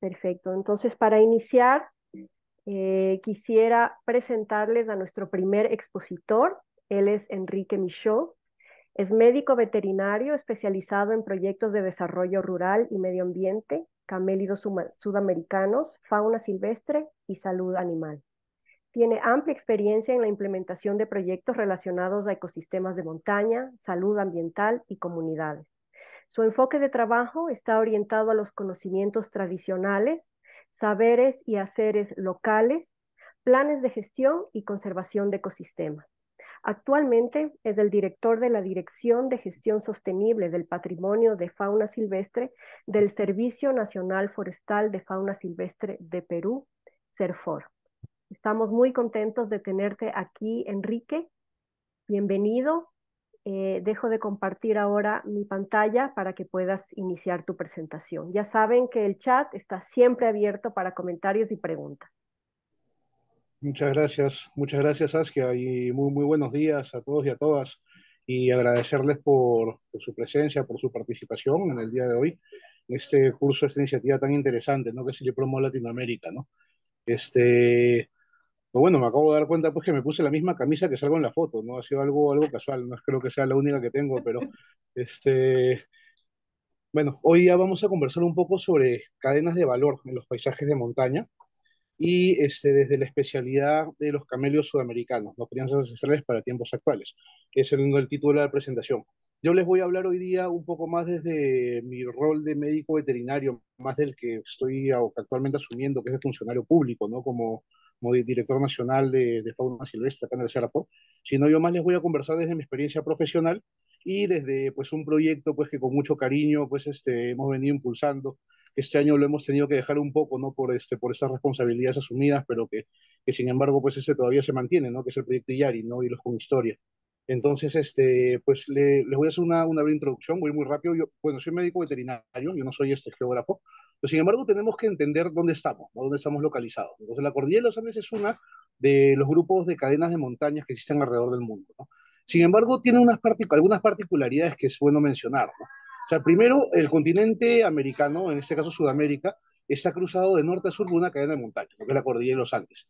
Perfecto. Entonces, para iniciar, eh, quisiera presentarles a nuestro primer expositor. Él es Enrique Michaud. Es médico veterinario especializado en proyectos de desarrollo rural y medio ambiente, camélidos sudamericanos, fauna silvestre y salud animal. Tiene amplia experiencia en la implementación de proyectos relacionados a ecosistemas de montaña, salud ambiental y comunidades. Su enfoque de trabajo está orientado a los conocimientos tradicionales, saberes y haceres locales, planes de gestión y conservación de ecosistemas. Actualmente es el director de la Dirección de Gestión Sostenible del Patrimonio de Fauna Silvestre del Servicio Nacional Forestal de Fauna Silvestre de Perú, CERFOR. Estamos muy contentos de tenerte aquí, Enrique. Bienvenido eh, dejo de compartir ahora mi pantalla para que puedas iniciar tu presentación. Ya saben que el chat está siempre abierto para comentarios y preguntas. Muchas gracias, muchas gracias Asia y muy, muy buenos días a todos y a todas y agradecerles por, su presencia, por su participación en el día de hoy, en este curso, esta iniciativa tan interesante, ¿no? Que se yo Promo Latinoamérica, ¿no? Este, pues bueno, me acabo de dar cuenta pues que me puse la misma camisa que salgo en la foto, ¿no? Ha sido algo, algo casual, no creo que sea la única que tengo, pero este... Bueno, hoy ya vamos a conversar un poco sobre cadenas de valor en los paisajes de montaña y este, desde la especialidad de los camelios sudamericanos, los crianzas ancestrales para tiempos actuales, que es el, el título de la presentación. Yo les voy a hablar hoy día un poco más desde mi rol de médico veterinario, más del que estoy actualmente asumiendo, que es de funcionario público, ¿no? Como como director nacional de, fauna silvestre acá en el Sierra sino yo más les voy a conversar desde mi experiencia profesional y desde pues un proyecto pues que con mucho cariño pues este hemos venido impulsando que este año lo hemos tenido que dejar un poco, ¿no? Por, este, por esas responsabilidades asumidas, pero que, que sin embargo, pues ese todavía se mantiene, ¿no? Que es el proyecto Yari, ¿no? Y los con historia. Entonces, este, pues les voy a hacer una, una breve introducción, voy muy rápido. Yo, bueno, soy médico veterinario, yo no soy este geógrafo, sin embargo tenemos que entender dónde estamos, dónde estamos localizados. Entonces la cordillera de los Andes es una de los grupos de cadenas de montañas que existen alrededor del mundo. Sin embargo, tiene unas algunas particularidades que es bueno mencionar. O sea, primero, el continente americano, en este caso Sudamérica, está cruzado de norte a sur por una cadena de montañas, que es la cordillera de los Andes.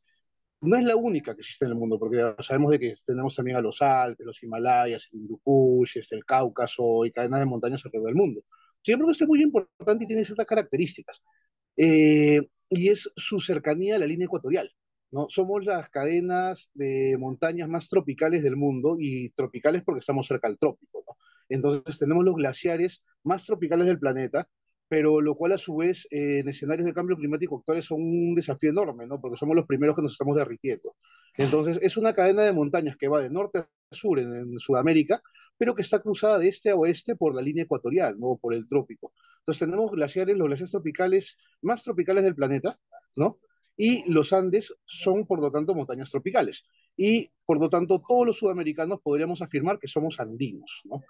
No es la única que existe en el mundo, porque sabemos de que tenemos también a los Alpes, los Himalayas, el Kush, este, el Cáucaso y cadenas de montañas alrededor del mundo. Siempre que este es muy importante y tiene ciertas características. Eh, y es su cercanía a la línea ecuatorial. ¿no? Somos las cadenas de montañas más tropicales del mundo y tropicales porque estamos cerca al trópico. Entonces tenemos los glaciares más tropicales del planeta, pero lo cual a su vez eh, en escenarios de cambio climático actuales son un desafío enorme, ¿no? porque somos los primeros que nos estamos derritiendo. Entonces es una cadena de montañas que va de norte a sur en Sudamérica, pero que está cruzada de este a oeste por la línea ecuatorial, o Por el trópico. Entonces tenemos glaciares, los glaciares tropicales más tropicales del planeta, ¿no? Y los Andes son, por lo tanto, montañas tropicales. Y, por lo tanto, todos los sudamericanos podríamos afirmar que somos andinos, ¿no?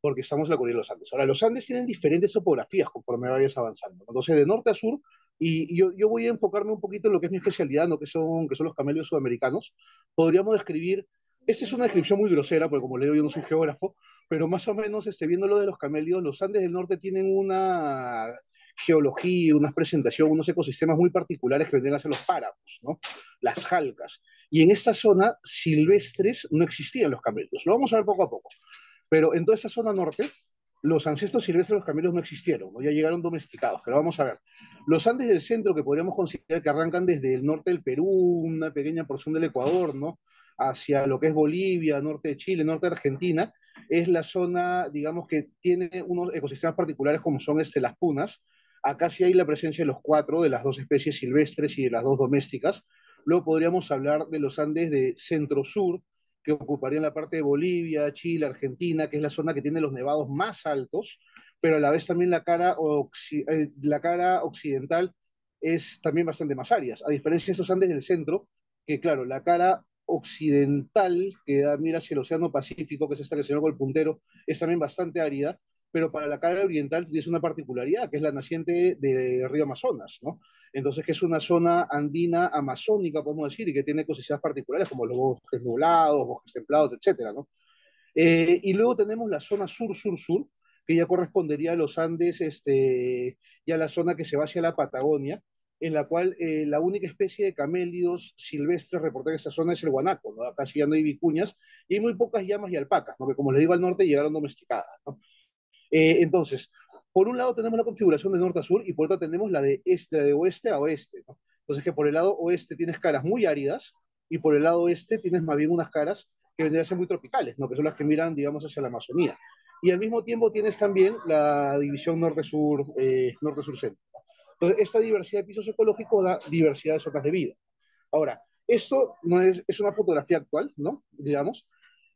Porque estamos en la cordillera de los Andes. Ahora, los Andes tienen diferentes topografías conforme vayas avanzando. Entonces, de norte a sur, y yo, yo voy a enfocarme un poquito en lo que es mi especialidad, ¿no? que, son, que son los camellos sudamericanos, podríamos describir esta es una descripción muy grosera, porque como le digo, yo no soy geógrafo, pero más o menos este, viendo lo de los camélidos, los Andes del Norte tienen una geología, una presentación, unos ecosistemas muy particulares que venden hacia los páramos, ¿no? las jalcas. Y en esta zona silvestres no existían los camélidos. Lo vamos a ver poco a poco. Pero en toda esta zona norte, los ancestros silvestres de los camélidos no existieron, ¿no? ya llegaron domesticados, pero vamos a ver. Los Andes del centro, que podríamos considerar que arrancan desde el norte del Perú, una pequeña porción del Ecuador, ¿no? hacia lo que es Bolivia, norte de Chile, norte de Argentina, es la zona, digamos, que tiene unos ecosistemas particulares como son este, las punas. Acá sí hay la presencia de los cuatro, de las dos especies silvestres y de las dos domésticas. Luego podríamos hablar de los Andes de centro-sur, que ocuparían la parte de Bolivia, Chile, Argentina, que es la zona que tiene los nevados más altos, pero a la vez también la cara, eh, la cara occidental es también bastante más áreas, a diferencia de estos Andes del centro, que claro, la cara occidental que da, mira hacia el Océano Pacífico, que es esta que llama el puntero, es también bastante árida, pero para la cara oriental tiene una particularidad, que es la naciente del río Amazonas, ¿no? Entonces, que es una zona andina amazónica, podemos decir, y que tiene ecosistemas particulares como los bosques nublados, bosques templados, etcétera, ¿no? Eh, y luego tenemos la zona sur-sur-sur, que ya correspondería a los Andes este, y a la zona que se va hacia la Patagonia, en la cual eh, la única especie de camélidos silvestres reportada en esa zona es el guanaco, ¿no? acá ya no hay vicuñas, y hay muy pocas llamas y alpacas, ¿no? que como les digo al norte llegaron domesticadas. ¿no? Eh, entonces, por un lado tenemos la configuración de norte a sur y por otro tenemos la de, este, de oeste a oeste. ¿no? Entonces que por el lado oeste tienes caras muy áridas y por el lado oeste tienes más bien unas caras que vendrían a ser muy tropicales, ¿no? que son las que miran, digamos, hacia la Amazonía. Y al mismo tiempo tienes también la división norte-sur, eh, norte-sur-centro. Entonces, esta diversidad de pisos ecológicos da diversidad de zonas de vida. Ahora, esto no es, es una fotografía actual, ¿no? Digamos,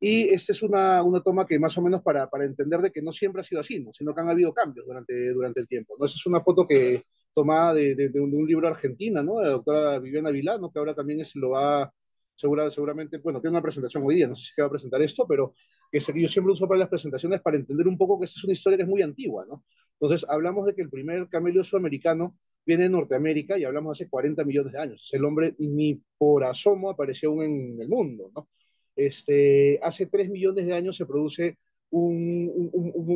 y esta es una, una, toma que más o menos para, para, entender de que no siempre ha sido así, ¿no? sino que han habido cambios durante, durante el tiempo. ¿no? Esta es una foto que tomada de, de, un, libro argentino, ¿no? la doctora Viviana Vilá, ¿no? que ahora también lo va segura, seguramente, bueno, tiene una presentación hoy día, no sé si va a presentar esto, pero que yo siempre uso para las presentaciones para entender un poco que esta es una historia que es muy antigua, ¿no? Entonces, hablamos de que el primer camelio sudamericano viene de Norteamérica y hablamos hace 40 millones de años. El hombre ni por asomo apareció aún en el mundo, ¿no? Este, hace 3 millones de años se produce un,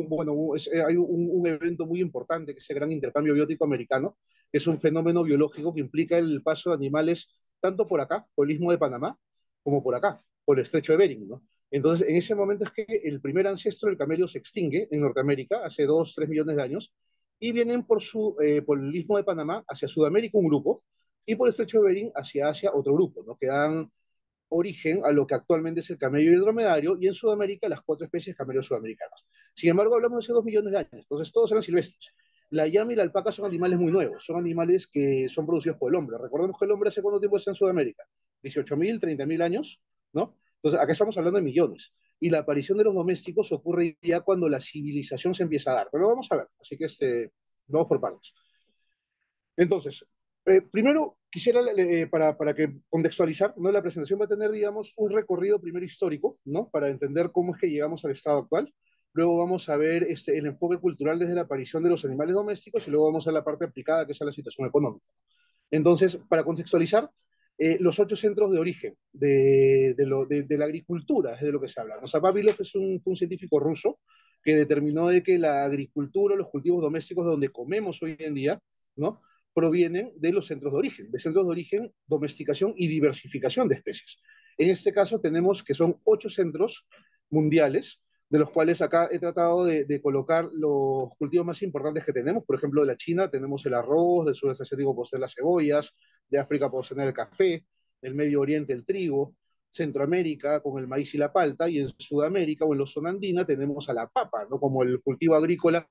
bueno, eh, hay un, evento muy importante que es el gran intercambio biótico americano, que es un fenómeno biológico que implica el paso de animales tanto por acá, por el istmo de Panamá, como por acá, por el estrecho de Bering, ¿no? Entonces, en ese momento es que el primer ancestro del camello se extingue en Norteamérica hace dos, tres millones de años y vienen por, su, eh, por el istmo de Panamá hacia Sudamérica un grupo y por el estrecho de Bering hacia Asia otro grupo, ¿no? que dan origen a lo que actualmente es el camello y dromedario y en Sudamérica las cuatro especies de camellos sudamericanos. Sin embargo, hablamos de hace dos millones de años, entonces todos eran silvestres. La llama y la alpaca son animales muy nuevos, son animales que son producidos por el hombre. Recordemos que el hombre hace cuánto tiempo está en Sudamérica, 18.000, 30.000 años, ¿no? Entonces, acá estamos hablando de millones. Y la aparición de los domésticos ocurre ya cuando la civilización se empieza a dar. Pero vamos a ver, así que este, vamos por partes. Entonces, eh, primero quisiera, eh, para, para, que contextualizar, ¿no? la presentación va a tener, digamos, un recorrido primero histórico, ¿no? para entender cómo es que llegamos al estado actual. Luego vamos a ver este, el enfoque cultural desde la aparición de los animales domésticos y luego vamos a la parte aplicada, que es la situación económica. Entonces, para contextualizar, eh, los ocho centros de origen de, la agricultura, es de lo que se habla. O sea, es un, científico ruso que determinó de que la agricultura, los cultivos domésticos donde comemos hoy en día, ¿no? provienen de los centros de origen, de centros de origen, domesticación y diversificación de especies. En este caso tenemos que son ocho centros mundiales de los cuales acá he tratado de, colocar los cultivos más importantes que tenemos. Por ejemplo, de la China tenemos el arroz, del sureste asiático por ser las cebollas, de África podemos tener el café, del Medio Oriente el trigo, Centroamérica con el maíz y la palta, y en Sudamérica o en la zona andina tenemos a la papa, ¿no? Como el cultivo agrícola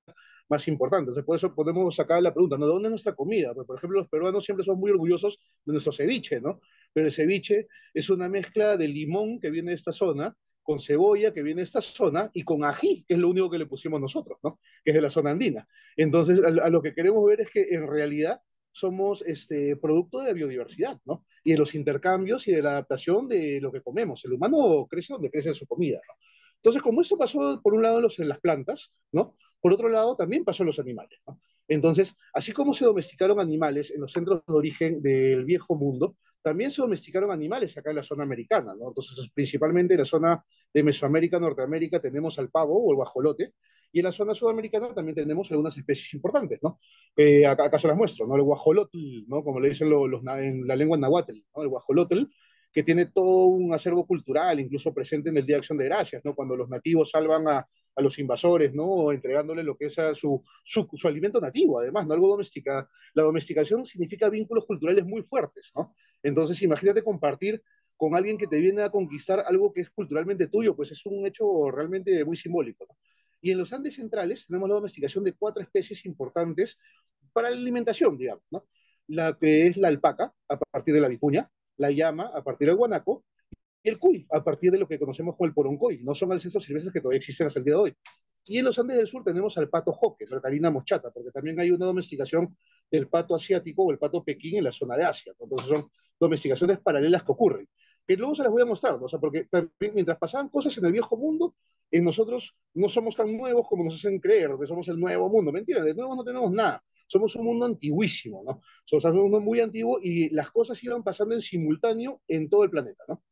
más importante. Entonces, por eso podemos sacar la pregunta, ¿no? ¿De dónde es nuestra comida? Pues, por ejemplo, los peruanos siempre son muy orgullosos de nuestro ceviche, ¿no? Pero el ceviche es una mezcla de limón que viene de esta zona con cebolla que viene de esta zona y con ají, que es lo único que le pusimos nosotros, ¿no? Que es de la zona andina. Entonces, a, lo que queremos ver es que en realidad somos este producto de la biodiversidad, ¿no? Y de los intercambios y de la adaptación de lo que comemos. El humano crece donde crece su comida, ¿no? Entonces, como eso pasó por un lado en, las plantas, ¿no? Por otro lado, también pasó en los animales, entonces, así como se domesticaron animales en los centros de origen del viejo mundo, también se domesticaron animales acá en la zona americana, ¿no? Entonces, principalmente en la zona de Mesoamérica, Norteamérica, tenemos al pavo o el guajolote, y en la zona sudamericana también tenemos algunas especies importantes, ¿no? Eh, acá, se las muestro, ¿no? El guajolotl, ¿no? Como le dicen en la lengua nahuatl, El guajolotl que tiene todo un acervo cultural, incluso presente en el Día de Acción de Gracias, ¿no? Cuando los nativos salvan a, los invasores, ¿no? Entregándole lo que es su, alimento nativo, además, ¿no? Algo domesticado. La domesticación significa vínculos culturales muy fuertes, Entonces, imagínate compartir con alguien que te viene a conquistar algo que es culturalmente tuyo, pues es un hecho realmente muy simbólico. Y en los Andes centrales tenemos la domesticación de cuatro especies importantes para la alimentación, digamos, ¿no? La que es la alpaca, a partir de la vicuña, la llama a partir del guanaco y el cuy a partir de lo que conocemos como el poroncoy. No son ancestros silvestres que todavía existen hasta el día de hoy. Y en los Andes del Sur tenemos al pato joque, la carina mochata, porque también hay una domesticación del pato asiático o el pato pekín en la zona de Asia. Entonces son domesticaciones paralelas que ocurren que luego se las voy a mostrar, o sea, porque también mientras pasaban cosas en el viejo mundo, en nosotros no somos tan nuevos como nos hacen creer, que somos el nuevo mundo, mentira, de nuevo no tenemos nada, somos un mundo antiguísimo, ¿no? Somos un mundo muy antiguo y las cosas iban pasando en simultáneo en todo el planeta, ¿no?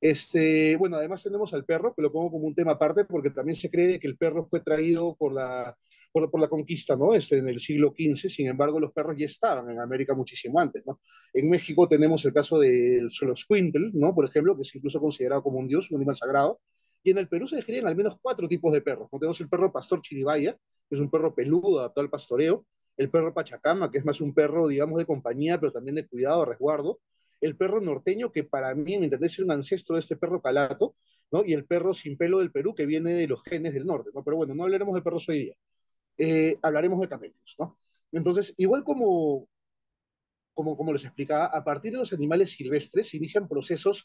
Este, bueno, además tenemos al perro, que lo pongo como un tema aparte, porque también se cree que el perro fue traído por la por, la conquista, ¿no? Este, en el siglo XV, sin embargo, los perros ya estaban en América muchísimo antes, ¿no? En México tenemos el caso del Xoloitzcuintle, ¿no? Por ejemplo, que es incluso considerado como un dios, un animal sagrado, y en el Perú se describen al menos cuatro tipos de perros, ¿no? Tenemos el perro pastor chiribaya, que es un perro peludo adaptado al pastoreo, el perro pachacama, que es más un perro, digamos, de compañía, pero también de cuidado, resguardo, el perro norteño, que para mí, me entender, es un ancestro de este perro calato, ¿no? Y el perro sin pelo del Perú, que viene de los genes del norte, ¿no? Pero bueno, no hablaremos de perros hoy día. Eh, hablaremos de camellos, ¿no? Entonces, igual como, como, como les explicaba, a partir de los animales silvestres se inician procesos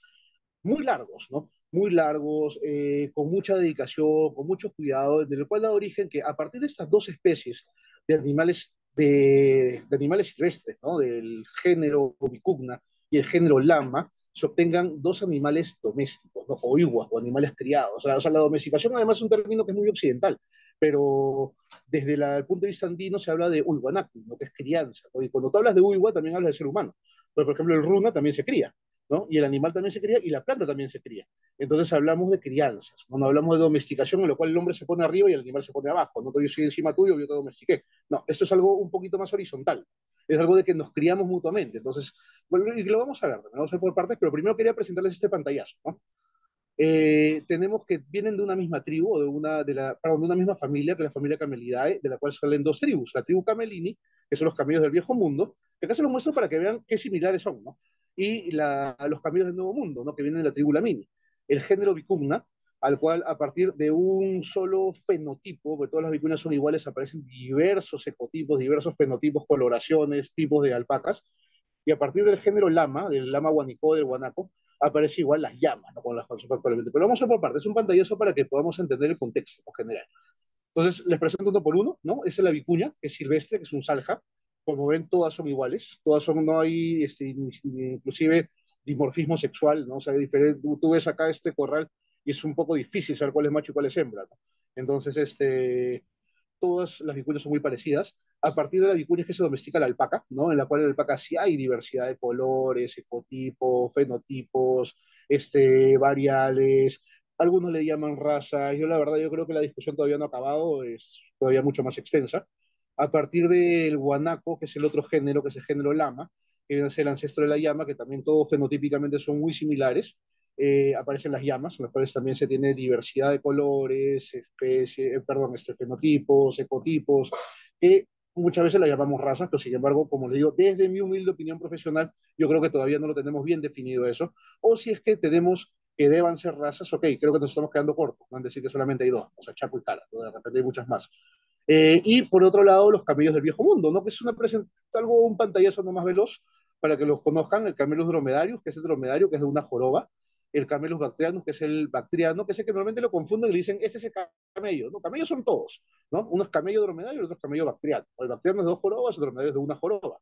muy largos, ¿no? Muy largos, eh, con mucha dedicación, con mucho cuidado, del el cual da origen que a partir de estas dos especies de animales, de, animales silvestres, ¿no? Del género comicugna y el género lama, se obtengan dos animales domésticos, ¿no? o iguas, o animales criados. o sea, la domesticación además es un término que es muy occidental pero desde el punto de vista andino se habla de Uiguanacu, ¿no? que es crianza. Y cuando tú hablas de Uigua, también hablas de ser humano. Entonces, por ejemplo, el runa también se cría, ¿no? y el animal también se cría, y la planta también se cría. Entonces hablamos de crianzas, no, hablamos de domesticación, en lo cual el hombre se pone arriba y el animal se pone abajo. No yo soy encima tuyo, yo te domestiqué. No, esto es algo un poquito más horizontal. Es algo de que nos criamos mutuamente. Entonces, bueno, y lo vamos a ver, lo vamos a ver por partes, pero primero quería presentarles este pantallazo. ¿no? Eh, tenemos que vienen de una misma tribu, de una, de la, perdón, de una misma familia, que es la familia Camelidae, de la cual salen dos tribus, la tribu Camelini, que son los camellos del viejo mundo, que acá se los muestro para que vean qué similares son, ¿no? Y los camellos del nuevo mundo, ¿no? Que vienen de la tribu Lamini. El género vicugna al cual a partir de un solo fenotipo, porque todas las vicunas son iguales, aparecen diversos ecotipos, diversos fenotipos, coloraciones, tipos de alpacas, y a partir del género lama, del lama guanicó, del guanaco, aparece igual las llamas, ¿no? Con las consolas actualmente. Pero vamos a por partes, es un pantallazo para que podamos entender el contexto general. Entonces, les presento uno por uno, ¿no? Esa es la vicuña, que es silvestre, que es un salja. Como ven, todas son iguales, todas son, no hay, este, inclusive, dimorfismo sexual, ¿no? O sea, diferente, tú ves acá este corral y es un poco difícil saber cuál es macho y cuál es hembra, ¿no? Entonces, este, todas las vicuñas son muy parecidas, a partir de la vicuña es que se domestica la alpaca, ¿no? En la cual la alpaca sí hay diversidad de colores, ecotipos, fenotipos, este, variales, algunos le llaman raza, yo la verdad yo creo que la discusión todavía no ha acabado, es todavía mucho más extensa. A partir del guanaco, que es el otro género, que es el género lama, que ser el ancestro de la llama, que también todos fenotípicamente son muy similares, eh, aparecen las llamas, en las cuales también se tiene diversidad de colores, especies, eh, perdón, este, fenotipos, ecotipos, que muchas veces las llamamos razas, pero sin embargo, como le digo, desde mi humilde opinión profesional, yo creo que todavía no lo tenemos bien definido eso, o si es que tenemos que deban ser razas, ok, creo que nos estamos quedando cortos, van a decir que solamente hay dos, o sea, Chaco y Cara, de repente hay muchas más. Eh, y por otro lado, los camellos del viejo mundo, ¿no? que es una algo, un pantallazo no más veloz para que los conozcan, el camelus dromedarius, que es el dromedario, que es de una joroba, el camelus bactrianus, que es el bactriano, que sé que normalmente lo confunden y le dicen, ese es el camello, ¿no? Camellos son todos, ¿no? Uno es camello dromedario y el otro es camello bactriano. El bactriano es de dos jorobas, el dromedario es de una joroba.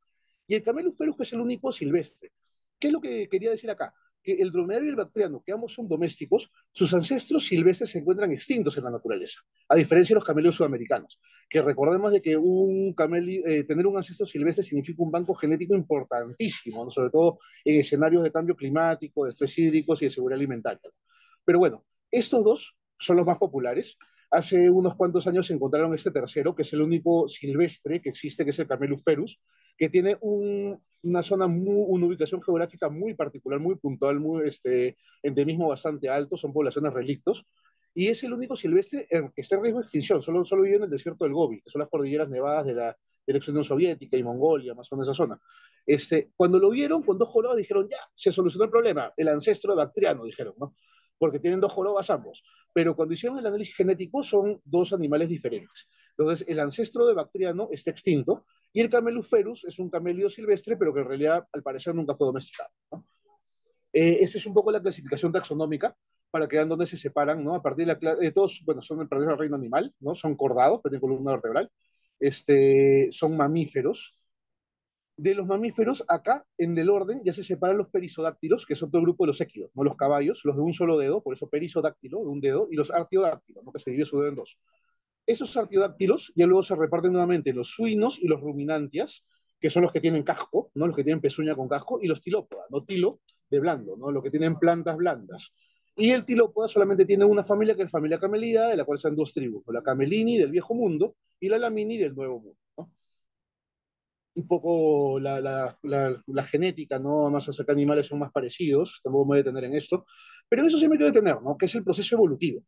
Y el camelus ferus, que es el único silvestre. ¿Qué es lo que quería decir acá? que el dromedario y el bactriano, que ambos son domésticos, sus ancestros silvestres se encuentran extintos en la naturaleza, a diferencia de los camellos sudamericanos, que recordemos de que un eh, tener un ancestro silvestre significa un banco genético importantísimo, sobre todo en escenarios de cambio climático, de estrés hídrico y de seguridad alimentaria. Pero bueno, estos dos son los más populares Hace unos cuantos años se encontraron este tercero, que es el único silvestre que existe, que es el ferus, que tiene una zona, una ubicación geográfica muy particular, muy puntual, muy este, endemismo bastante alto, son poblaciones relictos, y es el único silvestre que está en riesgo de extinción, solo, solo vive en el desierto del Gobi, que son las cordilleras nevadas de la, dirección Soviética y Mongolia, más o menos esa zona. Este, cuando lo vieron, con dos dijeron, ya, se solucionó el problema, el ancestro bactriano, dijeron, ¿no? porque tienen dos jorobas ambos. Pero cuando hicieron el análisis genético son dos animales diferentes. Entonces, el ancestro de Bactriano está extinto y el ferus es un camelio silvestre, pero que en realidad al parecer nunca fue domesticado. ¿no? Eh, es un poco la clasificación taxonómica para que vean dónde se separan, ¿no? A partir de la eh, todos, bueno, son el reino animal, ¿no? Son cordados, tienen columna vertebral. Este, son mamíferos, de los mamíferos acá, en del orden, ya se separan los perisodáctilos, que es otro grupo de los équidos, no los caballos, los de un solo dedo, por eso perisodáctilo, de un dedo, y los artiodáctilos, ¿no? que se divide su dedo en dos. Esos artiodáctilos ya luego se reparten nuevamente los suinos y los ruminantias, que son los que tienen casco, ¿no? los que tienen pezuña con casco, y los tilópodas, no tilo de blando, ¿no? los que tienen plantas blandas. Y el tilópoda solamente tiene una familia, que es la familia Camelida, de la cual son dos tribus, la Camelini del Viejo Mundo y la Lamini del Nuevo Mundo un poco la, la, la, genética, ¿no? Además, o animales son más parecidos, tampoco me voy a detener en esto, pero en eso sí me quiero detener, ¿no? Que es el proceso evolutivo.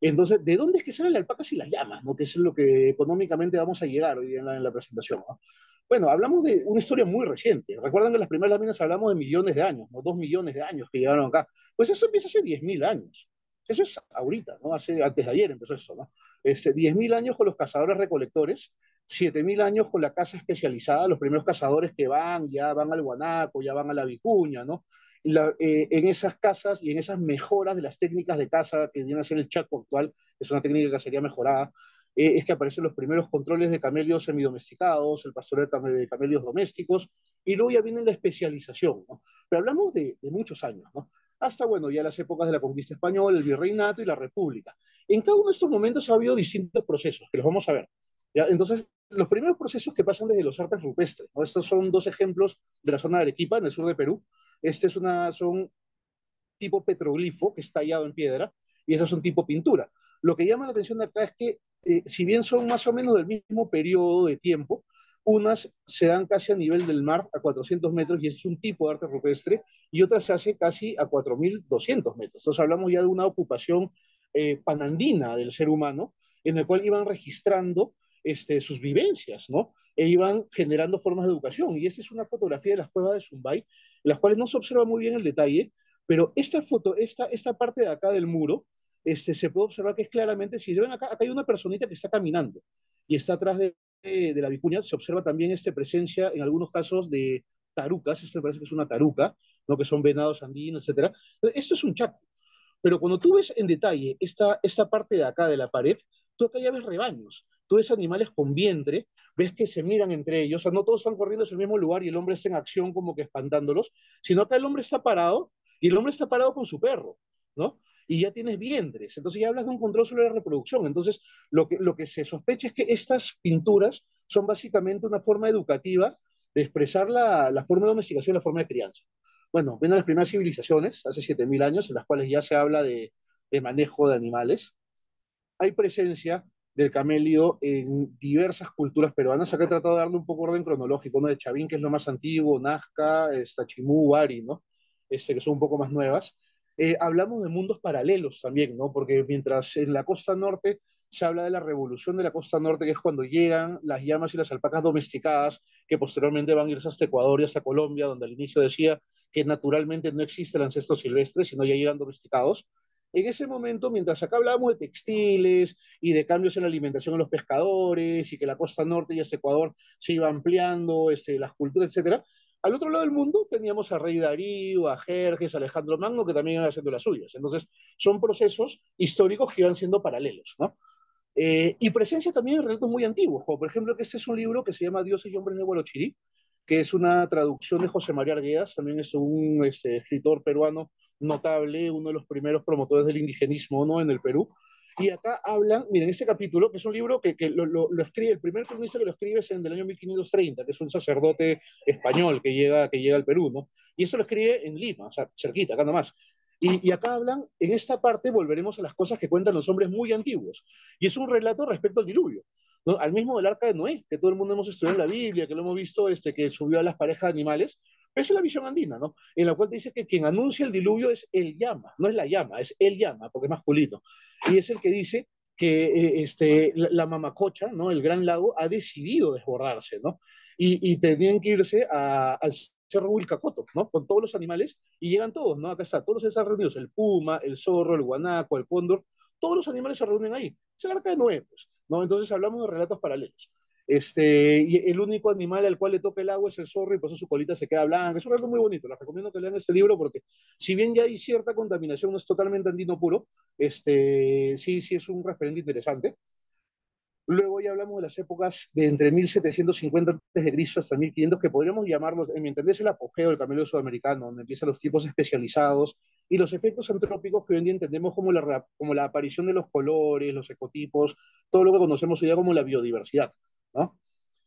Entonces, ¿de dónde es que salen las alpacas y las llamas, ¿no? Que es lo que económicamente vamos a llegar hoy en, la, presentación, Bueno, hablamos de una historia muy reciente. Recuerdan que en las primeras láminas hablamos de millones de años, ¿no? Dos millones de años que llegaron acá. Pues eso empieza hace 10.000 años. Eso es ahorita, ¿no? Hace, antes de ayer empezó eso, ¿no? 10.000 este, años con los cazadores recolectores 7.000 años con la caza especializada, los primeros cazadores que van, ya van al guanaco, ya van a la vicuña, ¿no? Eh, en esas casas y en esas mejoras de las técnicas de caza que viene a ser el chaco actual, es una técnica que sería mejorada, eh, es que aparecen los primeros controles de camellos semidomesticados, el pastoreo de camellos domésticos, y luego ya viene la especialización, ¿no? Pero hablamos de, de muchos años, ¿no? hasta bueno, ya las épocas de la conquista española, el virreinato y la república. En cada uno de estos momentos ha habido distintos procesos, que los vamos a ver. ¿ya? Entonces, los primeros procesos que pasan desde los artes rupestres. Estos son dos ejemplos de la zona de Arequipa, en el sur de Perú. Este es una, son tipo petroglifo que está hallado en piedra y es un tipo pintura. Lo que llama la atención acá es que, eh, si bien son más o menos del mismo periodo de tiempo, unas se dan casi a nivel del mar, a 400 metros, y ese es un tipo de arte rupestre, y otras se hace casi a 4.200 metros. Entonces hablamos ya de una ocupación eh, panandina del ser humano, en el cual iban registrando este, sus vivencias, ¿no? E iban generando formas de educación. Y esta es una fotografía de las cuevas de Zumbay, en las cuales no se observa muy bien el detalle, pero esta foto, esta, esta parte de acá del muro, este, se puede observar que es claramente, si ven acá, acá hay una personita que está caminando y está atrás de, la vicuña, se observa también esta presencia en algunos casos de tarucas, esto me parece que es una taruca, ¿no? que son venados andinos, etc. Esto es un chaco. Pero cuando tú ves en detalle esta, esta parte de acá de la pared, tú acá ya ves rebaños tú ves animales con vientre, ves que se miran entre ellos, o sea, no todos están corriendo hacia el mismo lugar y el hombre está en acción como que espantándolos, sino que el hombre está parado y el hombre está parado con su perro, ¿no? Y ya tienes vientres, entonces ya hablas de un control sobre la reproducción. Entonces, lo que, lo que se sospecha es que estas pinturas son básicamente una forma educativa de expresar la, forma de domesticación la forma de crianza. Bueno, vienen las primeras civilizaciones, hace 7.000 años, en las cuales ya se habla de, de manejo de animales. Hay presencia del camelio en diversas culturas peruanas. Acá he tratado de darle un poco orden cronológico, ¿no? De Chavín, que es lo más antiguo, Nazca, Tachimú, Ari, ¿no? Este, que son un poco más nuevas. Eh, hablamos de mundos paralelos también, ¿no? Porque mientras en la costa norte se habla de la revolución de la costa norte, que es cuando llegan las llamas y las alpacas domesticadas, que posteriormente van a irse hasta Ecuador y hasta Colombia, donde al inicio decía que naturalmente no existe el ancestro silvestre, sino ya llegan domesticados en ese momento, mientras acá hablábamos de textiles y de cambios en la alimentación de los pescadores y que la costa norte y este Ecuador se iba ampliando, este, las culturas, etcétera, al otro lado del mundo teníamos a Rey Darío, a Jerjes, a Alejandro Magno, que también iban haciendo las suyas. Entonces, son procesos históricos que iban siendo paralelos, eh, y presencia también en relatos muy antiguos, por ejemplo que este es un libro que se llama Dioses y Hombres de Gualochirí, que es una traducción de José María Arguedas, también es un este, escritor peruano notable, uno de los primeros promotores del indigenismo ¿no? en el Perú. Y acá hablan, miren, ese capítulo, que es un libro que, lo, escribe, el primer cronista que lo escribe es en el año 1530, que es un sacerdote español que llega, que llega al Perú, ¿no? Y eso lo escribe en Lima, o sea, cerquita, acá nomás. Y, y, acá hablan, en esta parte volveremos a las cosas que cuentan los hombres muy antiguos. Y es un relato respecto al diluvio al mismo del arca de Noé, que todo el mundo hemos estudiado en la Biblia, que lo hemos visto, este, que subió a las parejas de animales. Esa es la visión andina, ¿no? En la cual dice que quien anuncia el diluvio es el llama, no es la llama, es el llama, porque es masculino. Y es el que dice que eh, este, la, mamacocha, ¿no? El gran lago ha decidido desbordarse, ¿no? Y, y tenían que irse a, al cerro Wilcacoto, ¿no? Con todos los animales y llegan todos, ¿no? Acá está, todos están reunidos, el puma, el zorro, el guanaco, el cóndor, todos los animales se reúnen ahí. Es el arca de Noé, pues. ¿no? Entonces hablamos de relatos paralelos. Este, y el único animal al cual le toca el agua es el zorro y por eso su colita se queda blanca. Es un relato muy bonito, les recomiendo que lean este libro porque si bien ya hay cierta contaminación, no es totalmente andino puro, este, sí, sí es un referente interesante. Luego ya hablamos de las épocas de entre 1750 de Cristo hasta 1500, que podríamos llamarlos, en mi entender, es el apogeo del Camelo sudamericano, donde empiezan los tipos especializados y los efectos antrópicos que hoy en día entendemos como la, como la aparición de los colores, los ecotipos, todo lo que conocemos hoy día como la biodiversidad. ¿no?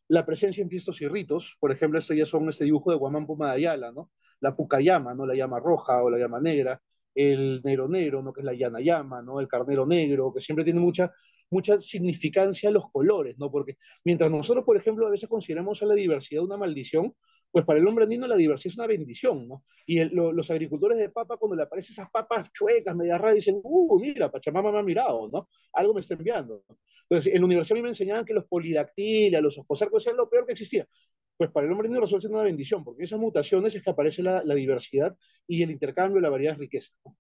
La presencia en fiestas y ritos, por ejemplo, esto ya son este dibujo de Guamán Puma de Ayala, ¿no? la pucayama, ¿no? la llama roja o la llama negra, el negro negro, ¿no? que es la llana llama, ¿no? el carnero negro, que siempre tiene mucha mucha significancia a los colores, ¿no? Porque mientras nosotros, por ejemplo, a veces consideramos a la diversidad una maldición, pues para el hombre andino la diversidad es una bendición, ¿no? Y los agricultores de papa, cuando le aparecen esas papas chuecas, media raras, dicen, uh, mira, Pachamama me ha mirado, ¿no? Algo me está enviando. Entonces, en la universidad a mí me enseñaban que los polidactiles, los ojos arcos, eran lo peor que existía. Pues para el hombre andino resulta una bendición, porque esas mutaciones es que aparece la, la diversidad y el intercambio, la variedad de riqueza. ¿no?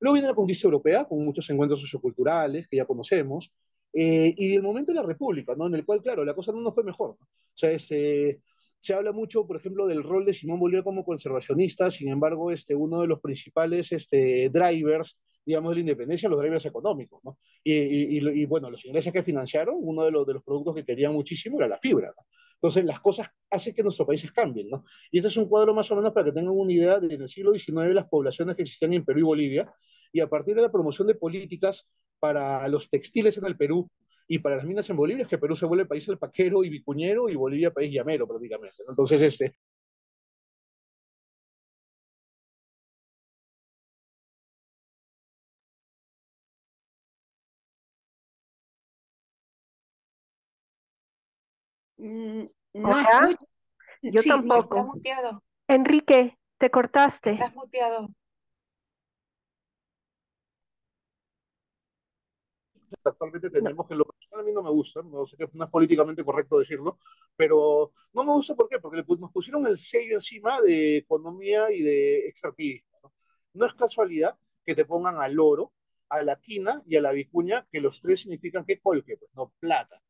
Luego viene la conquista europea, con muchos encuentros socioculturales que ya conocemos, eh, y el momento de la República, ¿no? en el cual, claro, la cosa no nos fue mejor. O sea, eh, se habla mucho, por ejemplo, del rol de Simón Bolívar como conservacionista, sin embargo, este, uno de los principales este, drivers digamos, de la independencia, los drivers económicos, ¿no? Y, bueno, los ingleses que financiaron, uno de los, de los productos que querían muchísimo era la fibra, ¿no? Entonces, las cosas hacen que nuestros países cambien, ¿no? Y este es un cuadro más o menos para que tengan una idea de en el siglo XIX las poblaciones que existían en Perú y Bolivia, y a partir de la promoción de políticas para los textiles en el Perú, y para las minas en Bolivia es que Perú se vuelve el país alpaquero y vicuñero y Bolivia país llamero prácticamente. Entonces, este, Mm, no Yo tampoco. Enrique, te cortaste. Estás muteado. Pues actualmente tenemos que lo a mí no me gusta, no sé qué no es políticamente correcto decirlo, pero no me gusta ¿por qué? porque nos pusieron el sello encima de economía y de extractivismo. ¿no? es casualidad que te pongan al oro, a la quina y a la vicuña, que los tres significan que colque, pues no plata.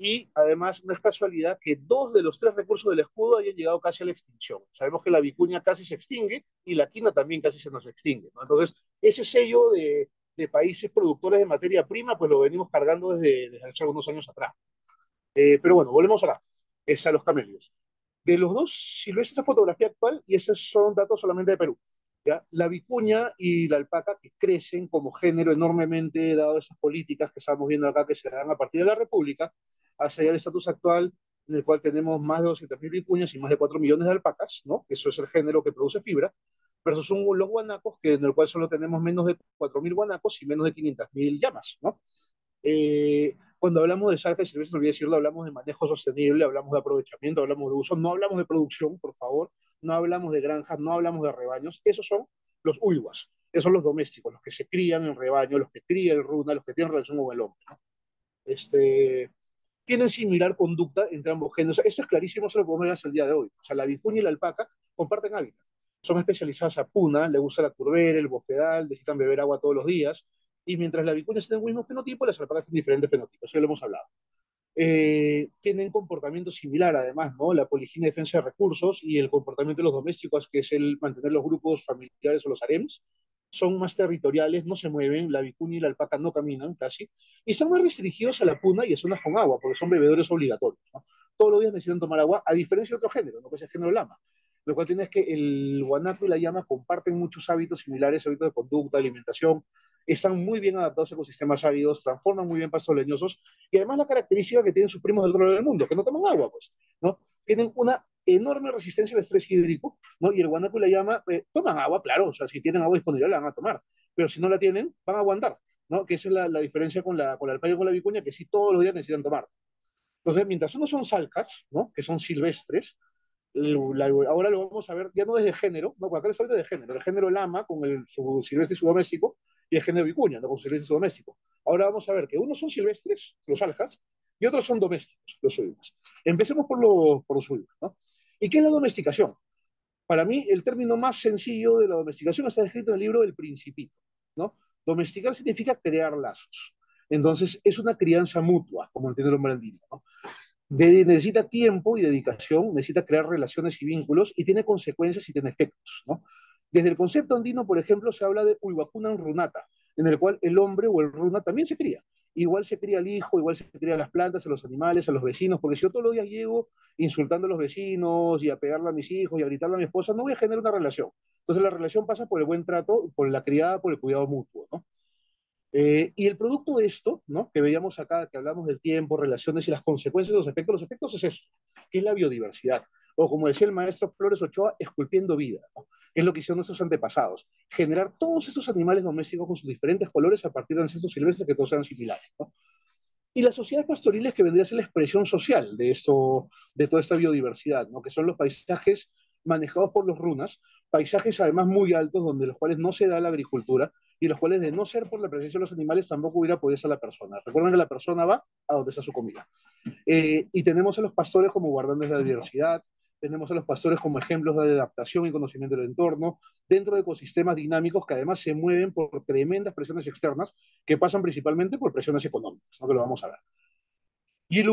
Y además no es casualidad que dos de los tres recursos del escudo hayan llegado casi a la extinción. Sabemos que la vicuña casi se extingue y la quina también casi se nos extingue. ¿no? Entonces, ese sello de, países productores de materia prima, pues lo venimos cargando desde, desde hace algunos años atrás. Eh, pero bueno, volvemos acá, es a los camellos. De los dos, si lo esa fotografía actual, y esos son datos solamente de Perú, ¿Ya? La vicuña y la alpaca que crecen como género enormemente dado esas políticas que estamos viendo acá que se dan a partir de la República, a el al estatus actual en el cual tenemos más de 200.000 vicuñas y más de 4 millones de alpacas, ¿no? Eso es el género que produce fibra, versus son los guanacos, que en el cual solo tenemos menos de 4.000 guanacos y menos de 500.000 llamas, ¿no? Eh, cuando hablamos de sarja y servicios, no voy a decirlo, hablamos de manejo sostenible, hablamos de aprovechamiento, hablamos de uso, no hablamos de producción, por favor, no hablamos de granjas, no hablamos de rebaños, esos son los uiguas, esos son los domésticos, los que se crían en rebaño, los que crían en runa, los que tienen relación con el hombre. Este, tienen similar conducta entre ambos géneros. esto es clarísimo, se lo podemos ver hasta el día de hoy. O sea, la vicuña y la alpaca comparten hábitat. Son especializadas a puna, le gusta la turbera, el bofedal, necesitan beber agua todos los días. Y mientras la vicuña tiene el mismo fenotipo, las alpacas tienen diferentes fenotipos, ya lo hemos hablado. Eh, tienen comportamiento similar, además, ¿no? La poligina defensa de recursos y el comportamiento de los domésticos, que es el mantener los grupos familiares o los harems, son más territoriales, no se mueven, la vicuña y la alpaca no caminan casi, y están más restringidos a la puna y a zonas con agua, porque son bebedores obligatorios. ¿no? Todos los días necesitan tomar agua, a diferencia de otro género, ¿no? que es el género lama. Lo cual tiene es que el guanaco y la llama comparten muchos hábitos similares, hábitos de conducta, alimentación, están muy bien adaptados a ecosistemas áridos, transforman muy bien pastos leñosos, y además la característica que tienen sus primos del otro lado del mundo, que no toman agua, pues, ¿no? Tienen una enorme resistencia al estrés hídrico, ¿no? Y el guanaco la llama eh, toman agua, claro, o sea, si tienen agua disponible la van a tomar, pero si no la tienen, van a aguantar, ¿no? Que esa es la, la diferencia con la, con y con la vicuña, que sí todos los días necesitan tomar. Entonces, mientras unos son salcas, ¿no? Que son silvestres, ahora lo vamos a ver ya no desde género, no, acá les de género, el género lama con el silvestre y su doméstico y el género vicuña, no con silvestre y su doméstico. Ahora vamos a ver que unos son silvestres, los aljas, y otros son domésticos, los ulmas. Empecemos por, por los ulmas, ¿no? ¿Y qué es la domesticación? Para mí, el término más sencillo de la domesticación está descrito en el libro El Principito, ¿no? Domesticar significa crear lazos. Entonces, es una crianza mutua, como entiende el hombre ¿no? necesita tiempo y dedicación, necesita crear relaciones y vínculos y tiene consecuencias y tiene efectos. ¿no? Desde el concepto andino, por ejemplo, se habla de en runata, en el cual el hombre o el runa también se cría igual se cría al hijo, igual se cría a las plantas, a los animales, a los vecinos, porque si yo todos los días llego insultando a los vecinos y a pegarle a mis hijos y a gritarle a mi esposa, no voy a generar una relación. Entonces la relación pasa por el buen trato, por la criada, por el cuidado mutuo, ¿no? Eh, y el producto de esto, ¿no? que veíamos acá, que hablamos del tiempo, relaciones y las consecuencias los efectos, los efectos es eso, que es la biodiversidad, o como decía el maestro Flores Ochoa, esculpiendo vida, que es lo que hicieron nuestros antepasados, generar todos esos animales domésticos con sus diferentes colores a partir de ancestros silvestres que todos sean similares. ¿no? Y las sociedades pastoriles que vendría a ser la expresión social de, esto, de toda esta biodiversidad, ¿no? que son los paisajes manejados por los runas, paisajes además muy altos donde los cuales no se da la agricultura y los cuales de no ser por la presencia de los animales tampoco hubiera podido ser la persona. Recuerden que la persona va a donde está su comida. Eh, y tenemos a los pastores como guardantes de la diversidad, tenemos a los pastores como ejemplos de adaptación y conocimiento del entorno, dentro de ecosistemas dinámicos que además se mueven por tremendas presiones externas que pasan principalmente por presiones económicas, que lo vamos a ver. Y el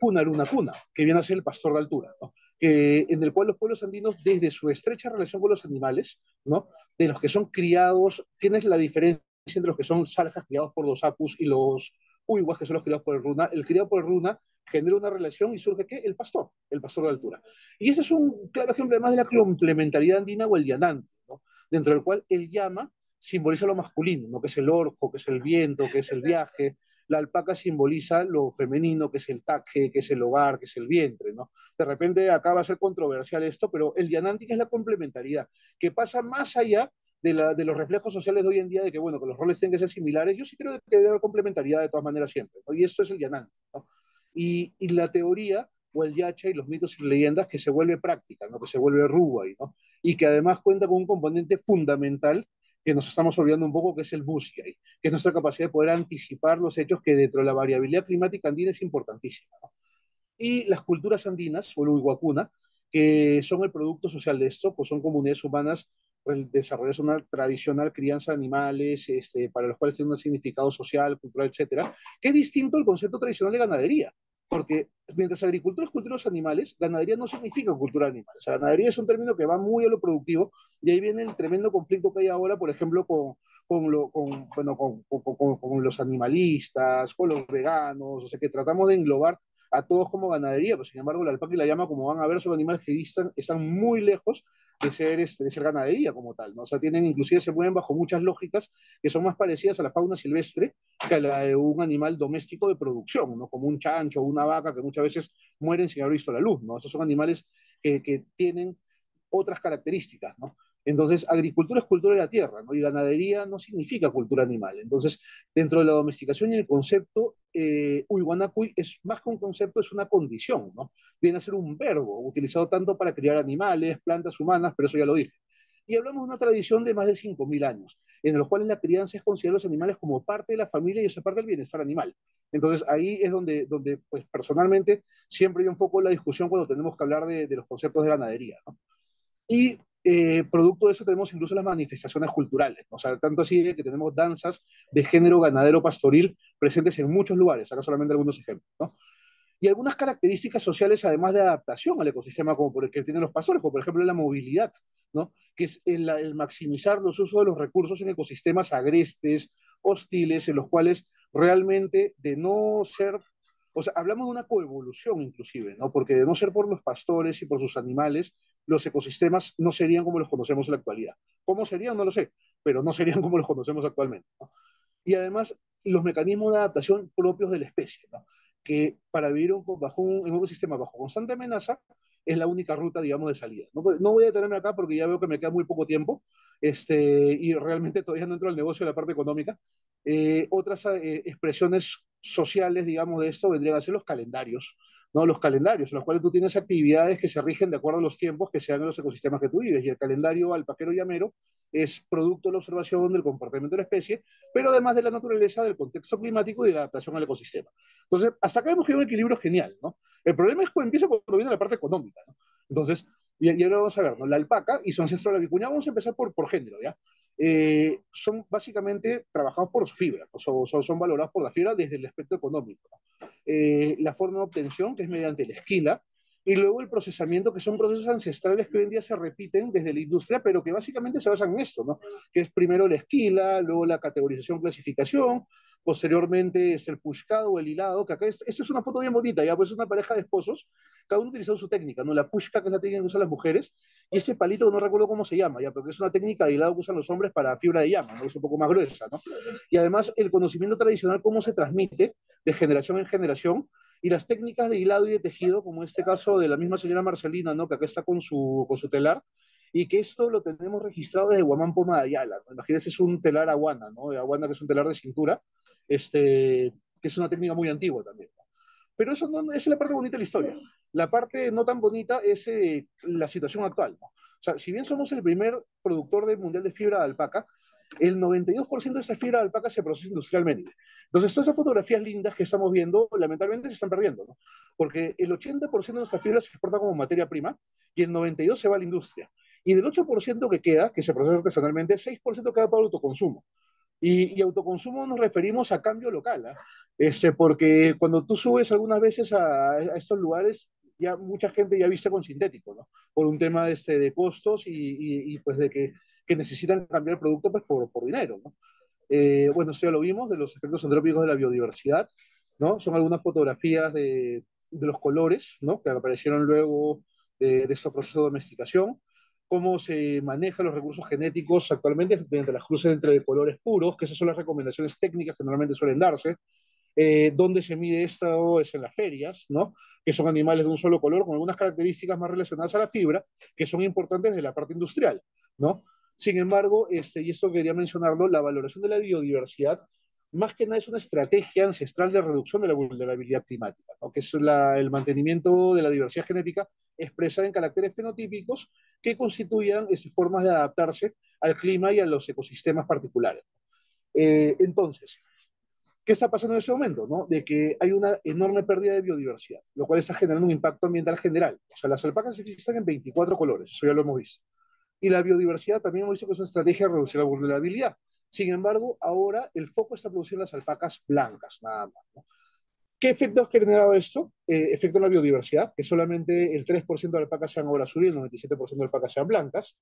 Puna Luna Cuna, que viene a ser el pastor de altura, ¿no? en el cual los pueblos andinos, desde su estrecha relación con los animales, ¿no? de los que son criados, tienes la diferencia entre los que son saljas criados por los apus y los uiguas, que son los criados por el runa. El criado por el runa genera una relación y surge ¿qué? El pastor, el pastor de altura. Y ese es un claro ejemplo además de la complementariedad andina o el llanante, dentro del cual el llama simboliza lo masculino, que es el orco, que es el viento, que es el viaje, la alpaca simboliza lo femenino, que es el taje, que es el hogar, que es el vientre, ¿no? De repente acaba a ser controversial esto, pero el dianántico es la complementariedad, que pasa más allá de, los reflejos sociales de hoy en día, de que, bueno, que los roles tienen que ser similares. Yo sí creo que debe haber complementariedad de todas maneras siempre, Y esto es el dianántico, y, la teoría o el yacha y los mitos y leyendas que se vuelve práctica, ¿no? que se vuelve Rubai, ¿no? y que además cuenta con un componente fundamental que nos estamos olvidando un poco, que es el busi que es nuestra capacidad de poder anticipar los hechos que dentro de la variabilidad climática andina es importantísima. Y las culturas andinas, o uiguacuna, que son el producto social de esto, pues son comunidades humanas es pues, una tradicional crianza de animales, este, para los cuales tiene un significado social, cultural, etcétera, que es distinto al concepto tradicional de ganadería porque mientras agricultura es cultura de los animales, ganadería no significa cultura animal. O sea, ganadería es un término que va muy a lo productivo y ahí viene el tremendo conflicto que hay ahora, por ejemplo, con, bueno, con los animalistas, con los veganos, o sea, que tratamos de englobar a todos como ganadería, pero pues, sin embargo la alpaca y la llama, como van a ver, son animales que están muy lejos de ser, este, ser ganadería como tal, ¿no? O sea, tienen, inclusive se mueven bajo muchas lógicas que son más parecidas a la fauna silvestre que a la de un animal doméstico de producción, ¿no? Como un chancho o una vaca que muchas veces mueren sin haber visto la luz, ¿no? Esos son animales que, que tienen otras características, ¿no? Entonces, agricultura es cultura de la tierra, ¿no? Y ganadería no significa cultura animal. Entonces, dentro de la domesticación y el concepto, eh, es más que un concepto, es una condición, ¿no? Viene a ser un verbo utilizado tanto para criar animales, plantas humanas, pero eso ya lo dije. Y hablamos de una tradición de más de 5.000 años, en los cuales la crianza es considerar los animales como parte de la familia y esa parte del bienestar animal. Entonces ahí es donde, donde pues personalmente siempre yo enfoco la discusión cuando tenemos que hablar de, de los conceptos de ganadería. ¿no? Y eh, producto de eso tenemos incluso las manifestaciones culturales, o sea, tanto así que tenemos danzas de género ganadero pastoril presentes en muchos lugares, acá solamente algunos ejemplos, ¿no? Y algunas características sociales, además de adaptación al ecosistema, como por el que tienen los pastores, como por ejemplo la movilidad, ¿no? que es el, maximizar los usos de los recursos en ecosistemas agrestes, hostiles, en los cuales realmente de no ser o sea, hablamos de una coevolución inclusive, ¿no? Porque de no ser por los pastores y por sus animales, los ecosistemas no serían como los conocemos en la actualidad. ¿Cómo serían? No lo sé, pero no serían como los conocemos actualmente. Y además, los mecanismos de adaptación propios de la especie, que para vivir bajo un, en un ecosistema bajo constante amenaza es la única ruta, digamos, de salida. Pues, no, voy a detenerme acá porque ya veo que me queda muy poco tiempo este, y realmente todavía no entro al negocio de la parte económica. Eh, otras eh, expresiones sociales, digamos, de esto vendrían a ser los calendarios, ¿no? los calendarios, en los cuales tú tienes actividades que se rigen de acuerdo a los tiempos que sean en los ecosistemas que tú vives. Y el calendario alpaquero llamero es producto de la observación del comportamiento de la especie, pero además de la naturaleza, del contexto climático y de la adaptación al ecosistema. Entonces, hasta acá hemos hay un equilibrio genial. ¿no? El problema es que empieza cuando viene la parte económica. ¿no? Entonces, y, ahora vamos a ver, ¿no? la alpaca y su ancestro la vicuña, vamos a empezar por, por género, ¿ya? Eh, son básicamente trabajados por fibra, o son, son, valorados por la fibra desde el aspecto económico. Eh, la forma de obtención, que es mediante la esquila, y luego el procesamiento, que son procesos ancestrales que hoy en día se repiten desde la industria, pero que básicamente se basan en esto, ¿no? Que es primero la esquila, luego la categorización, clasificación, Posteriormente es el pushcado, el hilado, que acá es, una foto bien bonita, ya, pues es una pareja de esposos, cada uno utilizando su técnica, ¿no? La pushka, que es la técnica que usan las mujeres, y ese palito, no recuerdo cómo se llama, ya, porque es una técnica de hilado que usan los hombres para fibra de llama, ¿no? Es un poco más gruesa, ¿no? Y además el conocimiento tradicional, cómo se transmite de generación en generación, y las técnicas de hilado y de tejido, como este caso de la misma señora Marcelina, ¿no? Que acá está con su, con su telar, y que esto lo tenemos registrado desde Guamán Poma de Ayala. Imagínense, es un telar aguana, ¿no? De aguana que es un telar de cintura, este, que es una técnica muy antigua también. Pero eso esa es la parte bonita de la historia. La parte no tan bonita es eh, la situación actual. O sea, si bien somos el primer productor del mundial de fibra de alpaca, el 92% de esa fibra de alpaca se procesa industrialmente. Entonces, todas esas fotografías lindas que estamos viendo, lamentablemente se están perdiendo, ¿no? porque el 80% de nuestra fibra se exporta como materia prima y el 92% se va a la industria. Y del 8% que queda, que se procesa artesanalmente, 6% queda para autoconsumo. Y, autoconsumo nos referimos a cambio local, ¿ah? este, porque cuando tú subes algunas veces a, estos lugares, ya mucha gente ya viste con sintético, ¿no? Por un tema de, este, de costos y, y, pues de que, que, necesitan cambiar el producto pues por, por dinero, ¿no? Eh, bueno, eso ya lo vimos, de los efectos antrópicos de la biodiversidad, ¿no? Son algunas fotografías de, de los colores, ¿no? Que aparecieron luego de, de proceso de domesticación cómo se manejan los recursos genéticos actualmente mediante las cruces entre colores puros, que esas son las recomendaciones técnicas que normalmente suelen darse. Eh, dónde se mide esto es en las ferias, ¿no? que son animales de un solo color, con algunas características más relacionadas a la fibra, que son importantes de la parte industrial. ¿no? Sin embargo, este, y esto quería mencionarlo, la valoración de la biodiversidad más que nada es una estrategia ancestral de reducción de la vulnerabilidad climática, que es el mantenimiento de la diversidad genética expresada en caracteres fenotípicos que constituyan esas eh, formas de adaptarse al clima y a los ecosistemas particulares. Eh, entonces, ¿qué está pasando en ese momento? ¿no? De que hay una enorme pérdida de biodiversidad, lo cual está generando un impacto ambiental general. O sea, las alpacas existen en 24 colores, eso ya lo hemos visto. Y la biodiversidad también hemos visto que es una estrategia de reducir la vulnerabilidad. Sin embargo, ahora el foco está produciendo las alpacas blancas, nada más. ¿Qué efecto ha generado esto? Eh, efecto en la biodiversidad, que solamente el 3% de las alpacas sean ahora azul y el 97% de alpacas sean blancas.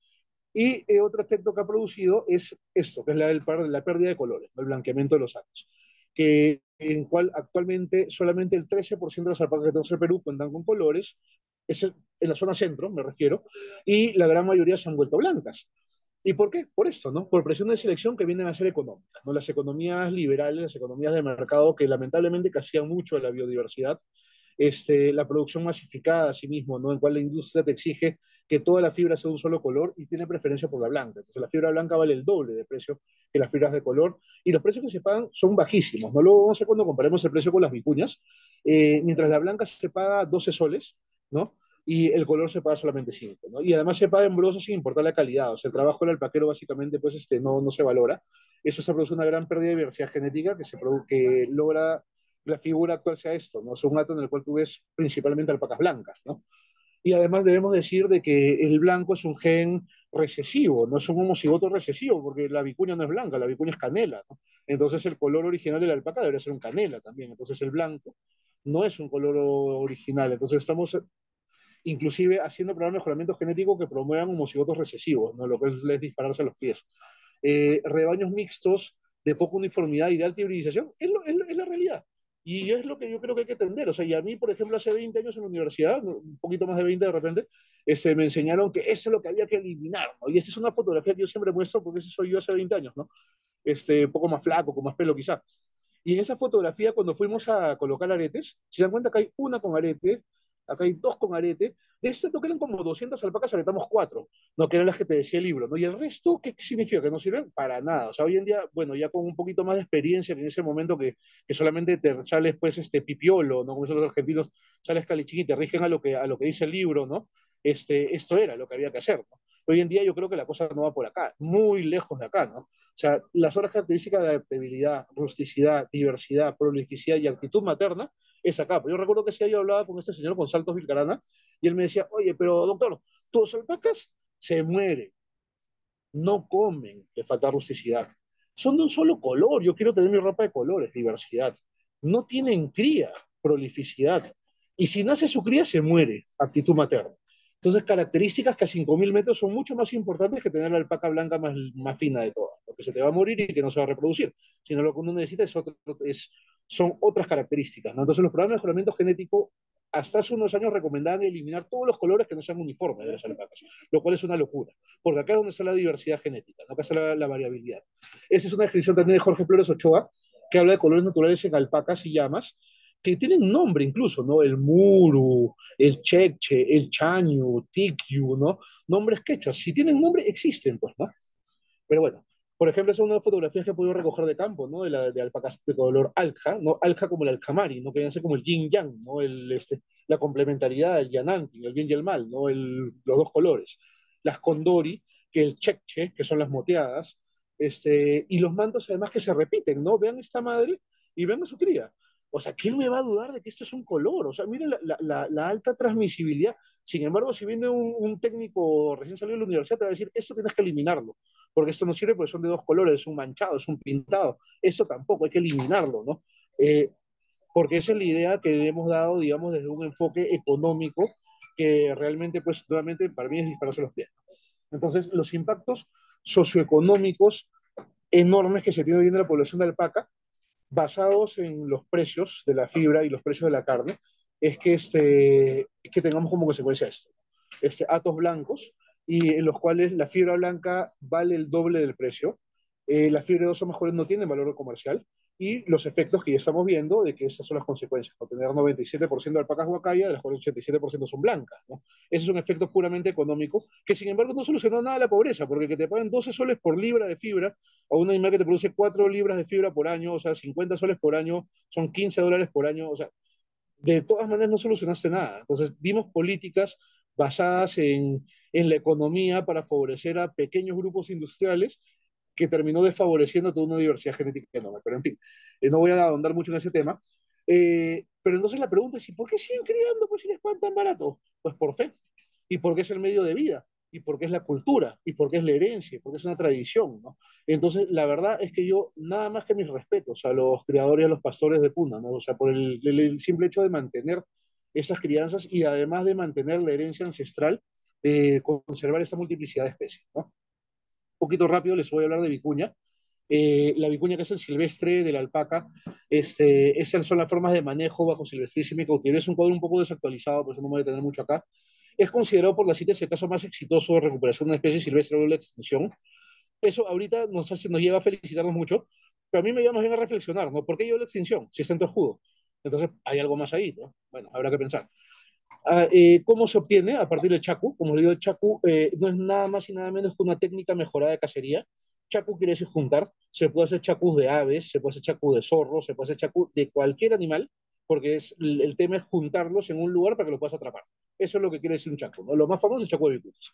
Y eh, otro efecto que ha producido es esto, que es la, pérdida de colores, el blanqueamiento de los años, que en cual actualmente solamente el 13% de las alpacas que tenemos en Perú cuentan con colores, es en la zona centro, me refiero, y la gran mayoría se han vuelto blancas. ¿Y por qué? Por esto, ¿no? Por presión de selección que vienen a ser económicas, ¿no? Las economías liberales, las economías de mercado que lamentablemente castigan mucho a la biodiversidad, este, la producción masificada a sí mismo, ¿no? En cual la industria te exige que toda la fibra sea de un solo color y tiene preferencia por la blanca. Entonces la fibra blanca vale el doble de precio que las fibras de color y los precios que se pagan son bajísimos, ¿no? Luego vamos a cuando comparemos el precio con las vicuñas, eh, mientras la blanca se paga 12 soles, ¿no? y el color se paga solamente 5, ¿no? Y además se paga en broso sin importar la calidad, o sea, el trabajo del alpaquero básicamente pues este, no, no se valora. Eso se produce una gran pérdida de diversidad genética que, se que logra la figura actual sea esto, ¿no? Es un gato en el cual tú ves principalmente alpacas blancas, ¿no? Y además debemos decir de que el blanco es un gen recesivo, no es un homocigoto recesivo, porque la vicuña no es blanca, la vicuña es canela, Entonces el color original de la alpaca debería ser un canela también, entonces el blanco no es un color original. Entonces estamos inclusive haciendo programas de mejoramiento genético que promuevan homocigotos recesivos, ¿no? lo que es dispararse a los pies. Eh, rebaños mixtos de poca uniformidad y de alta hibridización, es, la realidad. Y es lo que yo creo que hay que atender. O sea, y a mí, por ejemplo, hace 20 años en la universidad, un poquito más de 20 de repente, este, me enseñaron que eso es lo que había que eliminar. Y esa es una fotografía que yo siempre muestro porque ese soy yo hace 20 años, ¿no? Este, un poco más flaco, con más pelo quizá. Y en esa fotografía, cuando fuimos a colocar aretes, se dan cuenta que hay una con arete, acá hay dos con arete. De este toquen como 200 alpacas, aretamos cuatro, ¿no? que eran las que te decía el libro. ¿no? Y el resto, ¿qué significa? Que no sirven para nada. O sea, hoy en día, bueno, ya con un poquito más de experiencia que en ese momento que, solamente te sales, pues, este pipiolo, ¿no? como nosotros argentinos, sales calichiqui y te rigen a lo, que, a lo que dice el libro, ¿no? Este, esto era lo que había que hacer. ¿no? Hoy en día yo creo que la cosa no va por acá, muy lejos de acá, ¿no? O sea, las otras características de adaptabilidad, rusticidad, diversidad, prolificidad y actitud materna es acá. yo recuerdo que si yo hablaba con este señor con Saltos Vilcarana y él me decía, oye, pero doctor, tus alpacas se mueren, no comen, le falta rusticidad. Son de un solo color, yo quiero tener mi ropa de colores, diversidad. No tienen cría, prolificidad. Y si nace su cría, se muere, actitud materna. Entonces, características que a 5.000 metros son mucho más importantes que tener la alpaca blanca más, más fina de todas, porque se te va a morir y que no se va a reproducir, sino lo que uno necesita son otras características. Entonces, los programas de mejoramiento genético hasta hace unos años recomendaban eliminar todos los colores que no sean uniformes de las alpacas, lo cual es una locura, porque acá es donde está la diversidad genética, acá está la, la variabilidad. Esa es una descripción también de Jorge Flores Ochoa, que habla de colores naturales en alpacas y llamas, que tienen nombre incluso, ¿no? El Muru, el Cheche, el Chanyu, Tikyu, ¿no? Nombres quechos. Si tienen nombre, existen, pues, ¿no? Pero bueno, por ejemplo, es una de las fotografías que he podido recoger de campo, ¿no? De, la, de alpacas de color alca, ¿no? Alca como el alcamari, ¿no? Querían ser como el yin-yang, ¿no? El, este, la complementariedad, el yananti, el bien y el mal, ¿no? El, los dos colores. Las condori, que el cheche, que son las moteadas, este, y los mantos además que se repiten, ¿no? Vean esta madre y vean a su cría. O sea, ¿quién me va a dudar de que esto es un color? O sea, miren la, alta transmisibilidad. Sin embargo, si viene un, técnico recién salido de la universidad, te va a decir, esto tienes que eliminarlo, porque esto no sirve porque son de dos colores, es un manchado, es un pintado. Esto tampoco, hay que eliminarlo, ¿no? Eh, porque esa es la idea que le hemos dado, digamos, desde un enfoque económico, que realmente, pues, nuevamente, para mí es dispararse los pies. Entonces, los impactos socioeconómicos enormes que se tiene hoy en la población de alpaca basados en los precios de la fibra y los precios de la carne, es que, este, que tengamos como consecuencia esto. Este, atos blancos, y en los cuales la fibra blanca vale el doble del precio. Eh, la fibra de dos mejor no tiene valor comercial y los efectos que ya estamos viendo de que esas son las consecuencias, por tener 97% de alpacas huacaya, de las cuales 87% son blancas. Ese es un efecto puramente económico que, sin embargo, no solucionó nada la pobreza, porque que te paguen 12 soles por libra de fibra a un animal que te produce 4 libras de fibra por año, o sea, 50 soles por año, son 15 dólares por año, o sea, de todas maneras no solucionaste nada. Entonces, dimos políticas basadas en, en la economía para favorecer a pequeños grupos industriales que terminó desfavoreciendo toda una diversidad genética enorme. Pero en fin, eh, no voy a ahondar mucho en ese tema. Eh, pero entonces la pregunta es, ¿y por qué siguen criando pues, si les pagan tan barato? Pues por fe, y porque es el medio de vida, y porque es la cultura, y porque es la herencia, y porque es una tradición. ¿no? Entonces, la verdad es que yo, nada más que mis respetos a los criadores, a los pastores de Puna, o sea, por el, simple hecho de mantener esas crianzas y además de mantener la herencia ancestral, de eh, conservar esta multiplicidad de especies. ¿no? poquito rápido les voy a hablar de vicuña. Eh, la vicuña que es el silvestre de la alpaca, este, esas son las formas de manejo bajo silvestrísimo y cautiverio. Es un cuadro un poco desactualizado, por eso no me voy a detener mucho acá. Es considerado por la CITES el caso más exitoso de recuperación de una especie silvestre o la extinción. Eso ahorita nos, nos lleva a felicitarnos mucho, pero a mí me más bien a reflexionar, ¿no? ¿Por qué yo la extinción si es en escudo? Entonces hay algo más ahí, ¿no? Bueno, habrá que pensar. Ah, eh, ¿Cómo se obtiene? A partir del chacu. Como le digo, el chacu eh, no es nada más y nada menos que una técnica mejorada de cacería. Chacu quiere decir juntar. Se puede hacer chacu de aves, se puede hacer chacu de zorros, se puede hacer chacu de cualquier animal, porque es, el, tema es juntarlos en un lugar para que lo puedas atrapar. Eso es lo que quiere decir un chacu. Lo más famoso es chacu de Vicutis.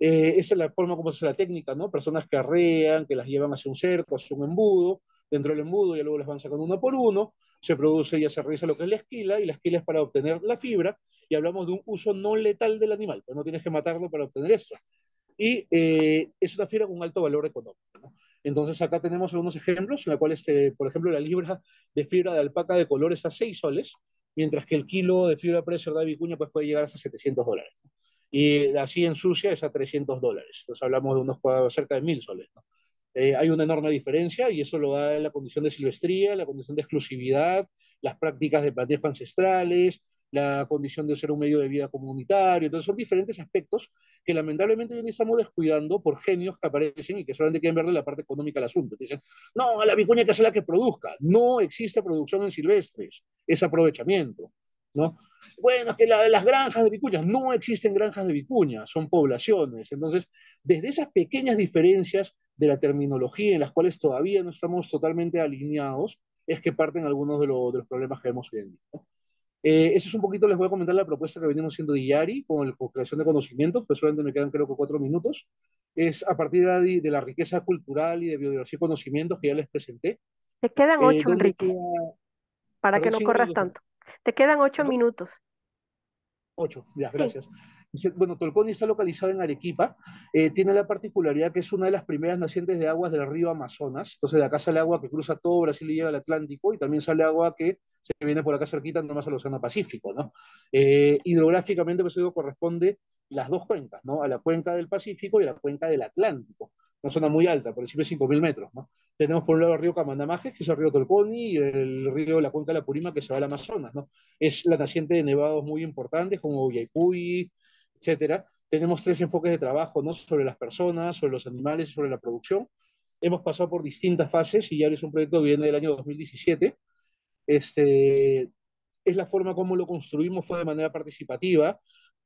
Eh, esa es la forma como se hace la técnica, ¿no? Personas que arrean, que las llevan hacia un cerco, hacia un embudo, dentro del embudo, y luego las van sacando uno por uno, se produce ya se realiza lo que es la esquila, y la esquila es para obtener la fibra, y hablamos de un uso no letal del animal, pues no tienes que matarlo para obtener esto. Y eh, es una fibra con un alto valor económico. ¿no? Entonces acá tenemos algunos ejemplos, en los cuales, eh, por ejemplo, la libra de fibra de alpaca de color es a 6 soles, mientras que el kilo de fibra de de vicuña pues, puede llegar hasta 700 dólares. Y así en sucia es a 300 dólares. Entonces hablamos de unos cerca de 1000 soles. ¿no? Eh, hay una enorme diferencia y eso lo da la condición de silvestría, la condición de exclusividad, las prácticas de platejos ancestrales, la condición de ser un medio de vida comunitario. Entonces son diferentes aspectos que lamentablemente hoy estamos descuidando por genios que aparecen y que solamente quieren verle la parte económica del asunto. Dicen, no, a la vicuña que sea la que produzca. No existe producción en silvestres, es aprovechamiento. ¿no? Bueno, es que las granjas de vicuñas, no existen granjas de vicuña, son poblaciones. Entonces, desde esas pequeñas diferencias de la terminología en las cuales todavía no estamos totalmente alineados, es que parten algunos de, los problemas que vemos hoy en día. Eh, eso es un poquito, les voy a comentar la propuesta que venimos haciendo de con, la creación de conocimientos, pues solamente me quedan creo que cuatro minutos. Es a partir de, la riqueza cultural y de biodiversidad y conocimientos que ya les presenté. Te quedan eh, ocho, Enrique, para que no corras tanto. Te quedan ocho minutos. Ocho, gracias. Bueno, Tolconi está localizado en Arequipa, eh, tiene la particularidad que es una de las primeras nacientes de aguas del río Amazonas, entonces de acá sale agua que cruza todo Brasil y llega al Atlántico, y también sale agua que se viene por acá cerquita, nomás al Océano Pacífico, ¿no? Eh, hidrográficamente, pues digo, corresponde las dos cuencas, ¿no? A la cuenca del Pacífico y a la cuenca del Atlántico una zona muy alta, por encima de 5.000 metros. Tenemos por un lado el río Camandamajes, que es el río Tolconi, y el río de la cuenca de la Purima, que se va al Amazonas. Es la naciente de nevados muy importantes, como Yaipuy, etcétera. Tenemos tres enfoques de trabajo, ¿no? Sobre las personas, sobre los animales sobre la producción. Hemos pasado por distintas fases y ya es un proyecto que viene del año 2017. Este, es la forma como lo construimos, fue de manera participativa,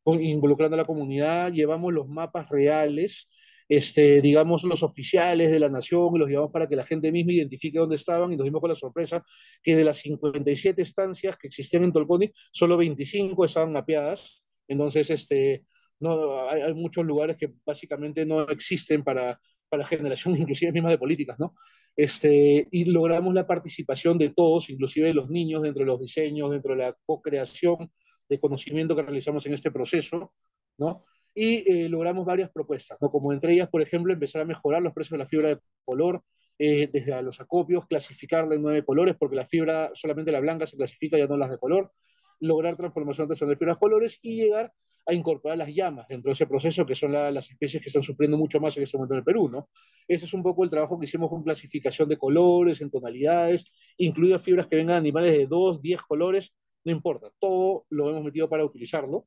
involucrando a la comunidad, llevamos los mapas reales, este, digamos, los oficiales de la nación, los llevamos para que la gente misma identifique dónde estaban y nos vimos con la sorpresa que de las 57 estancias que existían en Tolconi, solo 25 estaban mapeadas entonces, este, no, hay, muchos lugares que básicamente no existen para, para generación inclusive misma de políticas, ¿no? Este, y logramos la participación de todos, inclusive de los niños, dentro de los diseños, dentro de la co-creación de conocimiento que realizamos en este proceso, ¿no? Y eh, logramos varias propuestas, ¿no? Como entre ellas, por ejemplo, empezar a mejorar los precios de la fibra de color, eh, desde los acopios, clasificarla en nueve colores, porque la fibra, solamente la blanca se clasifica, ya no las de color, lograr transformación de de fibras colores y llegar a incorporar las llamas dentro de ese proceso, que son las especies que están sufriendo mucho más en este momento en el Perú, ¿no? Ese es un poco el trabajo que hicimos con clasificación de colores, en tonalidades, incluidas fibras que vengan de animales de dos, 10 colores, no importa, todo lo hemos metido para utilizarlo.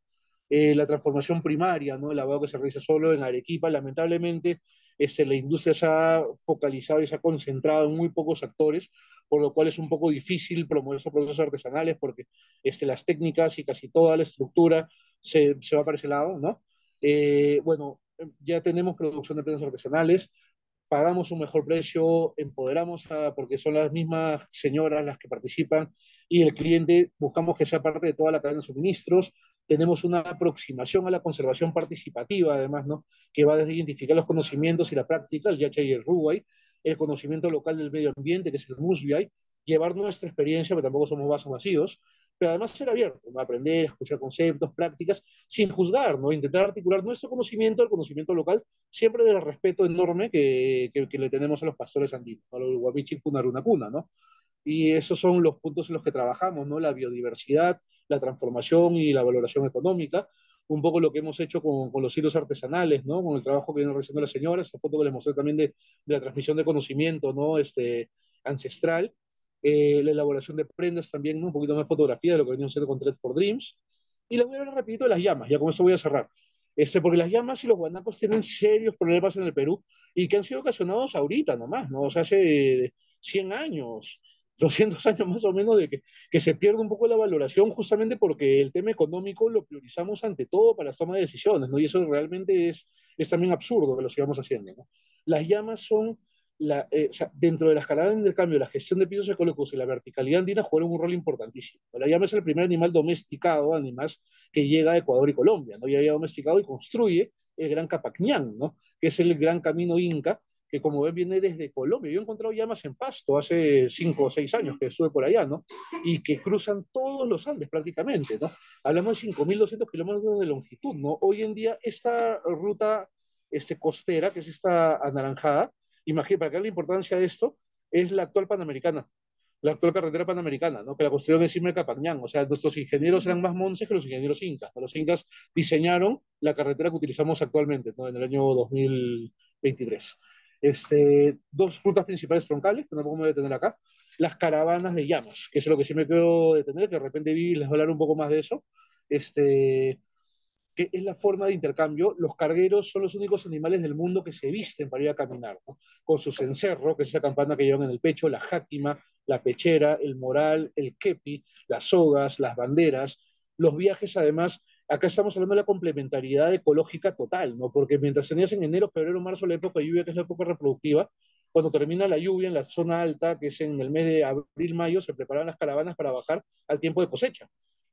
Eh, la transformación primaria, ¿no? el lavado que se realiza solo en Arequipa, lamentablemente este, la industria se ha focalizado y se ha concentrado en muy pocos actores, por lo cual es un poco difícil promover esos procesos artesanales porque este, las técnicas y casi toda la estructura se, va para ese lado, ¿no? Eh, bueno, ya tenemos producción de prendas artesanales, pagamos un mejor precio, empoderamos a, porque son las mismas señoras las que participan y el cliente buscamos que sea parte de toda la cadena de suministros, tenemos una aproximación a la conservación participativa, además, ¿no? que va desde identificar los conocimientos y la práctica, el yachay y el ruguay, el conocimiento local del medio ambiente, que es el musbiay, llevar nuestra experiencia, pero tampoco somos vasos vacíos, pero además ser abierto, aprender, escuchar conceptos, prácticas, sin juzgar, ¿no? intentar articular nuestro conocimiento, al conocimiento local, siempre del respeto enorme que, que, le tenemos a los pastores andinos, a los puna, puna ¿no? y esos son los puntos en los que trabajamos, ¿no? La biodiversidad, la transformación y la valoración económica. Un poco lo que hemos hecho con, con los hilos artesanales, ¿no? Con el trabajo que vienen realizando las señoras, esta foto que les mostré también de, de la transmisión de conocimiento, ¿no? Este, ancestral. Eh, la elaboración de prendas también, ¿no? Un poquito más fotografía de lo que venimos haciendo con Thread for Dreams. Y les voy a hablar rapidito de las llamas, ya con eso voy a cerrar. Este, porque las llamas y los guanacos tienen serios problemas en el Perú y que han sido ocasionados ahorita nomás, ¿no? O hace 100 eh, años. 200 años más o menos de que, se pierde un poco la valoración justamente porque el tema económico lo priorizamos ante todo para la toma de decisiones, ¿no? Y eso realmente es, es también absurdo que lo sigamos haciendo, ¿no? Las llamas son, eh, dentro de la escalada del intercambio la gestión de pisos ecológicos y la verticalidad andina juegan un rol importantísimo. La llama es el primer animal domesticado, animal que llega a Ecuador y Colombia, ¿no? Y había domesticado y construye el gran Capacñán, ¿no? Que es el gran camino inca que como ven viene desde Colombia. Yo he encontrado llamas en Pasto hace cinco o seis años que estuve por allá, ¿no? Y que cruzan todos los Andes prácticamente, ¿no? Hablamos de 5.200 kilómetros de longitud, ¿no? Hoy en día esta ruta este, costera, que es esta anaranjada, imagínate, para que la importancia de esto, es la actual Panamericana la actual carretera panamericana, ¿no? que la construyeron en de Capañán. O sea, nuestros ingenieros eran más monces que los ingenieros incas. Los incas diseñaron la carretera que utilizamos actualmente ¿no? en el año 2023 este, dos rutas principales troncales, que no me detener acá, las caravanas de llamas, que es lo que sí me quiero detener, que de repente vi les voy a hablar un poco más de eso, este, que es la forma de intercambio. Los cargueros son los únicos animales del mundo que se visten para ir a caminar, con su cencerro, que es esa campana que llevan en el pecho, la jáquima, la pechera, el moral, el kepi, las sogas, las banderas. Los viajes, además, acá estamos hablando de la complementariedad ecológica total, ¿no? Porque mientras tenías en enero, febrero, marzo la época de lluvia, que es la época reproductiva, cuando termina la lluvia en la zona alta, que es en el mes de abril, mayo, se preparaban las caravanas para bajar al tiempo de cosecha,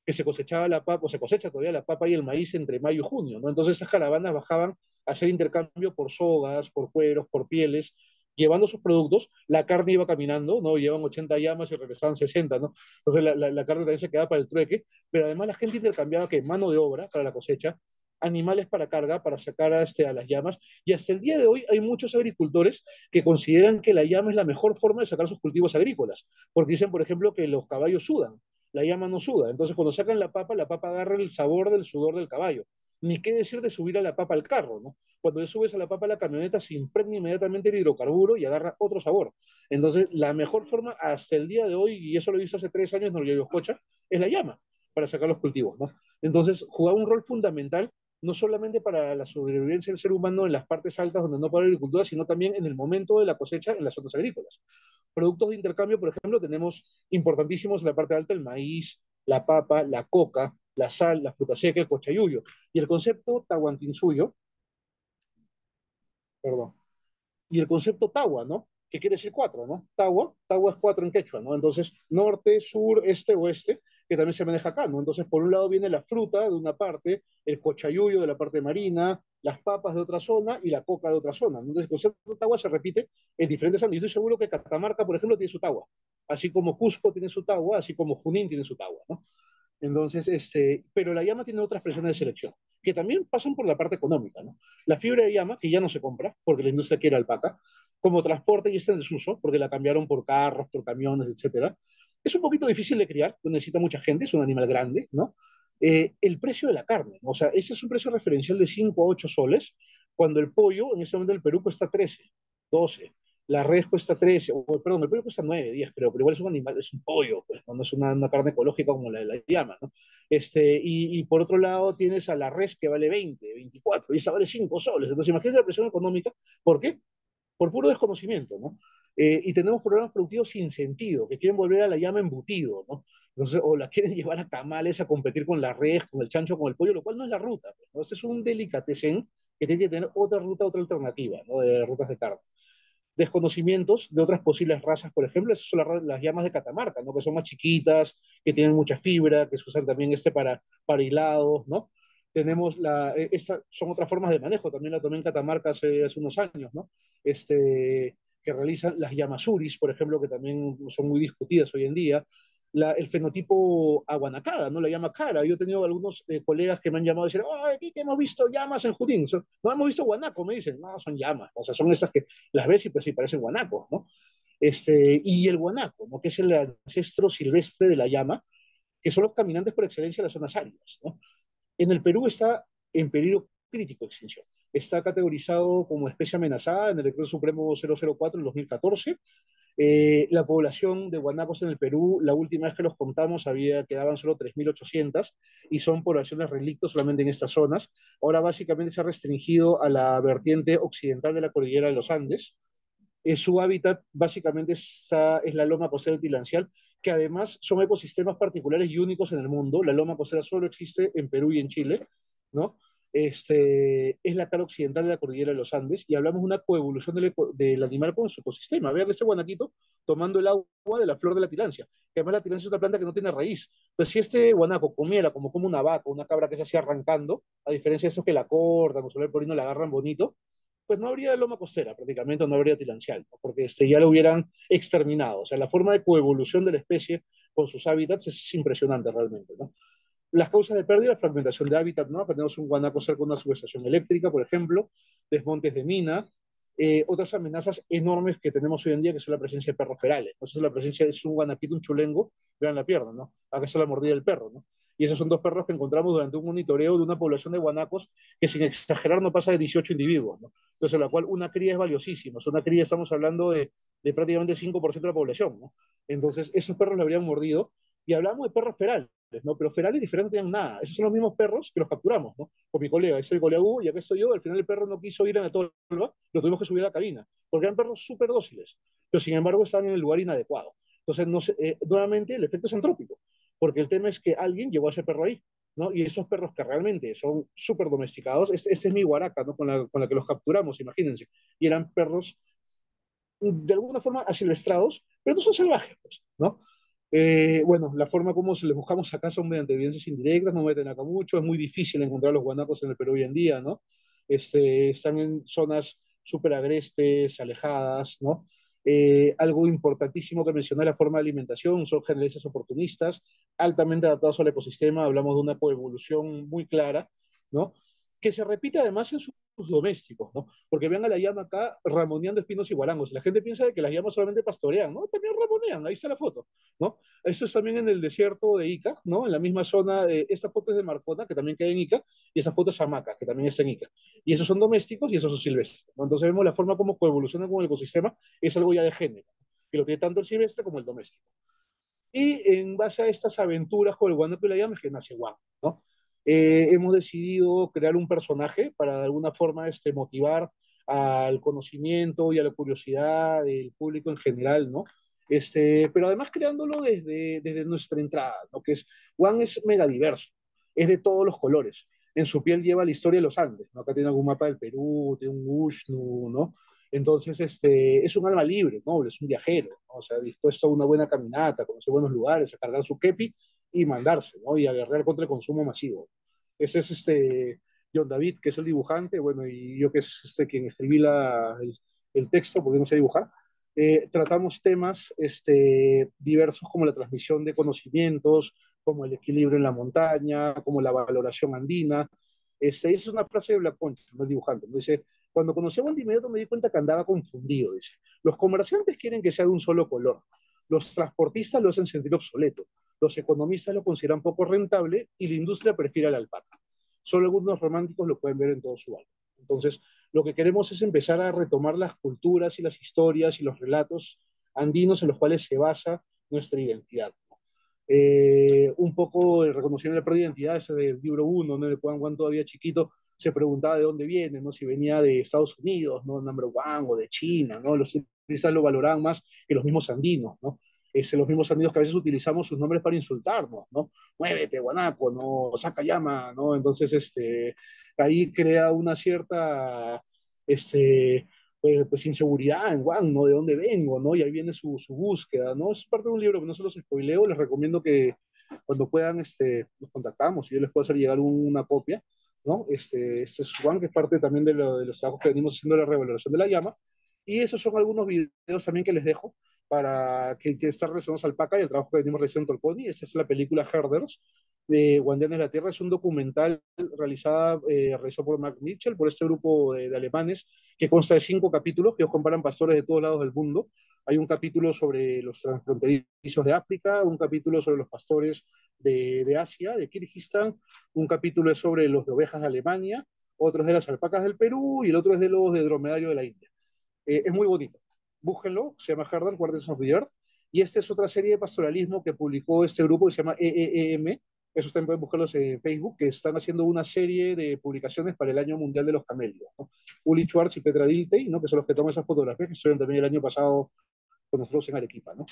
que se cosechaba la papa, o se cosecha todavía la papa y el maíz entre mayo y junio, ¿no? Entonces esas caravanas bajaban a hacer intercambio por sogas, por cueros, por pieles, llevando sus productos, la carne iba caminando, ¿no? Llevan 80 llamas y regresaban 60, ¿no? Entonces la, la, carne también se quedaba para el trueque, pero además la gente intercambiaba que mano de obra para la cosecha, animales para carga, para sacar este, a las llamas. Y hasta el día de hoy hay muchos agricultores que consideran que la llama es la mejor forma de sacar sus cultivos agrícolas, porque dicen, por ejemplo, que los caballos sudan, la llama no suda. Entonces, cuando sacan la papa, la papa agarra el sabor del sudor del caballo ni qué decir de subir a la papa al carro, ¿no? Cuando subes a la papa a la camioneta se impregna inmediatamente el hidrocarburo y agarra otro sabor. Entonces, la mejor forma hasta el día de hoy, y eso lo he visto hace tres años en cocha es la llama para sacar los cultivos, ¿no? Entonces, juega un rol fundamental no solamente para la sobrevivencia del ser humano en las partes altas donde no puede la agricultura, sino también en el momento de la cosecha en las zonas agrícolas. Productos de intercambio, por ejemplo, tenemos importantísimos en la parte alta el maíz, la papa, la coca, la sal, la fruta seca, el cochayuyo. Y el concepto tahuantinsuyo, perdón, y el concepto tawa, ¿no? ¿Qué quiere decir cuatro, ¿no? Tawa, tawa es cuatro en quechua, ¿no? Entonces, norte, sur, este, oeste, que también se maneja acá, ¿no? Entonces, por un lado viene la fruta de una parte, el cochayuyo de la parte marina, las papas de otra zona y la coca de otra zona. Entonces, el concepto de se repite en diferentes ámbitos. Estoy seguro que Catamarca, por ejemplo, tiene su tahua. así como Cusco tiene su tahua, así como Junín tiene su tahua, ¿no? Entonces, este, pero la llama tiene otras presiones de selección, que también pasan por la parte económica, ¿no? La fibra de llama, que ya no se compra, porque la industria quiere alpaca, como transporte y está en desuso, porque la cambiaron por carros, por camiones, etcétera. Es un poquito difícil de criar, necesita mucha gente, es un animal grande, ¿no? Eh, el precio de la carne, o sea, ese es un precio referencial de 5 a 8 soles, cuando el pollo en este momento el peruco está 13, 12 la red cuesta 13, perdón, el pollo cuesta 9, 10 creo, pero igual es un animal, es un pollo, pues, ¿no? es una, carne ecológica como la de la llama, ¿no? Este, y, por otro lado tienes a la res que vale 20, 24, y esa vale 5 soles, entonces imagínate la presión económica, ¿por qué? Por puro desconocimiento, ¿no? Eh, y tenemos programas productivos sin sentido, que quieren volver a la llama embutido, ¿no? o la quieren llevar a tamales a competir con la res, con el chancho, con el pollo, lo cual no es la ruta, Entonces pues, este es un delicatessen que tiene que tener otra ruta, otra alternativa, ¿no? De rutas de carne desconocimientos de otras posibles razas, por ejemplo, esas son las, llamas de Catamarca, ¿no? que son más chiquitas, que tienen mucha fibra, que se usan también este para, para hilados, ¿no? Tenemos la, e-, esa, son otras formas de manejo, también la tomé en Catamarca hace, unos años, Este, que realizan las llamas Uris, por ejemplo, que también son muy discutidas hoy en día, el fenotipo aguanacara, ¿no? La llama cara. Yo he tenido algunos eh, colegas que me han llamado y dicen, oh, aquí que hemos visto llamas en Judín. no hemos visto guanaco, me dicen. No, son llamas. O sea, son esas que las ves y pues sí parecen guanacos, ¿no? Este, y el guanaco, Que es el ancestro silvestre de la llama, que son los caminantes por excelencia de las zonas áridas, ¿no? En el Perú está en peligro crítico de extinción. Está categorizado como especie amenazada en el Decreto Supremo 004 del 2014 eh, la población de guanacos en el Perú, la última vez que los contamos, había, quedaban solo 3.800 y son poblaciones relictos solamente en estas zonas. Ahora básicamente se ha restringido a la vertiente occidental de la cordillera de los Andes. Eh, su hábitat básicamente es, es la loma costera tilancial, que además son ecosistemas particulares y únicos en el mundo. La loma costera solo existe en Perú y en Chile, ¿no? este, es la cara occidental de la cordillera de los Andes y hablamos de una coevolución del, animal con su ecosistema. Vean este guanaquito tomando el agua de la flor de la tirancia, que además la tirancia es una planta que no tiene raíz. Entonces, si este guanaco comiera como como una vaca, una cabra que se hacía arrancando, a diferencia de esos que la cortan o sobre el porino la agarran bonito, pues no habría loma costera prácticamente, no habría tilancial, porque este, ya lo hubieran exterminado. O sea, la forma de coevolución de la especie con sus hábitats es impresionante realmente, ¿no? Las causas de pérdida, la fragmentación de hábitat, ¿no? tenemos un guanaco cerca de una subestación eléctrica, por ejemplo, desmontes de mina, eh, otras amenazas enormes que tenemos hoy en día, que son la presencia de perros ferales. Entonces, la presencia de un guanaquito, un chulengo, vean la pierna, ¿no? Acá está la mordida del perro, ¿no? Y esos son dos perros que encontramos durante un monitoreo de una población de guanacos que, sin exagerar, no pasa de 18 individuos, ¿no? Entonces, la cual una cría es valiosísima. Es una cría estamos hablando de, de prácticamente 5% de la población, ¿no? Entonces, esos perros le habrían mordido. Y hablamos de perros ferales, ¿no? Pero ferales diferentes no nada. Esos son los mismos perros que los capturamos, ¿no? Con mi colega, ese el goleagú, y acá estoy yo. Al final el perro no quiso ir a la tolva, lo tuvimos que subir a la cabina, porque eran perros súper dóciles, pero sin embargo estaban en el lugar inadecuado. Entonces, no eh, nuevamente, el efecto es antrópico, porque el tema es que alguien llevó a ese perro ahí, ¿no? Y esos perros que realmente son súper domesticados, ese es mi guaraca, ¿no? Con la, con la que los capturamos, imagínense. Y eran perros de alguna forma asilvestrados, pero no son salvajes, pues, ¿no? Eh, bueno, la forma como se les buscamos acá son mediante evidencias indirectas, no meten acá mucho, es muy difícil encontrar los guanacos en el Perú hoy en día, ¿no? Este, están en zonas súper agrestes, alejadas, ¿no? Eh, algo importantísimo que mencioné la forma de alimentación, son generalistas oportunistas, altamente adaptados al ecosistema, hablamos de una coevolución muy clara, ¿no? que se repite además en sus domésticos, ¿no? Porque vean a la llama acá ramoneando espinos y guarangos. La gente piensa de que las llamas solamente pastorean, ¿no? También ramonean, ahí está la foto, ¿no? Eso es también en el desierto de Ica, ¿no? En la misma zona, de, esta foto es de Marcona, que también queda en Ica, y esa foto es Hamaca, que también está en Ica. Y esos son domésticos y esos son silvestres. Entonces vemos la forma como coevolucionan con el ecosistema, es algo ya de género, que lo tiene tanto el silvestre como el doméstico. Y en base a estas aventuras con el guanaco y la llama es que nace Guan, ¿no? Eh, hemos decidido crear un personaje para de alguna forma este, motivar al conocimiento y a la curiosidad del público en general, ¿no? Este, pero además creándolo desde, desde nuestra entrada, ¿no? que es, Juan es mega diverso, es de todos los colores. En su piel lleva la historia de los Andes, ¿no? acá tiene algún mapa del Perú, tiene un Ushnu, ¿no? Entonces, este, es un alma libre, noble, es un viajero, o sea, dispuesto a una buena caminata, a conocer buenos lugares, a cargar su kepi y mandarse, ¿no? Y a guerrear contra el consumo masivo. Ese es este John David, que es el dibujante, bueno, y yo que es este quien escribí el, texto, porque no sé dibujar. Eh, tratamos temas este, diversos como la transmisión de conocimientos, como el equilibrio en la montaña, como la valoración andina. Este, esa es una frase de Black el dibujante. entonces Dice, cuando conocí a Wendy me di cuenta que andaba confundido. Dice, los comerciantes quieren que sea de un solo color. Los transportistas lo hacen sentir obsoleto. Los economistas lo consideran poco rentable y la industria prefiere la alpaca. Solo algunos románticos lo pueden ver en todo su valor. Entonces, lo que queremos es empezar a retomar las culturas y las historias y los relatos andinos en los cuales se basa nuestra identidad. Eh, un poco el reconocimiento de la propia identidad, ese del libro uno, ¿no? todavía chiquito se preguntaba de dónde viene, ¿no? si venía de Estados Unidos, ¿no? number one, o de China, ¿no? los turistas lo valoraban más que los mismos andinos. ¿no? es, los mismos amigos que a veces utilizamos sus nombres para insultarnos, ¿no? Muévete, guanaco, ¿no? Saca llama, ¿no? Entonces, este, ahí crea una cierta, este, pues, pues inseguridad en Juan, ¿no? De dónde vengo, ¿no? Y ahí viene su, su, búsqueda, ¿no? Es parte de un libro que no se los spoileo, les recomiendo que cuando puedan, este, nos contactamos y yo les puedo hacer llegar una copia, ¿no? Este, este, es Juan, que es parte también de, los trabajos que venimos haciendo la Revaloración de la llama. Y esos son algunos videos también que les dejo para que estar relacionados al y el trabajo que venimos realizando en Torconi. Esa es la película Herders de Guardianes de la Tierra. Es un documental eh, realizado por Mark Mitchell, por este grupo de, alemanes, que consta de cinco capítulos que os comparan pastores de todos lados del mundo. Hay un capítulo sobre los transfronterizos de África, un capítulo sobre los pastores de, Asia, de Kirguistán, un capítulo es sobre los de ovejas de Alemania, otro es de las alpacas del Perú y el otro es de los de dromedario de la India. Eh, es muy bonito búsquenlo, se llama Herder, Guardians of the Earth, y esta es otra serie de pastoralismo que publicó este grupo que se llama EEM e eso también pueden buscarlos en Facebook, que están haciendo una serie de publicaciones para el Año Mundial de los camellos ¿no? Uli Schwartz y Petra Diltey, ¿no? que son los que toman esas fotografías, que estuvieron también el año pasado con nosotros en Arequipa. ¿no?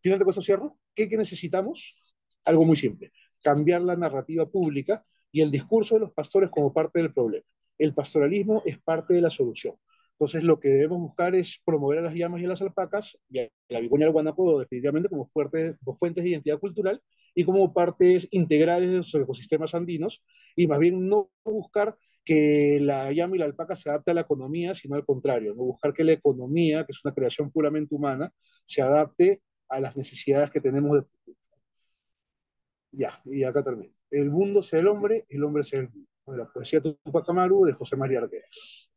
Finalmente, de esto cierro. ¿Qué, ¿Qué necesitamos? Algo muy simple. Cambiar la narrativa pública y el discurso de los pastores como parte del problema. El pastoralismo es parte de la solución. Entonces, lo que debemos buscar es promover a las llamas y a las alpacas y a la vicuña del guanaco definitivamente como, fuertes, fuentes de identidad cultural y como partes integrales de los ecosistemas andinos, y más bien no buscar que la llama y la alpaca se adapte a la economía, sino al contrario, no buscar que la economía, que es una creación puramente humana, se adapte a las necesidades que tenemos de futuro. Ya, y acá termino. El mundo sea el hombre, el hombre sea el mundo. De la poesía Tupac Amaru de José María Arguedas.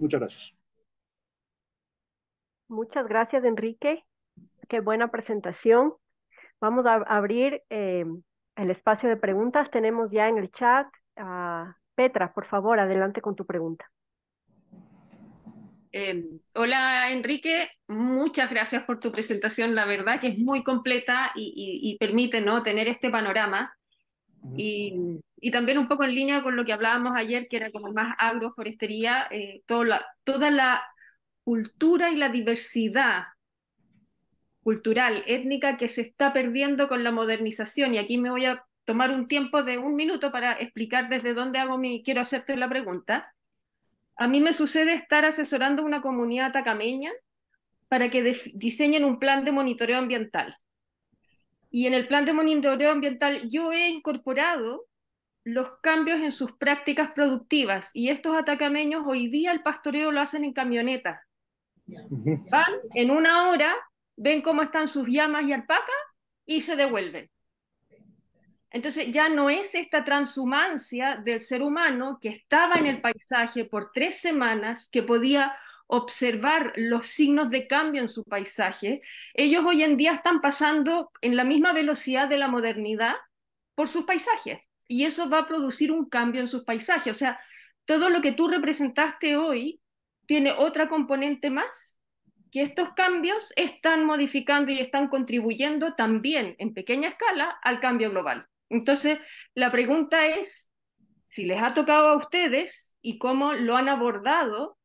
Muchas gracias. Muchas gracias, Enrique. Qué buena presentación. Vamos a abrir eh, el espacio de preguntas. Tenemos ya en el chat a Petra, por favor, adelante con tu pregunta. Eh, hola Enrique, muchas gracias por tu presentación, la verdad que es muy completa y, y permite ¿no? tener este panorama. Y y también un poco en línea con lo que hablábamos ayer, que era como más agroforestería, eh, toda, la, toda la cultura y la diversidad cultural, étnica que se está perdiendo con la modernización. Y aquí me voy a tomar un tiempo de un minuto para explicar desde dónde hago mi, quiero hacerte la pregunta. A mí me sucede estar asesorando una comunidad atacameña para que diseñen un plan de monitoreo ambiental. Y en el plan de monitoreo ambiental yo he incorporado los cambios en sus prácticas productivas y estos atacameños hoy día el pastoreo lo hacen en camioneta. Van en una hora, ven cómo están sus llamas y alpacas y se devuelven. Entonces ya no es esta transhumancia del ser humano que estaba en el paisaje por tres semanas, que podía observar los signos de cambio en su paisaje. Ellos hoy en día están pasando en la misma velocidad de la modernidad por sus paisajes y eso va a producir un cambio en sus paisajes. O sea, todo lo que tú representaste hoy tiene otra componente más que estos cambios están modificando y están contribuyendo también en pequeña escala al cambio global. Entonces, la pregunta es si les ha tocado a ustedes y cómo lo han abordado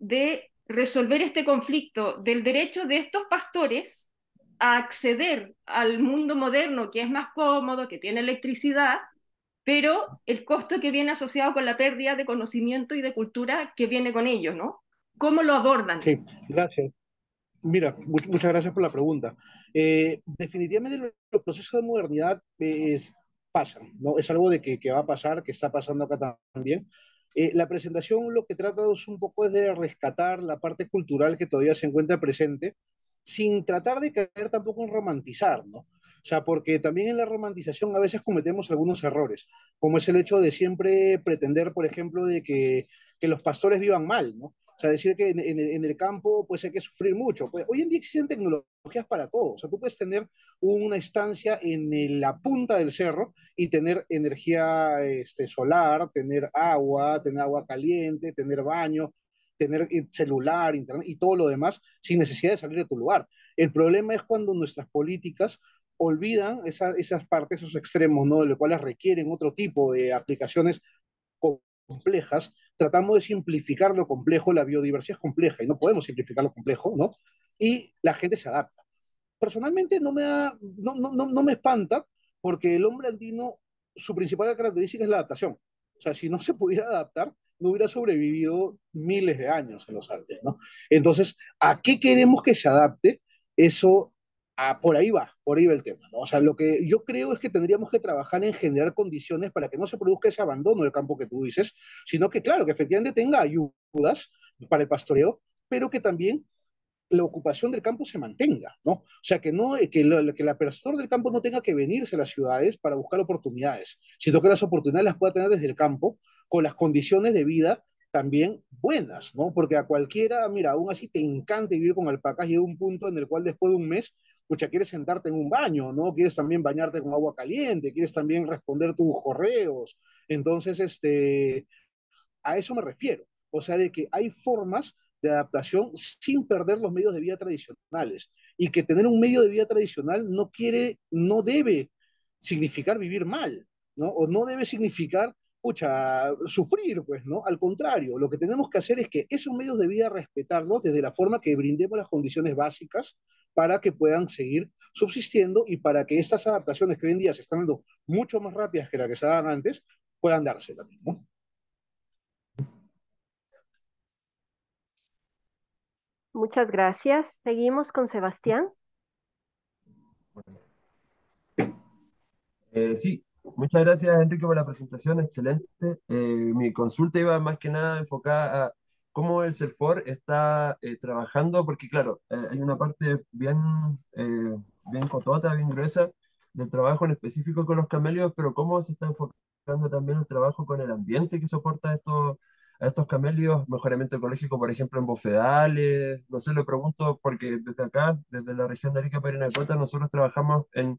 de resolver este conflicto del derecho de estos pastores a acceder al mundo moderno que es más cómodo, que tiene electricidad, pero el costo que viene asociado con la pérdida de conocimiento y de cultura que viene con ello, ¿no? ¿Cómo lo abordan? Sí, gracias. Mira, muchas gracias por la pregunta. Eh, definitivamente los procesos de modernidad eh, pasan, ¿no? Es algo de que, va a pasar, que está pasando acá también. Eh, la presentación lo que trata es un poco es de rescatar la parte cultural que todavía se encuentra presente, sin tratar de caer tampoco en romantizar, ¿no? O sea, porque también en la romantización a veces cometemos algunos errores, como es el hecho de siempre pretender, por ejemplo, de que, que los pastores vivan mal, ¿no? O sea, decir que en, el campo pues hay que sufrir mucho. Pues, hoy en día existen tecnologías para todo. O sea, tú puedes tener una estancia en la punta del cerro y tener energía este, solar, tener agua, tener agua caliente, tener baño, tener eh, celular, internet y todo lo demás sin necesidad de salir de tu lugar. El problema es cuando nuestras políticas olvidan esas partes, esos extremos, ¿no? De los cuales requieren otro tipo de aplicaciones complejas. Tratamos de simplificar lo complejo, la biodiversidad es compleja y no podemos simplificar lo complejo, ¿no? Y la gente se adapta. Personalmente no me, da, no, no, no, no me espanta porque el hombre andino, su principal característica es la adaptación. O sea, si no se pudiera adaptar, no hubiera sobrevivido miles de años en los Andes, ¿no? Entonces, ¿a qué queremos que se adapte? Eso Ah, por ahí va, por ahí va el tema. ¿no? O sea, lo que yo creo es que tendríamos que trabajar en generar condiciones para que no se produzca ese abandono del campo que tú dices, sino que, claro, que efectivamente tenga ayudas para el pastoreo, pero que también la ocupación del campo se mantenga, ¿no? O sea, que, no, que, que la persona del campo no tenga que venirse a las ciudades para buscar oportunidades, sino que las oportunidades las pueda tener desde el campo con las condiciones de vida también buenas, ¿no? Porque a cualquiera, mira, aún así te encanta vivir con alpacas y hay un punto en el cual después de un mes pucha, quieres sentarte en un baño, ¿no? Quieres también bañarte con agua caliente, quieres también responder tus correos. Entonces, este, a eso me refiero. O sea, de que hay formas de adaptación sin perder los medios de vida tradicionales y que tener un medio de vida tradicional no quiere, no debe significar vivir mal, ¿no? O no debe significar, pucha, sufrir, pues, ¿no? Al contrario, lo que tenemos que hacer es que esos medios de vida respetarlos desde la forma que brindemos las condiciones básicas, para que puedan seguir subsistiendo y para que estas adaptaciones que hoy en día se están dando mucho más rápidas que las que se daban antes, puedan darse también. Muchas gracias. Seguimos con Sebastián. Eh, sí, muchas gracias Enrique por la presentación, excelente. Eh, mi consulta iba más que nada enfocada a cómo el CERFOR está eh, trabajando, porque claro, eh, hay una parte bien, eh, bien cotota, bien gruesa del trabajo en específico con los camelios pero cómo se está enfocando también el trabajo con el ambiente que soporta estos, a estos camelios mejoramiento ecológico, por ejemplo, en bofedales, no sé, lo pregunto porque desde acá, desde la región de Arica Parinacota, nosotros trabajamos en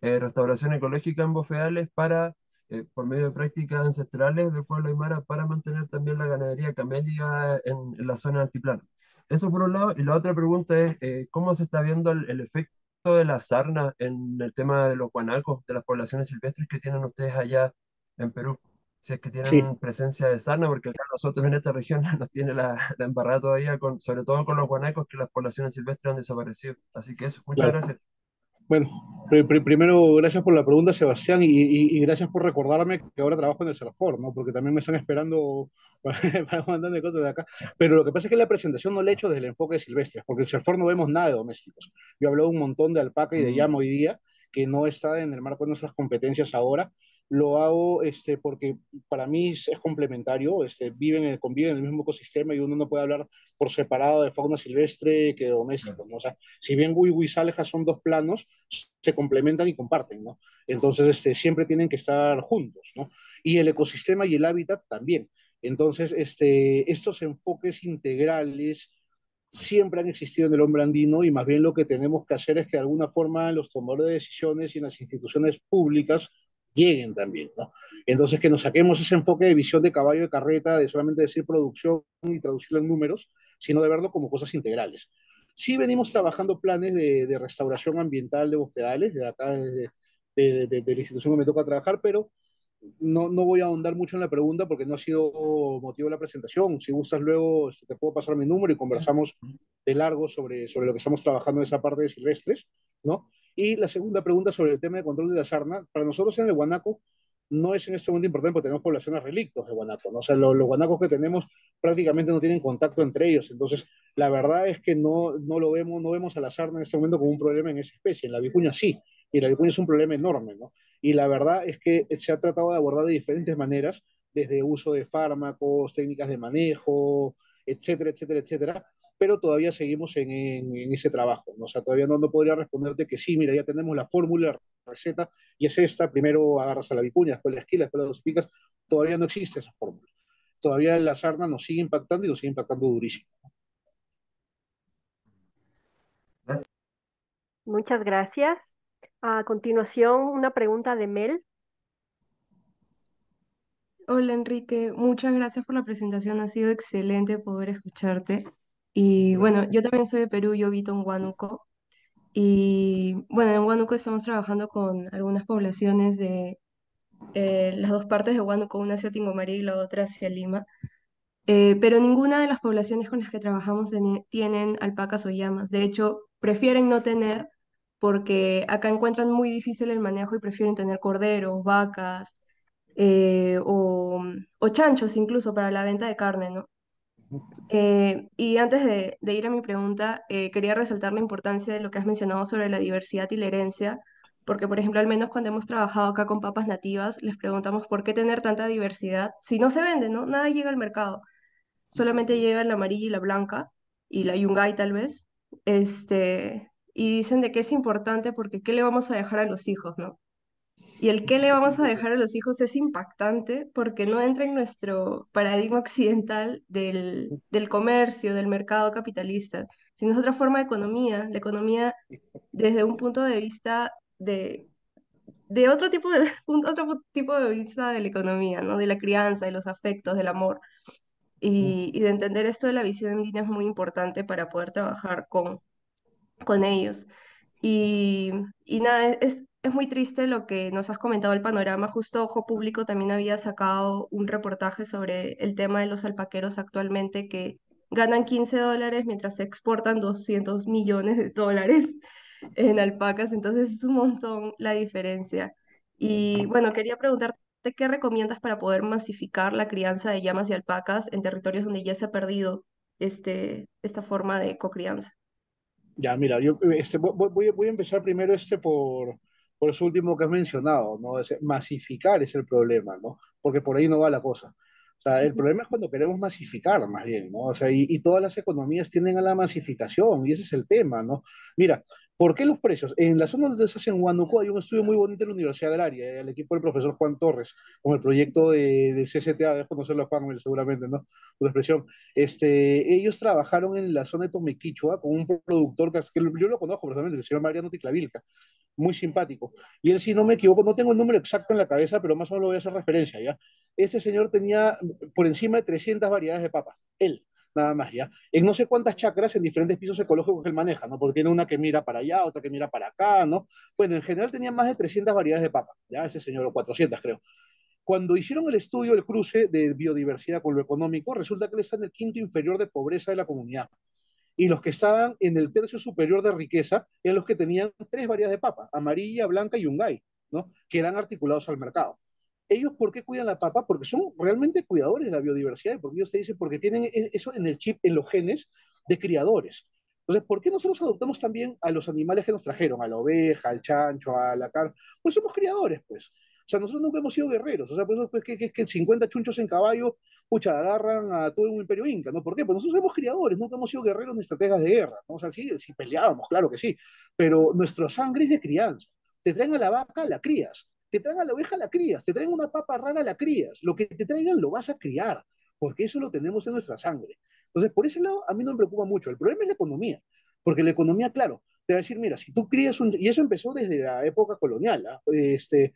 restauración ecológica en bofedales para eh, por medio de prácticas ancestrales del pueblo aymara para mantener también la ganadería camélica en, la zona altiplano. Eso por un lado. Y la otra pregunta es, eh, ¿cómo se está viendo el, efecto de la sarna en el tema de los guanacos, de las poblaciones silvestres que tienen ustedes allá en Perú? Si es que tienen presencia de sarna, porque acá nosotros en esta región nos tiene la, embarrada todavía, con, sobre todo con los guanacos, que las poblaciones silvestres han desaparecido. Así que eso, muchas gracias. Bueno, primero, gracias por la pregunta, Sebastián, y, gracias por recordarme que ahora trabajo en el Serfor, Porque también me están esperando para mandarme cosas de acá. Pero lo que pasa es que la presentación no la he hecho desde el enfoque de Silvestre, porque en el Serfor no vemos nada de domésticos. Yo he hablado un montón de alpaca y de llama hoy día, que no está en el marco de nuestras competencias ahora, lo hago este, porque para mí es, complementario, este, viven, conviven en el mismo ecosistema y uno no puede hablar por separado de fauna silvestre que de doméstico, O sea, si bien Wiwi y son dos planos, se complementan y comparten, Entonces, este, siempre tienen que estar juntos, Y el ecosistema y el hábitat también. Entonces, este, estos enfoques integrales siempre han existido en el hombre andino y más bien lo que tenemos que hacer es que de alguna forma los tomadores de decisiones y en las instituciones públicas lleguen también, ¿no? Entonces, que nos saquemos ese enfoque de visión de caballo de carreta, de solamente decir producción y traducirlo en números, sino de verlo como cosas integrales. Sí venimos trabajando planes de, restauración ambiental de bosquedales, de acá, de, la institución que me toca trabajar, pero no, no voy a ahondar mucho en la pregunta porque no ha sido motivo de la presentación. Si gustas luego, este, te puedo pasar mi número y conversamos de largo sobre, sobre lo que estamos trabajando en esa parte de silvestres, ¿no? Y la segunda pregunta sobre el tema de control de la sarna, para nosotros en el guanaco no es en este momento importante porque tenemos poblaciones relictos de guanaco, ¿no? o sea, los guanacos que tenemos prácticamente no tienen contacto entre ellos, entonces la verdad es que no, no lo vemos, no vemos a la sarna en este momento como un problema en esa especie, en la vicuña sí, y la vicuña es un problema enorme, ¿no? Y la verdad es que se ha tratado de abordar de diferentes maneras, desde uso de fármacos, técnicas de manejo, etcétera, etcétera, etcétera, pero todavía seguimos en, ese trabajo. ¿no? O sea, todavía no, podría responderte que sí, mira, ya tenemos la fórmula, la receta, y es esta, primero agarras a la vicuña, después la esquila, después las dos picas, todavía no existe esa fórmula. Todavía la sarna nos sigue impactando y nos sigue impactando durísimo. Muchas gracias. A continuación, una pregunta de Mel. Hola Enrique, muchas gracias por la presentación, ha sido excelente poder escucharte. Y bueno, yo también soy de Perú, yo habito en Huánuco. Y bueno, en Huánuco estamos trabajando con algunas poblaciones de eh, las dos partes de Huánuco, una hacia María y la otra hacia Lima. Eh, pero ninguna de las poblaciones con las que trabajamos tienen alpacas o llamas. De hecho, prefieren no tener porque acá encuentran muy difícil el manejo y prefieren tener corderos, vacas, eh, o, o, chanchos incluso para la venta de carne, ¿no? Eh, y antes de, ir a mi pregunta, eh, quería resaltar la importancia de lo que has mencionado sobre la diversidad y la herencia, porque por ejemplo, al menos cuando hemos trabajado acá con papas nativas, les preguntamos por qué tener tanta diversidad si no se vende, ¿no? Nada llega al mercado, solamente llega la amarilla y la blanca y la yungay tal vez, este, y dicen de que es importante porque qué le vamos a dejar a los hijos, ¿no? y el qué le vamos a dejar a los hijos es impactante porque no entra en nuestro paradigma occidental del, del comercio, del mercado capitalista, sino es otra forma de economía, la economía desde un punto de vista de, de otro, tipo de otro tipo de vista de la economía, ¿no? de la crianza, de los afectos, del amor. Y, y de entender esto de la visión andina es muy importante para poder trabajar con, con ellos. Y, y nada, es, es muy triste lo que nos has comentado el panorama. Justo Ojo Público también había sacado un reportaje sobre el tema de los alpaqueros actualmente que ganan 15 dólares mientras se exportan 200 millones de dólares en alpacas. Entonces es un montón la diferencia. Y bueno, quería preguntarte qué recomiendas para poder masificar la crianza de llamas y alpacas en territorios donde ya se ha perdido este, esta forma de cocrianza. Ya, mira, yo este, voy a empezar primero este por, por eso último que has mencionado, ¿no? Es masificar es el problema, ¿no? Porque por ahí no va la cosa. O sea, el problema es cuando queremos masificar, más bien, ¿no? O sea, y, todas las economías tienden a la masificación, y ese es el tema, ¿no? Mira, ¿por qué los precios? En la zona donde se hace en Huánuco hay un estudio muy bonito de la Universidad del Área, el equipo del profesor Juan Torres, con el proyecto de, de CCTA, de conocerlo a Juan, seguramente, ¿no? Una expresión. Este, ellos trabajaron en la zona de Tomequichua con un productor, que yo lo conozco personalmente, el señor Mariano Ticlavilca, muy simpático. Y él, si no me equivoco, no tengo el número exacto en la cabeza, pero más o menos lo voy a hacer referencia, ¿ya? Este señor tenía por encima de 300 variedades de papas, él, nada más, ¿ya? En no sé cuántas chacras, en diferentes pisos ecológicos que él maneja, ¿no? Porque tiene una que mira para allá, otra que mira para acá, ¿no? Bueno, en general tenía más de 300 variedades de papas, ¿ya? Ese señor, o 400, creo. Cuando hicieron el estudio, el cruce de biodiversidad con lo económico, resulta que él está en el quinto inferior de pobreza de la comunidad y los que estaban en el tercio superior de riqueza eran los que tenían tres variedades de papa, amarilla, blanca y ungay, ¿no? que eran articulados al mercado. ¿Ellos por qué cuidan la papa? Porque son realmente cuidadores de la biodiversidad, porque ellos te dicen, porque tienen e-, eso en el chip, en los genes de criadores. Entonces, ¿por qué nosotros adoptamos también a los animales que nos trajeron, a la oveja, al chancho, a la carne? Pues somos criadores, pues. O sea, nosotros nunca hemos sido guerreros. O sea, por eso pues, que, que, que 50 chunchos en caballo, pucha, agarran a todo un imperio inca, ¿no? ¿Por qué? Pues nosotros somos criadores, nunca hemos sido guerreros ni estrategas de guerra. ¿no? O sea, sí, sí peleábamos, claro que sí. Pero nuestra sangre es de crianza. Te traen a la vaca, la crías. Te traen a la oveja, la crías. Te traen una papa rara, la crías. Lo que te traigan lo vas a criar, porque eso lo tenemos en nuestra sangre. Entonces, por ese lado, a mí no me preocupa mucho. El problema es la economía, porque la economía, claro, te va a decir, mira, si tú crías un... Y eso empezó desde la época colonial, ¿ah? este,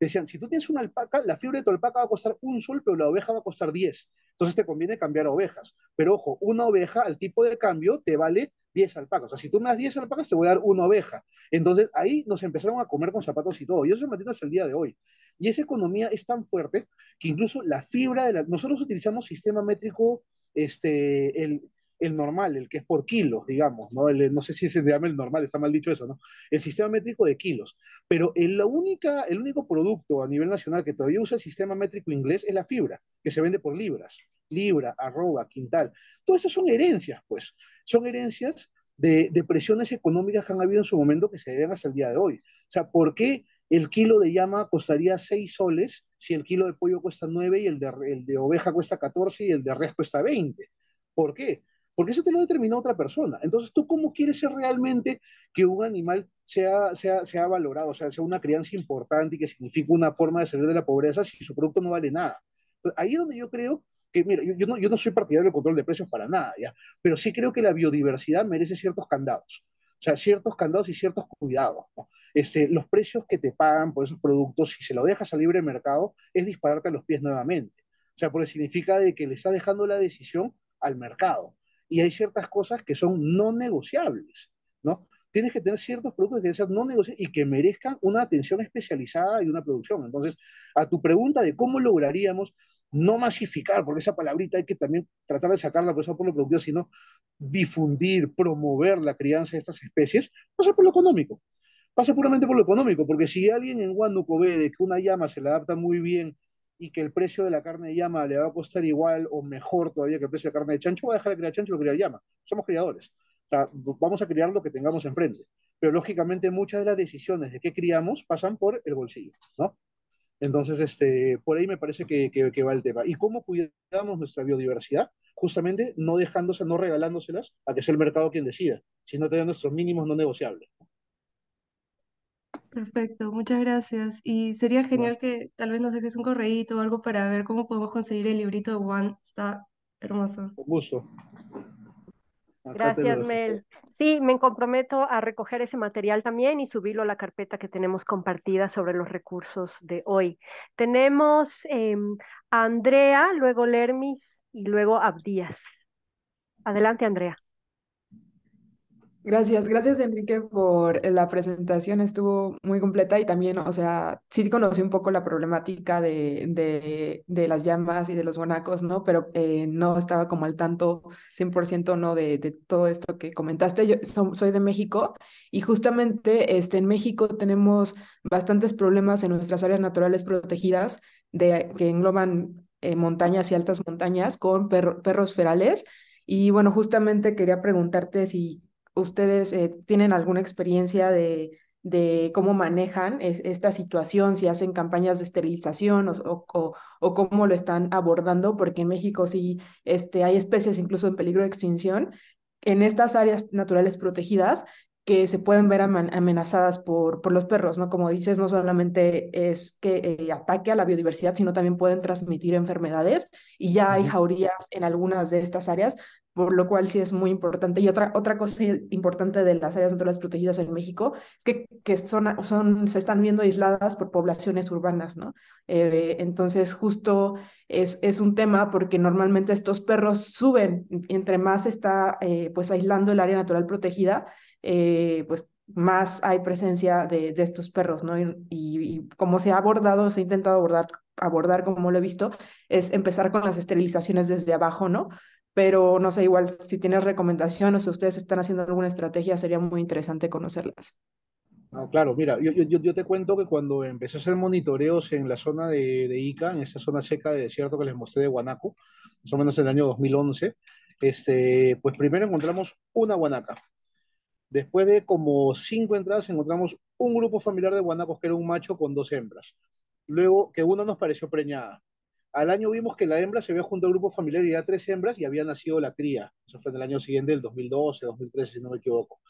decían, si tú tienes una alpaca, la fibra de tu alpaca va a costar un sol, pero la oveja va a costar 10. Entonces te conviene cambiar ovejas. Pero ojo, una oveja al tipo de cambio te vale 10 alpacas. O sea, si tú me das 10 alpacas, te voy a dar una oveja. Entonces ahí nos empezaron a comer con zapatos y todo. Y eso se mantiene hasta el día de hoy. Y esa economía es tan fuerte que incluso la fibra de la... Nosotros utilizamos sistema métrico, este, el, el normal, el que es por kilos, digamos, ¿no? no sé si se llama el normal, está mal dicho eso, ¿no? El sistema métrico de kilos. Pero el, la única, el único producto a nivel nacional que todavía usa el sistema métrico inglés es la fibra, que se vende por libras. Libra, arroba, quintal. Todas esas son herencias, pues. Son herencias de, presiones económicas que han habido en su momento que se deben hasta el día de hoy. O sea, ¿por qué el kilo de llama costaría 6 soles si el kilo de pollo cuesta 9 y el de, el de oveja cuesta 14 y el de res cuesta 20? ¿Por qué? porque eso te lo determina otra persona. Entonces, ¿tú cómo quieres ser realmente que un animal sea, sea, sea valorado, o sea, sea una crianza importante y que signifique una forma de salir de la pobreza si su producto no vale nada? ahí es donde yo creo que, mira, yo, yo, no, yo no soy partidario del control de precios para nada, ¿ya? pero sí creo que la biodiversidad merece ciertos candados. O sea, ciertos candados y ciertos cuidados. Este, los precios que te pagan por esos productos, si se lo dejas al libre mercado, es dispararte a los pies nuevamente. O sea, porque significa de que le estás dejando la decisión al mercado y hay ciertas cosas que son no negociables, ¿no? Tienes que tener ciertos productos que sean no negociables y que merezcan una atención especializada y una producción. Entonces, a tu pregunta de cómo lograríamos no masificar, porque esa palabrita hay que también tratar de sacarla por pues, por lo productivo, sino difundir, promover la crianza de estas especies, pasa por lo económico. Pasa puramente por lo económico, porque si alguien en Huánuco ve de que una llama se le adapta muy bien y que el precio de la carne de llama le va a costar igual o mejor todavía que el precio de la carne de chancho, va a dejar de criar chancho y lo criar llama. Somos criadores. O sea, vamos a criar lo que tengamos enfrente. Pero lógicamente muchas de las decisiones de qué criamos pasan por el bolsillo, ¿no? Entonces, este, por ahí me parece que, que, va el tema. ¿Y cómo cuidamos nuestra biodiversidad? Justamente no dejándose, no regalándoselas a que sea el mercado quien decida, sino tener nuestros mínimos no negociables. Perfecto, muchas gracias. Y sería genial que tal vez nos dejes un correíto o algo para ver cómo podemos conseguir el librito de Juan. Está hermoso. Con gusto. Gracias, Mel. Sí, me comprometo a recoger ese material también y subirlo a la carpeta que tenemos compartida sobre los recursos de hoy. Tenemos em, a Andrea, luego Lermis y luego Abdías. Adelante, Andrea. Gracias, gracias Enrique por eh, la presentación, estuvo muy completa y también, o sea, sí conocí un poco la problemática de, de, de las llamas y de los guanacos, ¿no? Pero eh, no estaba como al tanto 100% ¿no? De, de, todo esto que comentaste. Yo soy de México y justamente este, en México tenemos bastantes problemas en nuestras áreas naturales protegidas de, que engloban eh, montañas y altas montañas con perros ferales. Y bueno, justamente quería preguntarte si ustedes eh, tienen alguna experiencia de, cómo manejan esta situación, si hacen campañas de esterilización o, cómo lo están abordando, porque en México sí este, hay especies incluso en peligro de extinción. En estas áreas naturales protegidas que se pueden ver amenazadas por, por los perros, ¿no? Como dices, no solamente es que eh, ataque a la biodiversidad, sino también pueden transmitir enfermedades y ya hay jaurías en algunas de estas áreas, por lo cual sí es muy importante. Y otra, otra cosa importante de las áreas naturales protegidas en México es que, que son, son, se están viendo aisladas por poblaciones urbanas, ¿no? Eh, entonces, justo es, es un tema porque normalmente estos perros suben, entre más está eh, pues aislando el área natural protegida, eh, pues más hay presencia de, estos perros, ¿no? Y, como se ha abordado, se ha intentado abordar, abordar, como lo he visto, es empezar con las esterilizaciones desde abajo, ¿no? Pero no sé, igual, si tienes recomendaciones si ustedes están haciendo alguna estrategia, sería muy interesante conocerlas. claro, mira, yo, yo, te cuento que cuando empecé a hacer monitoreos en la zona de, Ica, en esa zona seca de desierto que les mostré de Guanaco, más o menos en el año 2011, este, pues primero encontramos una guanaca, Después de como cinco entradas encontramos un grupo familiar de guanacos que era un macho con dos hembras. Luego que una nos pareció preñada. Al año vimos que la hembra se había junto al grupo familiar y era tres hembras y había nacido la cría. Eso fue en el año siguiente, el 2012, 2013, si no me equivoco.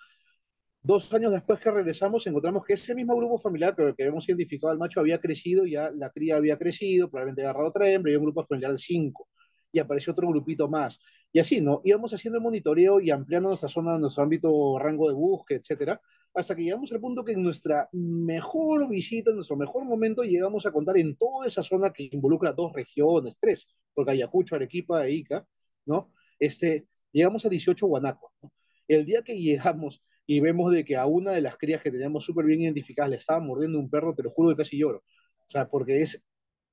Dos años después que regresamos, encontramos que ese mismo grupo familiar, pero el que habíamos identificado al macho, había crecido, ya la cría había crecido, probablemente agarrado otra hembra y un grupo familiar de cinco y apareció otro grupito más. Y así, ¿no? Íbamos haciendo el monitoreo y ampliando nuestra zona, nuestro ámbito, rango de búsqueda, etcétera, hasta que llegamos al punto que en nuestra mejor visita, en nuestro mejor momento, llegamos a contar en toda esa zona que involucra dos regiones, tres, porque Ayacucho, Arequipa e Ica, ¿no? Este, llegamos a 18 guanacos. El día que llegamos y vemos de que a una de las crías que teníamos súper bien identificadas le estaba mordiendo un perro, te lo juro que casi lloro. O sea, porque es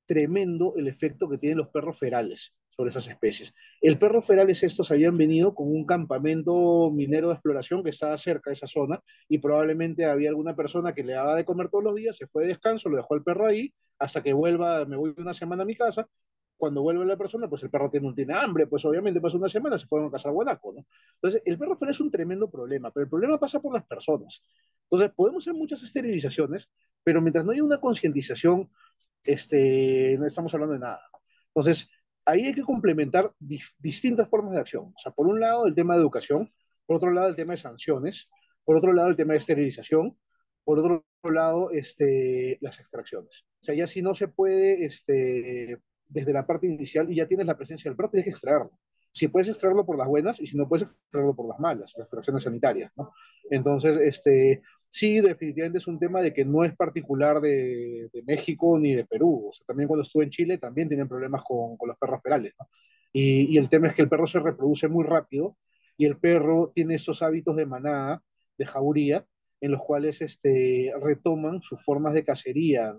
tremendo el efecto que tienen los perros ferales sobre esas especies. El perro feral es estos habían venido con un campamento minero de exploración que estaba cerca de esa zona y probablemente había alguna persona que le daba de comer todos los días, se fue de descanso, lo dejó el perro ahí hasta que vuelva, me voy una semana a mi casa. Cuando vuelve la persona, pues el perro tiene, tiene hambre, pues obviamente pasó una semana, se fueron a cazar guanaco, ¿no? Entonces, el perro feral es un tremendo problema, pero el problema pasa por las personas. Entonces, podemos hacer muchas esterilizaciones, pero mientras no haya una concientización, este, no estamos hablando de nada. Entonces, ahí hay que complementar distintas formas de acción. O sea, por un lado el tema de educación, por otro lado el tema de sanciones, por otro lado el tema de esterilización, por otro lado este, las extracciones. O sea, ya si no se puede este, desde la parte inicial y ya tienes la presencia del perro, tienes que extraerlo si puedes extraerlo por las buenas y si no puedes extraerlo por las malas, las extracciones sanitarias, ¿no? Entonces, este, sí, definitivamente es un tema de que no es particular de, México ni de Perú. O sea, también cuando estuve en Chile también tienen problemas con, los perros ferales, ¿no? Y, el tema es que el perro se reproduce muy rápido y el perro tiene esos hábitos de manada, de jauría, en los cuales este, retoman sus formas de cacería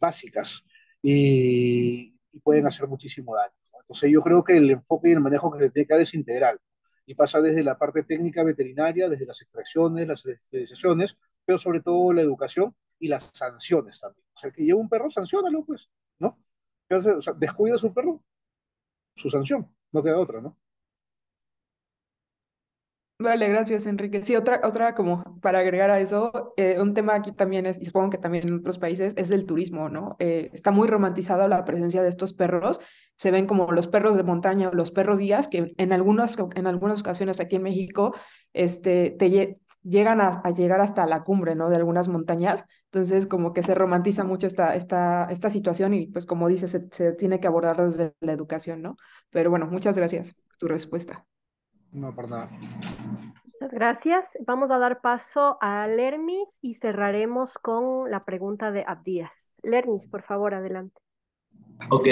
básicas y, pueden hacer muchísimo daño. Entonces yo creo que el enfoque y el manejo que se tiene que dar es integral y pasa desde la parte técnica veterinaria, desde las extracciones, las esterilizaciones, pero sobre todo la educación y las sanciones también. O sea, el que lleva un perro, sancionalo pues, ¿no? O sea, descuida a su perro, su sanción, no queda otra, ¿no? Vale, gracias, Enrique. Sí, otra, otra como para agregar a eso, eh, un tema aquí también es, y supongo que también en otros países, es el turismo, ¿no? Eh, está muy romantizada la presencia de estos perros. Se ven como los perros de montaña o los perros guías, que en algunas, en algunas ocasiones aquí en México este, te llegan a, llegar hasta la cumbre, ¿no? De algunas montañas. Entonces, como que se romantiza mucho esta, esta, esta situación y pues como dices, se, tiene que abordar desde la educación, ¿no? Pero bueno, muchas gracias por tu respuesta. No, por nada gracias. Vamos a dar paso a Lermis y cerraremos con la pregunta de Abdías. Lermis, por favor, adelante. Ok,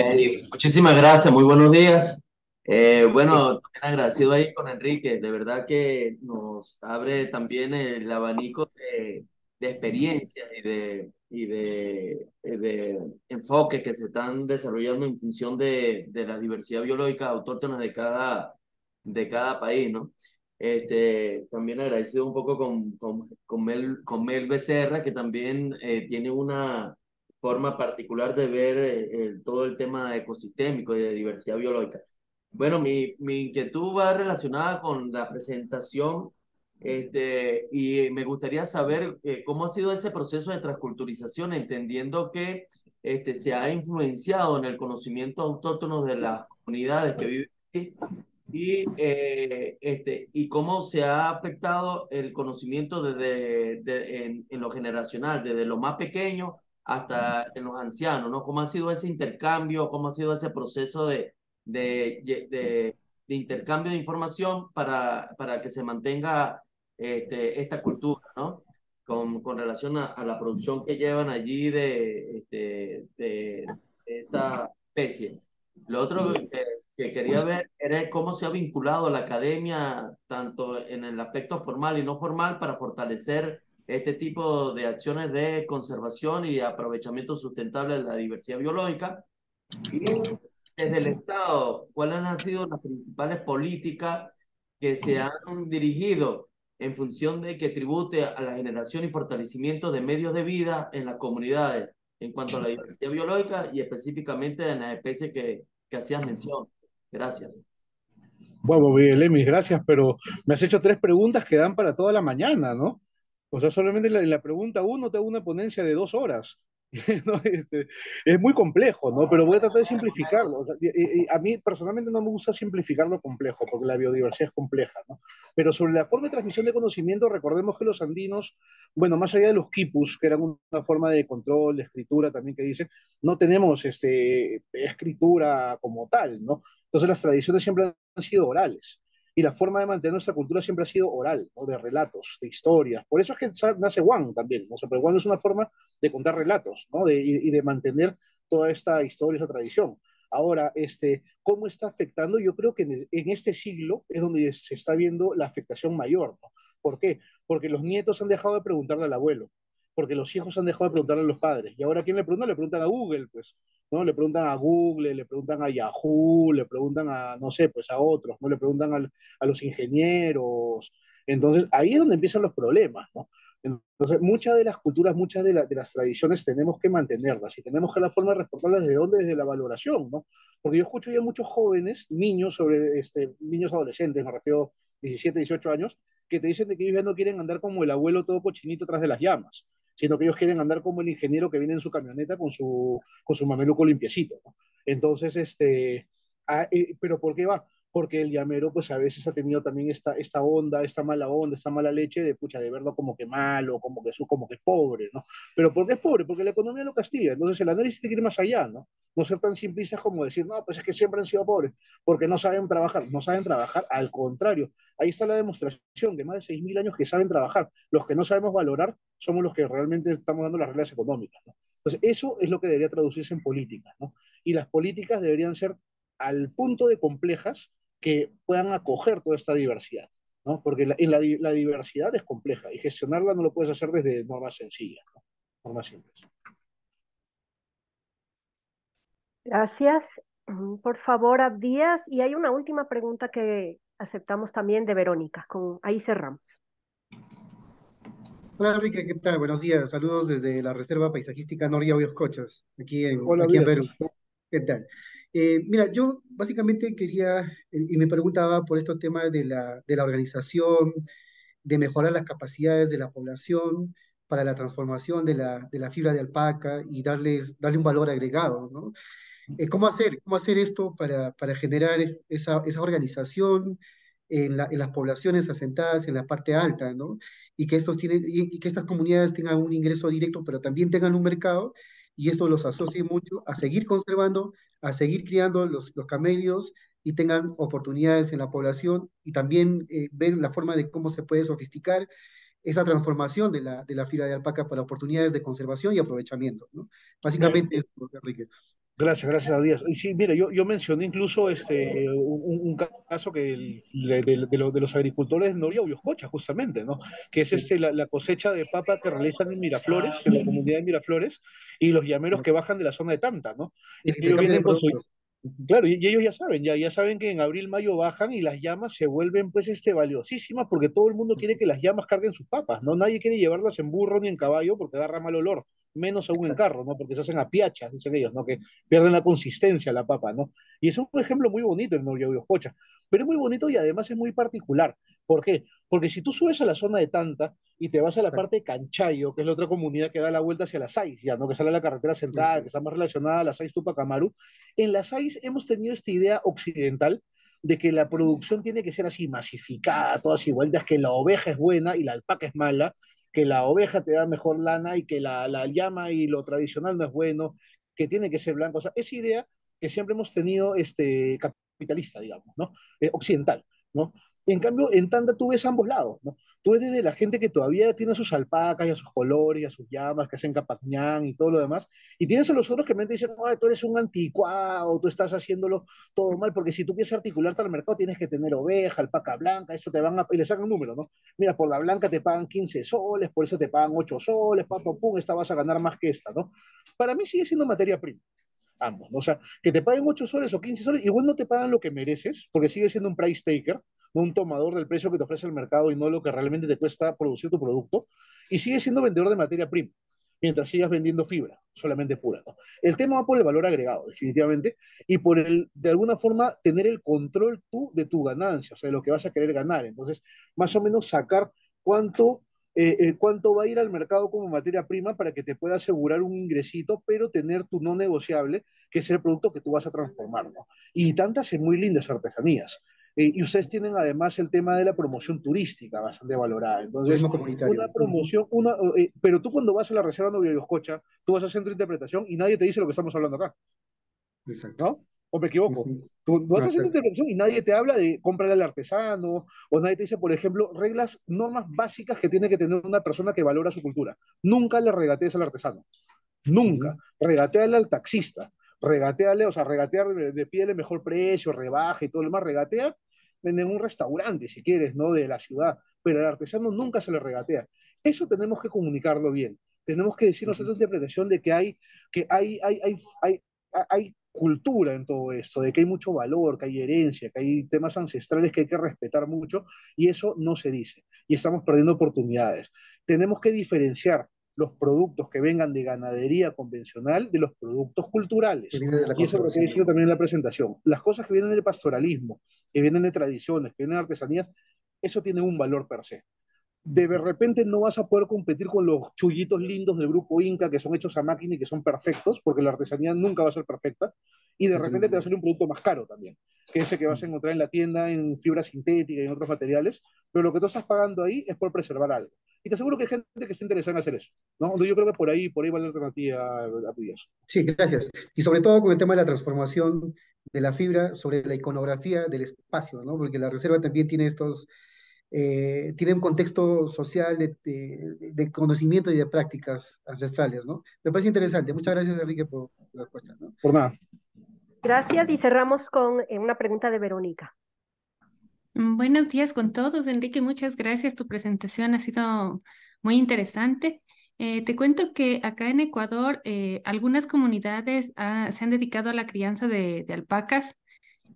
muchísimas gracias. Muy buenos días. Eh, bueno, también agradecido ahí con Enrique. De verdad que nos abre también el abanico de, de experiencias y de, y de, eh, de, enfoques que se están desarrollando en función de, la diversidad biológica autóctona de cada, de cada país, ¿no? Este, también agradecido un poco con, con, con, Mel, con Mel Becerra, que también eh, tiene una forma particular de ver eh, todo el tema ecosistémico y de diversidad biológica. Bueno, mi, mi inquietud va relacionada con la presentación este, y me gustaría saber eh, cómo ha sido ese proceso de transculturización, entendiendo que este, se ha influenciado en el conocimiento autóctono de las comunidades que viven aquí y, eh, este, y cómo se ha afectado el conocimiento desde en, lo generacional, desde lo más pequeño hasta en los ancianos, ¿no? ¿Cómo ha sido ese intercambio, cómo ha sido ese proceso de, de, de, intercambio de información para, para que se mantenga este, esta cultura, ¿no? Con, con relación a, la producción que llevan allí de, este, de esta especie. Lo otro que quería ver era cómo se ha vinculado la academia, tanto en el aspecto formal y no formal, para fortalecer este tipo de acciones de conservación y aprovechamiento sustentable de la diversidad biológica. Y desde el Estado, ¿cuáles han sido las principales políticas que se han dirigido en función de que tribute a la generación y fortalecimiento de medios de vida en las comunidades en cuanto a la diversidad biológica y específicamente en las especies que, que hacías mención? Gracias. Bueno, bien, Lemis, gracias, pero me has hecho tres preguntas que dan para toda la mañana, ¿no? O sea, solamente la, pregunta uno te hago una ponencia de dos horas. Este, es muy complejo, ¿no? Pero voy a tratar de simplificarlo. a mí personalmente no me gusta simplificar lo complejo, porque la biodiversidad es compleja, ¿no? Pero sobre la forma de transmisión de conocimiento, recordemos que los andinos, bueno, más allá de los quipus, que eran una forma de control, de escritura también que dicen, no tenemos este, escritura como tal, ¿no? Entonces las tradiciones siempre han sido orales y la forma de mantener nuestra cultura siempre ha sido oral, o de relatos, de historias. Por eso es que nace Juan también, ¿no? o pero Juan es una forma de contar relatos ¿no? de, y, de mantener toda esta historia, esta tradición. Ahora, este, ¿cómo está afectando? Yo creo que en, este siglo es donde se está viendo la afectación mayor. ¿Por qué? Porque los nietos han dejado de preguntarle al abuelo, porque los hijos han dejado de preguntarle a los padres. Y ahora, ¿quién le pregunta? Le preguntan a Google, pues. ¿no? Le preguntan a Google, le preguntan a Yahoo, le preguntan a, no sé, pues a otros, ¿no? Le preguntan a los ingenieros. Entonces, ahí es donde empiezan los problemas, Entonces, muchas de las culturas, muchas de, las tradiciones tenemos que mantenerlas y tenemos que la forma de reforzarlas desde dónde, desde la valoración, ¿no? Porque yo escucho ya muchos jóvenes, niños, sobre este, niños adolescentes, me refiero 17, 18 años, que te dicen que ellos ya no quieren andar como el abuelo todo cochinito tras de las llamas sino que ellos quieren andar como el ingeniero que viene en su camioneta con su, con su mameluco limpiecito. Entonces, este, ah, eh, pero ¿por qué va? porque el llamero pues a veces ha tenido también esta, esta onda, esta mala onda, esta mala leche de pucha, de verlo como que malo, como que, como que es pobre, ¿no? Pero ¿por qué es pobre? Porque la economía lo castiga, entonces el análisis tiene que ir más allá, ¿no? No ser tan simplistas como decir, no, pues es que siempre han sido pobres, porque no saben trabajar, no saben trabajar, al contrario, ahí está la demostración de más de 6.000 años que saben trabajar, los que no sabemos valorar somos los que realmente estamos dando las reglas económicas, ¿no? Entonces, eso es lo que debería traducirse en políticas, ¿no? Y las políticas deberían ser al punto de complejas, que puedan acoger toda esta diversidad, ¿no? Porque la, diversidad es compleja y gestionarla no lo puedes hacer desde normas sencillas, normas simples. Gracias. Mm, por favor, Abdías. Y hay una última pregunta que aceptamos también de Verónica. Con, ahí cerramos. Hola Enrique, ¿qué tal? Buenos días. Saludos desde la Reserva Paisajística Noria Oyoscochas, aquí en, aquí en Perú. ¿Qué tal? Eh, mira, yo básicamente quería, eh, y me preguntaba por estos temas de la, de la organización, de mejorar las capacidades de la población para la transformación de la, de la fibra de alpaca y darles, darle un valor agregado, ¿no? Eh, ¿Cómo hacer? ¿Cómo hacer esto para, para generar esa, organización en, las poblaciones asentadas en la parte alta, ¿no? Y que, estos tienen, y que estas comunidades tengan un ingreso directo, pero también tengan un mercado y esto los asocia mucho a seguir conservando, a seguir criando los, los camellos y tengan oportunidades en la población y también eh, ver la forma de cómo se puede sofisticar esa transformación de la, de la fibra de alpaca para oportunidades de conservación y aprovechamiento. ¿no? Básicamente, Gracias, gracias a Dios. Y sí, mira, yo, yo mencioné incluso este un, caso que de, los, de, los agricultores de Noria Bioscocha justamente, ¿no? Que es este la, cosecha de papa que realizan en Miraflores, en la comunidad de Miraflores, y los llameros que bajan de la zona de Tanta, ¿no? Claro, y, ellos ya saben, ya, ya saben que en abril, mayo bajan y las llamas se vuelven pues este, valiosísimas porque todo el mundo quiere que las llamas carguen sus papas, ¿no? Nadie quiere llevarlas en burro ni en caballo porque da mal olor menos aún en carro, ¿no? Porque se hacen a piachas, dicen ellos, ¿no? Que pierden la consistencia la papa, ¿no? Y es un ejemplo muy bonito el novio Cocha, pero es muy bonito y además es muy particular. ¿Por qué? Porque si tú subes a la zona de Tanta y te vas a la parte de Canchayo, que es la otra comunidad que da la vuelta hacia la SAIS, ya, ¿no? Que sale a la carretera central, que está más relacionada a las SAIS Tupacamaru, en la SAIS hemos tenido esta idea occidental de que la producción tiene que ser así masificada, todas igual, que la oveja es buena y la alpaca es mala, que la oveja te da mejor lana y que la, llama y lo tradicional no es bueno, que tiene que ser blanco. O sea, esa idea que siempre hemos tenido este, capitalista, digamos, ¿no? Eh, occidental, ¿no? En cambio, en Tanda tú ves ambos lados, ¿no? Tú ves desde la gente que todavía tiene sus alpacas y sus colores y sus llamas que hacen capañán y todo lo demás, y tienes a los otros que me dicen, no, tú eres un anticuado, tú estás haciéndolo todo mal, porque si tú quieres articularte al mercado tienes que tener oveja, alpaca blanca, eso te van a... y le sacan números, ¿no? Mira, por la blanca te pagan 15 soles, por eso te pagan 8 soles, pa, pum, esta vas a ganar más que esta, ¿no? Para mí sigue siendo materia prima ambos, O sea, que te paguen 8 soles o 15 soles, igual no te pagan lo que mereces, porque sigue siendo un price taker, un tomador del precio que te ofrece el mercado y no lo que realmente te cuesta producir tu producto, y sigue siendo vendedor de materia prima, mientras sigas vendiendo fibra, solamente pura, ¿no? El tema va por el valor agregado, definitivamente, y por el, de alguna forma, tener el control tú de tu ganancia, o sea, de lo que vas a querer ganar. Entonces, más o menos sacar cuánto eh, eh, cuánto va a ir al mercado como materia prima para que te pueda asegurar un ingresito, pero tener tu no negociable, que es el producto que tú vas a transformar. ¿no? Y tantas y muy lindas artesanías. Eh, y ustedes tienen además el tema de la promoción turística bastante valorada. Entonces, una promoción, una, pero tú cuando vas a la Reserva Novia Yoscocha, tú vas a centro de interpretación y nadie te dice lo que estamos hablando acá. Exacto. ¿O me equivoco? Tú, no, haces esta intervención y nadie te habla de comprarle al artesano, o nadie te dice, por ejemplo, reglas, normas básicas que tiene que tener una persona que valora su cultura. Nunca le regatees al artesano. Nunca. Regateale al taxista. Regateale, o sea, regatear de, piel el mejor precio, rebaje y todo lo demás. Regatea en un restaurante, si quieres, ¿no? De la ciudad. Pero al artesano nunca se le regatea. Eso tenemos que comunicarlo bien. Tenemos que decir nosotros de prevención de que hay, que hay, hay, hay, hay hay cultura en todo esto, de que hay mucho valor, que hay herencia, que hay temas ancestrales que hay que respetar mucho y eso no se dice y estamos perdiendo oportunidades. Tenemos que diferenciar los productos que vengan de ganadería convencional de los productos culturales. Y eso lo que he dicho también en la presentación. Las cosas que vienen del pastoralismo, que vienen de tradiciones, que vienen de artesanías, eso tiene un valor per se de repente no vas a poder competir con los chullitos lindos del grupo Inca que son hechos a máquina y que son perfectos, porque la artesanía nunca va a ser perfecta, y de repente te va a salir un producto más caro también, que ese que vas a mm. encontrar en la tienda en fibra sintética y en otros materiales, pero lo que tú estás pagando ahí es por preservar algo. Y te aseguro que hay gente que está interesada en hacer eso, ¿no? Yo creo que por ahí, por ahí va la alternativa, a dios. Sí, gracias. Y sobre todo con el tema de la transformación de la fibra sobre la iconografía del espacio, ¿no? Porque la reserva también tiene estos eh, tiene un contexto social de, conocimiento y de prácticas ancestrales, ¿no? Me parece interesante. Muchas gracias, Enrique, por la respuesta. Por nada. Gracias y cerramos con eh, una pregunta de Verónica. Mm, buenos días con todos, Enrique. Muchas gracias. Tu presentación ha sido muy interesante. Eh, te cuento que acá en Ecuador algunas comunidades ah, se han dedicado a la crianza de alpacas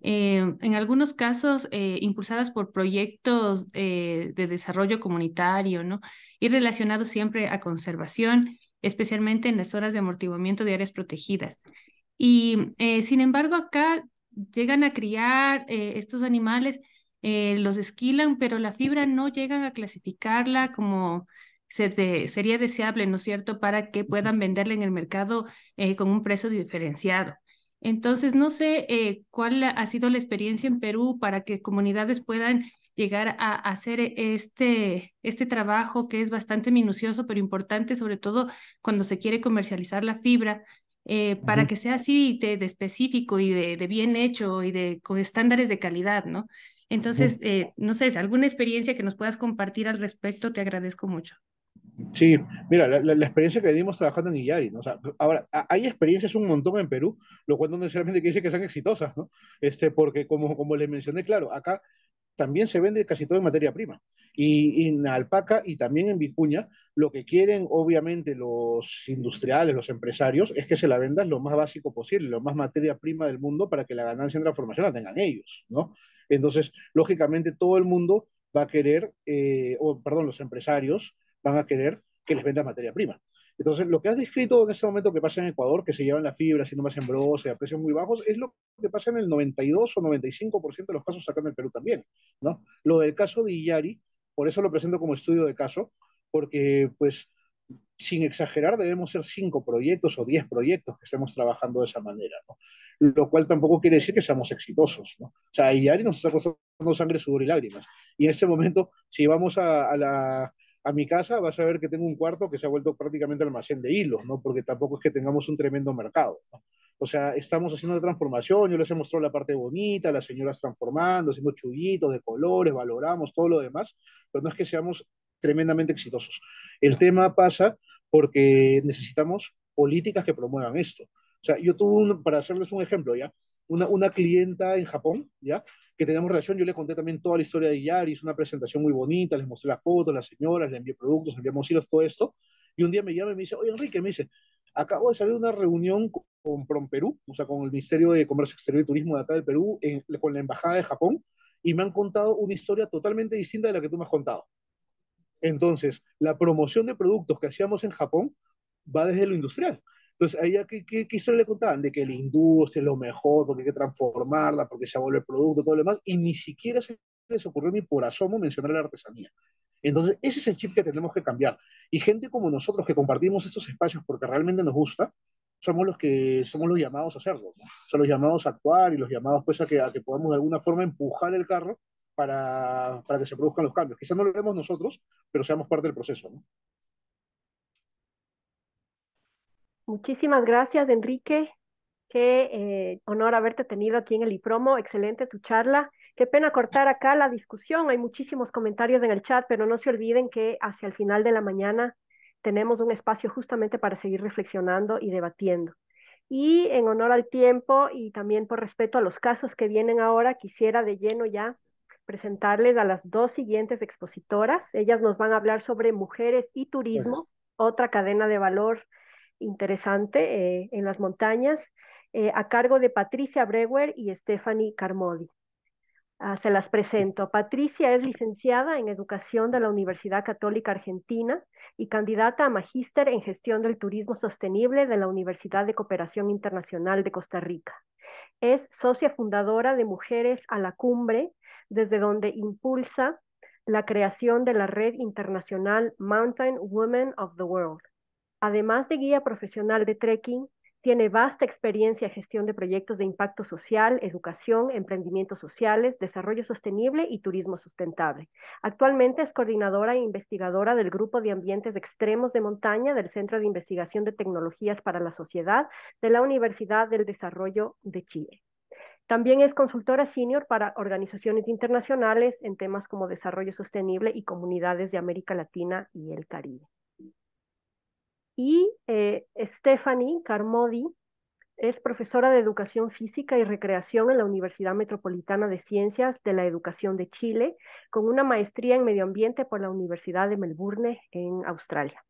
Em, en algunos casos eh, impulsadas por proyectos eh, de desarrollo comunitario, ¿no? Y relacionados siempre a conservación, especialmente en las horas de amortiguamiento de áreas protegidas. Y eh, sin embargo, acá llegan a criar estos animales, los esquilan, pero la fibra no llegan a clasificarla como sería deseable, ¿no es cierto?, para que puedan venderla en el mercado con un precio diferenciado. Entonces, no sé eh, cuál ha sido la experiencia en Perú para que comunidades puedan llegar a hacer e-, este, este trabajo que es bastante minucioso, pero importante, sobre todo cuando se quiere comercializar la fibra, eh, para que sea así de, específico y de, bien hecho y de con estándares de calidad, ¿no? Entonces, eh, no sé, alguna experiencia que nos puedas compartir al respecto, te agradezco mucho. Sí, mira, la, experiencia que dimos trabajando en Illari, o sea, ahora, hay experiencias un montón en Perú, lo cual no necesariamente quiere decir que sean exitosas, ¿no? Este, porque como, como les mencioné, claro, acá también se vende casi todo en materia prima. Y, en Alpaca y también en Vicuña, lo que quieren obviamente los industriales, los empresarios, es que se la vendas lo más básico posible, lo más materia prima del mundo para que la ganancia en transformación la tengan ellos, ¿no? Entonces, lógicamente todo el mundo va a querer, eh, o perdón, los empresarios van a querer que les venda materia prima. Entonces, lo que has descrito en ese momento que pasa en Ecuador, que se llevan la fibra siendo más embrosa a precios muy bajos, es lo que pasa en el 92 o 95% de los casos acá en el Perú también, ¿no? Lo del caso de Illari, por eso lo presento como estudio de caso, porque, pues, sin exagerar, debemos ser cinco proyectos o 10 proyectos que estemos trabajando de esa manera, ¿no? Lo cual tampoco quiere decir que seamos exitosos, ¿no? O sea, Illari nos está costando sangre, sudor y lágrimas. Y en este momento, si vamos a la a mi casa, vas a ver que tengo un cuarto que se ha vuelto prácticamente almacén de hilos, ¿no? Porque tampoco es que tengamos un tremendo mercado, ¿no? O sea, estamos haciendo la transformación, yo les he mostrado la parte bonita, las señoras transformando, haciendo chullitos de colores, valoramos todo lo demás, pero no es que seamos tremendamente exitosos. El tema pasa porque necesitamos políticas que promuevan esto. O sea, yo tuve para hacerles un ejemplo, ¿ya? una, una clienta en Japón, ¿ya? Que tenemos relación, yo le conté también toda la historia de Yari, hice una presentación muy bonita, les mostré las fotos, las señoras, le envié productos, enviamos hilos, todo esto. Y un día me llama y me dice, oye Enrique, me dice, acabo de salir de una reunión con, con perú o sea, con el Ministerio de Comercio Exterior y Turismo de acá del Perú, con la Embajada de Japón, y me han contado una historia totalmente distinta de la que tú me has contado. Entonces, la promoción de productos que hacíamos en Japón va desde lo industrial. Entonces, ¿qué, qué, historia le contaban? De que la industria es lo mejor, porque hay que transformarla, porque se vuelve el producto, todo lo demás, y ni siquiera se les ocurrió ni por asomo mencionar la artesanía. Entonces, ese es el chip que tenemos que cambiar. Y gente como nosotros que compartimos estos espacios porque realmente nos gusta, somos los que somos los llamados a hacerlo, ¿no? son los llamados a actuar y los llamados pues a que, que podamos de alguna forma empujar el carro para, para que se produzcan los cambios. Quizás no lo vemos nosotros, pero seamos parte del proceso. ¿no? Muchísimas gracias, Enrique. Qué eh, honor haberte tenido aquí en el IPROMO. Excelente tu charla. Qué pena cortar acá la discusión. Hay muchísimos comentarios en el chat, pero no se olviden que hacia el final de la mañana tenemos un espacio justamente para seguir reflexionando y debatiendo. Y en honor al tiempo y también por respeto a los casos que vienen ahora, quisiera de lleno ya presentarles a las dos siguientes expositoras. Ellas nos van a hablar sobre mujeres y turismo, otra cadena de valor interesante eh, en las montañas, eh, a cargo de Patricia Brewer y Stephanie Carmodi. Ah, se las presento. Patricia es licenciada en Educación de la Universidad Católica Argentina y candidata a Magíster en Gestión del Turismo Sostenible de la Universidad de Cooperación Internacional de Costa Rica. Es socia fundadora de Mujeres a la Cumbre, desde donde impulsa la creación de la red internacional Mountain Women of the World Además de guía profesional de trekking, tiene vasta experiencia en gestión de proyectos de impacto social, educación, emprendimientos sociales, desarrollo sostenible y turismo sustentable. Actualmente es coordinadora e investigadora del Grupo de Ambientes Extremos de Montaña del Centro de Investigación de Tecnologías para la Sociedad de la Universidad del Desarrollo de Chile. También es consultora senior para organizaciones internacionales en temas como desarrollo sostenible y comunidades de América Latina y el Caribe. Y eh, Stephanie Carmody es profesora de Educación Física y Recreación en la Universidad Metropolitana de Ciencias de la Educación de Chile, con una maestría en Medio Ambiente por la Universidad de Melbourne en Australia.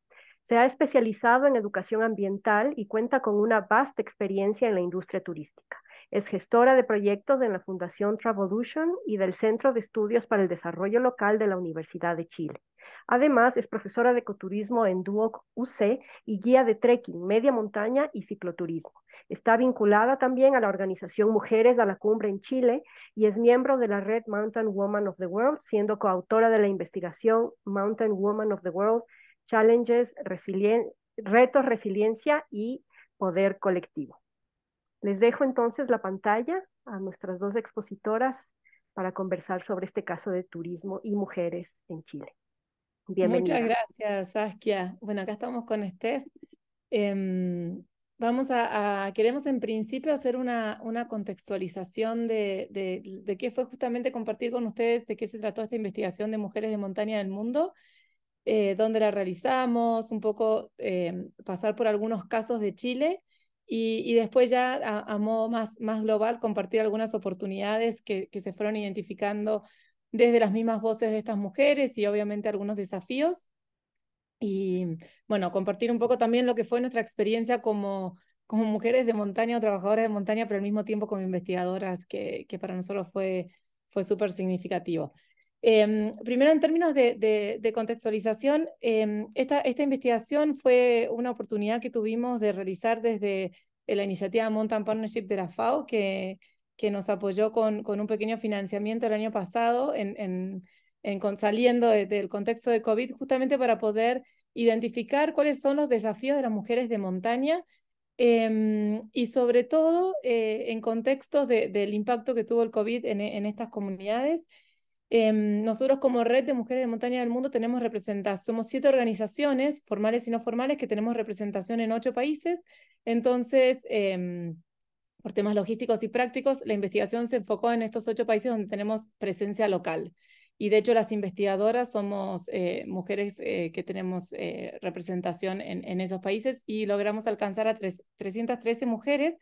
Se ha especializado en educación ambiental y cuenta con una vasta experiencia en la industria turística. Es gestora de proyectos en la Fundación Travolution y del Centro de Estudios para el Desarrollo Local de la Universidad de Chile. Además, es profesora de ecoturismo en Duoc UC y guía de trekking, media montaña y cicloturismo. Está vinculada también a la organización Mujeres a la Cumbre en Chile y es miembro de la red Mountain Woman of the World, siendo coautora de la investigación Mountain Woman of the World, Challenges, Retos, Resiliencia y Poder Colectivo. Les dejo entonces la pantalla a nuestras dos expositoras para conversar sobre este caso de turismo y mujeres en Chile. Muchas gracias, Saskia. Bueno, acá estamos con Steph. Em, vamos a, queremos en principio hacer una, una contextualización de, de, qué fue justamente compartir con ustedes de qué se trató esta investigación de mujeres de montaña del mundo, eh, dónde la realizamos, un poco em, pasar por algunos casos de Chile y, y después ya a, a, modo más, más global compartir algunas oportunidades que, que se fueron identificando desde las mismas voces de estas mujeres y obviamente algunos desafíos. Y bueno, compartir un poco también lo que fue nuestra experiencia como, como mujeres de montaña o trabajadoras de montaña, pero al mismo tiempo como investigadoras, que, que para nosotros fue, fue súper significativo. Em, primero, en términos de, contextualización, em, esta, esta investigación fue una oportunidad que tuvimos de realizar desde la iniciativa Mountain Partnership de la FAO, que, que nos apoyó con, con un pequeño financiamiento el año pasado, en, en, en saliendo del contexto de COVID, justamente para poder identificar cuáles son los desafíos de las mujeres de montaña em, y sobre todo eh, en contextos del impacto que tuvo el COVID en, en estas comunidades. Em, nosotros como red de mujeres de montaña del mundo tenemos representación, somos siete organizaciones formales y no formales que tenemos representación en ocho países, entonces em, por temas logísticos y prácticos, la investigación se enfocó en estos ocho países donde tenemos presencia local. Y de hecho las investigadoras somos eh, mujeres eh, que tenemos eh, representación en, esos países y logramos alcanzar a 313 mujeres.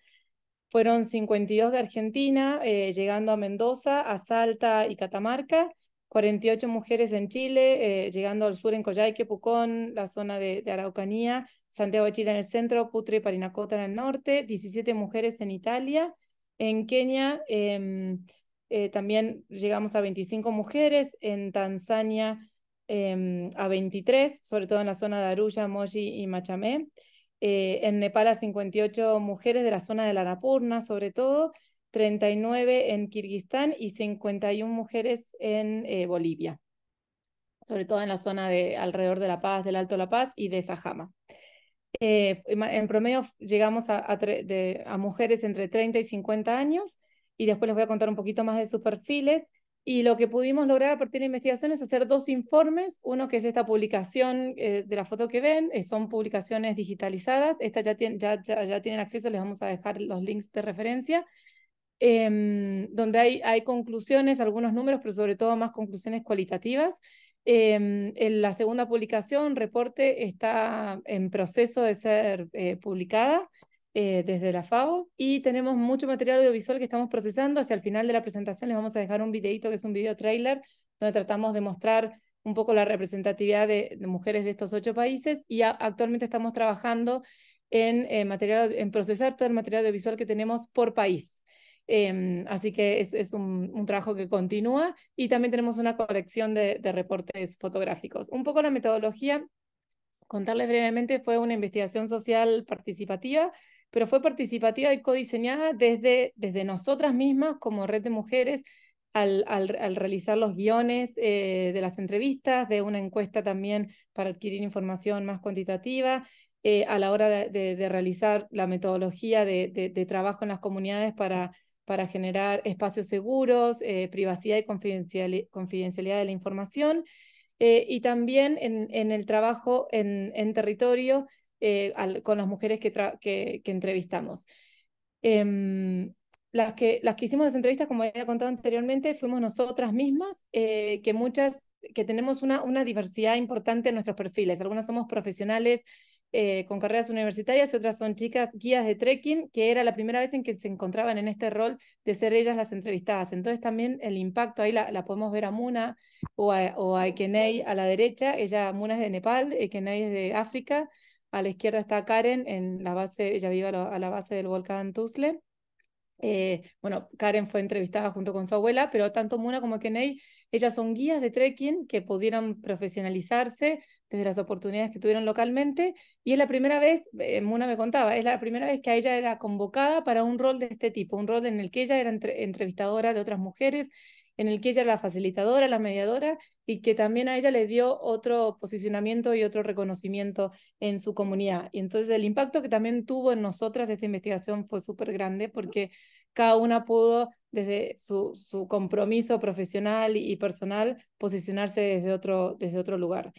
Fueron 52 de Argentina, llegando a Mendoza, a Salta y Catamarca, 48 mujeres en Chile, llegando al sur en Coyhaique, Pucón, la zona de Araucanía, Santiago de Chile en el centro, Putre y Parinacota en el norte, 17 mujeres en Italia, en Kenia em, eh, también llegamos a 25 mujeres, en Tanzania em, a 23, sobre todo en la zona de Arusha, Moji y Machamé, eh, en Nepal a 58 mujeres de la zona de la Arapurna, sobre todo, 39 en Kirguistán y 51 mujeres en eh, Bolivia, sobre todo en la zona de alrededor de La Paz, del Alto La Paz y de Sajama. Eh, en promedio llegamos a, mujeres entre 30 y 50 años y después les voy a contar un poquito más de sus perfiles. Y lo que pudimos lograr a partir de investigación es hacer dos informes, uno que es esta publicación eh, de la foto que ven, eh, son publicaciones digitalizadas, esta ya, ya, ya, tienen acceso, les vamos a dejar los links de referencia, em, donde hay, hay conclusiones, algunos números, pero sobre todo más conclusiones cualitativas Em, en la segunda publicación, reporte, está en proceso de ser eh, publicada eh, desde la FAO y tenemos mucho material audiovisual que estamos procesando. Hacia el final de la presentación les vamos a dejar un videito que es un video trailer donde tratamos de mostrar un poco la representatividad de, mujeres de estos ocho países y actualmente estamos trabajando en, eh, material, en procesar todo el material audiovisual que tenemos por país. Em, así que es, un, trabajo que continúa y también tenemos una colección de, reportes fotográficos. Un poco la metodología, contarles brevemente, fue una investigación social participativa pero fue participativa y codiseñada desde, desde nosotras mismas como red de mujeres al, al, realizar los guiones eh, de las entrevistas, de una encuesta también para adquirir información más cuantitativa, eh, a la hora de, realizar la metodología de, de trabajo en las comunidades para para generar espacios seguros, eh, privacidad y confidencialidad de la información, eh, y también en, en, el trabajo en, territorio eh, con las mujeres que, que, entrevistamos. Em, las, que, las que hicimos las entrevistas, como había contado anteriormente, fuimos nosotras mismas, que muchas, que tenemos una, una diversidad importante en nuestros perfiles. Algunas somos profesionales eh, con carreras universitarias y otras son chicas guías de trekking, que era la primera vez en que se encontraban en este rol de ser ellas las entrevistadas. Entonces también el impacto, ahí la, podemos ver a Muna o a, o a Ekenei a la derecha, ella, Muna es de Nepal, Ekenei es de África, a la izquierda está Karen, en la base, ella vive a, la base del volcán Tuzle, eh, bueno, Karen fue entrevistada junto con su abuela, pero tanto Muna como Kenei, ellas son guías de trekking que pudieron profesionalizarse desde las oportunidades que tuvieron localmente. Y es la primera vez, eh, Muna me contaba, es la primera vez que a ella era convocada para un rol de este tipo, un rol en el que ella era entrevistadora de otras mujeres en el que ella era la facilitadora, la mediadora, y que también a ella le dio otro posicionamiento y otro reconocimiento en su comunidad. Y entonces el impacto que también tuvo en nosotras esta investigación fue súper grande porque cada una pudo, desde su, su compromiso profesional y personal, posicionarse desde otro, desde otro lugar.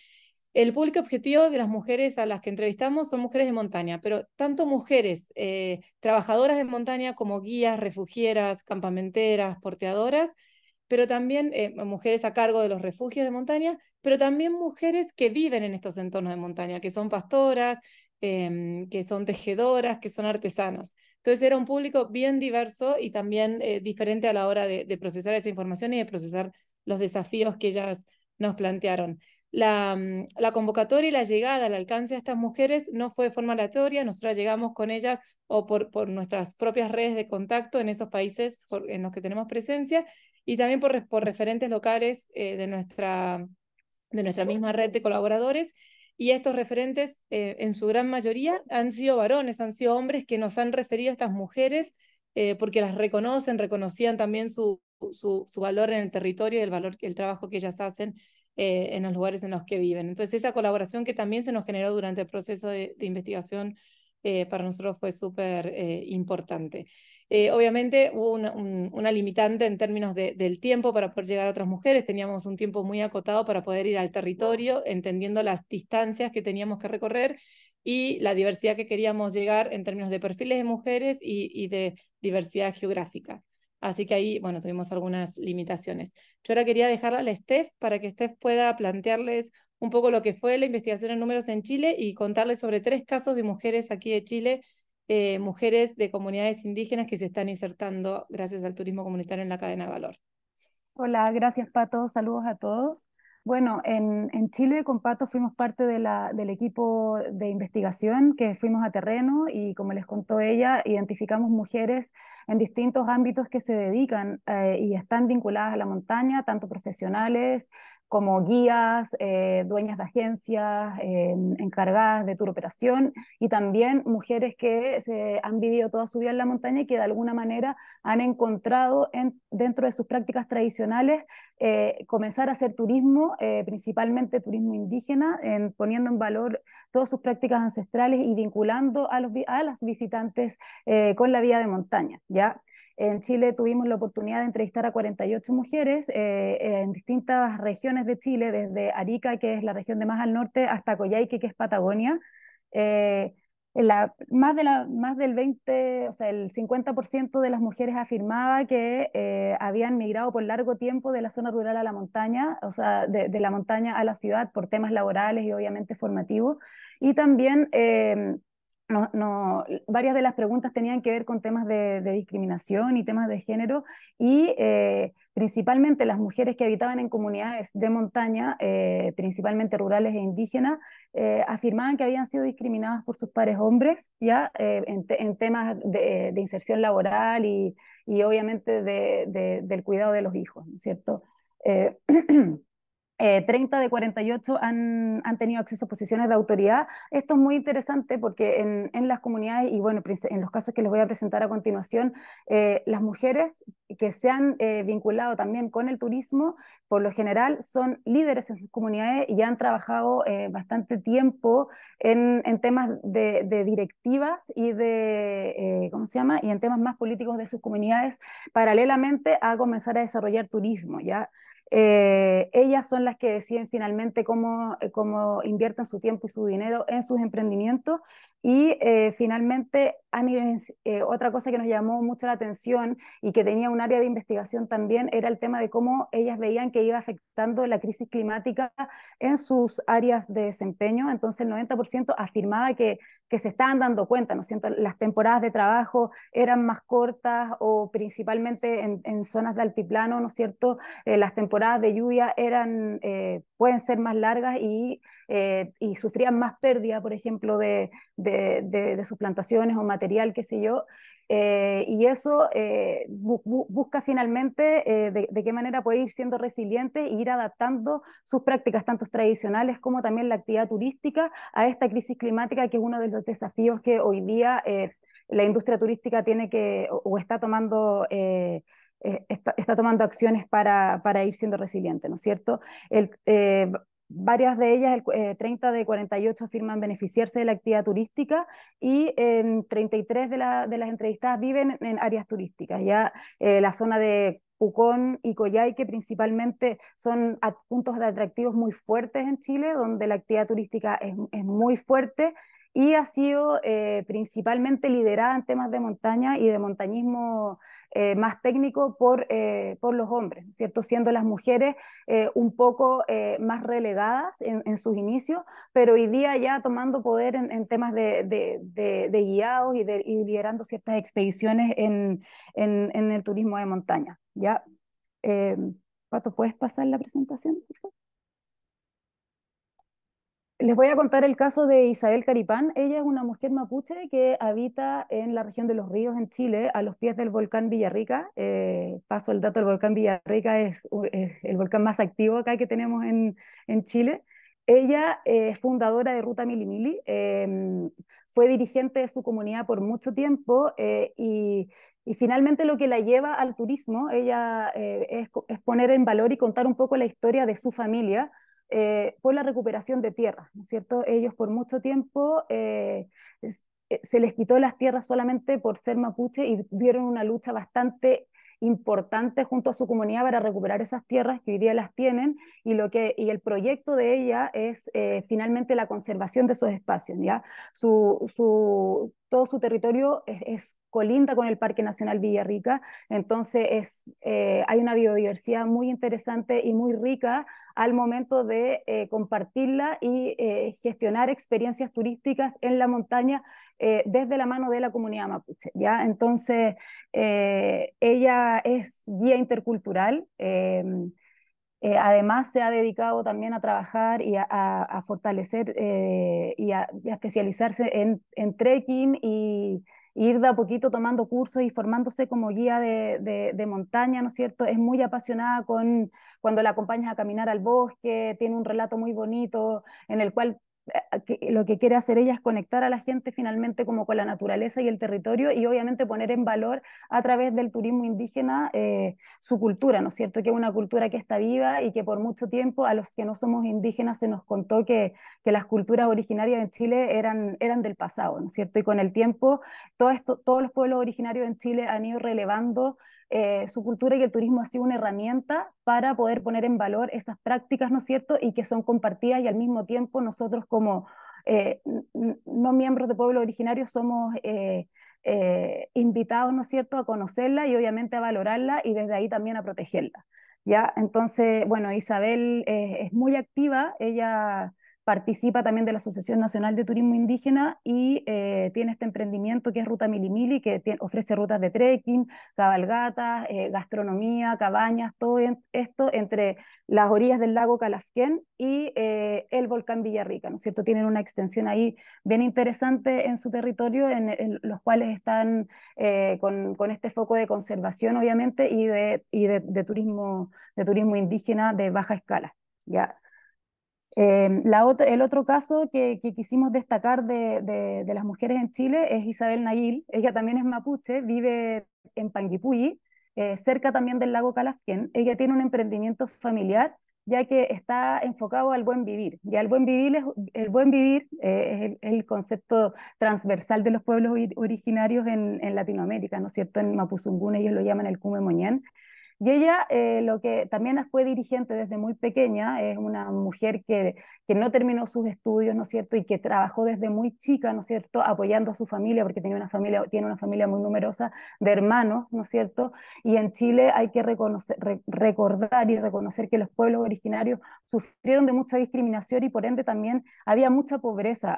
El público objetivo de las mujeres a las que entrevistamos son mujeres de montaña, pero tanto mujeres eh, trabajadoras de montaña como guías, refugieras, campamenteras, porteadoras, pero también eh, mujeres a cargo de los refugios de montaña, pero también mujeres que viven en estos entornos de montaña, que son pastoras, em, que son tejedoras, que son artesanas. Entonces era un público bien diverso y también eh, diferente a la hora de, procesar esa información y de procesar los desafíos que ellas nos plantearon. La, mm, convocatoria y la llegada, el alcance de estas mujeres no fue de forma aleatoria, nosotras llegamos con ellas o por, por nuestras propias redes de contacto en esos países en los que tenemos presencia y también por, referentes locales eh, de, nuestra, de nuestra misma red de colaboradores. Y estos referentes, eh, en su gran mayoría, han sido varones, han sido hombres que nos han referido a estas mujeres eh, porque las reconocen, reconocían también su, su, valor en el territorio y el, valor, el trabajo que ellas hacen en los lugares en los que viven. Entonces, esa colaboración que también se nos generó durante el proceso de, investigación para nosotros fue súper importante. Eh, obviamente hubo una, limitante en términos del tiempo para poder llegar a otras mujeres. Teníamos un tiempo muy acotado para poder ir al territorio, entendiendo las distancias que teníamos que recorrer y la diversidad que queríamos llegar en términos de perfiles de mujeres y, de diversidad geográfica. Así que ahí, bueno, tuvimos algunas limitaciones. Yo ahora quería dejarla a la Steph para que Steph pueda plantearles un poco lo que fue la investigación en números en Chile y contarles sobre tres casos de mujeres aquí de Chile eh, mujeres de comunidades indígenas que se están insertando gracias al turismo comunitario en la cadena de valor. Hola, gracias Pato, saludos a todos. Bueno, en, en Chile con Pato fuimos parte de la, del equipo de investigación que fuimos a terreno y como les contó ella, identificamos mujeres en distintos ámbitos que se dedican eh, y están vinculadas a la montaña, tanto profesionales, como guías, eh, dueñas de agencias, eh, encargadas de tu operación y también mujeres que se han vivido toda su vida en la montaña y que de alguna manera han encontrado dentro de sus prácticas tradicionales eh, comenzar a hacer turismo, principalmente turismo indígena, poniendo en valor todas sus prácticas ancestrales y vinculando a, los, a las visitantes con la vía de montaña. ¿ya? En Chile tuvimos la oportunidad de entrevistar a 48 mujeres eh, en distintas regiones de Chile, desde Arica, que es la región de más al norte, hasta Coyhaique, que es Patagonia. Eh, la, más, de la, más del 20, o sea, el 50% de las mujeres afirmaba que eh, habían migrado por largo tiempo de la zona rural a la montaña, o sea, de, la montaña a la ciudad por temas laborales y obviamente formativos. Y también varias de las preguntas tenían que ver con temas de, discriminación y temas de género y eh, principalmente las mujeres que habitaban en comunidades de montaña, eh, principalmente rurales e indígenas, eh, afirmaban que habían sido discriminadas por sus pares hombres ya en, temas de, inserción laboral y, obviamente del cuidado de los hijos, ¿no es cierto? 30 eh, de 48 han, tenido acceso a posiciones de autoridad. Esto es muy interesante porque en, las comunidades, y bueno, en los casos que les voy a presentar a continuación, eh, las mujeres que se han eh, vinculado también con el turismo, por lo general son líderes en sus comunidades y han trabajado bastante tiempo en, temas de, directivas y de, ¿cómo se llama? Y en temas más políticos de sus comunidades, paralelamente a comenzar a desarrollar turismo, ¿ya? Eh, ellas son las que deciden finalmente cómo, eh, cómo, invierten su tiempo y su dinero en sus emprendimientos. Y eh, finalmente, eh, otra cosa que nos llamó mucho la atención y que tenía un área de investigación también era el tema de cómo ellas veían que iba afectando la crisis climática en sus áreas de desempeño. Entonces, el 90% afirmaba que que se estaban dando cuenta, ¿no siento? Las temporadas de trabajo eran más cortas o principalmente en, zonas de altiplano, ¿no es cierto? Eh, las temporadas de lluvia eran, eh, pueden ser más largas eh, y, sufrían más pérdida, por ejemplo, de, de, de, de sus plantaciones o material, qué sé yo. Eh, y eso eh, busca finalmente eh, de, qué manera puede ir siendo resiliente e ir adaptando sus prácticas, tanto tradicionales como también la actividad turística, a esta crisis climática, que es uno de los desafíos que hoy día la industria turística tiene que o, está tomando. Está, tomando acciones para, para, ir siendo resiliente, ¿no es cierto? El, Varias de ellas, 30 eh, de 48, afirman beneficiarse de la actividad turística y en em, 33 de, de, las entrevistadas viven en áreas turísticas. Ya eh, la zona de Pucón y Coyhai, que principalmente son puntos de atractivos muy fuertes en Chile, donde la actividad turística es, es muy fuerte y ha sido eh, principalmente liderada en temas de montaña y de montañismo eh, más técnico por, eh, por los hombres, ¿cierto? Siendo las mujeres eh, un poco más relegadas en, sus inicios, pero hoy día ya tomando poder en, temas de, guiados y, liderando ciertas expediciones en, en, el turismo de montaña, ¿ya? Pato, ¿puedes pasar la presentación, les voy a contar el caso de Isabel Caripán. Ella es una mujer mapuche que habita en la región de los ríos en Chile, a los pies del volcán Villarrica. Eh, paso el dato, el volcán Villarrica es, el volcán más activo acá que tenemos en, Chile. Ella eh, es fundadora de Ruta Milimili, em, fue dirigente de su comunidad por mucho tiempo eh, y, finalmente lo que la lleva al turismo, ella es poner en valor y contar un poco la historia de su familia eh, por la recuperación de tierras, ¿no es cierto? Ellos por mucho tiempo eh, eh, se les quitó las tierras solamente por ser mapuche y dieron una lucha bastante importante junto a su comunidad para recuperar esas tierras que hoy día las tienen y lo que y el proyecto de ella es eh, finalmente la conservación de esos espacios ya su, su todo su territorio es, colinda con el Parque Nacional Villarrica, entonces es, eh, hay una biodiversidad muy interesante y muy rica al momento de eh, compartirla y eh, gestionar experiencias turísticas en la montaña desde la mano de la comunidad mapuche. ¿ya? Entonces, ella es guía intercultural eh, además, se ha dedicado también a trabajar y a, fortalecer eh, y, a, especializarse en, trekking y, ir de a poquito tomando cursos y formándose como guía de, montaña, ¿no es cierto? Es muy apasionada con cuando la acompañas a caminar al bosque, tiene un relato muy bonito en el cual lo que quiere hacer ella es conectar a la gente finalmente como con la naturaleza y el territorio y obviamente poner en valor a través del turismo indígena eh, su cultura, ¿no es cierto? Que es una cultura que está viva y que por mucho tiempo a los que no somos indígenas se nos contó que, que las culturas originarias en Chile eran, eran del pasado, ¿no es cierto? Y con el tiempo todo todos los pueblos originarios en Chile han ido relevando eh, su cultura y el turismo ha sido una herramienta para poder poner en valor esas prácticas, ¿no es cierto? Y que son compartidas y al mismo tiempo nosotros como eh, no miembros de pueblo originario somos eh, invitados, ¿no es cierto?, a conocerla y obviamente a valorarla y desde ahí también a protegerla. ¿ya? Entonces, bueno, Isabel es muy activa, ella participa también de la Asociación Nacional de Turismo Indígena y eh, tiene este emprendimiento que es Ruta Milimili, que ofrece rutas de trekking, cabalgatas, eh, gastronomía, cabañas, todo esto entre las orillas del lago Calafquén y eh, el volcán Villarrica, ¿no es cierto? Tienen una extensión ahí bien interesante en su territorio, en, los cuales están con, este foco de conservación, obviamente, y de, turismo, de turismo indígena de baja escala, ¿ya? Em, el otro caso que, quisimos destacar de, las mujeres en Chile es Isabel Nail, Ella también es mapuche, vive en Panguipulli, eh, cerca también del lago Calafquén. Ella tiene un emprendimiento familiar ya que está enfocado al buen vivir. Y el buen vivir es, el buen vivir, eh, es el, concepto transversal de los pueblos originarios en, Latinoamérica, ¿no es cierto? En Mapuzungún ellos lo llaman el Cume Moñán. Y ella eh, lo que también fue dirigente desde muy pequeña, es una mujer que, no terminó sus estudios, ¿no es cierto? Y que trabajó desde muy chica, ¿no es cierto? Apoyando a su familia, porque una familia, tiene una familia muy numerosa de hermanos, ¿no es cierto? Y en Chile hay que reconocer, recordar y reconocer que los pueblos originarios sufrieron de mucha discriminación y por ende también había mucha pobreza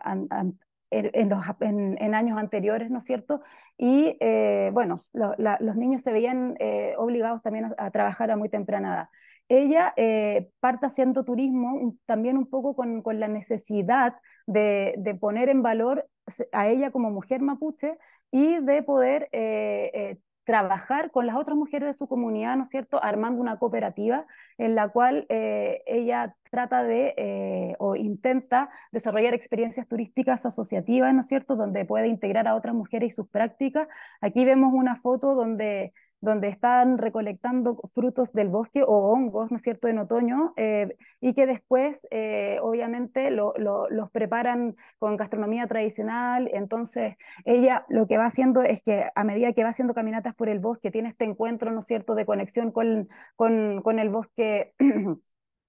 en, años anteriores, ¿no es cierto? Y eh, bueno, los niños se veían eh, obligados también a, trabajar a muy temprana edad. Ella eh, parte haciendo turismo también un poco con, la necesidad de, poner en valor a ella como mujer mapuche y de poder eh, trabajar con las otras mujeres de su comunidad, ¿no es cierto?, armando una cooperativa en la cual eh, ella trata de eh, o intenta desarrollar experiencias turísticas asociativas, ¿no es cierto?, donde puede integrar a otras mujeres y sus prácticas. Aquí vemos una foto donde donde están recolectando frutos del bosque o hongos, ¿no es cierto?, en otoño, eh, y que después, eh, obviamente, los preparan con gastronomía tradicional. Entonces, ella lo que va haciendo es que a medida que va haciendo caminatas por el bosque, tiene este encuentro, ¿no es cierto?, de conexión con, el bosque.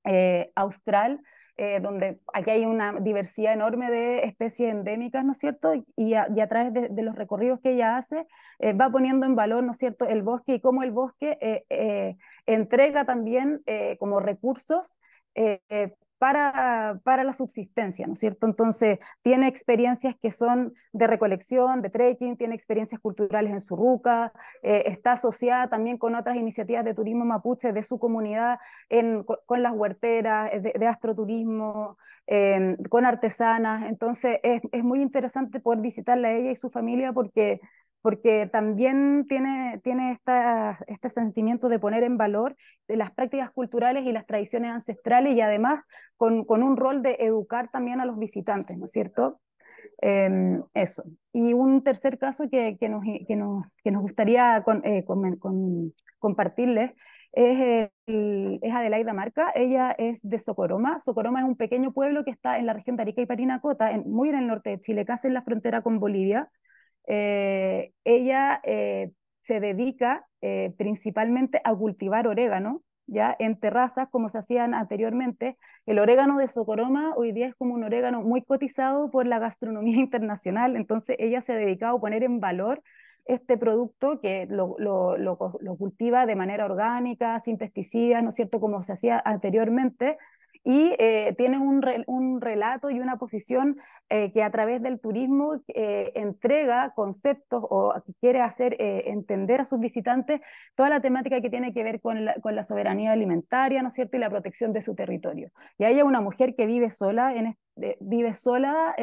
Eh, austral, eh, donde aquí hay una diversidad enorme de especies endémicas, ¿no es cierto? Y a, través de, los recorridos que ella hace, eh, va poniendo en valor, ¿no es cierto?, el bosque y cómo el bosque eh, entrega también como recursos para, la subsistencia, ¿no es cierto? Entonces, tiene experiencias que son de recolección, de trekking, tiene experiencias culturales en su eh, está asociada también con otras iniciativas de turismo mapuche de su comunidad, con, las huerteras, eh, de, astroturismo, eh, con artesanas. Entonces, es, es, muy interesante poder visitarla a ella y su familia porque porque también tiene, este sentimiento de poner en valor eh, las prácticas culturales y las tradiciones ancestrales y además con, un rol de educar también a los visitantes, ¿no es cierto? Em, eso. Y un tercer caso que, que, nos, gustaría con, eh, con, compartirles es, el, es, Adelaida Marca. Ella es de Socoroma. Socoroma es un pequeño pueblo que está en la región de Arica y Parinacota, muy en el norte de Chile, casi en la frontera con Bolivia. Eh, ella eh, se dedica eh, principalmente a cultivar orégano, ya en terrazas como se hacían anteriormente. El orégano de Socoroma hoy día es como un orégano muy cotizado por la gastronomía internacional, entonces ella se ha dedicado a poner en valor este producto que lo, cultiva de manera orgánica, sin pesticidas, ¿no es cierto?, como se hacía anteriormente, y tiene un, un, relato y una posición eh, que a través del turismo eh, entrega conceptos o quiere hacer eh, entender a sus visitantes toda la temática que tiene que ver con la, con la, soberanía alimentaria, ¿no es cierto?, y la protección de su territorio. Y hay una mujer que vive sola, en vive sola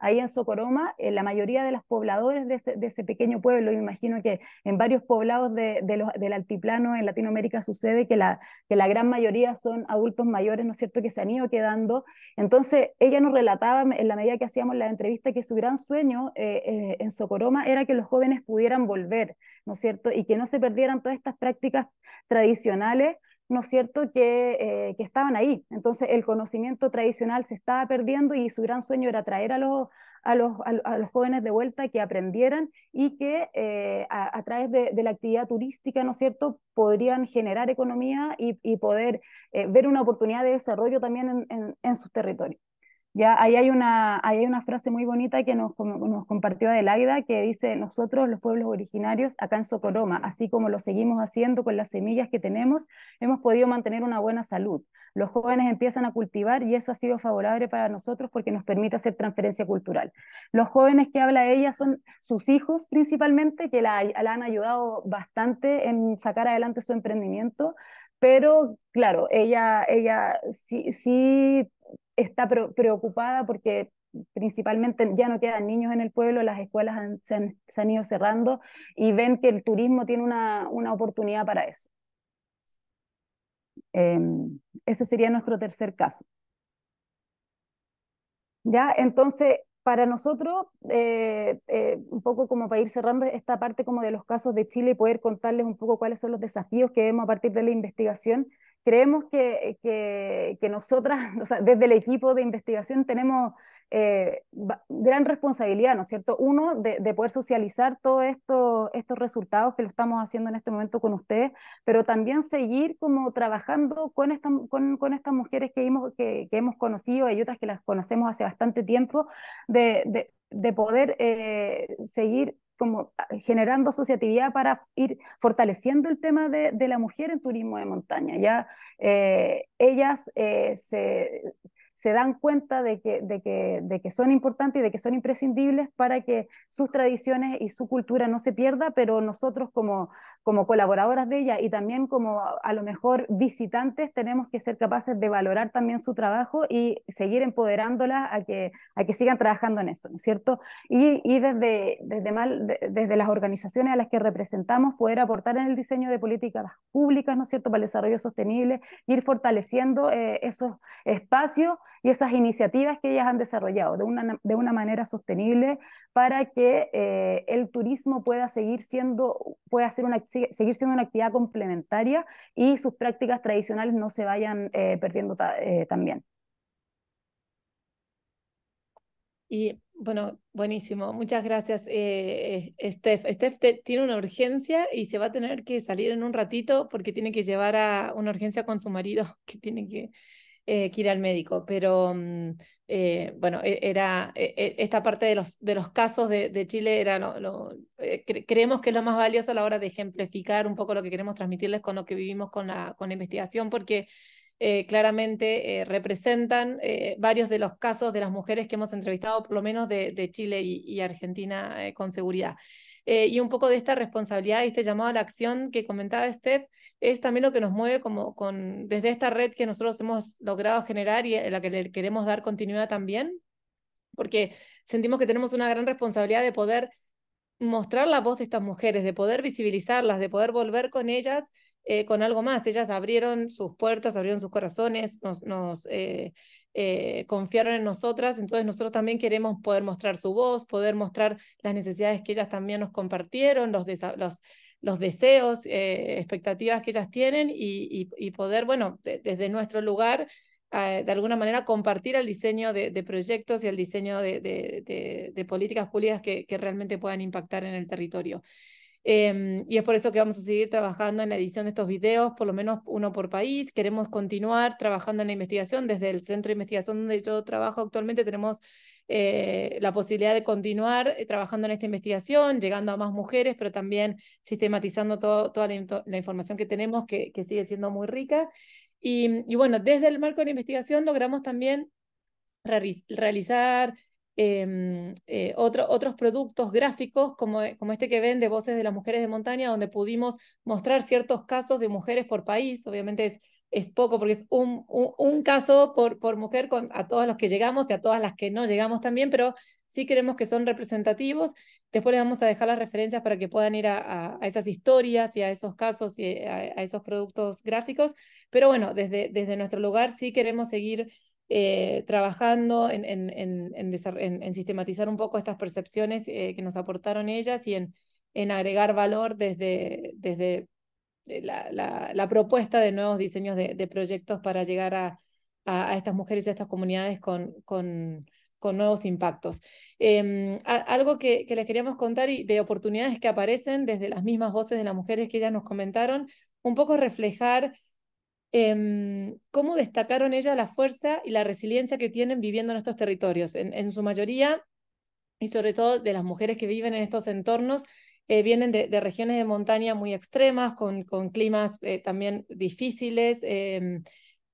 ahí en Socoroma, la mayoría de los pobladores de ese, pequeño pueblo, me imagino que en varios poblados de, de los, del altiplano en Latinoamérica sucede que la, que la gran mayoría son adultos mayores, ¿no es cierto?, que se han ido quedando. Entonces, ella nos relataba en la medida que hacíamos la entrevista que su gran sueño eh, eh, en Socoroma era que los jóvenes pudieran volver, ¿no es cierto? Y que no se perdieran todas estas prácticas tradicionales, ¿no es cierto?, que, eh, estaban ahí. Entonces el conocimiento tradicional se estaba perdiendo y su gran sueño era traer a los, a los, jóvenes de vuelta que aprendieran y que a, través de, la actividad turística, ¿no es cierto?, podrían generar economía y, poder ver una oportunidad de desarrollo también en sus territorios. Ya ahí hay una, hay una frase muy bonita que nos, nos compartió Adelaida que dice, nosotros los pueblos originarios acá en Socoroma, así como lo seguimos haciendo con las semillas que tenemos, hemos podido mantener una buena salud. Los jóvenes empiezan a cultivar y eso ha sido favorable para nosotros porque nos permite hacer transferencia cultural. Los jóvenes que habla ella son sus hijos principalmente, que la, han ayudado bastante en sacar adelante su emprendimiento, pero claro, ella, ella sí, sí está preocupada porque principalmente ya no quedan niños en el pueblo, las escuelas se, han, ido cerrando y ven que el turismo tiene una, una oportunidad para eso. Em, ese sería nuestro tercer caso. Ya, entonces, para nosotros, eh, eh, un poco como para ir cerrando esta parte como de los casos de Chile y poder contarles un poco cuáles son los desafíos que vemos a partir de la investigación, creemos que, nosotras, desde el equipo de investigación, tenemos eh, gran responsabilidad, ¿no es cierto? Uno, de, poder socializar todos esto, estos resultados que lo estamos haciendo en este momento con ustedes, pero también seguir como trabajando con, esta, con, estas mujeres que, vimos, que, hemos conocido, hay otras que las conocemos hace bastante tiempo, de, poder eh, seguir como ah, generando asociatividad para ir fortaleciendo el tema de, la mujer en turismo de montaña. Ya eh, ellas eh, se, dan cuenta de que, de, que, de que son importantes y de que son imprescindibles para que sus tradiciones y su cultura no se pierda, pero nosotros como, como colaboradoras de ella y también como a lo mejor visitantes, tenemos que ser capaces de valorar también su trabajo y seguir empoderándolas a que, que sigan trabajando en eso, ¿no es cierto? Y, desde, desde, mal, desde las organizaciones a las que representamos, poder aportar en el diseño de políticas públicas, ¿no es cierto?, para el desarrollo sostenible, ir fortaleciendo eh, esos espacios y esas iniciativas que ellas han desarrollado de una, de una manera sostenible para que eh, el turismo pueda seguir siendo, pueda ser una, seguir siendo una actividad complementaria y sus prácticas tradicionales no se vayan eh, perdiendo eh, también. Y bueno, buenísimo. Muchas gracias, eh, Steph. Steph tiene una urgencia y se va a tener que salir en un ratito porque tiene que llevar a una urgencia con su marido que tiene que eh, que ir al médico, pero mm, eh, bueno, e, era e, e, esta parte de los, de los casos de, Chile era lo, eh, creemos que es lo más valioso a la hora de ejemplificar un poco lo que queremos transmitirles con lo que vivimos con la, con investigación, porque claramente representan varios de los casos de las mujeres que hemos entrevistado, por lo menos de, Chile y Argentina con seguridad. Eh, y un poco de esta responsabilidad y este llamado a la acción que comentaba Steph, es también lo que nos mueve como con, desde esta red que nosotros hemos logrado generar y a la que le queremos dar continuidad también, porque sentimos que tenemos una gran responsabilidad de poder mostrar la voz de estas mujeres, de poder visibilizarlas, de poder volver con ellas eh, con algo más. Ellas abrieron sus puertas, abrieron sus corazones, nos, eh, eh, confiaron en nosotras, entonces nosotros también queremos poder mostrar su voz, poder mostrar las necesidades que ellas también nos compartieron, los, deseos, eh, expectativas que ellas tienen y, poder, bueno, desde nuestro lugar, eh, de alguna manera compartir el diseño de, proyectos y el diseño de, políticas públicas que realmente puedan impactar en el territorio. Em, y es por eso que vamos a seguir trabajando en la edición de estos videos, por lo menos uno por país. Queremos continuar trabajando en la investigación. Desde el centro de investigación donde yo trabajo actualmente tenemos eh, la posibilidad de continuar eh, trabajando en esta investigación, llegando a más mujeres, pero también sistematizando toda la, información que tenemos, que, sigue siendo muy rica. Y, y, bueno, desde el marco de la investigación logramos también realizar Em, eh, otro, otros productos gráficos como, eh, como, este que ven de Voces de las Mujeres de Montaña, donde pudimos mostrar ciertos casos de mujeres por país. Obviamente es, es poco porque es un, un, caso por, por mujer con, a todos los que llegamos y a todas las que no llegamos también, pero sí queremos que son representativos. Después les vamos a dejar las referencias para que puedan ir a, a, esas historias y a esos casos y eh, a, a, esos productos gráficos. Pero bueno, desde, desde nuestro lugar sí queremos seguir eh, trabajando en, sistematizar un poco estas percepciones eh, que nos aportaron ellas y en, agregar valor desde, eh, la, propuesta de nuevos diseños de, proyectos para llegar a, estas mujeres y a estas comunidades con, nuevos impactos. Em, algo que, que, les queríamos contar y de oportunidades que aparecen desde las mismas voces de las mujeres que ellas nos comentaron, un poco reflejar Em, cómo destacaron ellas la fuerza y la resiliencia que tienen viviendo en estos territorios, en, su mayoría, y sobre todo de las mujeres que viven en estos entornos, eh, vienen de, regiones de montaña muy extremas, con, climas eh, también difíciles, em,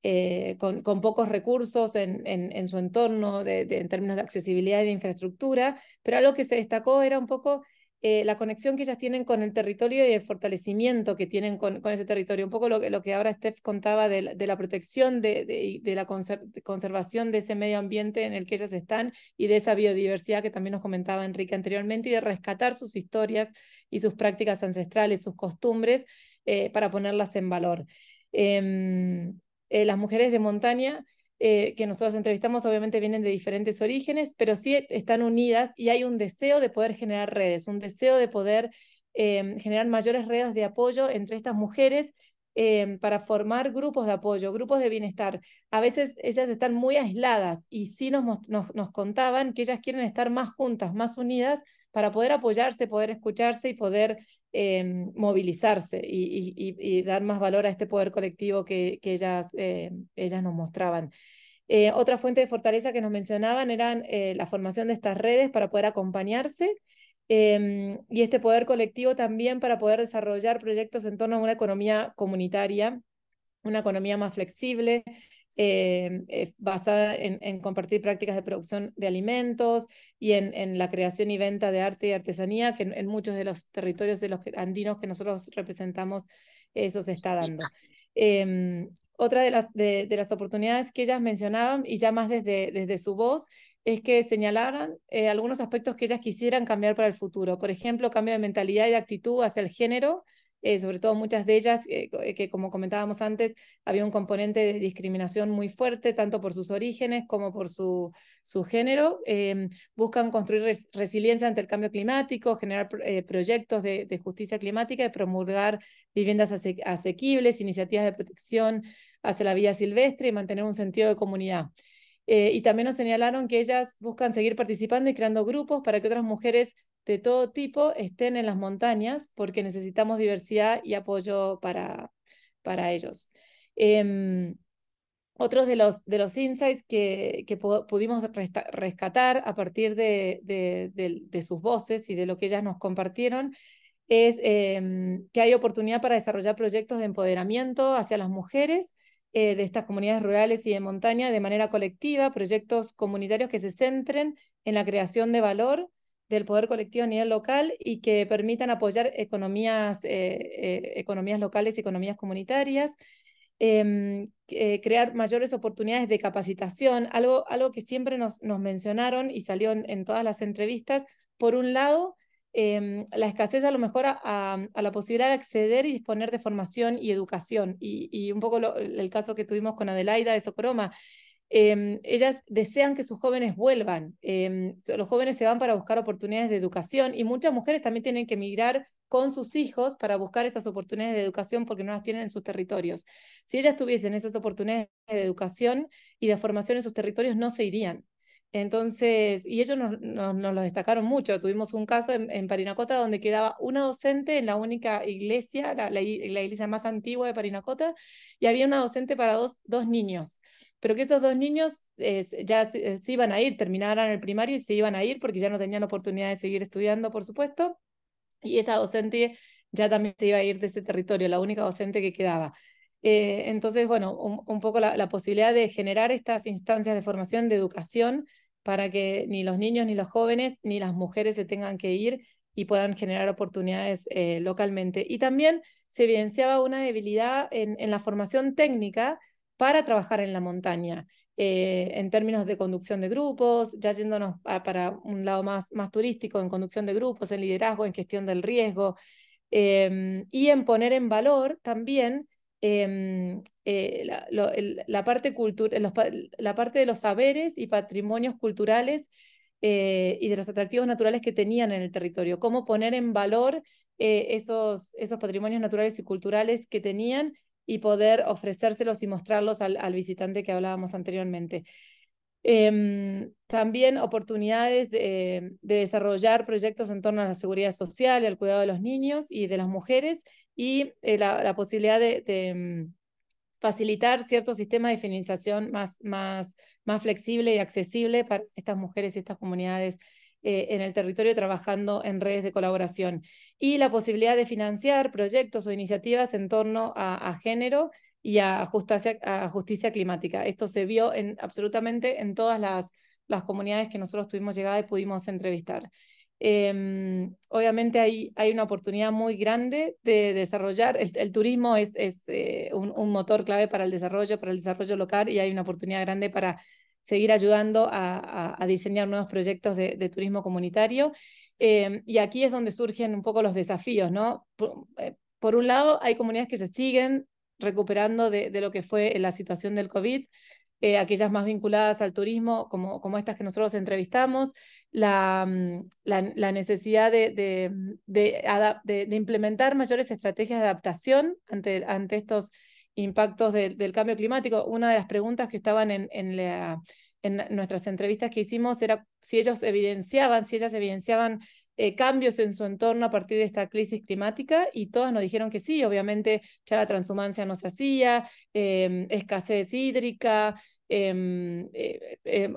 eh, con, pocos recursos en, su entorno en términos de accesibilidad y de infraestructura, pero algo que se destacó era un poco eh, la conexión que ellas tienen con el territorio y el fortalecimiento que tienen con, ese territorio. Un poco lo, que ahora Steph contaba de, la, protección, de, de, la conservación de ese medio ambiente en el que ellas están y de esa biodiversidad que también nos comentaba Enrique anteriormente y de rescatar sus historias y sus prácticas ancestrales, sus costumbres, eh, para ponerlas en valor. Em, eh, las mujeres de montaña eh, que nosotros entrevistamos obviamente vienen de diferentes orígenes, pero sí e, están unidas y hay un deseo de poder generar redes, un deseo de poder em, generar mayores redes de apoyo entre estas mujeres em, para formar grupos de apoyo, grupos de bienestar. A veces ellas están muy aisladas y sí nos contaban que ellas quieren estar más juntas, más unidas para poder apoyarse, poder escucharse y poder em, movilizarse y, dar más valor a este poder colectivo que, ellas, eh, ellas nos mostraban. Eh, otra fuente de fortaleza que nos mencionaban eran eh, la formación de estas redes para poder acompañarse em, y este poder colectivo también para poder desarrollar proyectos en torno a una economía comunitaria una economía más flexible, eh, eh, basada en, compartir prácticas de producción de alimentos y en, la creación y venta de arte y artesanía, que en, muchos de los territorios de los andinos que nosotros representamos, eso se está dando. Em, otra de las, de, las oportunidades que ellas mencionaban, y ya más desde, desde su voz, es que señalaran eh, algunos aspectos que ellas quisieran cambiar para el futuro. Por ejemplo, cambio de mentalidad y actitud hacia el género, eh, sobre todo muchas de ellas, eh, eh, que como comentábamos antes, había un componente de discriminación muy fuerte, tanto por sus orígenes como por su, género, em, buscan construir resiliencia ante el cambio climático, generar proyectos de, justicia climática y promulgar viviendas asequibles, iniciativas de protección hacia la vida silvestre y mantener un sentido de comunidad. Eh, y también nos señalaron que ellas buscan seguir participando y creando grupos para que otras mujeres de todo tipo estén en las montañas porque necesitamos diversidad y apoyo para, ellos. Em, otros de los, insights que, pudimos rescatar a partir de, sus voces y de lo que ellas nos compartieron es em, que hay oportunidad para desarrollar proyectos de empoderamiento hacia las mujeres eh, de estas comunidades rurales y de montaña de manera colectiva, proyectos comunitarios que se centren en la creación de valor del poder colectivo a nivel local y que permitan apoyar economías, eh, eh, economías locales y economías comunitarias. Em, crear mayores oportunidades de capacitación, algo, algo que siempre nos, nos mencionaron y salió en, todas las entrevistas. Por un lado, Em, la escasez a lo mejor a, la posibilidad de acceder y disponer de formación y educación. Y, un poco el caso que tuvimos con Adelaida de Socoroma. Em, ellas desean que sus jóvenes vuelvan. Em, los jóvenes se van para buscar oportunidades de educación y muchas mujeres también tienen que emigrar con sus hijos para buscar estas oportunidades de educación porque no las tienen en sus territorios. Si ellas tuviesen esas oportunidades de educación y de formación en sus territorios, no se irían. Entonces, y ellos nos, nos, lo destacaron mucho. Tuvimos un caso en, Parinacota donde quedaba una docente en la única iglesia, la, iglesia más antigua de Parinacota, y había una docente para dos, dos niños. Pero que esos dos niños eh, ya se, iban a ir, terminaran el primario y se iban a ir porque ya no tenían oportunidad de seguir estudiando, por supuesto. Y esa docente ya también se iba a ir de ese territorio, la única docente que quedaba. Eh, entonces, bueno, un, poco la, posibilidad de generar estas instancias de formación, de educación, para que ni los niños, ni los jóvenes, ni las mujeres se tengan que ir y puedan generar oportunidades eh, localmente. Y también se evidenciaba una debilidad en, la formación técnica para trabajar en la montaña, eh, en términos de conducción de grupos, ya yéndonos para un lado más, más turístico, en conducción de grupos, en liderazgo, en gestión del riesgo, em, y en poner en valor también em, eh, la, la, parte la parte de los saberes y patrimonios culturales eh, y de los atractivos naturales que tenían en el territorio, cómo poner en valor eh, esos, esos patrimonios naturales y culturales que tenían y poder ofrecérselos y mostrarlos al, visitante que hablábamos anteriormente. Em, también oportunidades de, desarrollar proyectos en torno a la seguridad social y al cuidado de los niños y de las mujeres y la, la, posibilidad de, de em, facilitar ciertos sistemas de financiación más, más, más flexible y accesible para estas mujeres y estas comunidades eh, en el territorio trabajando en redes de colaboración y la posibilidad de financiar proyectos o iniciativas en torno a, género y a justicia, justicia climática. Esto se vio absolutamente en todas las, las comunidades que nosotros tuvimos llegada y pudimos entrevistar. Em, obviamente hay, hay una oportunidad muy grande de desarrollar, el, turismo es, eh, un, motor clave para el desarrollo, para el desarrollo local y hay una oportunidad grande para seguir ayudando a, diseñar nuevos proyectos de, turismo comunitario. Em, y aquí es donde surgen un poco los desafíos, ¿no? Por, eh, un lado, hay comunidades que se siguen recuperando de lo que fue la situación del COVID, eh, aquellas más vinculadas al turismo, como, como estas que nosotros entrevistamos, la, mm, la, necesidad mm, de, de, implementar mayores estrategias de adaptación ante, ante estos impactos del cambio climático. Una de las preguntas que estaban en, en nuestras entrevistas que hicimos era si ellos evidenciaban, si ellas evidenciaban eh, cambios en su entorno a partir de esta crisis climática y todas nos dijeron que sí, obviamente ya la transhumancia no se hacía, em, escasez hídrica, Em, eh, eh,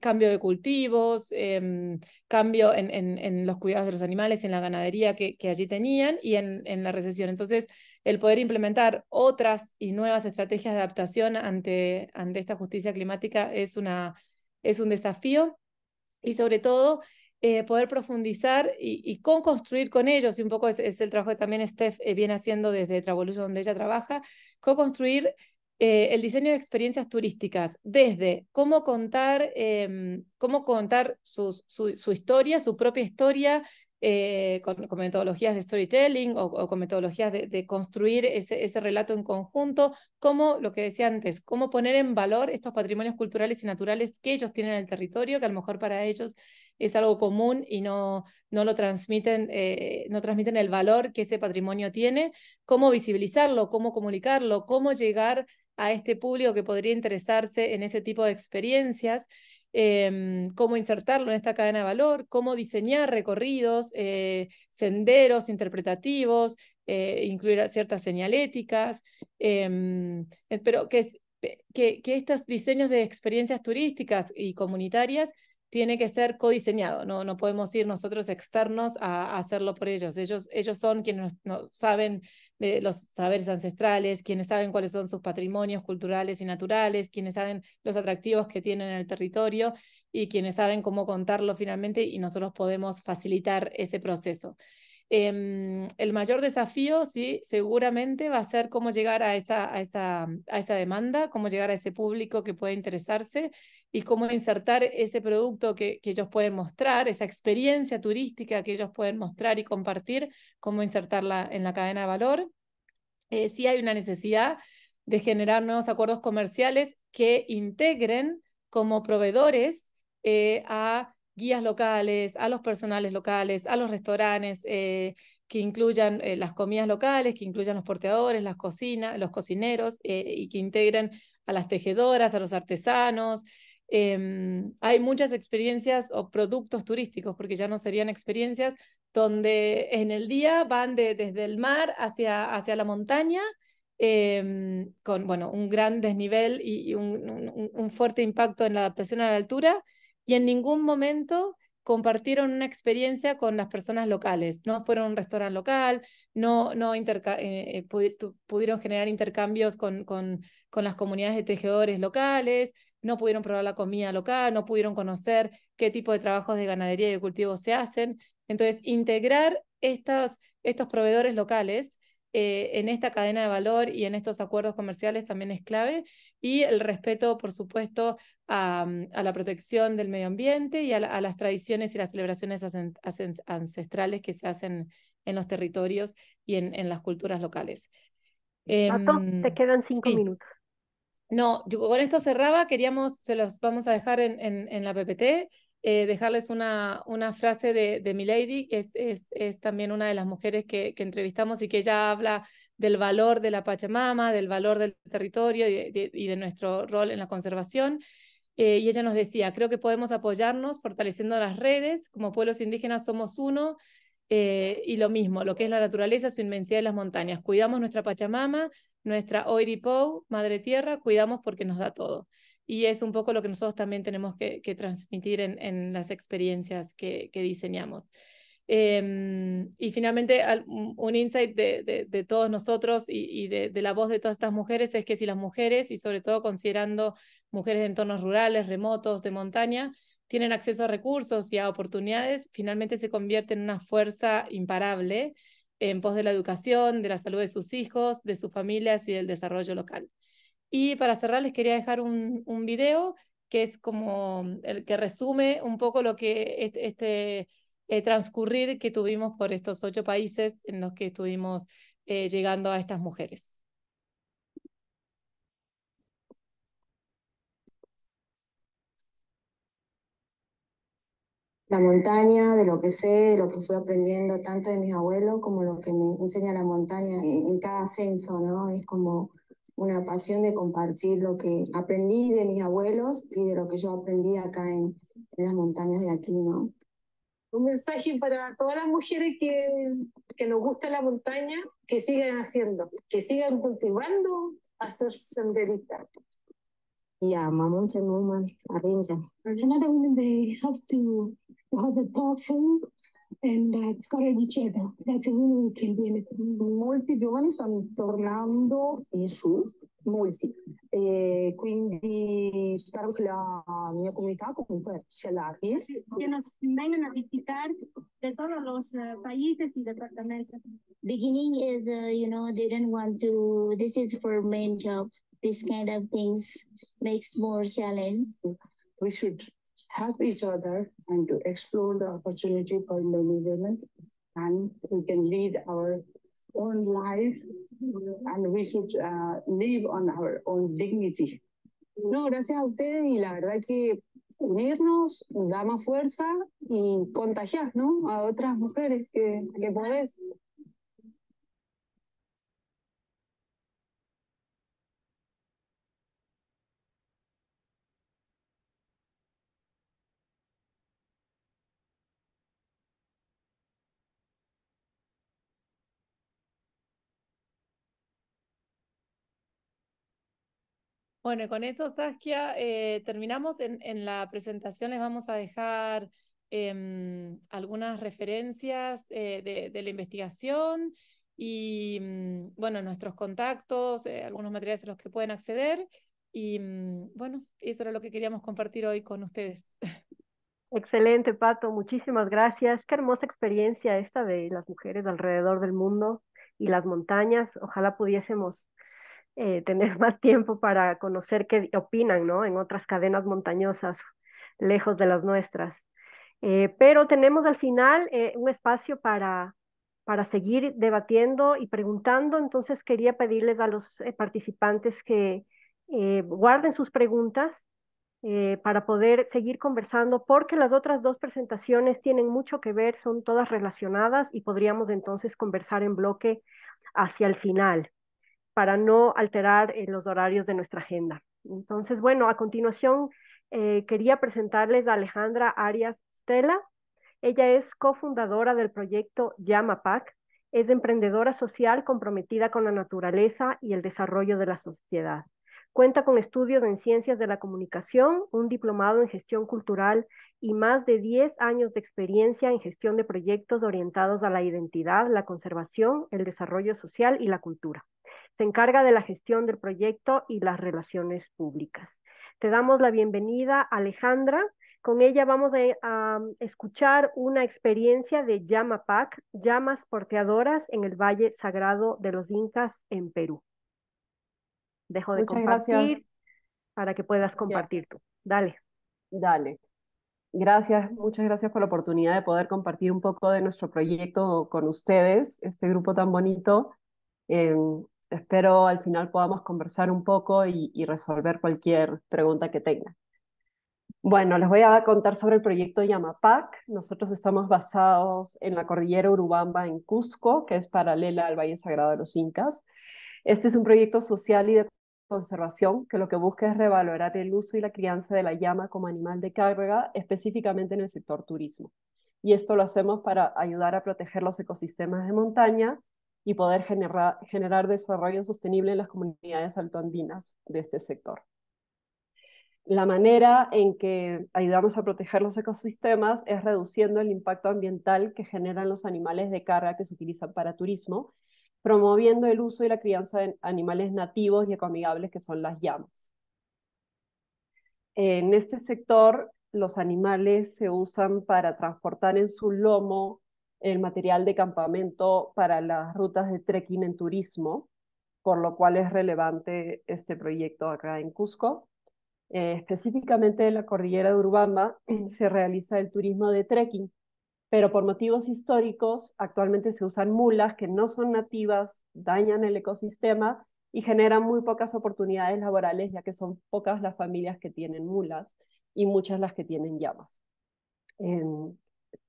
cambio de cultivos, em, cambio en, en, los cuidados de los animales, en la ganadería que, que allí tenían y en, en, la recesión. Entonces, el poder implementar otras y nuevas estrategias de adaptación ante, ante esta justicia climática es, una, es un desafío y sobre todo... Eh, poder profundizar y, y con construir con ellos, y un poco es, el trabajo que también Steph viene haciendo desde Travolution, donde ella trabaja, co-construir eh, el diseño de experiencias turísticas, desde cómo contar, em, cómo contar su, su, historia, su propia historia, eh, con, metodologías de storytelling o, con metodologías de, construir ese, relato en conjunto, como lo que decía antes, cómo poner en valor estos patrimonios culturales y naturales que ellos tienen en el territorio, que a lo mejor para ellos es algo común y no, no lo transmiten, eh, no transmiten el valor que ese patrimonio tiene, cómo visibilizarlo, cómo comunicarlo, cómo llegar a este público que podría interesarse en ese tipo de experiencias. Em, cómo insertarlo en esta cadena de valor, cómo diseñar recorridos, eh, senderos interpretativos, eh, incluir ciertas señaléticas, em, eh, pero que, que, estos diseños de experiencias turísticas y comunitarias tiene que ser codiseñado, no, no podemos ir nosotros externos a, hacerlo por ellos. ellos. Ellos son quienes no, saben eh, los saberes ancestrales, quienes saben cuáles son sus patrimonios culturales y naturales, quienes saben los atractivos que tienen en el territorio y quienes saben cómo contarlo finalmente y nosotros podemos facilitar ese proceso. Em, el mayor desafío, sí, seguramente va a ser cómo llegar a esa, demanda, cómo llegar a ese público que puede interesarse y cómo insertar ese producto que, ellos pueden mostrar, esa experiencia turística que ellos pueden mostrar y compartir, cómo insertarla en la cadena de valor. Eh, sí hay una necesidad de generar nuevos acuerdos comerciales que integren como proveedores eh, a guías locales, a los personales locales, a los restaurantes eh, que incluyan eh, las comidas locales, que incluyan los porteadores, las cocinas, los cocineros eh, y que integren a las tejedoras, a los artesanos. Em, hay muchas experiencias o productos turísticos, porque ya no serían experiencias, donde en el día van desde el mar hacia, hacia la montaña, em, con bueno, un gran desnivel y, un, fuerte impacto en la adaptación a la altura, y en ningún momento compartieron una experiencia con las personas locales. No fueron a un restaurante local, no, no eh, eh, pudieron generar intercambios con, las comunidades de tejedores locales, no pudieron probar la comida local, no pudieron conocer qué tipo de trabajos de ganadería y de cultivo se hacen. Entonces, integrar estos, estos proveedores locales eh, en esta cadena de valor y en estos acuerdos comerciales también es clave. Y el respeto, por supuesto, a, mm, la protección del medio ambiente y a, las tradiciones y las celebraciones ancestrales que se hacen en los territorios y en, las culturas locales. te em, quedan cinco minutos. No, con esto cerraba, queríamos, se los vamos a dejar en la PPT eh, dejarles una, una frase de, de Milady, que es, también una de las mujeres que, entrevistamos y que ella habla del valor de la Pachamama, del valor del territorio y de, nuestro rol en la conservación. Eh, y ella nos decía, creo que podemos apoyarnos fortaleciendo las redes, como pueblos indígenas somos uno, eh, y lo mismo, lo que es la naturaleza, su inmensidad y las montañas. Cuidamos nuestra Pachamama, nuestra Oiripou, Madre Tierra, cuidamos porque nos da todo y es un poco lo que nosotros también tenemos que, transmitir en, las experiencias que, diseñamos. Em, y finalmente, un insight de, todos nosotros y, de, de, la voz de todas estas mujeres es que si las mujeres, y sobre todo considerando mujeres de entornos rurales, remotos, de montaña, tienen acceso a recursos y a oportunidades, finalmente se convierte en una fuerza imparable en pos de la educación, de la salud de sus hijos, de sus familias y del desarrollo local. Y para cerrar les quería dejar un, un video que es como el que resume un poco lo que este, eh, transcurrir que tuvimos por estos ocho países en los que estuvimos eh, llegando a estas mujeres. La montaña, de lo que sé, lo que fui aprendiendo tanto de mis abuelos como lo que me enseña la montaña en, cada ascenso, ¿no? Es como una pasión de compartir lo que aprendí de mis abuelos y de lo que yo aprendí acá en, en las montañas de aquí, ¿no? Un mensaje para todas las mujeres que, que nos gusta la montaña, que sigan haciendo, que sigan cultivando a ser senderistas. Y a mamón, a Arinja. a to and uh, scuola di cedro, that's a unique in Veneto. Molti giovani stanno tornando in sud, molti, e quindi spero che la mia comunità comunque si allarghi. Que nos vengan a visitar de todos los países y departamentos. Beginning is, uh, you know, they didn't want to, this is for main job, this kind of things makes more challenge. We should help each other and to explore the opportunity for many women. And we can lead our own life and we should uh, live on our own dignity. No, gracias a ustedes y la verdad que unirnos da más fuerza y contagiar ¿no? a otras mujeres que, que podés. Bueno, con eso, Saskia, eh, terminamos. En, la presentación les vamos a dejar em, algunas referencias eh, de, de, la investigación y, mm, bueno, nuestros contactos, eh, algunos materiales a los que pueden acceder. Y, mm, bueno, eso era lo que queríamos compartir hoy con ustedes. Excelente, Pato. Muchísimas gracias. Qué hermosa experiencia esta de las mujeres alrededor del mundo y las montañas. Ojalá pudiésemos eh, tener más tiempo para conocer qué opinan, ¿no? En otras cadenas montañosas, lejos de las nuestras. Eh, pero tenemos al final eh, un espacio para, para seguir debatiendo y preguntando, entonces quería pedirles a los participantes que guarden sus preguntas para poder seguir conversando, porque las otras dos presentaciones tienen mucho que ver, son todas relacionadas y podríamos entonces conversar en bloque hacia el final para no alterar eh, los horarios de nuestra agenda. Entonces, bueno, a continuación eh, quería presentarles a Alejandra Arias Stella. Ella es cofundadora del proyecto Yamapac. Es emprendedora social comprometida con la naturaleza y el desarrollo de la sociedad. Cuenta con estudios en ciencias de la comunicación, un diplomado en gestión cultural y más de 10 años de experiencia en gestión de proyectos orientados a la identidad, la conservación, el desarrollo social y la cultura. Se encarga de la gestión del proyecto y las relaciones públicas. Te damos la bienvenida, Alejandra. Con ella vamos a, escuchar una experiencia de Llamapac, llamas porteadoras en el Valle Sagrado de los Incas en Perú. Dejo de compartir para que puedas compartir tú. Dale. Dale. Gracias, muchas gracias por la oportunidad de poder compartir un poco de nuestro proyecto con ustedes, este grupo tan bonito. Em, Espero al final podamos conversar un poco y, resolver cualquier pregunta que tengan. Bueno, les voy a contar sobre el proyecto Yamapac. Nosotros estamos basados en la cordillera Urubamba en Cusco, que es paralela al Valle Sagrado de los Incas. Este es un proyecto social y de conservación que lo que busca es revalorar el uso y la crianza de la llama como animal de carga, específicamente en el sector turismo. Y esto lo hacemos para ayudar a proteger los ecosistemas de montaña y poder generar desarrollo sostenible en las comunidades altoandinas de este sector. La manera en que ayudamos a proteger los ecosistemas es reduciendo el impacto ambiental que generan los animales de carga que se utilizan para turismo, promoviendo el uso y la crianza de animales nativos y ecoamigables que son las llamas. En este sector, los animales se usan para transportar en su lomo el material de campamento para las rutas de trekking en turismo, por lo cual es relevante este proyecto acá en Cusco. Eh, específicamente en la cordillera de Urubamba se realiza el turismo de trekking, pero por motivos históricos actualmente se usan mulas que no son nativas, dañan el ecosistema y generan muy pocas oportunidades laborales, ya que son pocas las familias que tienen mulas y muchas las que tienen llamas. En, em,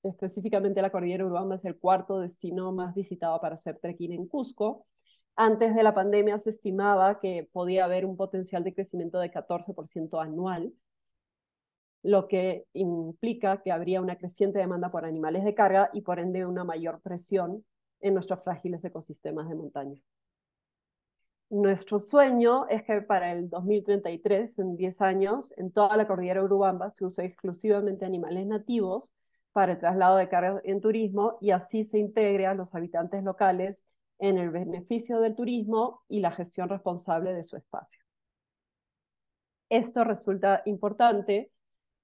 específicamente la cordillera urbana es el cuarto destino más visitado para hacer trekking en Cusco. Antes de la pandemia se estimaba que podía haber un potencial de crecimiento de 14% anual, lo que implica que habría una creciente demanda por animales de carga y por ende una mayor presión en nuestros frágiles ecosistemas de montaña. Nuestro sueño es que para el 2033, en 10 años, en toda la cordillera Urubamba se use exclusivamente animales nativos para el traslado de carga en turismo y así se a los habitantes locales en el beneficio del turismo y la gestión responsable de su espacio. Esto resulta importante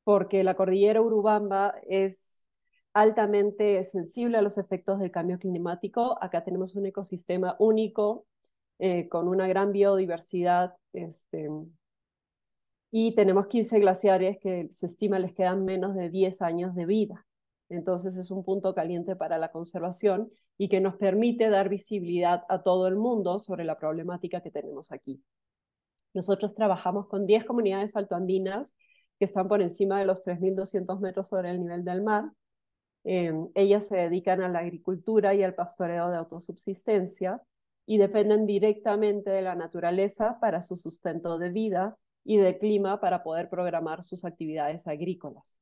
porque la cordillera Urubamba es altamente sensible a los efectos del cambio climático. Acá tenemos un ecosistema único eh, con una gran biodiversidad este, y tenemos 15 glaciares que se estima les quedan menos de 10 años de vida. Entonces es un punto caliente para la conservación y que nos permite dar visibilidad a todo el mundo sobre la problemática que tenemos aquí. Nosotros trabajamos con 10 comunidades altoandinas que están por encima de los 3.200 metros sobre el nivel del mar. Em, ellas se dedican a la agricultura y al pastoreo de autosubsistencia y dependen directamente de la naturaleza para su sustento de vida y de clima para poder programar sus actividades agrícolas.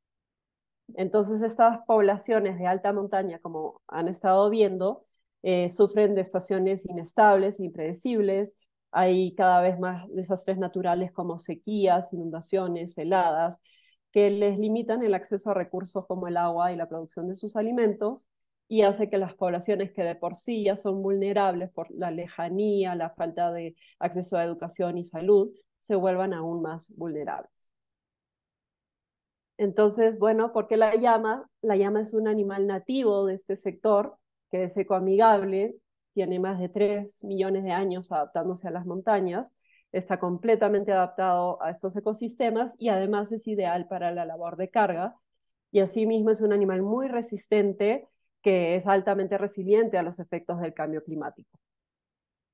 Entonces, estas poblaciones de alta montaña, como han estado viendo, eh, sufren de estaciones inestables, impredecibles, hay cada vez más desastres naturales como sequías, inundaciones, heladas, que les limitan el acceso a recursos como el agua y la producción de sus alimentos y hace que las poblaciones que de por sí ya son vulnerables por la lejanía, la falta de acceso a educación y salud, se vuelvan aún más vulnerables. Entonces, bueno, porque la llama? La llama es un animal nativo de este sector, que es ecoamigable, tiene más de 3 millones de años adaptándose a las montañas, está completamente adaptado a estos ecosistemas y además es ideal para la labor de carga. Y asimismo es un animal muy resistente que es altamente resiliente a los efectos del cambio climático.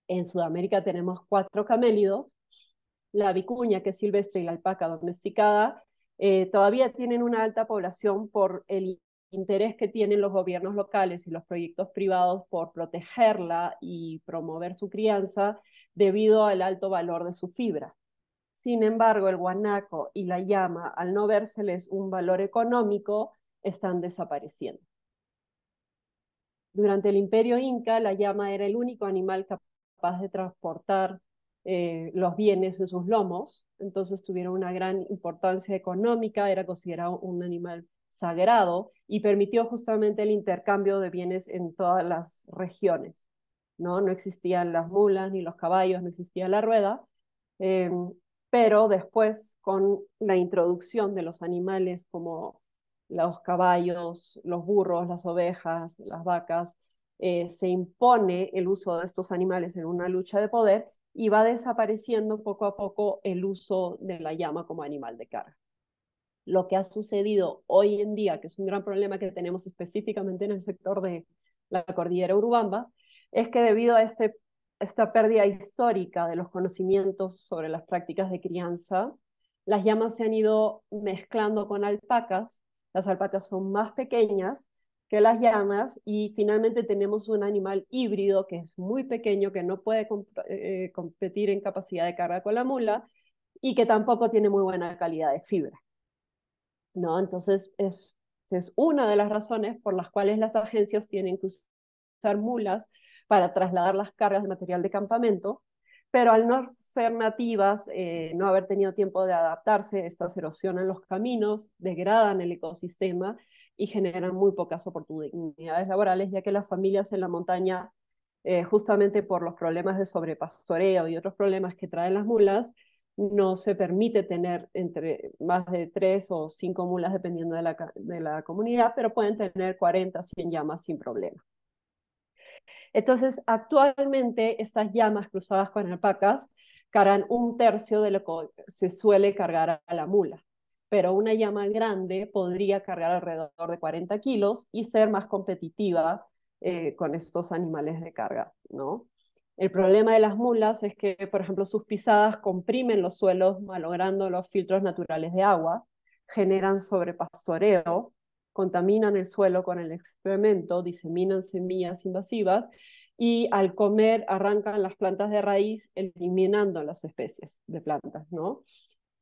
En Sudamérica tenemos cuatro camélidos, la vicuña, que es silvestre, y la alpaca domesticada, eh, todavía tienen una alta población por el interés que tienen los gobiernos locales y los proyectos privados por protegerla y promover su crianza debido al alto valor de su fibra. Sin embargo, el guanaco y la llama, al no verseles un valor económico, están desapareciendo. Durante el imperio inca, la llama era el único animal capaz de transportar eh, los bienes en sus lomos, entonces tuvieron una gran importancia económica, era considerado un animal sagrado y permitió justamente el intercambio de bienes en todas las regiones. No, no existían las mulas ni los caballos, no existía la rueda, eh, pero después con la introducción de los animales como los caballos, los burros, las ovejas, las vacas, eh, se impone el uso de estos animales en una lucha de poder y va desapareciendo poco a poco el uso de la llama como animal de carga. Lo que ha sucedido hoy en día, que es un gran problema que tenemos específicamente en el sector de la cordillera Urubamba, es que debido a este, esta pérdida histórica de los conocimientos sobre las prácticas de crianza, las llamas se han ido mezclando con alpacas, las alpacas son más pequeñas que las llamas y finalmente tenemos un animal híbrido que es muy pequeño, que no puede eh, competir en capacidad de carga con la mula y que tampoco tiene muy buena calidad de fibra. ¿No? Entonces es, es una de las razones por las cuales las agencias tienen que usar mulas para trasladar las cargas de material de campamento, pero al no ser nativas, eh, no haber tenido tiempo de adaptarse, estas erosionan los caminos, degradan el ecosistema y generan muy pocas oportunidades laborales, ya que las familias en la montaña, eh, justamente por los problemas de sobrepastoreo y otros problemas que traen las mulas, no se permite tener entre más de tres o cinco mulas dependiendo de la, comunidad, pero pueden tener 40, 100 llamas sin problema. Entonces, actualmente estas llamas cruzadas con alpacas cargan un tercio de lo que se suele cargar a la mula pero una llama grande podría cargar alrededor de 40 kilos y ser más competitiva eh, con estos animales de carga, ¿no? El problema de las mulas es que, por ejemplo, sus pisadas comprimen los suelos, malogrando los filtros naturales de agua, generan sobrepastoreo, contaminan el suelo con el excremento, diseminan semillas invasivas y al comer arrancan las plantas de raíz eliminando las especies de plantas, ¿no?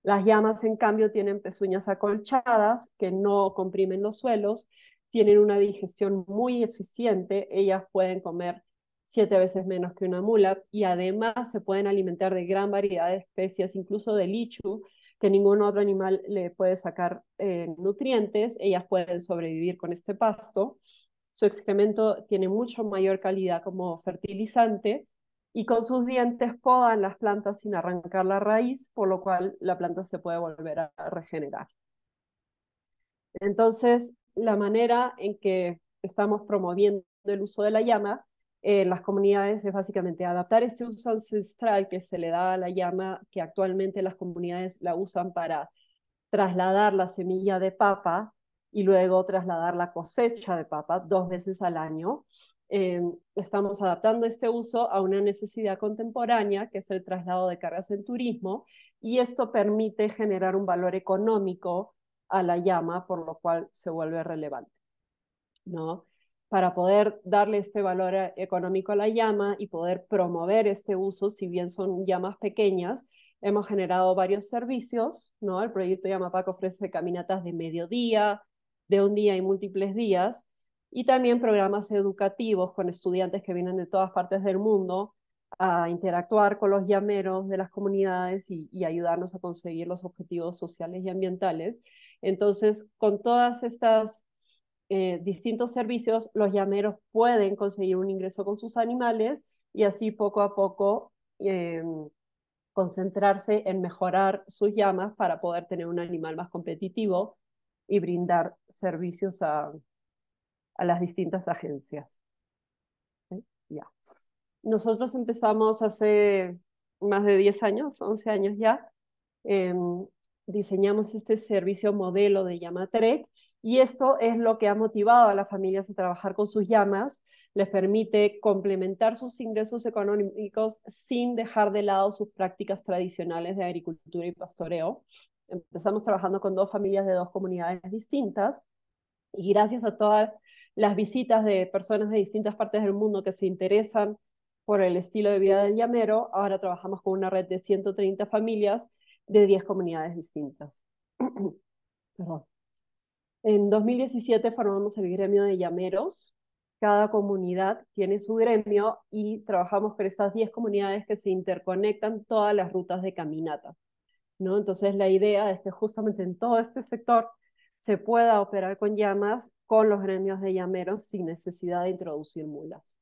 Las llamas, en cambio, tienen pezuñas acolchadas que no comprimen los suelos, tienen una digestión muy eficiente, ellas pueden comer siete veces menos que una mula y además se pueden alimentar de gran variedad de especies, incluso de lichu, que ningún otro animal le puede sacar eh, nutrientes, ellas pueden sobrevivir con este pasto. Su excremento tiene mucho mayor calidad como fertilizante y con sus dientes podan las plantas sin arrancar la raíz, por lo cual la planta se puede volver a regenerar. Entonces, la manera en que estamos promoviendo el uso de la llama en eh, las comunidades es básicamente adaptar este uso ancestral que se le da a la llama, que actualmente las comunidades la usan para trasladar la semilla de papa y luego trasladar la cosecha de papa dos veces al año eh, estamos adaptando este uso a una necesidad contemporánea, que es el traslado de cargas en turismo, y esto permite generar un valor económico a la llama, por lo cual se vuelve relevante. ¿no? Para poder darle este valor eh, económico a la llama y poder promover este uso, si bien son llamas pequeñas, hemos generado varios servicios, ¿no? El proyecto Yamapac ofrece caminatas de mediodía, de un día y múltiples días, y también programas educativos con estudiantes que vienen de todas partes del mundo a interactuar con los llameros de las comunidades y, ayudarnos a conseguir los objetivos sociales y ambientales. Entonces, con todas estas eh, distintos servicios, los llameros pueden conseguir un ingreso con sus animales y así poco a poco eh, concentrarse en mejorar sus llamas para poder tener un animal más competitivo y brindar servicios a, a las distintas agencias. Ya. Nosotros empezamos hace más de 10 años, 11 años ya, em, diseñamos este servicio modelo de trek y esto es lo que ha motivado a las familias a trabajar con sus llamas, les permite complementar sus ingresos económicos sin dejar de lado sus prácticas tradicionales de agricultura y pastoreo. Empezamos trabajando con dos familias de dos comunidades distintas y gracias a todas las visitas de personas de distintas partes del mundo que se interesan por el estilo de vida del llamero, ahora trabajamos con una red de 130 familias de 10 comunidades distintas. En 2017 formamos el gremio de llameros. Cada comunidad tiene su gremio y trabajamos con estas 10 comunidades que se interconectan todas las rutas de caminata. ¿no? Entonces la idea es que justamente en todo este sector se pueda operar con llamas con los gremios de llameros sin necesidad de introducir mulas.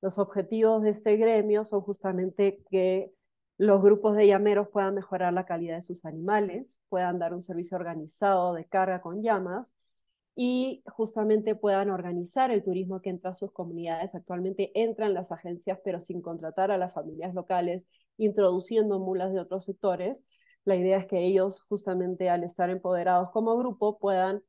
Los objetivos de este gremio son justamente que los grupos de llameros puedan mejorar la calidad de sus animales, puedan dar un servicio organizado de carga con llamas y justamente puedan organizar el turismo que entra a sus comunidades. Actualmente entran las agencias, pero sin contratar a las familias locales, introduciendo mulas de otros sectores, la idea es que ellos, justamente al estar empoderados como grupo, puedan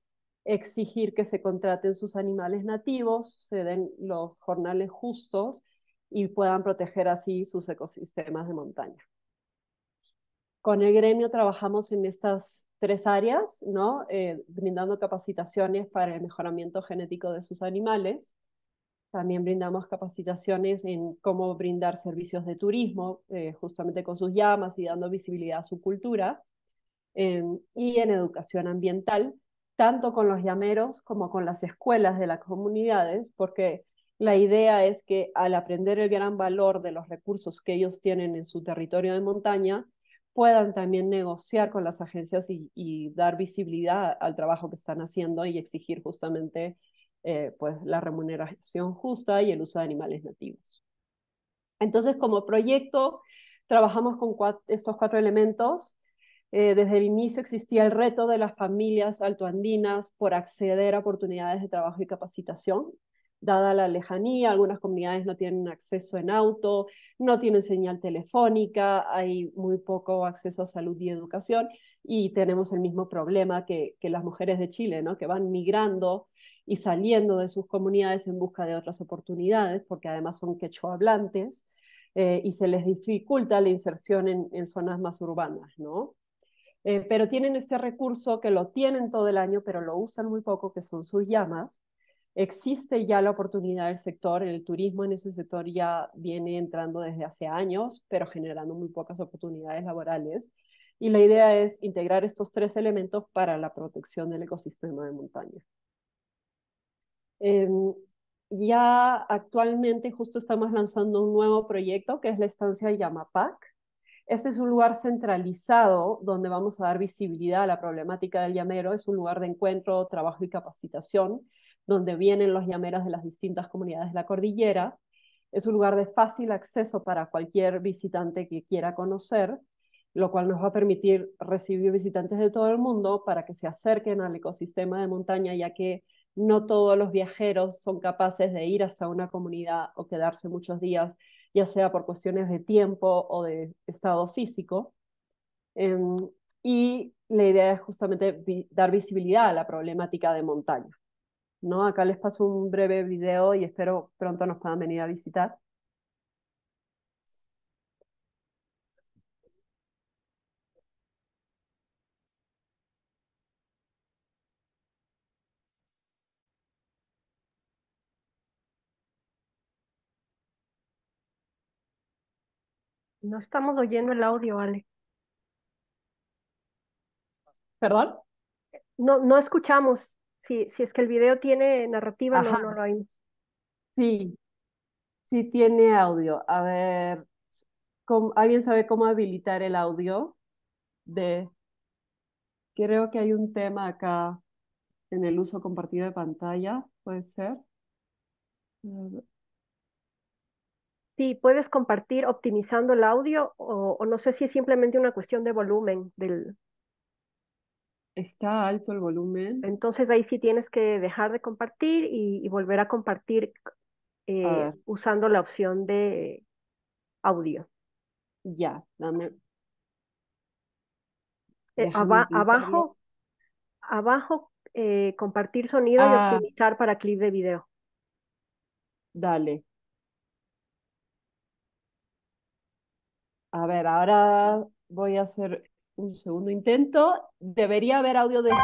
exigir que se contraten sus animales nativos, se den los jornales justos y puedan proteger así sus ecosistemas de montaña. Con el gremio trabajamos en estas tres áreas, eh, brindando capacitaciones para el mejoramiento genético de sus animales, también brindamos capacitaciones en cómo brindar servicios de turismo, eh, justamente con sus llamas y dando visibilidad a su cultura, eh, y en educación ambiental, tanto con los llameros como con las escuelas de las comunidades, porque la idea es que al aprender el gran valor de los recursos que ellos tienen en su territorio de montaña, puedan también negociar con las agencias y dar visibilidad al trabajo que están haciendo y exigir justamente eh, pues, la remuneración justa y el uso de animales nativos. Entonces, como proyecto, trabajamos con estos cuatro elementos. Eh, desde el inicio existía el reto de las familias altoandinas por acceder a oportunidades de trabajo y capacitación. Dada la lejanía, algunas comunidades no tienen acceso en auto, no tienen señal telefónica, hay muy poco acceso a salud y educación y tenemos el mismo problema que, que las mujeres de Chile, ¿no? que van migrando y saliendo de sus comunidades en busca de otras oportunidades, porque además son quechua hablantes, eh, y se les dificulta la inserción en, zonas más urbanas, ¿no? Eh, pero tienen este recurso que lo tienen todo el año, pero lo usan muy poco, que son sus llamas. Existe ya la oportunidad del sector, el turismo en ese sector ya viene entrando desde hace años, pero generando muy pocas oportunidades laborales. Y la idea es integrar estos tres elementos para la protección del ecosistema de montaña. Em, ya actualmente justo estamos lanzando un nuevo proyecto que es la estancia LlamaPAC Este es un lugar centralizado donde vamos a dar visibilidad a la problemática del llamero. Es un lugar de encuentro, trabajo y capacitación donde vienen los llameros de las distintas comunidades de la cordillera. Es un lugar de fácil acceso para cualquier visitante que quiera conocer, lo cual nos va a permitir recibir visitantes de todo el mundo para que se acerquen al ecosistema de montaña, ya que no todos los viajeros son capaces de ir hasta una comunidad o quedarse muchos días, ya sea por cuestiones de tiempo o de estado físico. Em, y la idea es justamente dar visibilidad a la problemática de montaña. ¿no? Acá les paso un breve video y espero pronto nos puedan venir a visitar. No estamos oyendo el audio, Ale. ¿Perdón? No, no escuchamos. Si, si es que el video tiene narrativa, no, lo oímos. Sí, sí tiene audio. A ver, ¿alguien sabe cómo habilitar el audio? De... Creo que hay un tema acá en el uso compartido de pantalla, puede ser. Sí, puedes compartir optimizando el audio o, no sé si es simplemente una cuestión de volumen del... Está alto el volumen. Entonces ahí sí tienes que dejar de compartir y, volver a compartir eh, usando la opción de audio. Ya, dame. Eh, abajo, abajo, eh, compartir sonido y ah. optimizar para clip de video. Dale. A ver, ahora voy a hacer un segundo intento. Debería haber audio de... Este.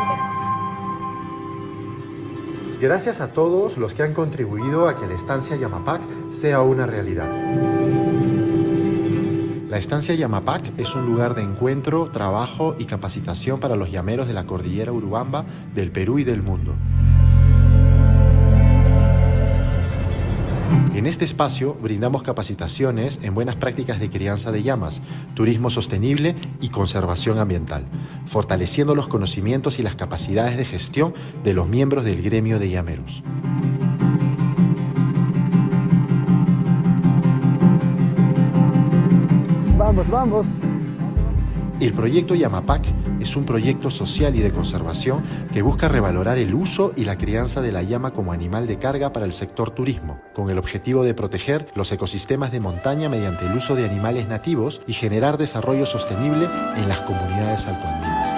Gracias a todos los que han contribuido a que la estancia Yamapac sea una realidad. La estancia Yamapac es un lugar de encuentro, trabajo y capacitación para los llameros de la cordillera Urubamba del Perú y del mundo. En este espacio brindamos capacitaciones en buenas prácticas de crianza de llamas, turismo sostenible y conservación ambiental, fortaleciendo los conocimientos y las capacidades de gestión de los miembros del gremio de llameros. Vamos, vamos. El proyecto Yamapac es un proyecto social y de conservación que busca revalorar el uso y la crianza de la llama como animal de carga para el sector turismo, con el objetivo de proteger los ecosistemas de montaña mediante el uso de animales nativos y generar desarrollo sostenible en las comunidades altoandinas.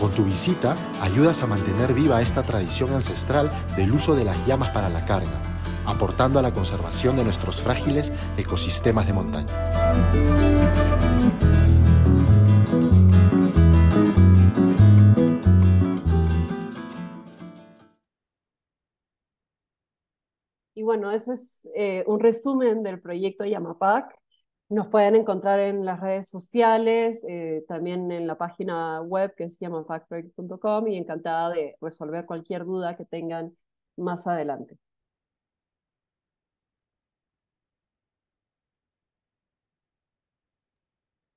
Con tu visita ayudas a mantener viva esta tradición ancestral del uso de las llamas para la carga, aportando a la conservación de nuestros frágiles ecosistemas de montaña. bueno, ese es eh, un resumen del proyecto Yamapac. Nos pueden encontrar en las redes sociales, eh, también en la página web que es yamapacproject.com y encantada de resolver cualquier duda que tengan más adelante.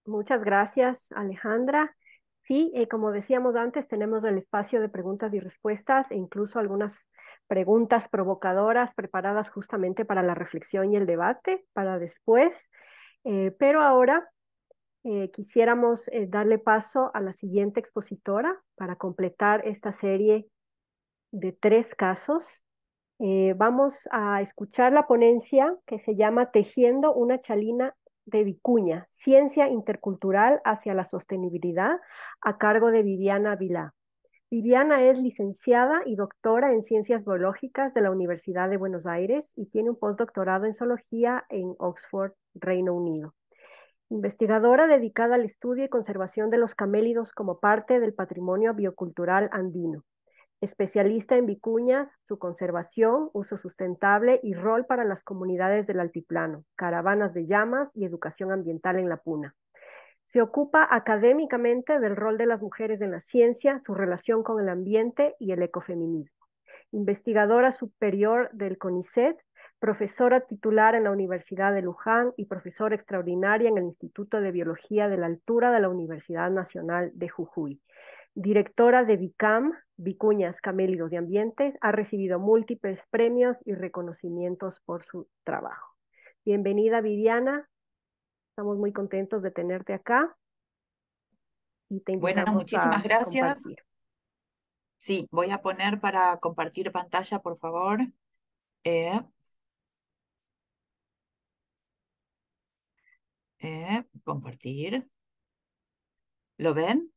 Muchas gracias, Alejandra. Sí, eh, como decíamos antes, tenemos el espacio de preguntas y respuestas e incluso algunas preguntas provocadoras preparadas justamente para la reflexión y el debate, para después. Eh, pero ahora eh, quisiéramos eh, darle paso a la siguiente expositora para completar esta serie de tres casos. vamos a escuchar la ponencia que se llama Tejiendo una chalina de Vicuña, Ciencia Intercultural hacia la Sostenibilidad, a cargo de Viviana Vilá. Viviana es licenciada y doctora en Ciencias Biológicas de la Universidad de Buenos Aires y tiene un postdoctorado en Zoología en Oxford, Reino Unido. Investigadora dedicada al estudio y conservación de los camélidos como parte del patrimonio biocultural andino. Especialista en vicuñas, su conservación, uso sustentable y rol para las comunidades del altiplano, caravanas de llamas y educación ambiental en la puna. Se ocupa académicamente del rol de las mujeres en la ciencia, su relación con el ambiente y el ecofeminismo. Investigadora superior del CONICET, profesora titular en la Universidad de Luján y profesora extraordinaria en el Instituto de Biología de la Altura de la Universidad Nacional de Jujuy. Directora de Vicam Vicuñas Camélidos de Ambientes, ha recibido múltiples premios y reconocimientos por su trabajo. Bienvenida Viviana, Estamos muy contentos de tenerte acá. Y te bueno, muchísimas gracias. Sí, voy a poner para compartir pantalla, por favor. Eh, eh, compartir. ¿Lo ven?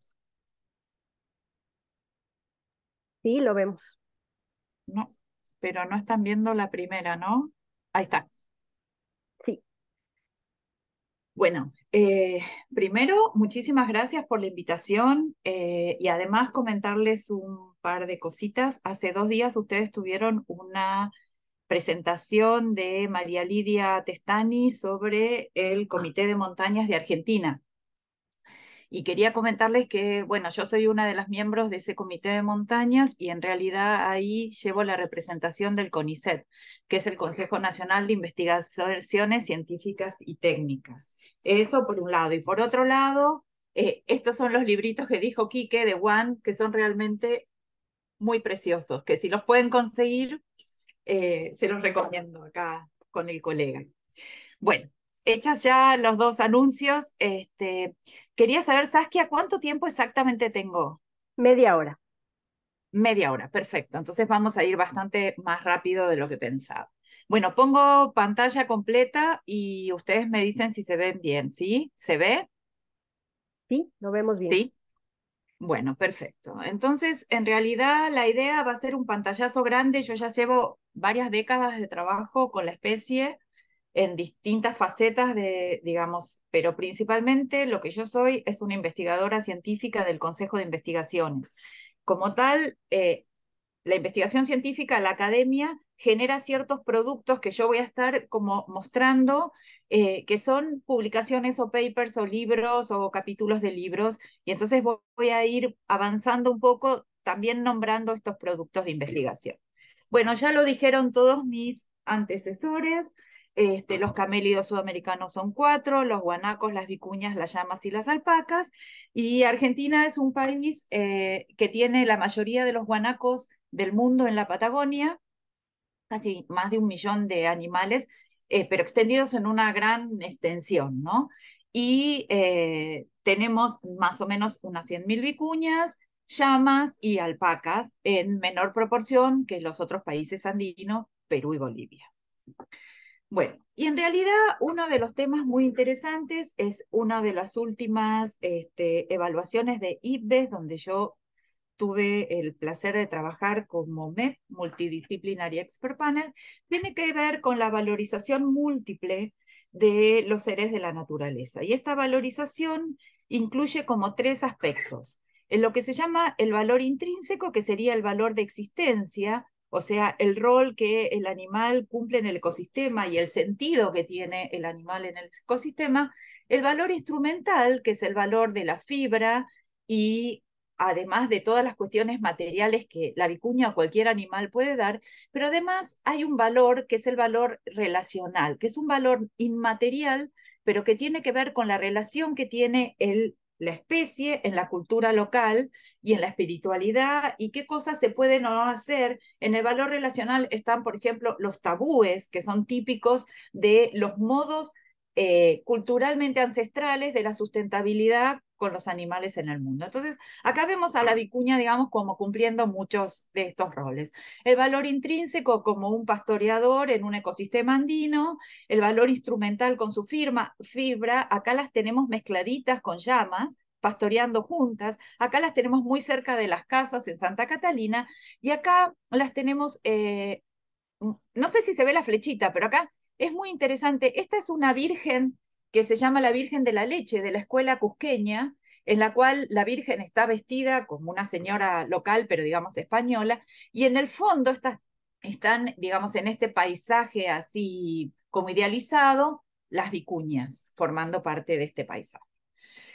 Sí, lo vemos. No, pero no están viendo la primera, ¿no? Ahí está. Bueno, eh, primero, muchísimas gracias por la invitación eh, y además comentarles un par de cositas. Hace dos días ustedes tuvieron una presentación de María Lidia Testani sobre el Comité de Montañas de Argentina. Y quería comentarles que, bueno, yo soy una de las miembros de ese comité de montañas y en realidad ahí llevo la representación del CONICET, que es el Consejo Nacional de Investigaciones Científicas y Técnicas. Eso por un lado. Y por otro lado, eh, estos son los libritos que dijo Quique de Juan, que son realmente muy preciosos, que si los pueden conseguir, eh, se los recomiendo acá con el colega. Bueno, hechas ya los dos anuncios, este, quería saber, Saskia, ¿cuánto tiempo exactamente tengo? Media hora. Media hora, perfecto. Entonces vamos a ir bastante más rápido de lo que pensaba. Bueno, pongo pantalla completa y ustedes me dicen si se ven bien, ¿sí? ¿Se ve? Sí, lo vemos bien. Sí. Bueno, perfecto. Entonces, en realidad la idea va a ser un pantallazo grande. Yo ya llevo varias décadas de trabajo con la especie en distintas facetas de, digamos, pero principalmente lo que yo soy es una investigadora científica del Consejo de Investigaciones. Como tal, eh, la investigación científica, la academia, genera ciertos productos que yo voy a estar como mostrando, eh, que son publicaciones o papers o libros o capítulos de libros, y entonces voy a ir avanzando un poco también nombrando estos productos de investigación. Bueno, ya lo dijeron todos mis antecesores, este, los camélidos sudamericanos son cuatro, los guanacos, las vicuñas, las llamas y las alpacas. Y Argentina es un país eh, que tiene la mayoría de los guanacos del mundo en la Patagonia, casi más de un millón de animales, eh, pero extendidos en una gran extensión, ¿no? Y eh, tenemos más o menos unas 100.000 vicuñas, llamas y alpacas en menor proporción que los otros países andinos, Perú y Bolivia. Bueno, y en realidad uno de los temas muy interesantes es una de las últimas este, evaluaciones de IBES, donde yo tuve el placer de trabajar como MEP, Multidisciplinary Expert Panel, tiene que ver con la valorización múltiple de los seres de la naturaleza. Y esta valorización incluye como tres aspectos. En lo que se llama el valor intrínseco, que sería el valor de existencia, o sea, el rol que el animal cumple en el ecosistema y el sentido que tiene el animal en el ecosistema, el valor instrumental, que es el valor de la fibra y además de todas las cuestiones materiales que la vicuña o cualquier animal puede dar, pero además hay un valor que es el valor relacional, que es un valor inmaterial, pero que tiene que ver con la relación que tiene el la especie en la cultura local y en la espiritualidad y qué cosas se pueden o no hacer. En el valor relacional están, por ejemplo, los tabúes que son típicos de los modos eh, culturalmente ancestrales de la sustentabilidad con los animales en el mundo. Entonces, acá vemos a la vicuña, digamos, como cumpliendo muchos de estos roles. El valor intrínseco como un pastoreador en un ecosistema andino, el valor instrumental con su firma, fibra, acá las tenemos mezcladitas con llamas, pastoreando juntas. Acá las tenemos muy cerca de las casas en Santa Catalina y acá las tenemos, eh, no sé si se ve la flechita, pero acá es muy interesante. Esta es una virgen que se llama la Virgen de la Leche, de la escuela cusqueña, en la cual la Virgen está vestida como una señora local, pero digamos española, y en el fondo están, digamos, en este paisaje así como idealizado, las vicuñas, formando parte de este paisaje.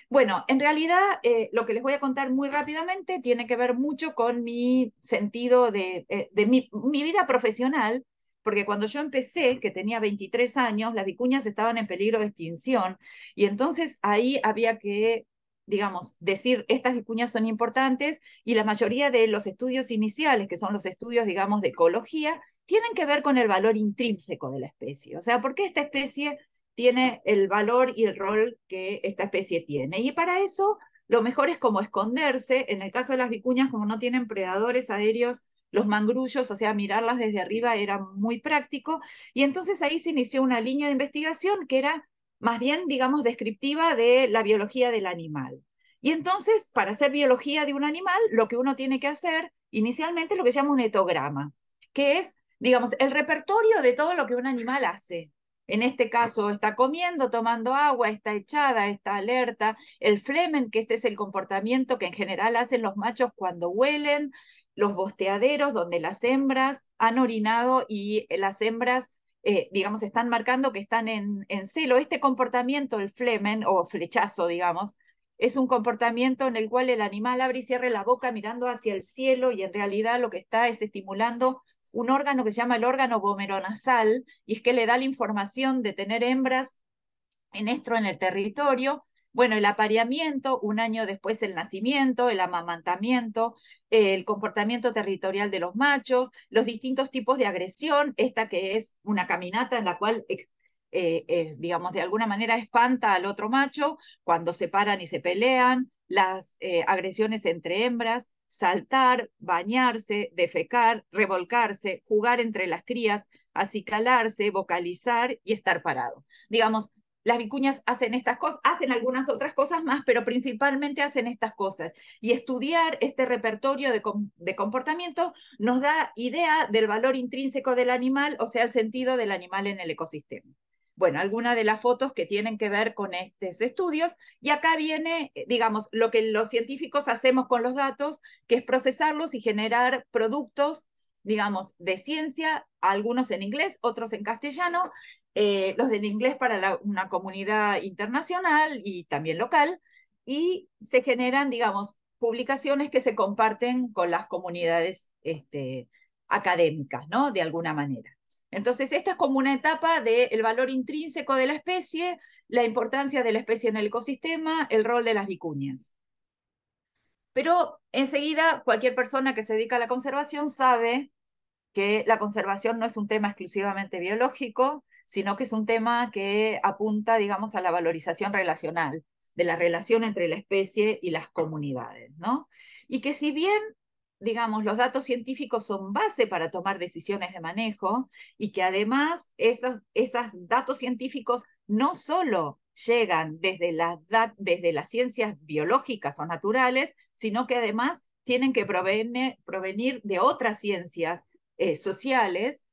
Bueno, en realidad eh, lo que les voy a contar muy rápidamente tiene que ver mucho con mi sentido de, eh, mi, vida profesional, porque cuando yo empecé, que tenía 23 años, las vicuñas estaban en peligro de extinción y entonces ahí había que digamos, decir estas vicuñas son importantes y la mayoría de los estudios iniciales, que son los estudios, digamos, de ecología, tienen que ver con el valor intrínseco de la especie. O sea, ¿por qué esta especie tiene el valor y el rol que esta especie tiene? Y para eso, lo mejor es como esconderse. En el caso de las vicuñas, como no tienen predadores aéreos los mangrullos, o sea, mirarlas desde arriba era muy práctico. Y entonces ahí se inició una línea de investigación que era más bien, digamos, descriptiva de la biología del animal. Y entonces, para hacer biología de un animal, lo que uno tiene que hacer inicialmente es lo que se llama un etograma, que es, digamos, el repertorio de todo lo que un animal hace. En este caso, está comiendo, tomando agua, está echada, está alerta. El flemen, que este es el comportamiento que en general hacen los machos cuando huelen los bosteaderos donde las hembras han orinado y eh, las hembras, eh, digamos, están marcando que están en, celo. Este comportamiento, el flemen o flechazo, digamos, es un comportamiento en el cual el animal abre y cierra la boca mirando hacia el cielo y en realidad lo que está es estimulando un órgano que se llama el órgano nasal y es que le da la información de tener hembras en estro en el territorio bueno, el apareamiento, un año después el nacimiento, el amamantamiento, el comportamiento territorial de los machos, los distintos tipos de agresión, esta que es una caminata en la cual eh, eh, digamos, de alguna manera espanta al otro macho cuando se paran y se pelean, las eh, agresiones entre hembras, saltar, bañarse, defecar, revolcarse, jugar entre las crías, acicalarse, vocalizar y estar parado. Digamos, las vicuñas hacen estas cosas, hacen algunas otras cosas más, pero principalmente hacen estas cosas. Y estudiar este repertorio de, comportamiento nos da idea del valor intrínseco del animal, o sea, el sentido del animal en el ecosistema. Bueno, alguna de las fotos que tienen que ver con estos estudios. Y acá viene, digamos, lo que los científicos hacemos con los datos, que es procesarlos y generar productos digamos, de ciencia, algunos en inglés, otros en castellano, eh, los del inglés para una comunidad internacional y también local, y se generan, digamos, publicaciones que se comparten con las comunidades este, académicas, ¿no? De alguna manera. Entonces, esta es como una etapa del valor intrínseco de la especie, la importancia de la especie en el ecosistema, el rol de las vicuñas. Pero enseguida cualquier persona que se dedica a la conservación sabe que la conservación no es un tema exclusivamente biológico, sino que es un tema que apunta, digamos, a la valorización relacional, de la relación entre la especie y las comunidades, ¿no? Y que si bien digamos, los datos científicos son base para tomar decisiones de manejo y que además esos, datos científicos no solo llegan desde, desde las ciencias biológicas o naturales, sino que además tienen que provenir de otras ciencias eh, sociales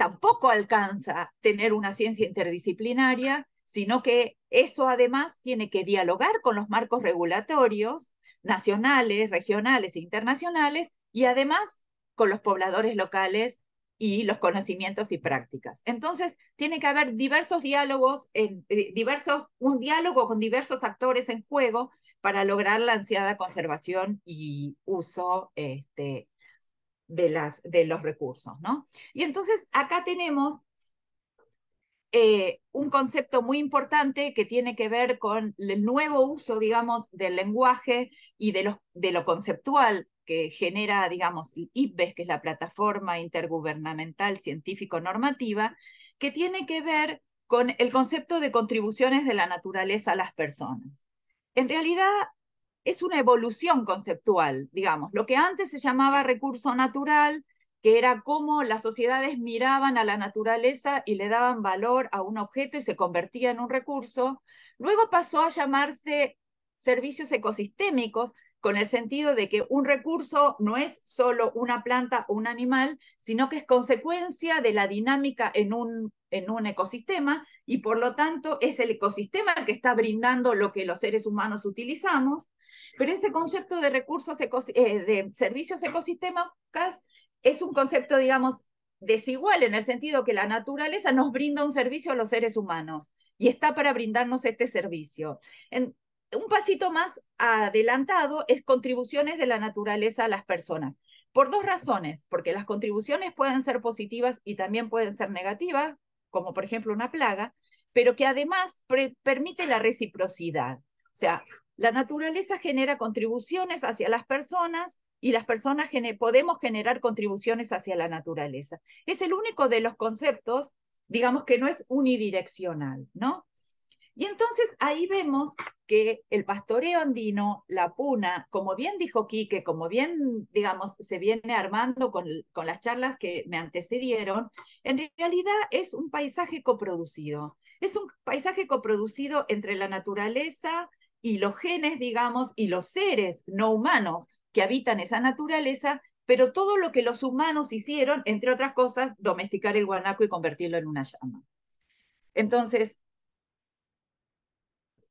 tampoco alcanza tener una ciencia interdisciplinaria, sino que eso además tiene que dialogar con los marcos regulatorios nacionales, regionales e internacionales y además con los pobladores locales y los conocimientos y prácticas. Entonces, tiene que haber diversos diálogos, en, eh, diversos, un diálogo con diversos actores en juego para lograr la ansiada conservación y uso este, de, las, de los recursos, ¿no? Y entonces acá tenemos eh, un concepto muy importante que tiene que ver con el nuevo uso, digamos, del lenguaje y de, de lo conceptual que genera, digamos, IPBES, que es la plataforma intergubernamental científico-normativa, que tiene que ver con el concepto de contribuciones de la naturaleza a las personas. En realidad, es una evolución conceptual, digamos. Lo que antes se llamaba recurso natural, que era cómo las sociedades miraban a la naturaleza y le daban valor a un objeto y se convertía en un recurso, luego pasó a llamarse servicios ecosistémicos, con el sentido de que un recurso no es solo una planta o un animal, sino que es consecuencia de la dinámica en un, en un ecosistema y por lo tanto es el ecosistema el que está brindando lo que los seres humanos utilizamos. Pero ese concepto de recursos, eh, de servicios ecosistémicos es un concepto, digamos, desigual en el sentido que la naturaleza nos brinda un servicio a los seres humanos y está para brindarnos este servicio. En, un pasito más adelantado es contribuciones de la naturaleza a las personas. Por dos razones, porque las contribuciones pueden ser positivas y también pueden ser negativas, como por ejemplo una plaga, pero que además permite la reciprocidad. O sea, la naturaleza genera contribuciones hacia las personas y las personas podemos generar contribuciones hacia la naturaleza. Es el único de los conceptos, digamos, que no es unidireccional, ¿no? Y entonces ahí vemos que el pastoreo andino, la puna, como bien dijo Quique, como bien, digamos, se viene armando con, con las charlas que me antecedieron, en realidad es un paisaje coproducido. Es un paisaje coproducido entre la naturaleza, y los genes, digamos, y los seres no humanos que habitan esa naturaleza, pero todo lo que los humanos hicieron, entre otras cosas, domesticar el guanaco y convertirlo en una llama. Entonces,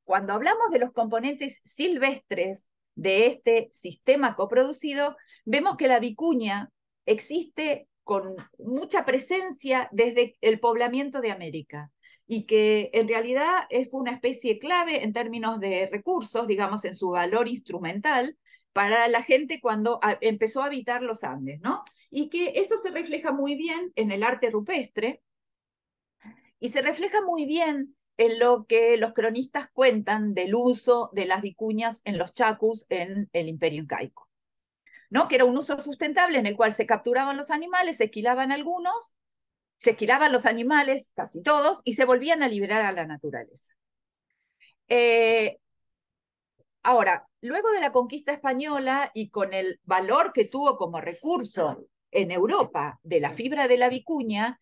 cuando hablamos de los componentes silvestres de este sistema coproducido, vemos que la vicuña existe con mucha presencia desde el poblamiento de América y que en realidad es una especie clave en términos de recursos, digamos, en su valor instrumental para la gente cuando empezó a habitar los Andes, ¿no? Y que eso se refleja muy bien en el arte rupestre y se refleja muy bien en lo que los cronistas cuentan del uso de las vicuñas en los chacus en el imperio incaico. ¿no? que era un uso sustentable en el cual se capturaban los animales, se esquilaban algunos se esquilaban los animales, casi todos, y se volvían a liberar a la naturaleza. Eh, ahora, luego de la conquista española y con el valor que tuvo como recurso en Europa de la fibra de la vicuña,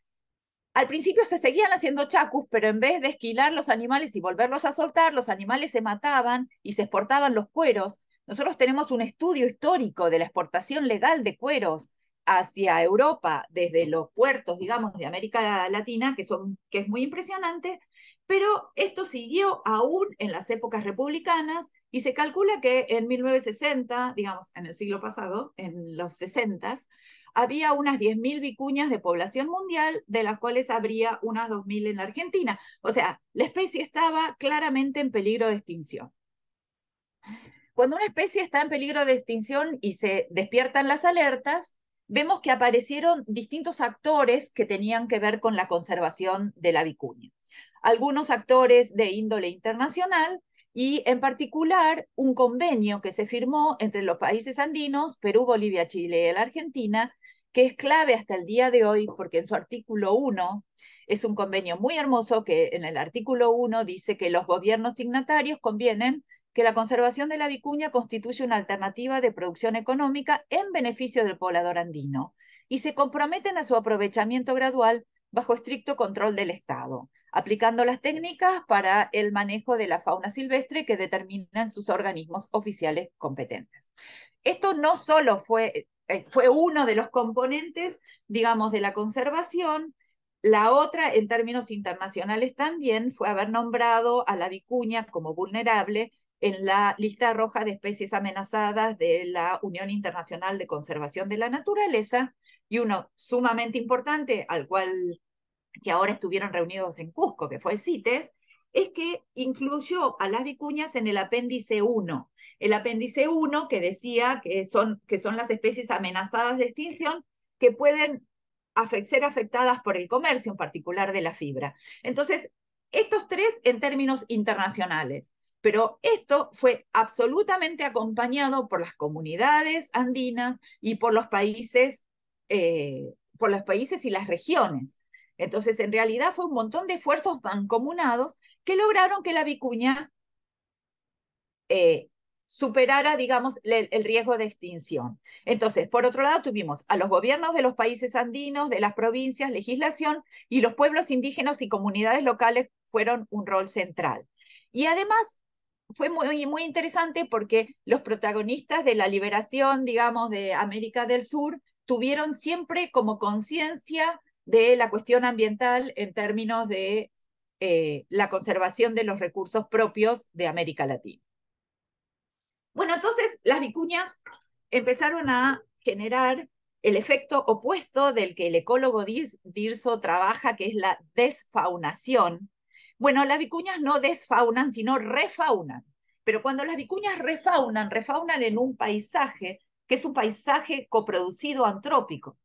al principio se seguían haciendo chacus, pero en vez de esquilar los animales y volverlos a soltar, los animales se mataban y se exportaban los cueros. Nosotros tenemos un estudio histórico de la exportación legal de cueros hacia Europa desde los puertos, digamos, de América Latina, que, son, que es muy impresionante, pero esto siguió aún en las épocas republicanas y se calcula que en 1960, digamos, en el siglo pasado, en los 60, había unas 10.000 vicuñas de población mundial, de las cuales habría unas 2.000 en la Argentina. O sea, la especie estaba claramente en peligro de extinción. Cuando una especie está en peligro de extinción y se despiertan las alertas, vemos que aparecieron distintos actores que tenían que ver con la conservación de la vicuña. Algunos actores de índole internacional y en particular un convenio que se firmó entre los países andinos, Perú, Bolivia, Chile y la Argentina, que es clave hasta el día de hoy porque en su artículo 1 es un convenio muy hermoso que en el artículo 1 dice que los gobiernos signatarios convienen que la conservación de la vicuña constituye una alternativa de producción económica en beneficio del poblador andino y se comprometen a su aprovechamiento gradual bajo estricto control del Estado, aplicando las técnicas para el manejo de la fauna silvestre que determinan sus organismos oficiales competentes. Esto no solo fue, eh, fue uno de los componentes, digamos, de la conservación, la otra, en términos internacionales también, fue haber nombrado a la vicuña como vulnerable en la lista roja de especies amenazadas de la Unión Internacional de Conservación de la Naturaleza y uno sumamente importante al cual que ahora estuvieron reunidos en Cusco, que fue CITES, es que incluyó a las vicuñas en el apéndice 1. El apéndice 1 que decía que son, que son las especies amenazadas de extinción que pueden ser afectadas por el comercio, en particular de la fibra. Entonces, estos tres en términos internacionales. Pero esto fue absolutamente acompañado por las comunidades andinas y por los países, eh, por los países y las regiones. Entonces, en realidad fue un montón de esfuerzos mancomunados que lograron que la vicuña eh, superara, digamos, el, riesgo de extinción. Entonces, por otro lado, tuvimos a los gobiernos de los países andinos, de las provincias, legislación, y los pueblos indígenas y comunidades locales fueron un rol central. Y además, fue muy, muy interesante porque los protagonistas de la liberación, digamos, de América del Sur tuvieron siempre como conciencia de la cuestión ambiental en términos de eh, la conservación de los recursos propios de América Latina. Bueno, entonces las vicuñas empezaron a generar el efecto opuesto del que el ecólogo Dirso trabaja, que es la desfaunación, bueno, las vicuñas no desfaunan, sino refaunan. Pero cuando las vicuñas refaunan, refaunan en un paisaje que es un paisaje coproducido antrópico.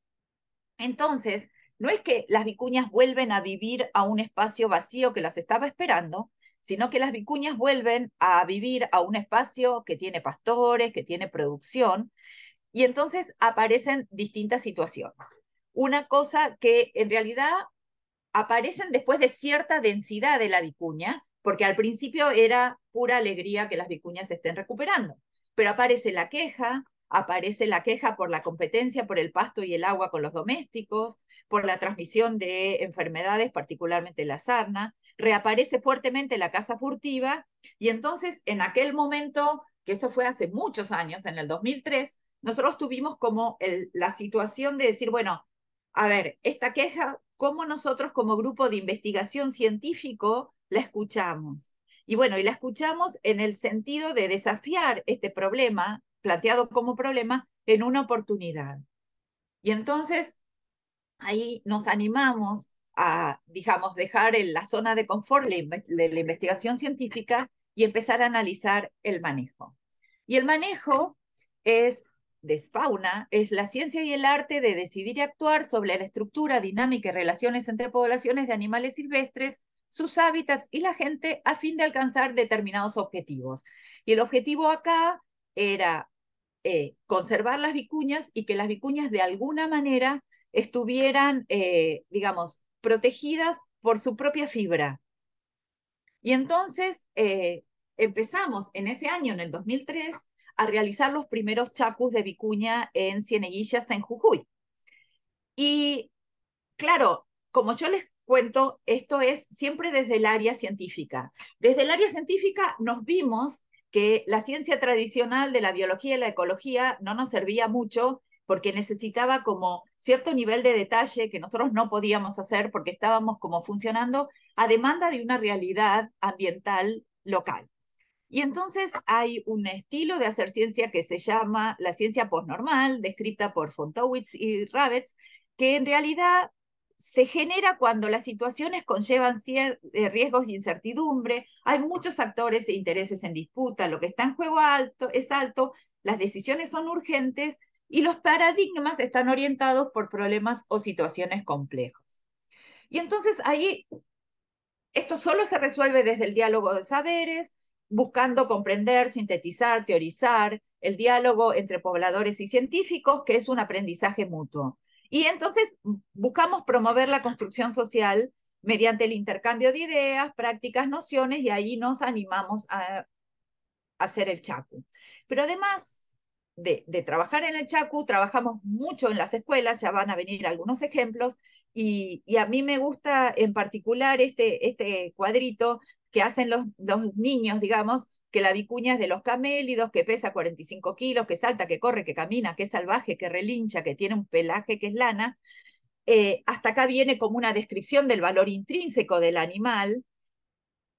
Entonces, no es que las vicuñas vuelven a vivir a un espacio vacío que las estaba esperando, sino que las vicuñas vuelven a vivir a un espacio que tiene pastores, que tiene producción, y entonces aparecen distintas situaciones. Una cosa que en realidad aparecen después de cierta densidad de la vicuña, porque al principio era pura alegría que las vicuñas se estén recuperando, pero aparece la queja, aparece la queja por la competencia por el pasto y el agua con los domésticos, por la transmisión de enfermedades, particularmente la sarna, reaparece fuertemente la casa furtiva y entonces en aquel momento, que eso fue hace muchos años, en el 2003, nosotros tuvimos como la situación de decir, bueno, a ver, esta queja cómo nosotros como grupo de investigación científico la escuchamos. Y bueno, y la escuchamos en el sentido de desafiar este problema, planteado como problema, en una oportunidad. Y entonces ahí nos animamos a, digamos, dejar en la zona de confort de la investigación científica y empezar a analizar el manejo. Y el manejo es desfauna es la ciencia y el arte de decidir y actuar sobre la estructura, dinámica y relaciones entre poblaciones de animales silvestres, sus hábitats y la gente a fin de alcanzar determinados objetivos. Y el objetivo acá era eh, conservar las vicuñas y que las vicuñas de alguna manera estuvieran, eh, digamos, protegidas por su propia fibra. Y entonces eh, empezamos en ese año, en el 2003, a realizar los primeros chacus de vicuña en Cieneguillas, en Jujuy. Y claro, como yo les cuento, esto es siempre desde el área científica. Desde el área científica nos vimos que la ciencia tradicional de la biología y la ecología no nos servía mucho porque necesitaba como cierto nivel de detalle que nosotros no podíamos hacer porque estábamos como funcionando a demanda de una realidad ambiental local. Y entonces hay un estilo de hacer ciencia que se llama la ciencia posnormal, descrita por Fontowitz y Rabetz, que en realidad se genera cuando las situaciones conllevan eh, riesgos y incertidumbre, hay muchos actores e intereses en disputa, lo que está en juego alto, es alto, las decisiones son urgentes y los paradigmas están orientados por problemas o situaciones complejos. Y entonces ahí esto solo se resuelve desde el diálogo de saberes, buscando comprender, sintetizar, teorizar el diálogo entre pobladores y científicos, que es un aprendizaje mutuo. Y entonces buscamos promover la construcción social mediante el intercambio de ideas, prácticas, nociones, y ahí nos animamos a, hacer el chacu. Pero además de, trabajar en el chacu, trabajamos mucho en las escuelas, ya van a venir algunos ejemplos, y, a mí me gusta en particular este, este cuadrito que hacen los, los niños, digamos, que la vicuña es de los camélidos, que pesa 45 kilos, que salta, que corre, que camina, que es salvaje, que relincha, que tiene un pelaje que es lana. Eh, hasta acá viene como una descripción del valor intrínseco del animal,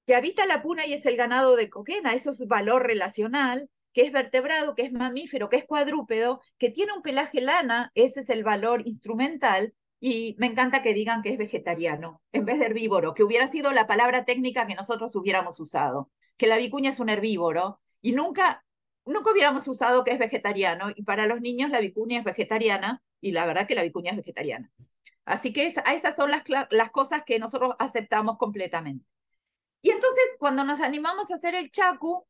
que habita la puna y es el ganado de coquena, eso es valor relacional, que es vertebrado, que es mamífero, que es cuadrúpedo, que tiene un pelaje lana, ese es el valor instrumental, y me encanta que digan que es vegetariano en vez de herbívoro, que hubiera sido la palabra técnica que nosotros hubiéramos usado, que la vicuña es un herbívoro y nunca, nunca hubiéramos usado que es vegetariano. Y para los niños la vicuña es vegetariana y la verdad que la vicuña es vegetariana. Así que esas son las, las cosas que nosotros aceptamos completamente. Y entonces cuando nos animamos a hacer el chacu,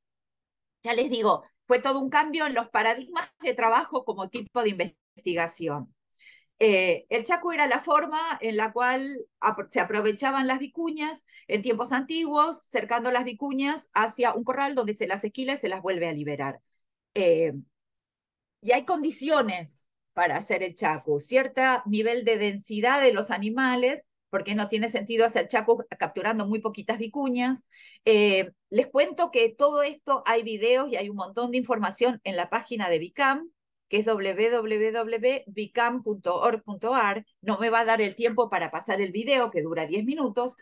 ya les digo, fue todo un cambio en los paradigmas de trabajo como equipo de investigación. Eh, el chaco era la forma en la cual se aprovechaban las vicuñas en tiempos antiguos, cercando las vicuñas hacia un corral donde se las esquila y se las vuelve a liberar. Eh, y hay condiciones para hacer el chaco, cierto nivel de densidad de los animales, porque no tiene sentido hacer chaco capturando muy poquitas vicuñas. Eh, les cuento que todo esto hay videos y hay un montón de información en la página de Vicam que es www.vicam.org.ar, No me va a dar el tiempo para pasar el video, que dura 10 minutos.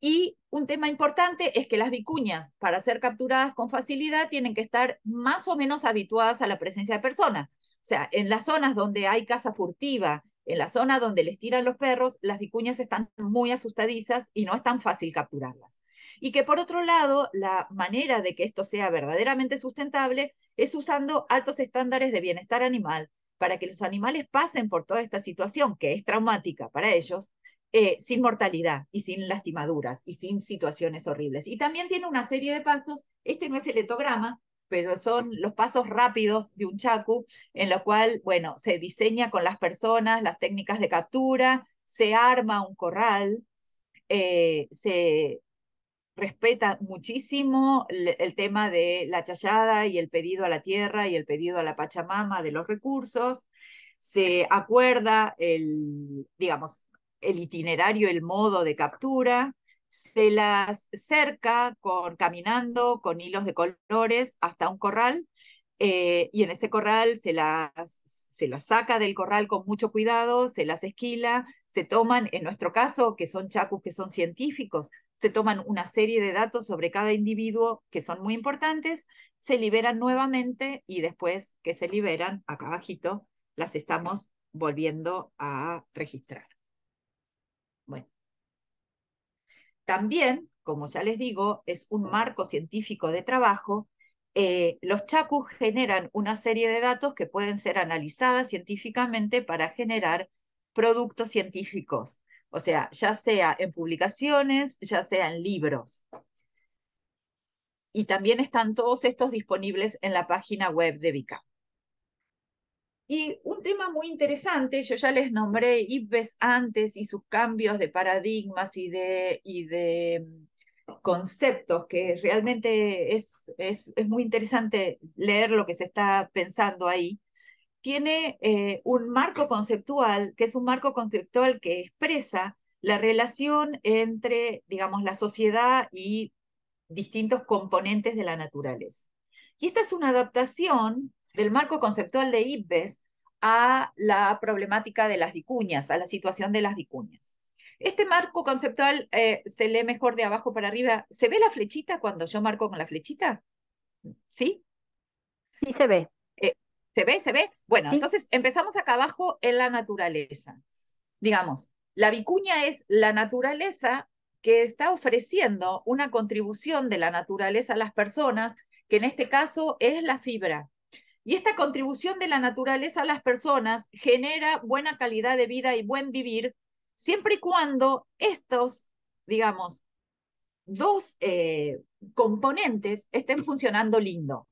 Y un tema importante es que las vicuñas, para ser capturadas con facilidad, tienen que estar más o menos habituadas a la presencia de personas. O sea, en las zonas donde hay casa furtiva, en la zona donde les tiran los perros, las vicuñas están muy asustadizas y no es tan fácil capturarlas y que por otro lado la manera de que esto sea verdaderamente sustentable es usando altos estándares de bienestar animal para que los animales pasen por toda esta situación que es traumática para ellos eh, sin mortalidad y sin lastimaduras y sin situaciones horribles. Y también tiene una serie de pasos, este no es el etograma, pero son los pasos rápidos de un chacu, en lo cual, bueno, se diseña con las personas las técnicas de captura, se arma un corral, eh, se respeta muchísimo el, tema de la chayada y el pedido a la tierra y el pedido a la Pachamama de los recursos, se acuerda el, digamos, el itinerario, el modo de captura, se las cerca con, caminando con hilos de colores hasta un corral eh, y en ese corral se las, se las saca del corral con mucho cuidado, se las esquila, se toman, en nuestro caso, que son chacus que son científicos, se toman una serie de datos sobre cada individuo que son muy importantes, se liberan nuevamente y después que se liberan, acá abajito, las estamos volviendo a registrar. También, como ya les digo, es un marco científico de trabajo. Eh, los chacus generan una serie de datos que pueden ser analizadas científicamente para generar productos científicos o sea, ya sea en publicaciones, ya sea en libros. Y también están todos estos disponibles en la página web de Vica. Y un tema muy interesante, yo ya les nombré IPES antes y sus cambios de paradigmas y de, y de mm, conceptos, que realmente es, es muy interesante leer lo que se está pensando ahí tiene eh, un marco conceptual, que es un marco conceptual que expresa la relación entre, digamos, la sociedad y distintos componentes de la naturaleza. Y esta es una adaptación del marco conceptual de Ibbes a la problemática de las vicuñas, a la situación de las vicuñas. Este marco conceptual eh, se lee mejor de abajo para arriba. ¿Se ve la flechita cuando yo marco con la flechita? ¿Sí? Sí se ve. ¿Se ve? ¿Se ve? Bueno, entonces empezamos acá abajo en la naturaleza. Digamos, la vicuña es la naturaleza que está ofreciendo una contribución de la naturaleza a las personas, que en este caso es la fibra. Y esta contribución de la naturaleza a las personas genera buena calidad de vida y buen vivir, siempre y cuando estos, digamos, dos eh, componentes estén funcionando lindo.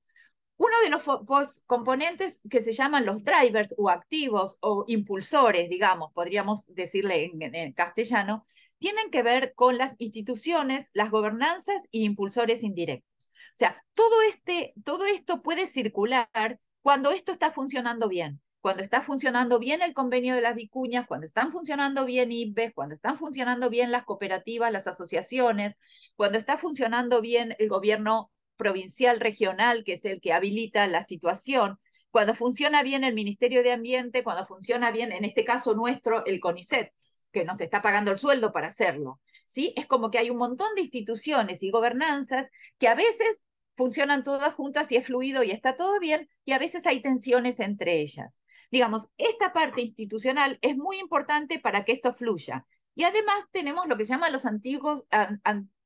Uno de los componentes que se llaman los drivers o activos o impulsores, digamos, podríamos decirle en, castellano, tienen que ver con las instituciones, las gobernanzas y impulsores indirectos. O sea, todo, este, todo esto puede circular cuando esto está funcionando bien. Cuando está funcionando bien el convenio de las vicuñas, cuando están funcionando bien IPES, cuando están funcionando bien las cooperativas, las asociaciones, cuando está funcionando bien el gobierno provincial regional, que es el que habilita la situación, cuando funciona bien el Ministerio de Ambiente, cuando funciona bien, en este caso nuestro, el CONICET, que nos está pagando el sueldo para hacerlo. ¿sí? Es como que hay un montón de instituciones y gobernanzas que a veces funcionan todas juntas y es fluido y está todo bien, y a veces hay tensiones entre ellas. Digamos, esta parte institucional es muy importante para que esto fluya. Y además tenemos lo que se llama los antiguos,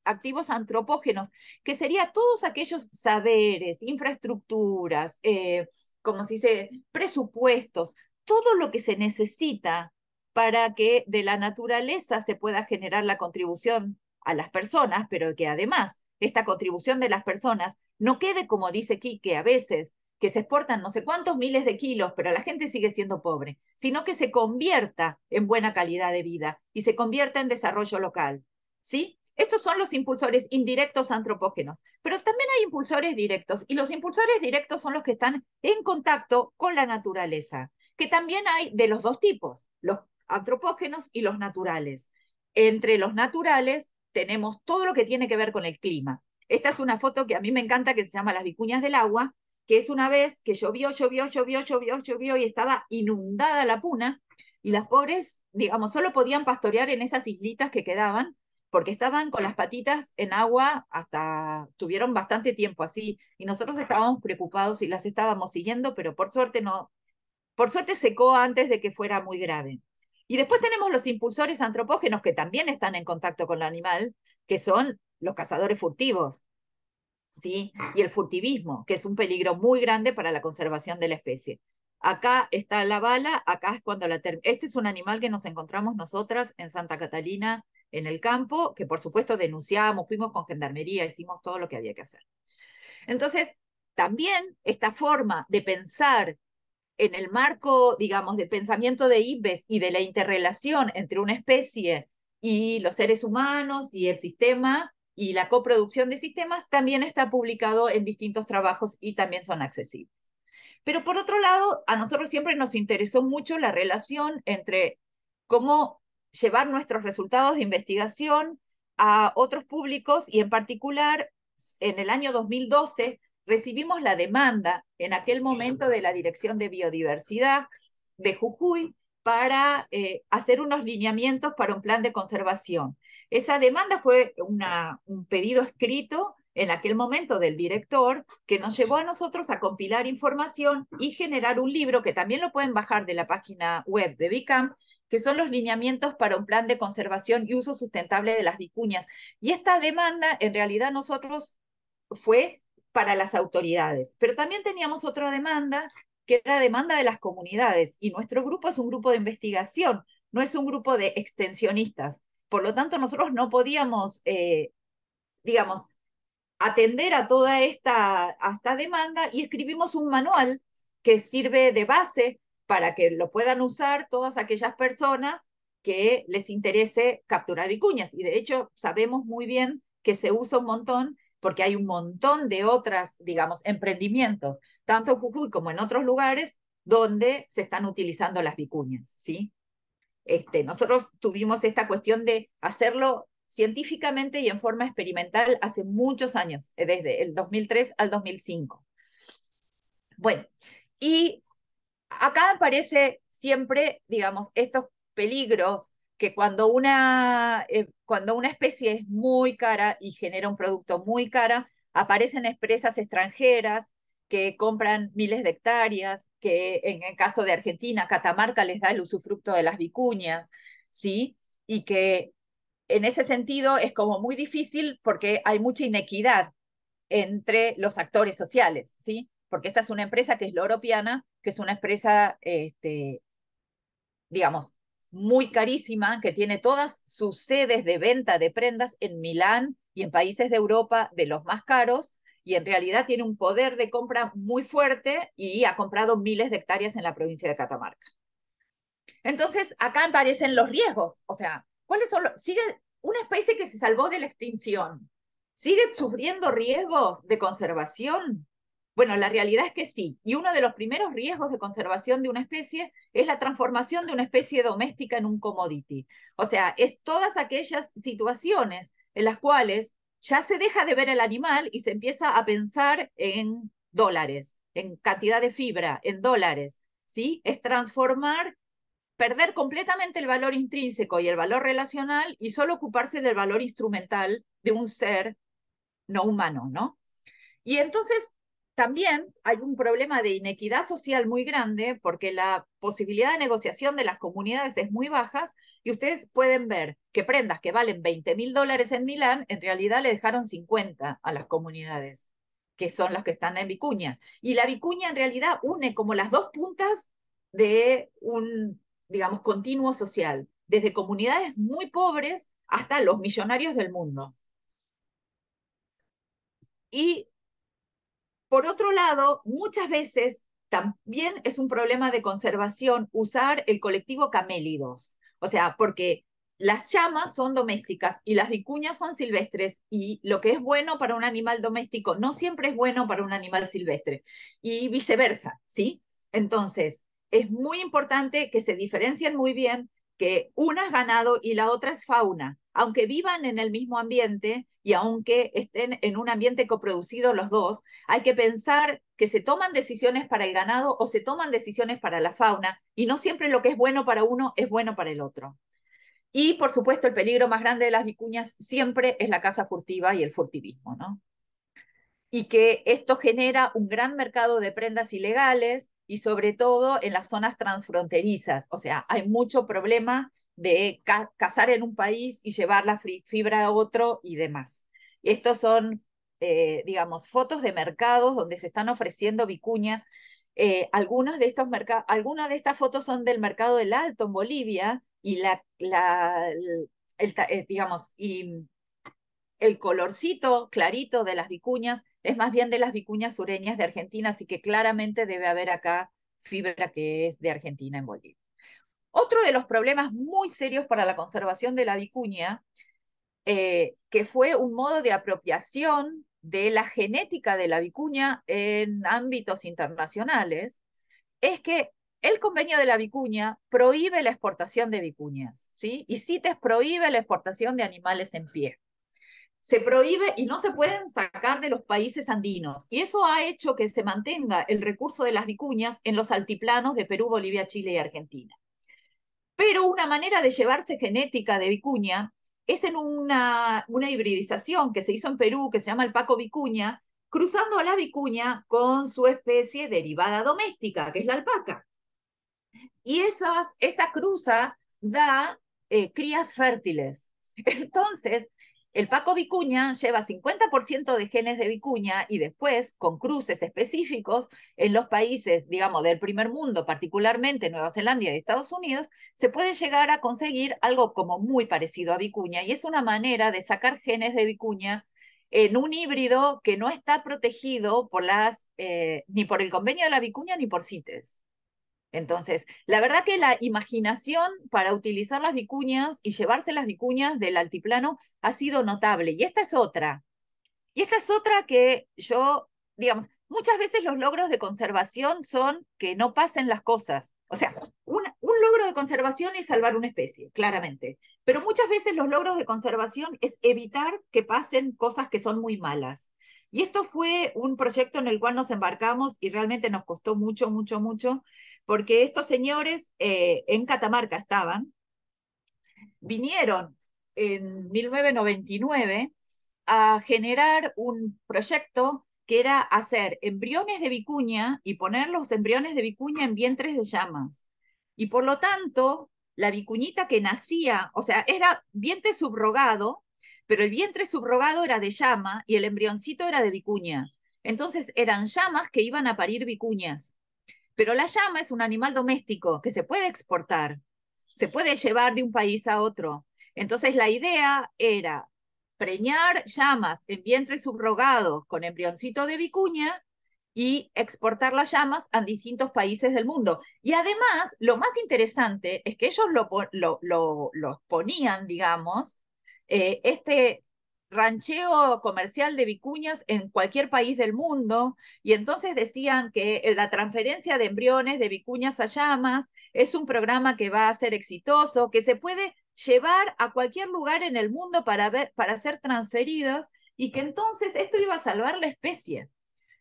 activos antropógenos, que sería todos aquellos saberes, infraestructuras, eh, como se dice, presupuestos, todo lo que se necesita para que de la naturaleza se pueda generar la contribución a las personas, pero que además esta contribución de las personas no quede como dice Quique a veces, que se exportan no sé cuántos miles de kilos, pero la gente sigue siendo pobre, sino que se convierta en buena calidad de vida y se convierta en desarrollo local. ¿Sí? Estos son los impulsores indirectos antropógenos, pero también hay impulsores directos y los impulsores directos son los que están en contacto con la naturaleza, que también hay de los dos tipos, los antropógenos y los naturales. Entre los naturales tenemos todo lo que tiene que ver con el clima. Esta es una foto que a mí me encanta que se llama Las vicuñas del agua, que es una vez que llovió, llovió, llovió, llovió, llovió y estaba inundada la puna y las pobres, digamos, solo podían pastorear en esas islitas que quedaban porque estaban con las patitas en agua hasta, tuvieron bastante tiempo así, y nosotros estábamos preocupados y las estábamos siguiendo, pero por suerte no, por suerte secó antes de que fuera muy grave. Y después tenemos los impulsores antropógenos que también están en contacto con el animal, que son los cazadores furtivos, ¿sí? Y el furtivismo, que es un peligro muy grande para la conservación de la especie. Acá está la bala, acá es cuando la... Este es un animal que nos encontramos nosotras en Santa Catalina en el campo, que por supuesto denunciamos, fuimos con gendarmería, hicimos todo lo que había que hacer. Entonces, también esta forma de pensar en el marco, digamos, de pensamiento de ibes y de la interrelación entre una especie y los seres humanos y el sistema y la coproducción de sistemas, también está publicado en distintos trabajos y también son accesibles. Pero por otro lado, a nosotros siempre nos interesó mucho la relación entre cómo llevar nuestros resultados de investigación a otros públicos y en particular en el año 2012 recibimos la demanda en aquel momento de la Dirección de Biodiversidad de Jujuy para eh, hacer unos lineamientos para un plan de conservación. Esa demanda fue un pedido escrito en aquel momento del director que nos llevó a nosotros a compilar información y generar un libro que también lo pueden bajar de la página web de BICAM, que son los lineamientos para un plan de conservación y uso sustentable de las vicuñas. Y esta demanda, en realidad, nosotros fue para las autoridades, pero también teníamos otra demanda, que era la demanda de las comunidades, y nuestro grupo es un grupo de investigación, no es un grupo de extensionistas. Por lo tanto, nosotros no podíamos, eh, digamos, atender a toda esta, esta demanda y escribimos un manual que sirve de base para que lo puedan usar todas aquellas personas que les interese capturar vicuñas. Y de hecho sabemos muy bien que se usa un montón porque hay un montón de otras, digamos, emprendimientos, tanto en Jujuy como en otros lugares, donde se están utilizando las vicuñas, ¿sí? Este, nosotros tuvimos esta cuestión de hacerlo científicamente y en forma experimental hace muchos años, desde el 2003 al 2005. Bueno, y acá aparece siempre, digamos, estos peligros que cuando una, eh, cuando una especie es muy cara y genera un producto muy cara, aparecen empresas extranjeras que compran miles de hectáreas, que en el caso de Argentina, Catamarca les da el usufructo de las vicuñas, ¿sí? Y que en ese sentido es como muy difícil porque hay mucha inequidad entre los actores sociales, ¿sí? Porque esta es una empresa que es loropiana, que es una empresa, este, digamos, muy carísima, que tiene todas sus sedes de venta de prendas en Milán y en países de Europa de los más caros, y en realidad tiene un poder de compra muy fuerte y ha comprado miles de hectáreas en la provincia de Catamarca. Entonces, acá aparecen los riesgos, o sea, ¿cuáles son los? Sigue una especie que se salvó de la extinción, sigue sufriendo riesgos de conservación, bueno, la realidad es que sí. Y uno de los primeros riesgos de conservación de una especie es la transformación de una especie doméstica en un commodity. O sea, es todas aquellas situaciones en las cuales ya se deja de ver el animal y se empieza a pensar en dólares, en cantidad de fibra, en dólares. ¿sí? Es transformar, perder completamente el valor intrínseco y el valor relacional y solo ocuparse del valor instrumental de un ser no humano, ¿no? Y entonces también hay un problema de inequidad social muy grande porque la posibilidad de negociación de las comunidades es muy baja y ustedes pueden ver que prendas que valen 20 mil dólares en Milán, en realidad le dejaron 50 a las comunidades, que son las que están en Vicuña. Y la Vicuña en realidad une como las dos puntas de un, digamos, continuo social, desde comunidades muy pobres hasta los millonarios del mundo. Y por otro lado, muchas veces también es un problema de conservación usar el colectivo camélidos, o sea, porque las llamas son domésticas y las vicuñas son silvestres y lo que es bueno para un animal doméstico no siempre es bueno para un animal silvestre y viceversa, ¿sí? Entonces, es muy importante que se diferencien muy bien que una es ganado y la otra es fauna, aunque vivan en el mismo ambiente y aunque estén en un ambiente coproducido los dos, hay que pensar que se toman decisiones para el ganado o se toman decisiones para la fauna y no siempre lo que es bueno para uno es bueno para el otro. Y por supuesto el peligro más grande de las vicuñas siempre es la caza furtiva y el furtivismo, Y que esto genera un gran mercado de prendas ilegales y sobre todo en las zonas transfronterizas. O sea, hay mucho problema de cazar en un país y llevar la fibra a otro y demás. Estos son, eh, digamos, fotos de mercados donde se están ofreciendo vicuña. Eh, de estos algunas de estas fotos son del mercado del Alto en Bolivia y la, eh, digamos, y el colorcito clarito de las vicuñas es más bien de las vicuñas sureñas de Argentina, así que claramente debe haber acá fibra que es de Argentina en Bolivia. Otro de los problemas muy serios para la conservación de la vicuña, eh, que fue un modo de apropiación de la genética de la vicuña en ámbitos internacionales, es que el convenio de la vicuña prohíbe la exportación de vicuñas, ¿sí? Y CITES prohíbe la exportación de animales en pie se prohíbe y no se pueden sacar de los países andinos. Y eso ha hecho que se mantenga el recurso de las vicuñas en los altiplanos de Perú, Bolivia, Chile y Argentina. Pero una manera de llevarse genética de vicuña es en una, una hibridización que se hizo en Perú, que se llama el Paco Vicuña, cruzando a la vicuña con su especie derivada doméstica, que es la alpaca. Y esa cruza da eh, crías fértiles. Entonces, el Paco Vicuña lleva 50% de genes de Vicuña y después, con cruces específicos, en los países, digamos, del primer mundo, particularmente Nueva Zelanda y Estados Unidos, se puede llegar a conseguir algo como muy parecido a Vicuña y es una manera de sacar genes de Vicuña en un híbrido que no está protegido por las, eh, ni por el convenio de la Vicuña ni por CITES. Entonces, la verdad que la imaginación para utilizar las vicuñas y llevarse las vicuñas del altiplano ha sido notable. Y esta es otra. Y esta es otra que yo, digamos, muchas veces los logros de conservación son que no pasen las cosas. O sea, un logro de conservación es salvar una especie, claramente. Pero muchas veces los logros de conservación es evitar que pasen cosas que son muy malas. Y esto fue un proyecto en el cual nos embarcamos y realmente nos costó mucho, mucho, mucho porque estos señores eh, en Catamarca estaban, vinieron en 1999 a generar un proyecto que era hacer embriones de vicuña y poner los embriones de vicuña en vientres de llamas. Y por lo tanto, la vicuñita que nacía, o sea, era vientre subrogado, pero el vientre subrogado era de llama y el embrioncito era de vicuña. Entonces eran llamas que iban a parir vicuñas. Pero la llama es un animal doméstico que se puede exportar, se puede llevar de un país a otro. Entonces la idea era preñar llamas en vientres subrogados con embrioncito de vicuña y exportar las llamas a distintos países del mundo. Y además, lo más interesante es que ellos lo, ponían, digamos, eh, este, rancheo comercial de vicuñas en cualquier país del mundo y entonces decían que eh, la transferencia de embriones de vicuñas a llamas es un programa que va a ser exitoso, que se puede llevar a cualquier lugar en el mundo para, ver, para ser transferidos y que entonces esto iba a salvar la especie.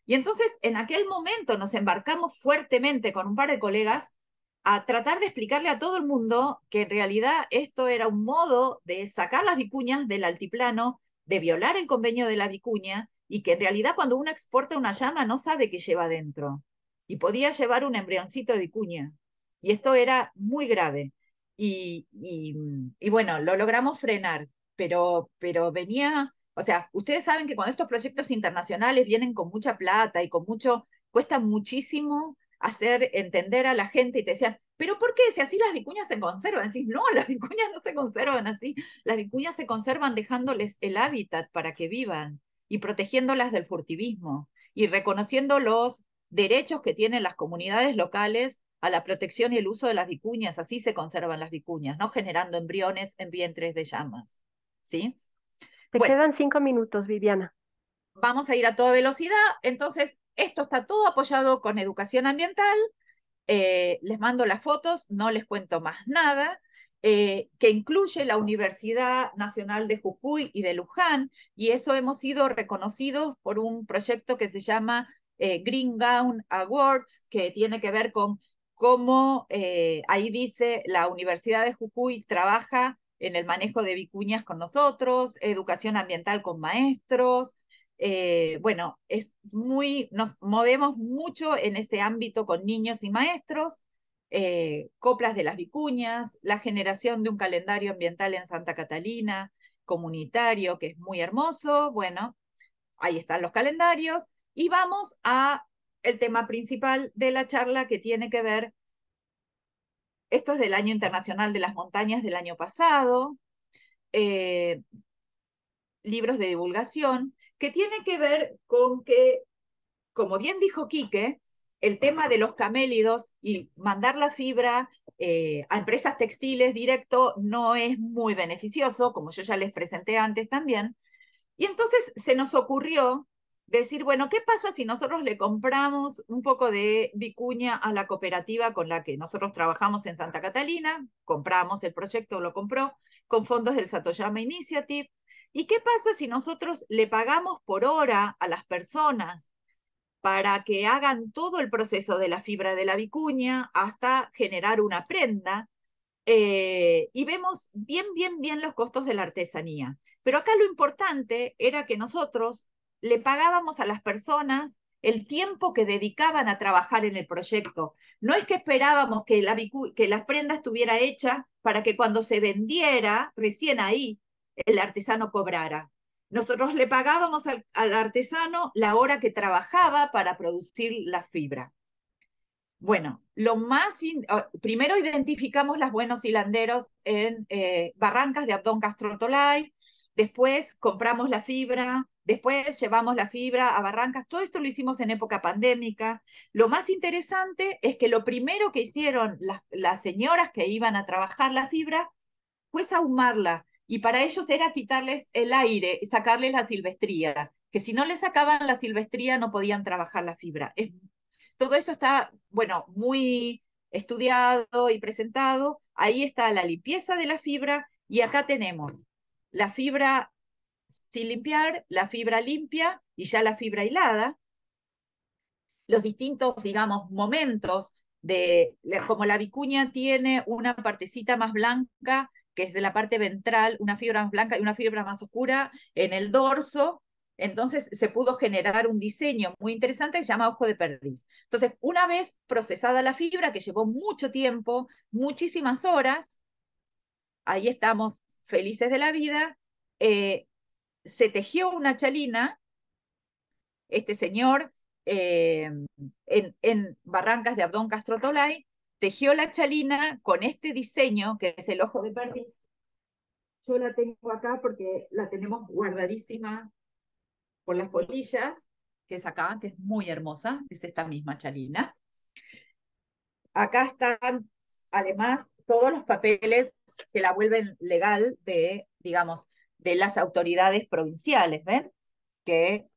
Y entonces en aquel momento nos embarcamos fuertemente con un par de colegas a tratar de explicarle a todo el mundo que en realidad esto era un modo de sacar las vicuñas del altiplano de violar el convenio de la vicuña y que en realidad cuando uno exporta una llama no sabe qué lleva dentro. Y podía llevar un embrioncito de vicuña. Y esto era muy grave. Y, y, bueno, lo logramos frenar, pero, pero venía, o sea, ustedes saben que cuando estos proyectos internacionales vienen con mucha plata y con mucho, cuesta muchísimo hacer entender a la gente y te decían, pero ¿por qué? Si así las vicuñas se conservan. Decís, no, las vicuñas no se conservan así. Las vicuñas se conservan dejándoles el hábitat para que vivan y protegiéndolas del furtivismo y reconociendo los derechos que tienen las comunidades locales a la protección y el uso de las vicuñas. Así se conservan las vicuñas, no generando embriones en vientres de llamas. ¿Sí? Te quedan cinco minutos, Viviana. Vamos a ir a toda velocidad. Entonces, esto está todo apoyado con educación ambiental eh, les mando las fotos, no les cuento más nada, eh, que incluye la Universidad Nacional de Jujuy y de Luján, y eso hemos sido reconocidos por un proyecto que se llama eh, Green Gown Awards, que tiene que ver con cómo, ahí dice, la Universidad de Jujuy trabaja en el manejo de vicuñas con nosotros, educación ambiental con maestros, eh, bueno, es muy, nos movemos mucho en ese ámbito con niños y maestros, eh, coplas de las vicuñas, la generación de un calendario ambiental en Santa Catalina, comunitario, que es muy hermoso, bueno, ahí están los calendarios, y vamos a el tema principal de la charla que tiene que ver, esto es del Año Internacional de las Montañas del año pasado, eh, libros de divulgación, que tiene que ver con que, como bien dijo Quique, el tema de los camélidos y mandar la fibra eh, a empresas textiles directo no es muy beneficioso, como yo ya les presenté antes también. Y entonces se nos ocurrió decir, bueno, ¿qué pasa si nosotros le compramos un poco de vicuña a la cooperativa con la que nosotros trabajamos en Santa Catalina? Compramos el proyecto, lo compró con fondos del Satoyama Initiative ¿Y qué pasa si nosotros le pagamos por hora a las personas para que hagan todo el proceso de la fibra de la vicuña hasta generar una prenda? Eh, y vemos bien, bien, bien los costos de la artesanía. Pero acá lo importante era que nosotros le pagábamos a las personas el tiempo que dedicaban a trabajar en el proyecto. No es que esperábamos que la, que la prenda estuviera hecha para que cuando se vendiera, recién ahí el artesano cobrara. Nosotros le pagábamos al, artesano la hora que trabajaba para producir la fibra. Bueno, lo más ah, primero identificamos las buenos hilanderos en eh, Barrancas de Abdón Castro Tolay, después compramos la fibra, después llevamos la fibra a Barrancas, todo esto lo hicimos en época pandémica. Lo más interesante es que lo primero que hicieron las, señoras que iban a trabajar la fibra fue ahumarla, y para ellos era quitarles el aire, sacarles la silvestría, que si no les sacaban la silvestría no podían trabajar la fibra. todo eso está, bueno, muy estudiado y presentado. Ahí está la limpieza de la fibra y acá tenemos la fibra sin limpiar, la fibra limpia y ya la fibra hilada, los distintos, digamos, momentos de, como la vicuña tiene una partecita más blanca que es de la parte ventral, una fibra blanca y una fibra más oscura en el dorso. Entonces se pudo generar un diseño muy interesante que se llama ojo de perdiz. Entonces, una vez procesada la fibra, que llevó mucho tiempo, muchísimas horas, ahí estamos felices de la vida, eh, se tejió una chalina, este señor eh, en, en, Barrancas de Abdón Castro Tolay, tejió la chalina con este diseño, que es el ojo de perdiz. Yo la tengo acá porque la tenemos guardadísima por las polillas, que es acá, que es muy hermosa, es esta misma chalina. Acá están, además, todos los papeles que la vuelven legal de, digamos, de las autoridades provinciales, ¿ven? Que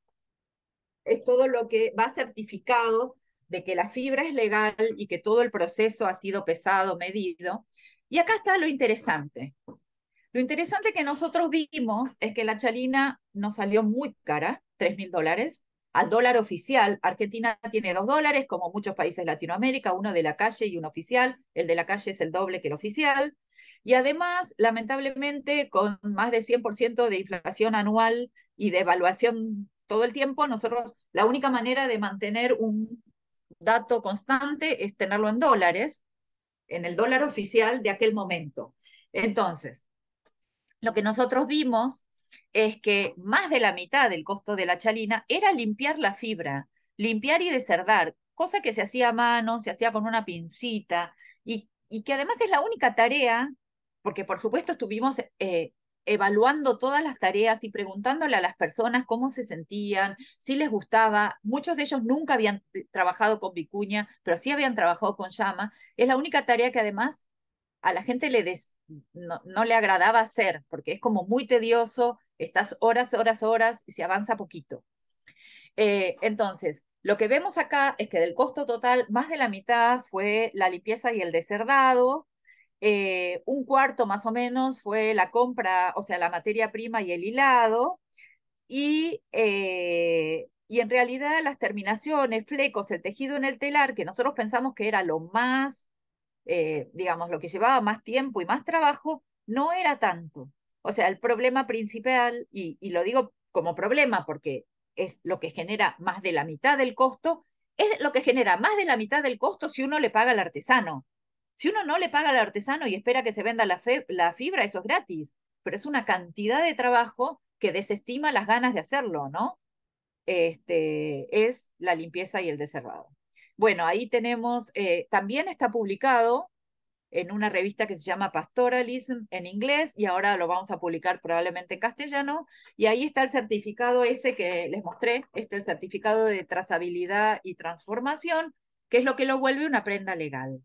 es todo lo que va certificado de que la fibra es legal y que todo el proceso ha sido pesado, medido. Y acá está lo interesante. Lo interesante que nosotros vimos es que la chalina nos salió muy cara, 3 mil dólares, al dólar oficial. Argentina tiene dos dólares, como muchos países de Latinoamérica, uno de la calle y uno oficial. El de la calle es el doble que el oficial. Y además, lamentablemente, con más de 100% de inflación anual y de evaluación todo el tiempo, nosotros, la única manera de mantener un dato constante es tenerlo en dólares, en el dólar oficial de aquel momento. Entonces, lo que nosotros vimos es que más de la mitad del costo de la chalina era limpiar la fibra, limpiar y deserdar, cosa que se hacía a mano, se hacía con una pincita, y, que además es la única tarea, porque por supuesto estuvimos eh, evaluando todas las tareas y preguntándole a las personas cómo se sentían, si les gustaba. Muchos de ellos nunca habían eh, trabajado con vicuña, pero sí habían trabajado con llama. Es la única tarea que además a la gente le no, le agradaba hacer, porque es como muy tedioso, estás horas, horas, horas y se avanza poquito. Eh, entonces, lo que vemos acá es que del costo total, más de la mitad fue la limpieza y el deserdado, eh, un cuarto más o menos fue la compra, o sea, la materia prima y el hilado. Y, eh, y en realidad las terminaciones, flecos, el tejido en el telar, que nosotros pensamos que era lo más, eh, digamos, lo que llevaba más tiempo y más trabajo, no era tanto. O sea, el problema principal, y, y lo digo como problema porque es lo que genera más de la mitad del costo, es lo que genera más de la mitad del costo si uno le paga al artesano. Si uno no le paga al artesano y espera que se venda la, fibra, eso es gratis, pero es una cantidad de trabajo que desestima las ganas de hacerlo, ¿no? Este, es la limpieza y el deserrado. Bueno, ahí tenemos, eh, también está publicado en una revista que se llama Pastoralism en inglés y ahora lo vamos a publicar probablemente en castellano. Y ahí está el certificado ese que les mostré, este el certificado de trazabilidad y transformación, que es lo que lo vuelve una prenda legal.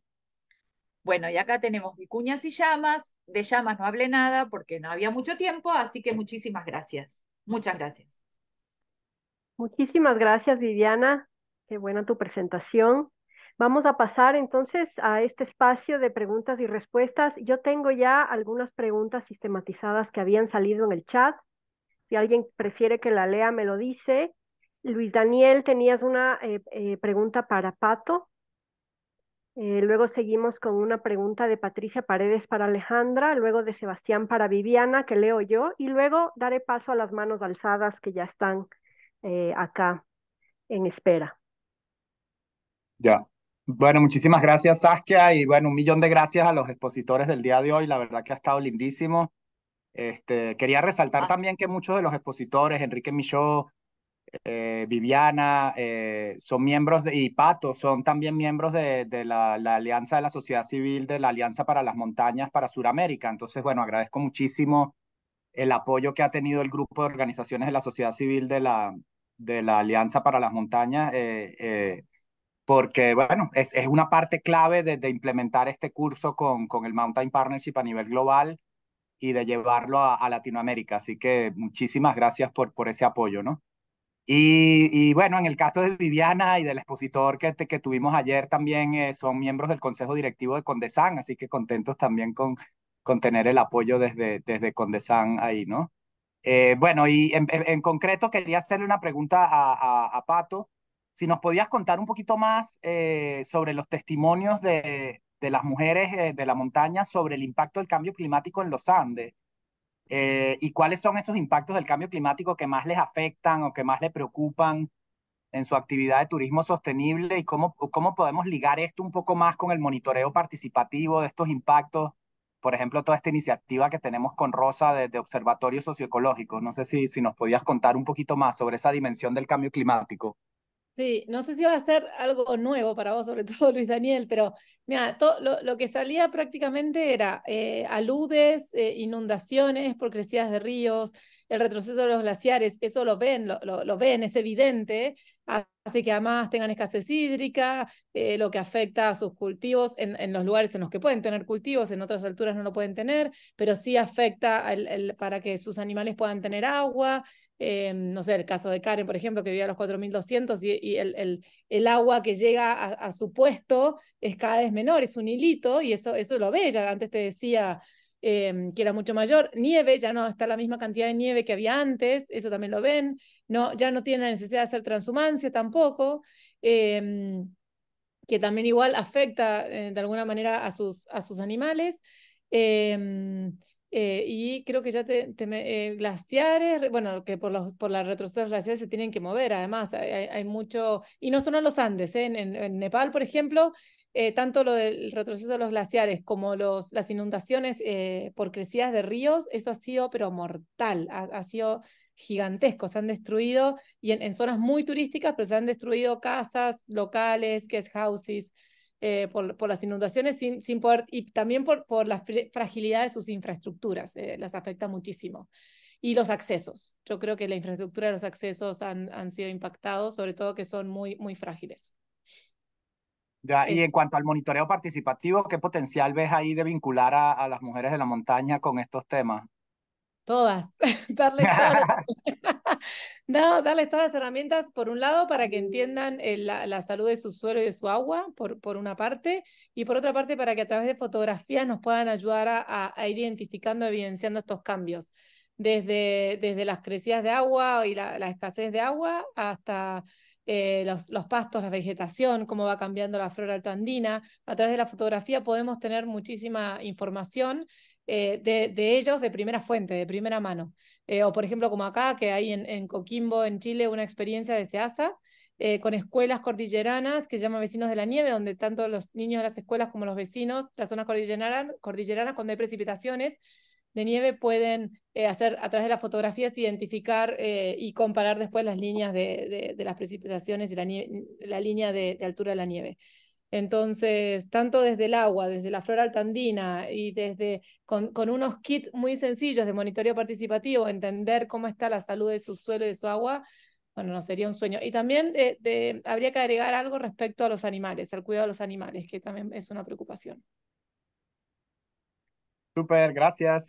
Bueno, y acá tenemos vicuñas y llamas. De llamas no hablé nada porque no había mucho tiempo, así que muchísimas gracias. Muchas gracias. Muchísimas gracias, Viviana. Qué buena tu presentación. Vamos a pasar entonces a este espacio de preguntas y respuestas. Yo tengo ya algunas preguntas sistematizadas que habían salido en el chat. Si alguien prefiere que la lea, me lo dice. Luis Daniel, tenías una eh, eh, pregunta para Pato. Eh, luego seguimos con una pregunta de Patricia Paredes para Alejandra, luego de Sebastián para Viviana, que leo yo, y luego daré paso a las manos alzadas que ya están eh, acá en espera. Ya. Bueno, muchísimas gracias Saskia y bueno, un millón de gracias a los expositores del día de hoy. La verdad que ha estado lindísimo. Este, quería resaltar ah. también que muchos de los expositores, Enrique Michaud, eh, Viviana, eh, son miembros y Pato, son también miembros de, la, Alianza de la Sociedad Civil, de la Alianza para las Montañas para Sudamérica. Entonces, bueno, agradezco muchísimo el apoyo que ha tenido el grupo de organizaciones de la sociedad civil de la, de la Alianza para las Montañas, eh, porque, bueno, es, una parte clave de, implementar este curso con, con el Mountain Partnership a nivel global y de llevarlo a, a Latinoamérica. Así que muchísimas gracias por, por ese apoyo, ¿no? Y, bueno, en el caso de Viviana y del expositor que, que tuvimos ayer también eh, son miembros del Consejo Directivo de Condesan, así que contentos también con, con tener el apoyo desde, desde Condesan ahí, ¿no? Eh, bueno, y en, concreto quería hacerle una pregunta a, a, Pato, si nos podías contar un poquito más eh, sobre los testimonios de, de las mujeres de la montaña sobre el impacto del cambio climático en los Andes eh, ¿Y cuáles son esos impactos del cambio climático que más les afectan o que más les preocupan en su actividad de turismo sostenible? ¿Y cómo, cómo podemos ligar esto un poco más con el monitoreo participativo de estos impactos? Por ejemplo, toda esta iniciativa que tenemos con Rosa de, Observatorio Socioecológico. No sé si, si nos podías contar un poquito más sobre esa dimensión del cambio climático. Sí, no sé si va a ser algo nuevo para vos, sobre todo Luis Daniel, pero Mira, lo, que salía prácticamente era eh, aludes, eh, inundaciones por crecidas de ríos, el retroceso de los glaciares, eso lo ven, lo, ven, es evidente, hace que además tengan escasez hídrica, eh, lo que afecta a sus cultivos en, los lugares en los que pueden tener cultivos, en otras alturas no lo pueden tener, pero sí afecta para que sus animales puedan tener agua, Em, no sé, el caso de Karen, por ejemplo, que vivía a los 4.200 y, y el, el, agua que llega a, su puesto es cada vez menor, es un hilito y eso, eso lo ve, ya antes te decía em, que era mucho mayor, nieve, ya no está la misma cantidad de nieve que había antes, eso también lo ven, no, ya no tiene la necesidad de hacer transhumancia tampoco. Em, que también igual afecta eh, de alguna manera a sus, a sus animales. Eh, y creo que ya te, eh, glaciares, bueno, que por, los, por la retrocesos glaciares se tienen que mover, además, hay, mucho, y no solo en los Andes, ¿eh? en, Nepal, por ejemplo, tanto lo del retroceso de los glaciares como los, las inundaciones por crecidas de ríos, eso ha sido, pero mortal, ha, sido gigantesco, se han destruido, y en, zonas muy turísticas, pero se han destruido casas locales, guest houses, eh, por, por, las inundaciones sin, sin poder, y también por, por la fragilidad de sus infraestructuras, eh, las afecta muchísimo. Y los accesos. Yo creo que la infraestructura de los accesos han, han sido impactados, sobre todo que son muy, muy frágiles. Ya, y en cuanto al monitoreo participativo, ¿qué potencial ves ahí de vincular a, a las mujeres de la montaña con estos temas? todas, darles todas, no, todas las herramientas, por un lado, para que entiendan eh, la, salud de su suelo y de su agua, por, por, una parte, y por otra parte, para que a través de fotografías nos puedan ayudar a, ir identificando, evidenciando estos cambios, desde, desde las crecidas de agua y la, escasez de agua hasta... Eh, los, los, pastos, la vegetación, cómo va cambiando la flora altandina. A través de la fotografía podemos tener muchísima información eh, de, ellos de primera fuente, de primera mano. Eh, o por ejemplo, como acá, que hay en, Coquimbo, en Chile, una experiencia de SEASA, eh, con escuelas cordilleranas que se llama Vecinos de la Nieve, donde tanto los niños de las escuelas como los vecinos, las zonas cordilleranas, cordilleranas cuando hay precipitaciones de nieve, pueden hacer a través de las fotografías identificar y comparar después las líneas de, las precipitaciones y la, línea de, altura de la nieve. Entonces, tanto desde el agua, desde la flora altandina y desde con, unos kits muy sencillos de monitoreo participativo, entender cómo está la salud de su suelo y de su agua, bueno, no sería un sueño. Y también de, habría que agregar algo respecto a los animales, al cuidado de los animales, que también es una preocupación. Súper, gracias.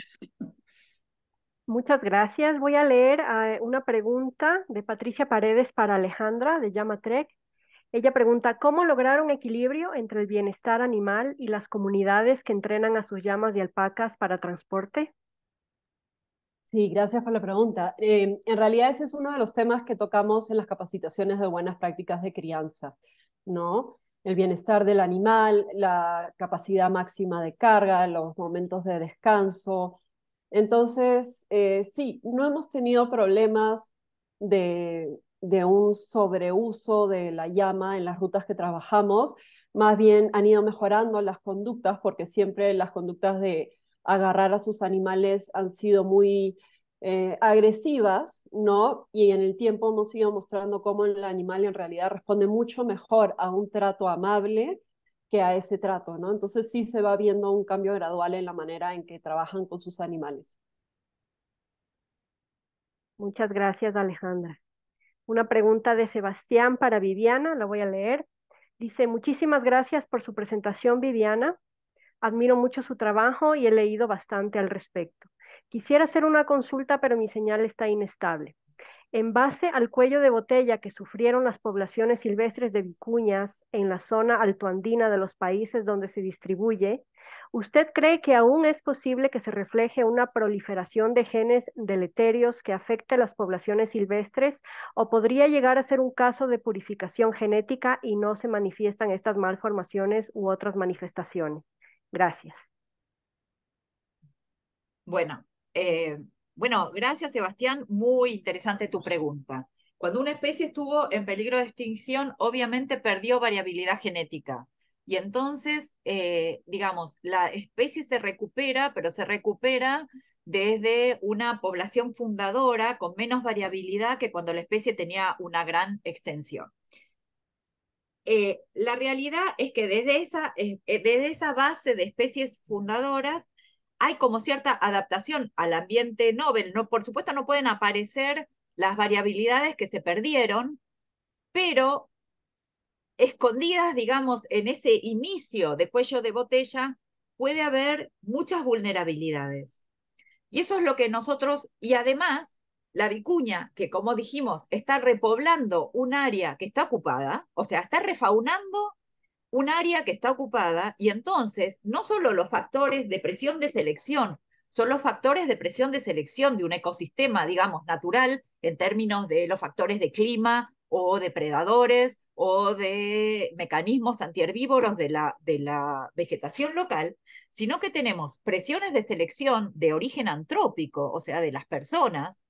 Muchas gracias. Voy a leer eh, una pregunta de Patricia Paredes para Alejandra de Llamatrec. Ella pregunta, ¿cómo lograr un equilibrio entre el bienestar animal y las comunidades que entrenan a sus llamas de alpacas para transporte? Sí, gracias por la pregunta. Em, en realidad ese es uno de los temas que tocamos en las capacitaciones de buenas prácticas de crianza, ¿no? El bienestar del animal, la capacidad máxima de carga, los momentos de descanso. Entonces, eh, sí, no hemos tenido problemas de, de un sobreuso de la llama en las rutas que trabajamos, más bien han ido mejorando las conductas porque siempre las conductas de agarrar a sus animales han sido muy eh, agresivas, ¿no? Y en el tiempo hemos ido mostrando cómo el animal en realidad responde mucho mejor a un trato amable que a ese trato, ¿no? Entonces sí se va viendo un cambio gradual en la manera en que trabajan con sus animales. Muchas gracias, Alejandra. Una pregunta de Sebastián para Viviana, la voy a leer. Dice, muchísimas gracias por su presentación, Viviana. Admiro mucho su trabajo y he leído bastante al respecto. Quisiera hacer una consulta, pero mi señal está inestable. En base al cuello de botella que sufrieron las poblaciones silvestres de vicuñas en la zona altoandina de los países donde se distribuye, ¿usted cree que aún es posible que se refleje una proliferación de genes deleterios que afecte a las poblaciones silvestres o podría llegar a ser un caso de purificación genética y no se manifiestan estas malformaciones u otras manifestaciones? Gracias. Bueno, eh, bueno, gracias Sebastián, muy interesante tu pregunta. Cuando una especie estuvo en peligro de extinción, obviamente perdió variabilidad genética. Y entonces, eh, digamos, la especie se recupera, pero se recupera desde una población fundadora con menos variabilidad que cuando la especie tenía una gran extensión. Eh, la realidad es que desde esa, eh, desde esa base de especies fundadoras hay como cierta adaptación al ambiente Nobel. No, por supuesto, no pueden aparecer las variabilidades que se perdieron, pero escondidas, digamos, en ese inicio de cuello de botella, puede haber muchas vulnerabilidades. Y eso es lo que nosotros, y además, la vicuña, que como dijimos, está repoblando un área que está ocupada, o sea, está refaunando un área que está ocupada y entonces no solo los factores de presión de selección, son los factores de presión de selección de un ecosistema, digamos, natural en términos de los factores de clima o depredadores o de mecanismos antiherbívoros de la, de la vegetación local, sino que tenemos presiones de selección de origen antrópico, o sea, de las personas,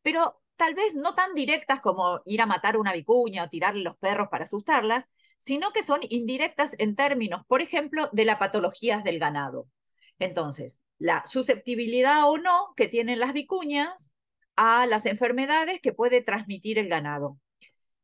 pero tal vez no tan directas como ir a matar una vicuña o tirarle los perros para asustarlas, sino que son indirectas en términos, por ejemplo, de las patologías del ganado. Entonces, la susceptibilidad o no que tienen las vicuñas a las enfermedades que puede transmitir el ganado.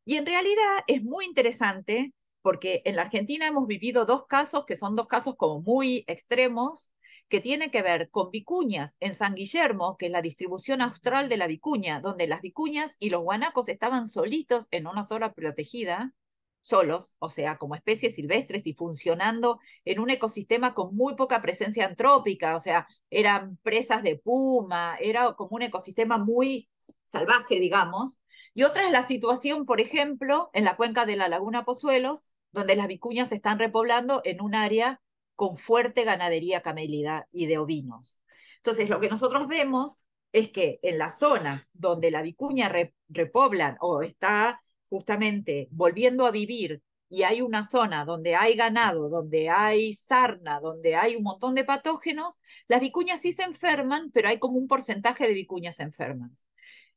Y en realidad es muy interesante porque en la Argentina hemos vivido dos casos que son dos casos como muy extremos que tienen que ver con vicuñas en San Guillermo, que es la distribución austral de la vicuña, donde las vicuñas y los guanacos estaban solitos en una zona protegida, solos, o sea, como especies silvestres y funcionando en un ecosistema con muy poca presencia antrópica, o sea, eran presas de puma, era como un ecosistema muy salvaje, digamos. Y otra es la situación, por ejemplo, en la cuenca de la laguna Pozuelos, donde las vicuñas se están repoblando en un área con fuerte ganadería camelida y de ovinos. Entonces, lo que nosotros vemos es que en las zonas donde la vicuña repoblan o está justamente volviendo a vivir y hay una zona donde hay ganado, donde hay sarna, donde hay un montón de patógenos, las vicuñas sí se enferman, pero hay como un porcentaje de vicuñas enfermas.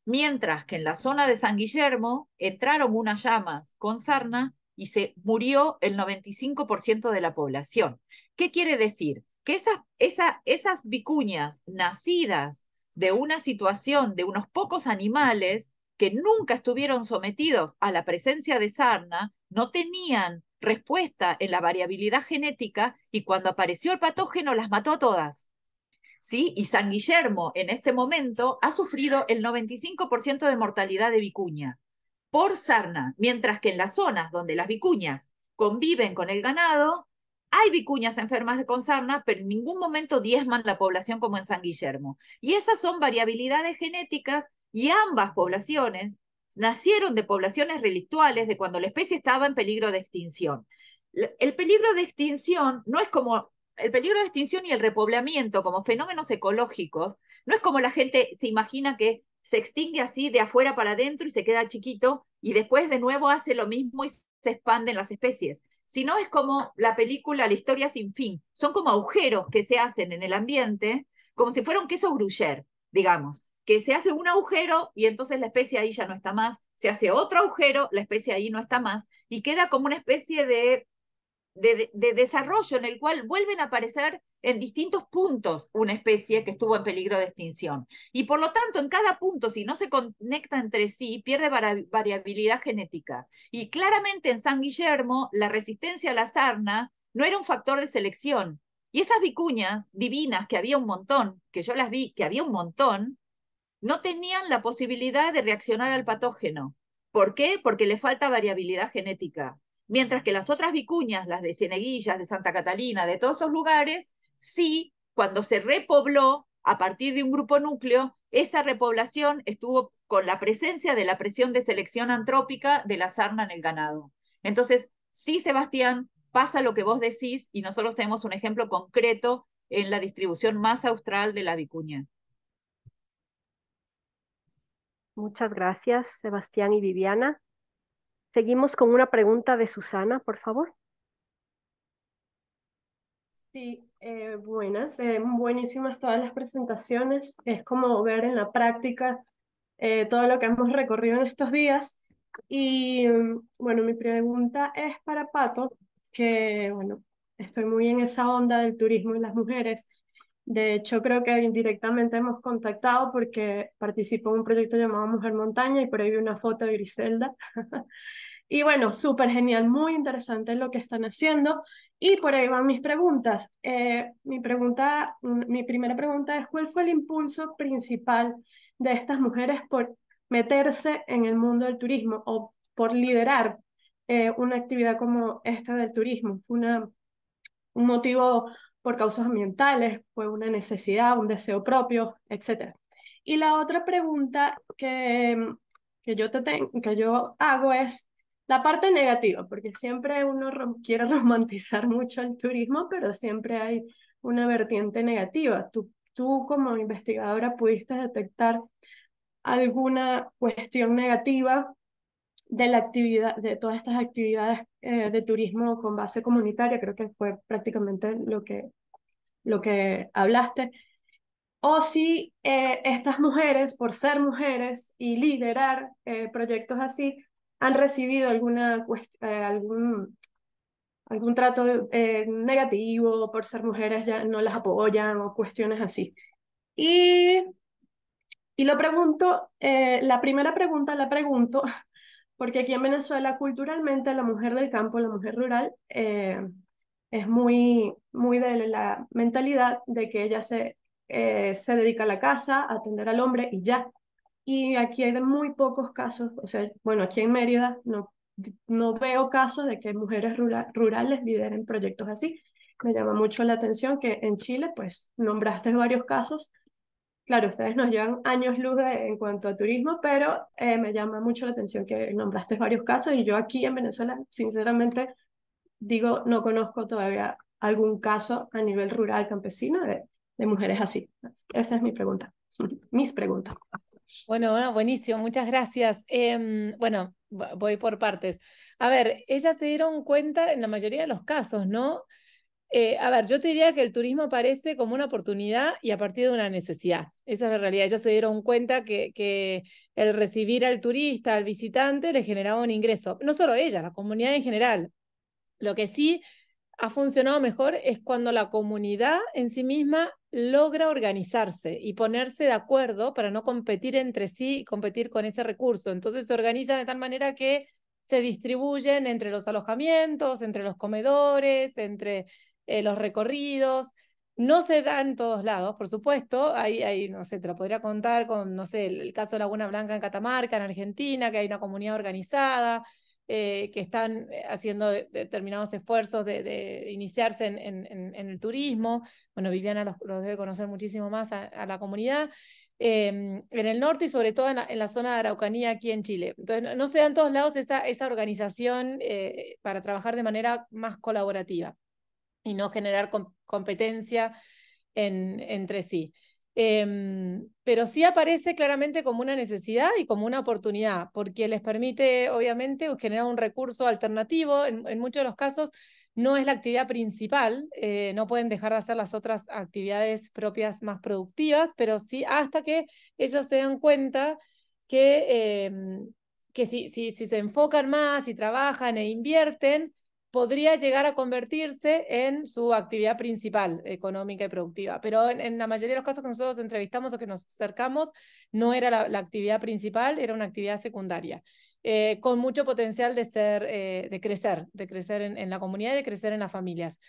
Mientras que en la zona de San Guillermo entraron unas llamas con sarna y se murió el 95% de la población. ¿Qué quiere decir? Que esas, esa, esas vicuñas nacidas de una situación de unos pocos animales que nunca estuvieron sometidos a la presencia de sarna no tenían respuesta en la variabilidad genética y cuando apareció el patógeno las mató a todas. ¿Sí? Y San Guillermo en este momento ha sufrido el 95% de mortalidad de vicuña por sarna, mientras que en las zonas donde las vicuñas conviven con el ganado, hay vicuñas enfermas con sarna, pero en ningún momento diezman la población como en San Guillermo. Y esas son variabilidades genéticas y ambas poblaciones nacieron de poblaciones relictuales de cuando la especie estaba en peligro de extinción. El peligro de extinción no es como el peligro de extinción y el repoblamiento como fenómenos ecológicos, no es como la gente se imagina que se extingue así de afuera para adentro y se queda chiquito y después de nuevo hace lo mismo y se expanden las especies, sino es como la película La historia sin fin, son como agujeros que se hacen en el ambiente, como si fuera un queso gruyer, digamos que se hace un agujero y entonces la especie ahí ya no está más, se hace otro agujero, la especie ahí no está más, y queda como una especie de, de, desarrollo en el cual vuelven a aparecer en distintos puntos una especie que estuvo en peligro de extinción. Y por lo tanto, en cada punto, si no se conecta entre sí, pierde variabilidad genética. Y claramente en San Guillermo, la resistencia a la sarna no era un factor de selección. Y esas vicuñas divinas, que había un montón, que yo las vi, que había un montón, no tenían la posibilidad de reaccionar al patógeno. ¿Por qué? Porque le falta variabilidad genética. Mientras que las otras vicuñas, las de Cieneguillas, de Santa Catalina, de todos esos lugares, sí, cuando se repobló a partir de un grupo núcleo, esa repoblación estuvo con la presencia de la presión de selección antrópica de la sarna en el ganado. Entonces, sí, Sebastián, pasa lo que vos decís y nosotros tenemos un ejemplo concreto en la distribución más austral de la vicuña. Muchas gracias, Sebastián y Viviana. Seguimos con una pregunta de Susana, por favor. Sí, eh, buenas, eh, buenísimas todas las presentaciones. Es como ver en la práctica eh, todo lo que hemos recorrido en estos días. Y mm, bueno, mi pregunta es para Pato, que bueno, estoy muy en esa onda del turismo y las mujeres. De hecho, creo que indirectamente hemos contactado porque participó en un proyecto llamado Mujer Montaña y por ahí vi una foto de Griselda. y bueno, súper genial, muy interesante lo que están haciendo. Y por ahí van mis preguntas. Eh, mi, pregunta, mm, mi primera pregunta es, ¿cuál fue el impulso principal de estas mujeres por meterse en el mundo del turismo o por liderar eh, una actividad como esta del turismo? Una, ¿Un motivo por causas ambientales, fue una necesidad, un deseo propio, etc. Y la otra pregunta que, mm, que, yo, te que yo hago es la parte negativa, porque siempre uno quiere romantizar mucho el turismo, pero siempre hay una vertiente negativa. Tú, tú como investigadora pudiste detectar alguna cuestión negativa de la actividad, de todas estas actividades eh, de turismo con base comunitaria, creo que fue prácticamente lo que, lo que hablaste, o si eh, estas mujeres, por ser mujeres y liderar eh, proyectos así, han recibido alguna, algún, algún trato negativo por ser mujeres, ya no las apoyan o cuestiones así. Y, y lo pregunto, la primera pregunta la pregunto porque aquí en Venezuela culturalmente la mujer del campo, la mujer rural, eh, es muy, muy de la mentalidad de que ella se, eh, se dedica a la casa, a atender al hombre y ya. Y aquí hay de muy pocos casos, o sea, bueno, aquí en Mérida no, no veo casos de que mujeres rurales lideren proyectos así. Me llama mucho la atención que en Chile, pues, nombraste varios casos Claro, ustedes nos llevan años luz en cuanto a turismo, pero eh, me llama mucho la atención que nombraste varios casos y yo aquí en Venezuela, sinceramente, digo, no conozco todavía algún caso a nivel rural campesino de, mujeres así. Esa es mi pregunta, mis preguntas. Bueno, ah, buenísimo, muchas gracias. Em, bueno, voy por partes. A ver, ellas se dieron cuenta en la mayoría de los casos, ¿no? Eh, a ver, yo te diría que el turismo aparece como una oportunidad y a partir de una necesidad. Esa es la realidad. Ya se dieron cuenta que, el recibir al turista, al visitante, le generaba un ingreso. No solo ella, la comunidad en general. Lo que sí ha funcionado mejor es cuando la comunidad en sí misma logra organizarse y ponerse de acuerdo para no competir entre sí y competir con ese recurso. Entonces se organizan de tal manera que se distribuyen entre los alojamientos, entre los comedores, entre eh, los recorridos. No se da en todos lados, por supuesto. Ahí, no sé, te lo podría contar con, no sé, el, caso de Laguna Blanca en Catamarca, en Argentina, que hay una comunidad organizada, eh, que están eh, haciendo determinados esfuerzos de, iniciarse en, el turismo. Bueno, Viviana los, debe conocer muchísimo más a, la comunidad. Em, en el norte y sobre todo en la, zona de Araucanía aquí en Chile. Entonces, no, se da en todos lados esa, organización para trabajar de manera más colaborativa y no generar competencia entre sí. Em, pero sí aparece claramente como una necesidad y como una oportunidad, porque les permite, obviamente, generar un recurso alternativo. En, muchos de los casos no es la actividad principal, eh, no pueden dejar de hacer las otras actividades propias más productivas, pero sí hasta que ellos se den cuenta que, em, que si, se enfocan más, si trabajan e invierten, podría llegar a convertirse en su actividad principal económica y productiva. Pero en, la mayoría de los casos que nosotros entrevistamos o que nos acercamos, no era la, actividad principal, era una actividad secundaria, eh, con mucho potencial de, ser, eh, de crecer, de crecer en, la comunidad de crecer en las familias.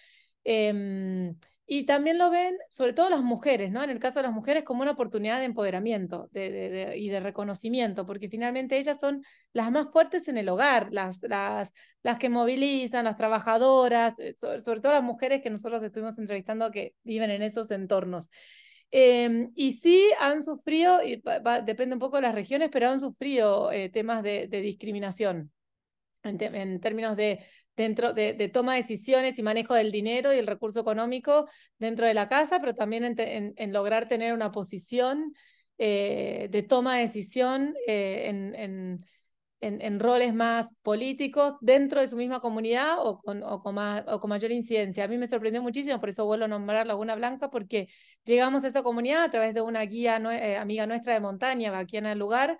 Em, y también lo ven, sobre todo las mujeres, ¿no? En el caso de las mujeres, como una oportunidad de empoderamiento de, de, y de reconocimiento, porque finalmente ellas son las más fuertes en el hogar, las, las, las que movilizan, las trabajadoras, eh, sobre, todo las mujeres que nosotros estuvimos entrevistando que viven en esos entornos. Em, y sí han sufrido, y depende un poco de las regiones, pero han sufrido eh, temas de, de discriminación en, términos de, dentro de, toma de decisiones y manejo del dinero y el recurso económico dentro de la casa, pero también en, lograr tener una posición eh, de toma de decisión eh, en, en, roles más políticos dentro de su misma comunidad o con, o, con mayor incidencia. A mí me sorprendió muchísimo, por eso vuelvo a nombrar Laguna Blanca, porque llegamos a esa comunidad a través de una guía eh, amiga nuestra de montaña, aquí en el lugar,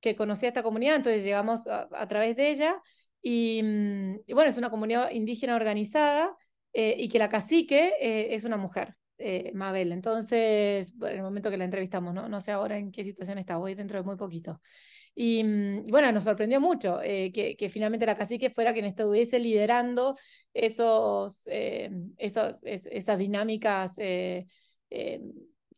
que conocía esta comunidad, entonces llegamos a través de ella Mm, y, bueno, es una comunidad indígena organizada eh, y que la cacique eh, es una mujer, eh, Mabel. Entonces, en el momento que la entrevistamos, ¿no? no sé ahora en qué situación está, hoy, dentro de muy poquito. Y mm, bueno, nos sorprendió mucho que, finalmente la cacique fuera quien estuviese liderando esos, esas dinámicas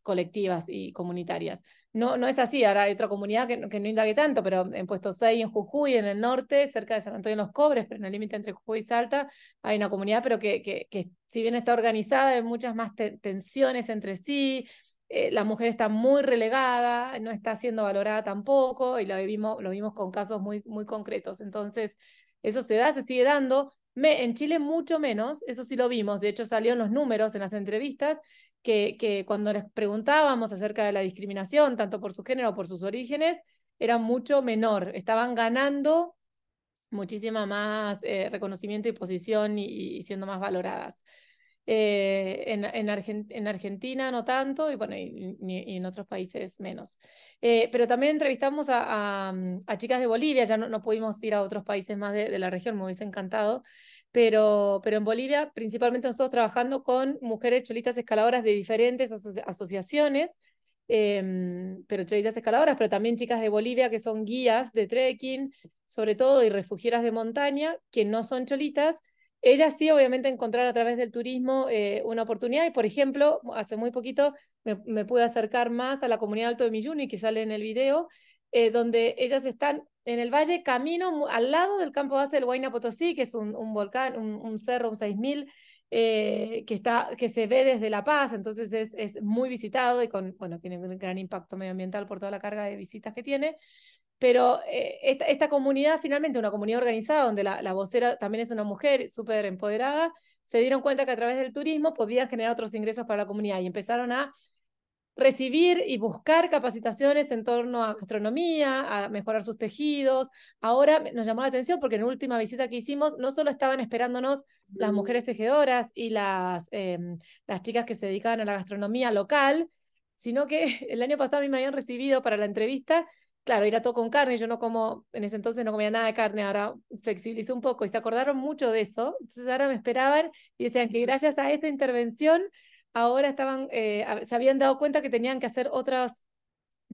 colectivas y comunitarias no, no es así. Ahora hay otra comunidad que, no indague tanto, pero en Puesto 6, en Jujuy, en el norte, cerca de San Antonio de los Cobres, pero en el límite entre Jujuy y Salta, hay una comunidad, pero que, que, si bien está organizada, hay muchas más tensiones entre sí. Eh, la mujer está muy relegada, no está siendo valorada tampoco, y lo vimos, lo vimos con casos muy, muy concretos. Entonces, eso se da, se sigue dando, en Chile mucho menos, eso sí lo vimos, de hecho salieron los números en las entrevistas, que, que cuando les preguntábamos acerca de la discriminación, tanto por su género o por sus orígenes, era mucho menor, estaban ganando muchísima más eh, reconocimiento y posición y, siendo más valoradas. Eh, en, en, Argentina no tanto y, bueno, y, en otros países menos. Eh, pero también entrevistamos a, chicas de Bolivia, ya no, pudimos ir a otros países más de, de la región, me hubiese encantado, pero, pero en Bolivia principalmente nosotros trabajando con mujeres cholitas escaladoras de diferentes asociaciones, em, pero cholitas escaladoras, pero también chicas de Bolivia que son guías de trekking, sobre todo, y refugieras de montaña, que no son cholitas. Ellas sí, obviamente, encontrar a través del turismo eh, una oportunidad. Y, por ejemplo, hace muy poquito me, me pude acercar más a la comunidad Alto de Milluni, que sale en el video, eh, donde ellas están en el valle camino al lado del campo base del Huayna Potosí, que es un, volcán, un, cerro, un 6000, eh, que, está, que se ve desde La Paz, entonces es, es, muy visitado y con, bueno, tiene un gran impacto medioambiental por toda la carga de visitas que tiene. Pero eh, esta, esta, comunidad, finalmente, una comunidad organizada donde la, la vocera también es una mujer súper empoderada, se dieron cuenta que a través del turismo podían generar otros ingresos para la comunidad y empezaron a recibir y buscar capacitaciones en torno a gastronomía, a mejorar sus tejidos. Ahora nos llamó la atención porque en la última visita que hicimos no solo estaban esperándonos las mujeres tejedoras y las, em, las chicas que se dedicaban a la gastronomía local, sino que el año pasado me habían recibido para la entrevista. Claro, era todo con carne, yo no como, en ese entonces no comía nada de carne, ahora flexibilicé un poco y se acordaron mucho de eso. Entonces ahora me esperaban y decían que gracias a esta intervención ahora estaban, eh, se habían dado cuenta que tenían que hacer otros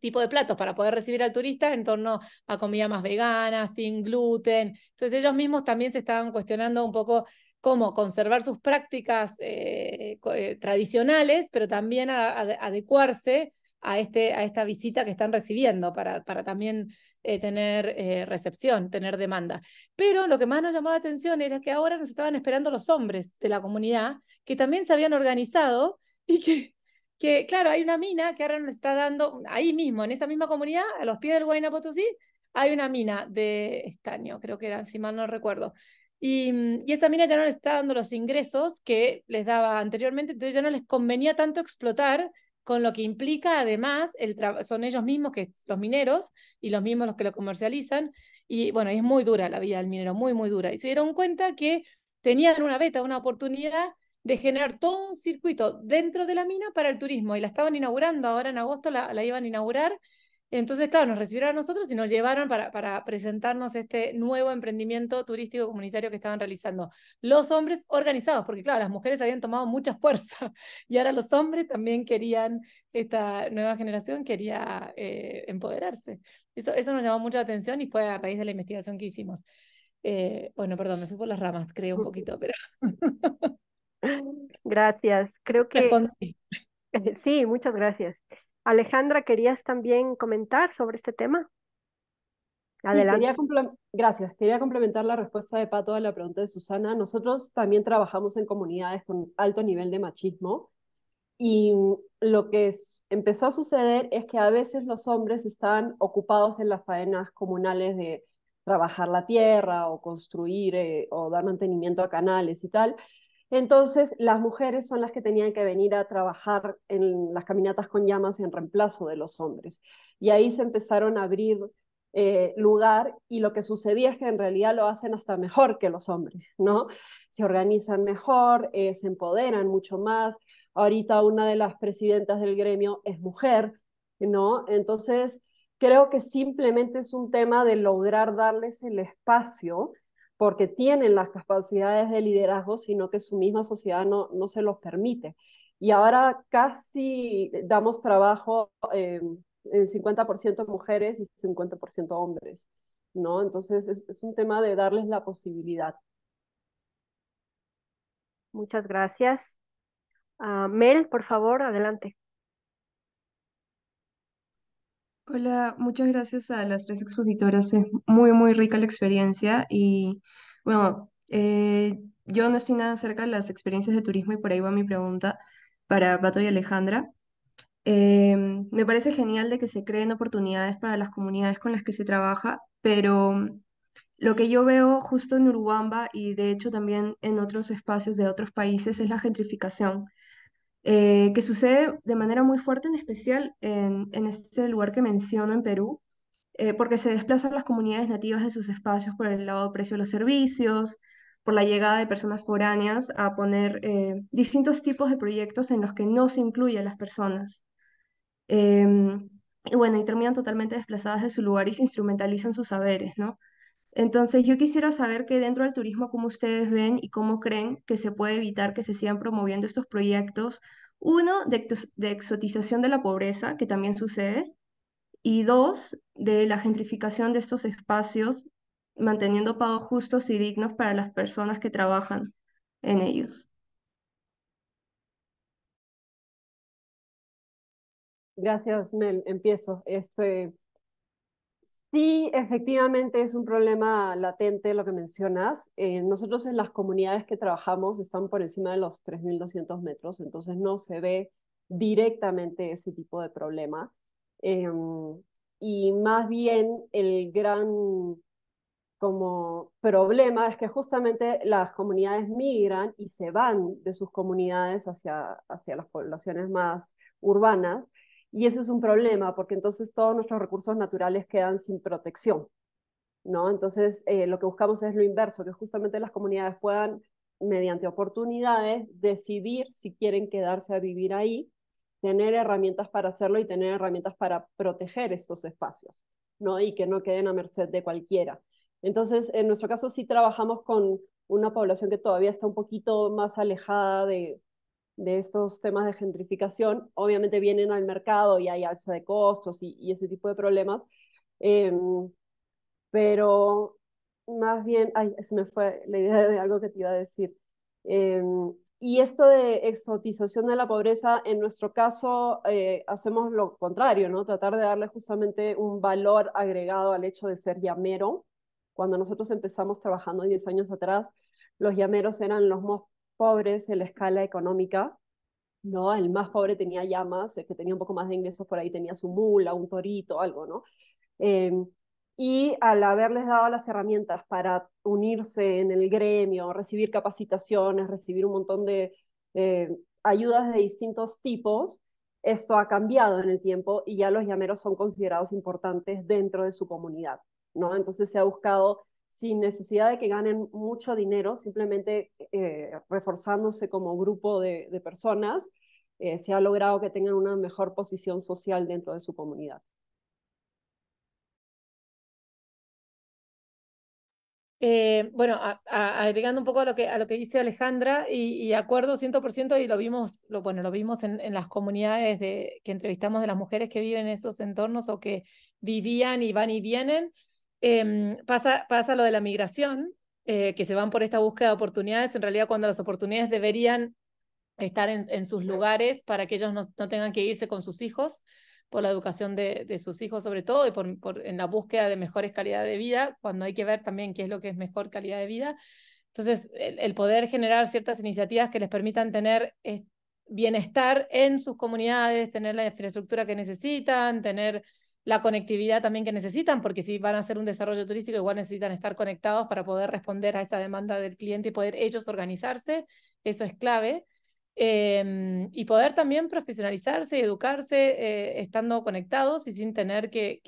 tipos de platos para poder recibir al turista en torno a comida más vegana, sin gluten. Entonces ellos mismos también se estaban cuestionando un poco cómo conservar sus prácticas eh, eh, tradicionales, pero también adecuarse a, este, a esta visita que están recibiendo para, para también eh, tener eh, recepción, tener demanda. Pero lo que más nos llamó la atención era que ahora nos estaban esperando los hombres de la comunidad que también se habían organizado y que, que claro, hay una mina que ahora nos está dando, ahí mismo, en esa misma comunidad, a los pies del Huayna Potosí, hay una mina de estaño, creo que era, si mal no recuerdo. Y, mm, y, esa mina ya no les está dando los ingresos que les daba anteriormente, entonces ya no les convenía tanto explotar con lo que implica además, son ellos mismos que los mineros y los mismos los que lo comercializan. Y bueno, es muy dura la vida del minero, muy, muy dura. Y se dieron cuenta que tenían una beta, una oportunidad de generar todo un circuito dentro de la mina para el turismo. Y la estaban inaugurando, ahora en agosto la, la iban a inaugurar entonces, claro, nos recibieron a nosotros y nos llevaron para, presentarnos este nuevo emprendimiento turístico comunitario que estaban realizando. Los hombres organizados, porque claro, las mujeres habían tomado mucha fuerza y ahora los hombres también querían, esta nueva generación quería eh, empoderarse. Eso, eso nos llamó mucha atención y fue a raíz de la investigación que hicimos. Eh, bueno, perdón, me fui por las ramas, creo un poquito, pero... Gracias, creo que... Eh, sí, muchas gracias. Alejandra, ¿querías también comentar sobre este tema? Adelante. Gracias. Quería complementar la respuesta de Pato a la pregunta de Susana. Nosotros también trabajamos en comunidades con alto nivel de machismo y lo que empezó a suceder es que a veces los hombres están ocupados en las faenas comunales de trabajar la tierra o construir eh, o dar mantenimiento a canales y tal, entonces, las mujeres son las que tenían que venir a trabajar en las caminatas con llamas en reemplazo de los hombres. Y ahí se empezaron a abrir eh, lugar y lo que sucedía es que en realidad lo hacen hasta mejor que los hombres, ¿no? Se organizan mejor, eh, se empoderan mucho más. Ahorita una de las presidentas del gremio es mujer, ¿no? Entonces, creo que simplemente es un tema de lograr darles el espacio porque tienen las capacidades de liderazgo, sino que su misma sociedad no, no se los permite. Y ahora casi damos trabajo em, en 50% mujeres y 50% hombres, ¿no? Entonces es, un tema de darles la posibilidad. Muchas gracias. Ah, Mel, por favor, adelante. Hola, muchas gracias a las tres expositoras. Es eh, muy, muy rica la experiencia y bueno, eh, yo no estoy nada cerca de las experiencias de turismo y por ahí va mi pregunta para Pato y Alejandra. Em, me parece genial de que se creen oportunidades para las comunidades con las que se trabaja, pero lo que yo veo justo en Urubamba y de hecho también en otros espacios de otros países es la gentrificación. Eh, que sucede de manera muy fuerte, en especial en, en este lugar que menciono, en Perú, eh, porque se desplazan las comunidades nativas de sus espacios por el elevado precio de los servicios, por la llegada de personas foráneas a poner eh, distintos tipos de proyectos en los que no se incluyen las personas. Em, y bueno, y terminan totalmente desplazadas de su lugar y se instrumentalizan sus saberes, ¿no? Entonces, yo quisiera saber que dentro del turismo, cómo ustedes ven y cómo creen que se puede evitar que se sigan promoviendo estos proyectos. Uno, de, de exotización de la pobreza, que también sucede. Y dos, de la gentrificación de estos espacios, manteniendo pagos justos y dignos para las personas que trabajan en ellos. Gracias, Mel. Empiezo. Este, Sí, efectivamente es un problema latente lo que mencionas. Eh, nosotros en las comunidades que trabajamos están por encima de los 3.200 metros, entonces no se ve directamente ese tipo de problema. Em, y más bien el gran como problema es que justamente las comunidades migran y se van de sus comunidades hacia, hacia las poblaciones más urbanas y eso es un problema, porque entonces todos nuestros recursos naturales quedan sin protección. ¿no? Entonces, eh, lo que buscamos es lo inverso, que justamente las comunidades puedan, mediante oportunidades, decidir si quieren quedarse a vivir ahí, tener herramientas para hacerlo y tener herramientas para proteger estos espacios, ¿no? Y que no queden a merced de cualquiera. Entonces, en nuestro caso sí trabajamos con una población que todavía está un poquito más alejada de, de estos temas de gentrificación, obviamente vienen al mercado y hay alza de costos y, ese tipo de problemas, em, pero más bien, ay, se me fue la idea de algo que te iba a decir. Em, y esto de exotización de la pobreza, en nuestro caso, eh, hacemos lo contrario, ¿no? Tratar de darle justamente un valor agregado al hecho de ser llamero. Cuando nosotros empezamos trabajando 10 años atrás, los llameros eran los, más pobres en la escala económica, ¿no? El más pobre tenía llamas, el que tenía un poco más de ingresos por ahí tenía su mula, un torito, algo, ¿no? Em, y al haberles dado las herramientas para unirse en el gremio, recibir capacitaciones, recibir un montón de eh, ayudas de distintos tipos, esto ha cambiado en el tiempo y ya los llameros son considerados importantes dentro de su comunidad, ¿no? Entonces se ha buscado sin necesidad de que ganen mucho dinero, simplemente eh, reforzándose como grupo de, personas, eh, se ha logrado que tengan una mejor posición social dentro de su comunidad. Eh, bueno, agregando un poco a lo que, a lo que dice Alejandra, y, y acuerdo 100%, y lo vimos, lo, bueno, lo vimos en, las comunidades de, que entrevistamos de las mujeres que viven en esos entornos o que vivían y van y vienen, Em, pasa, pasa lo de la migración, eh, que se van por esta búsqueda de oportunidades, en realidad cuando las oportunidades deberían estar en, sus lugares para que ellos no, tengan que irse con sus hijos, por la educación de, sus hijos sobre todo, y por, por, en la búsqueda de mejores calidad de vida, cuando hay que ver también qué es lo que es mejor calidad de vida. Entonces, el, el poder generar ciertas iniciativas que les permitan tener bienestar en sus comunidades, tener la infraestructura que necesitan, tener la conectividad también que necesitan, porque si van a hacer un desarrollo turístico, igual necesitan estar conectados para poder responder a esa demanda del cliente y poder ellos organizarse, eso es clave. Em, y poder también profesionalizarse educarse eh, estando conectados y sin tener que,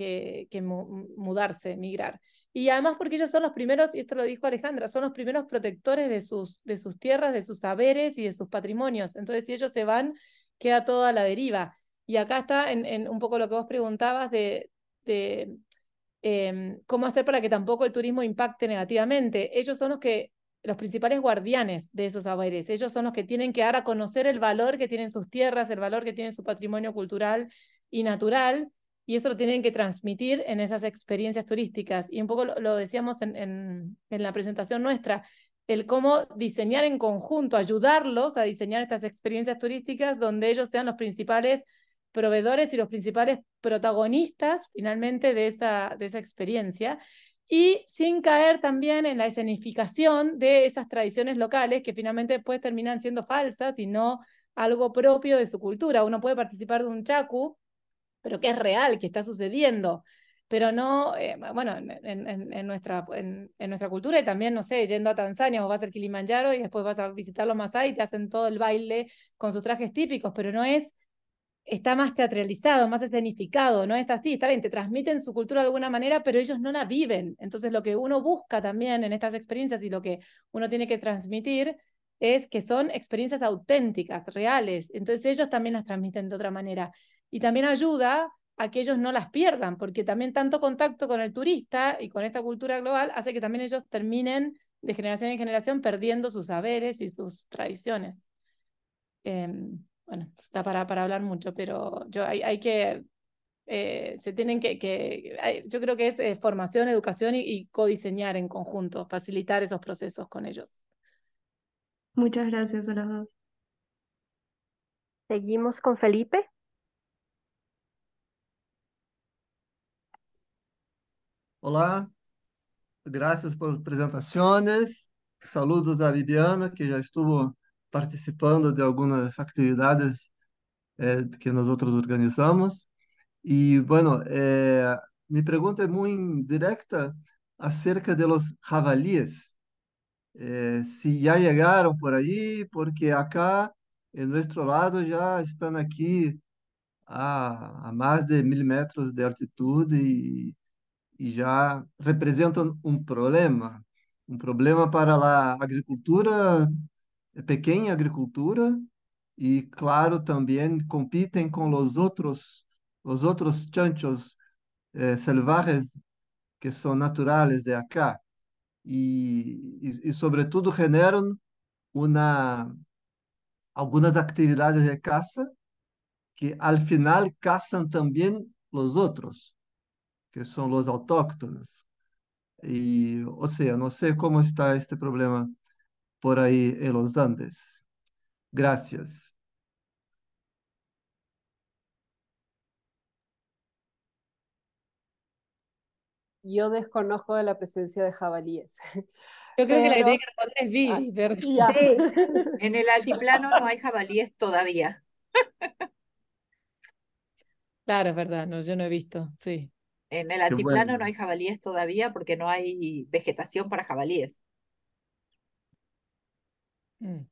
mudarse, migrar. Y además porque ellos son los primeros, y esto lo dijo Alejandra, son los primeros protectores de sus, de sus tierras, de sus saberes y de sus patrimonios. Entonces si ellos se van, queda todo a la deriva. Y acá está en, un poco lo que vos preguntabas de, de em, cómo hacer para que tampoco el turismo impacte negativamente. Ellos son los que los principales guardianes de esos saberes. Ellos son los que tienen que dar a conocer el valor que tienen sus tierras, el valor que tiene su patrimonio cultural y natural, y eso lo tienen que transmitir en esas experiencias turísticas. Y un poco lo, lo decíamos en, en, en, la presentación nuestra, el cómo diseñar en conjunto, ayudarlos a diseñar estas experiencias turísticas donde ellos sean los principales proveedores y los principales protagonistas finalmente de esa, de esa experiencia y sin caer también en la escenificación de esas tradiciones locales que finalmente después terminan siendo falsas y no algo propio de su cultura. Uno puede participar de un chacu, pero que es real, que está sucediendo, pero no, eh, bueno, en, nuestra, en, nuestra cultura y también, no sé, yendo a Tanzania o vas a Kilimanjaro y después vas a visitar los Masai y te hacen todo el baile con sus trajes típicos, pero no es está más teatralizado, más escenificado, no es así, está bien, te transmiten su cultura de alguna manera, pero ellos no la viven. Entonces lo que uno busca también en estas experiencias y lo que uno tiene que transmitir es que son experiencias auténticas, reales. Entonces ellos también las transmiten de otra manera. Y también ayuda a que ellos no las pierdan, porque también tanto contacto con el turista y con esta cultura global hace que también ellos terminen de generación en generación perdiendo sus saberes y sus tradiciones. Em, bueno, está para, para hablar mucho, pero yo hay, hay que, eh, se tienen que, que yo creo que es eh, formación, educación y, codiseñar en conjunto, facilitar esos procesos con ellos. Muchas gracias a las dos. Seguimos con Felipe. Hola, gracias por las presentaciones. Saludos a Viviana, que ya estuvo participando de algumas atividades eh, que nós organizamos. E, bueno, eh, me pergunta é muito direta acerca de los eh, se já chegaram por aí, porque acá, em nosso lado, já estão aqui a, a mais de mil metros de altitude e, e já representam um problema, um problema para a agricultura, é pequena agricultura e, claro, também competem com os outros, os outros chanchos eh, selvagens que são naturais de acá. E, e, e, sobretudo, generam uma, algumas atividades de caça que, al final, caçam também os outros, que são os autóctonos. E, ou seja, não sei como está este problema por ahí en eh, los Andes. Gracias. Yo desconozco de la presencia de jabalíes. Yo creo que la idea que es En el altiplano no hay jabalíes todavía. Claro, es verdad, no, yo no he visto, sí. En el altiplano no hay jabalíes todavía porque no hay vegetación para jabalíes. Mm.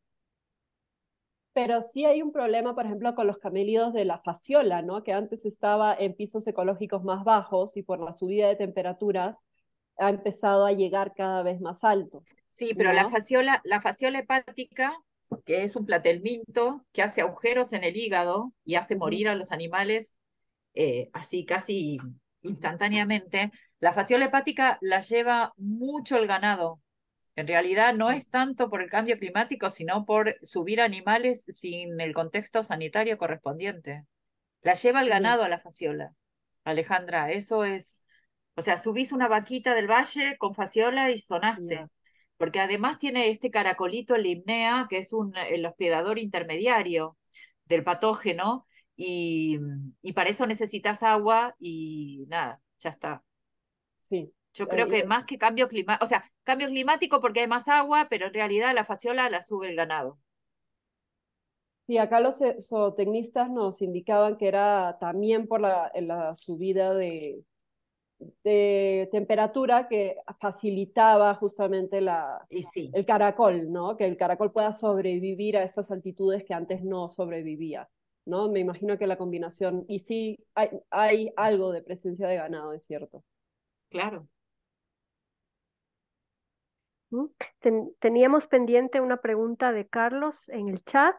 Pero sí hay un problema, por ejemplo, con los camelidos de la fasciola, ¿no? que antes estaba en pisos ecológicos más bajos y por la subida de temperaturas ha empezado a llegar cada vez más alto. Sí, pero la, faciola, la hepática, que es un platelminto que hace agujeros en el hígado y hace morir a los animales eh, así casi instantáneamente, la fasciola hepática la lleva mucho el ganado, en realidad no es tanto por el cambio climático, sino por subir animales sin el contexto sanitario correspondiente. La lleva el ganado a la faciola. Alejandra, eso es, o sea, subís una vaquita del valle con faciola y sonaste. Porque además tiene este caracolito limnea, que es un, el hospedador intermediario del patógeno, y, y para eso necesitas agua y nada, ya está. Sí. Yo creo que más que cambio climático, o sea, Cambio climático porque hay más agua, pero en realidad la faciola la sube el ganado. Sí, acá los e-, zootecnistas nos indicaban que era también por la, subida de, temperatura que facilitaba justamente la, el caracol, ¿no? Que el caracol pueda sobrevivir a estas altitudes que antes no sobrevivía, ¿no? Me imagino que la combinación, y sí, hay, hay algo de presencia de ganado, es cierto. Claro teníamos pendiente una pregunta de Carlos en el chat.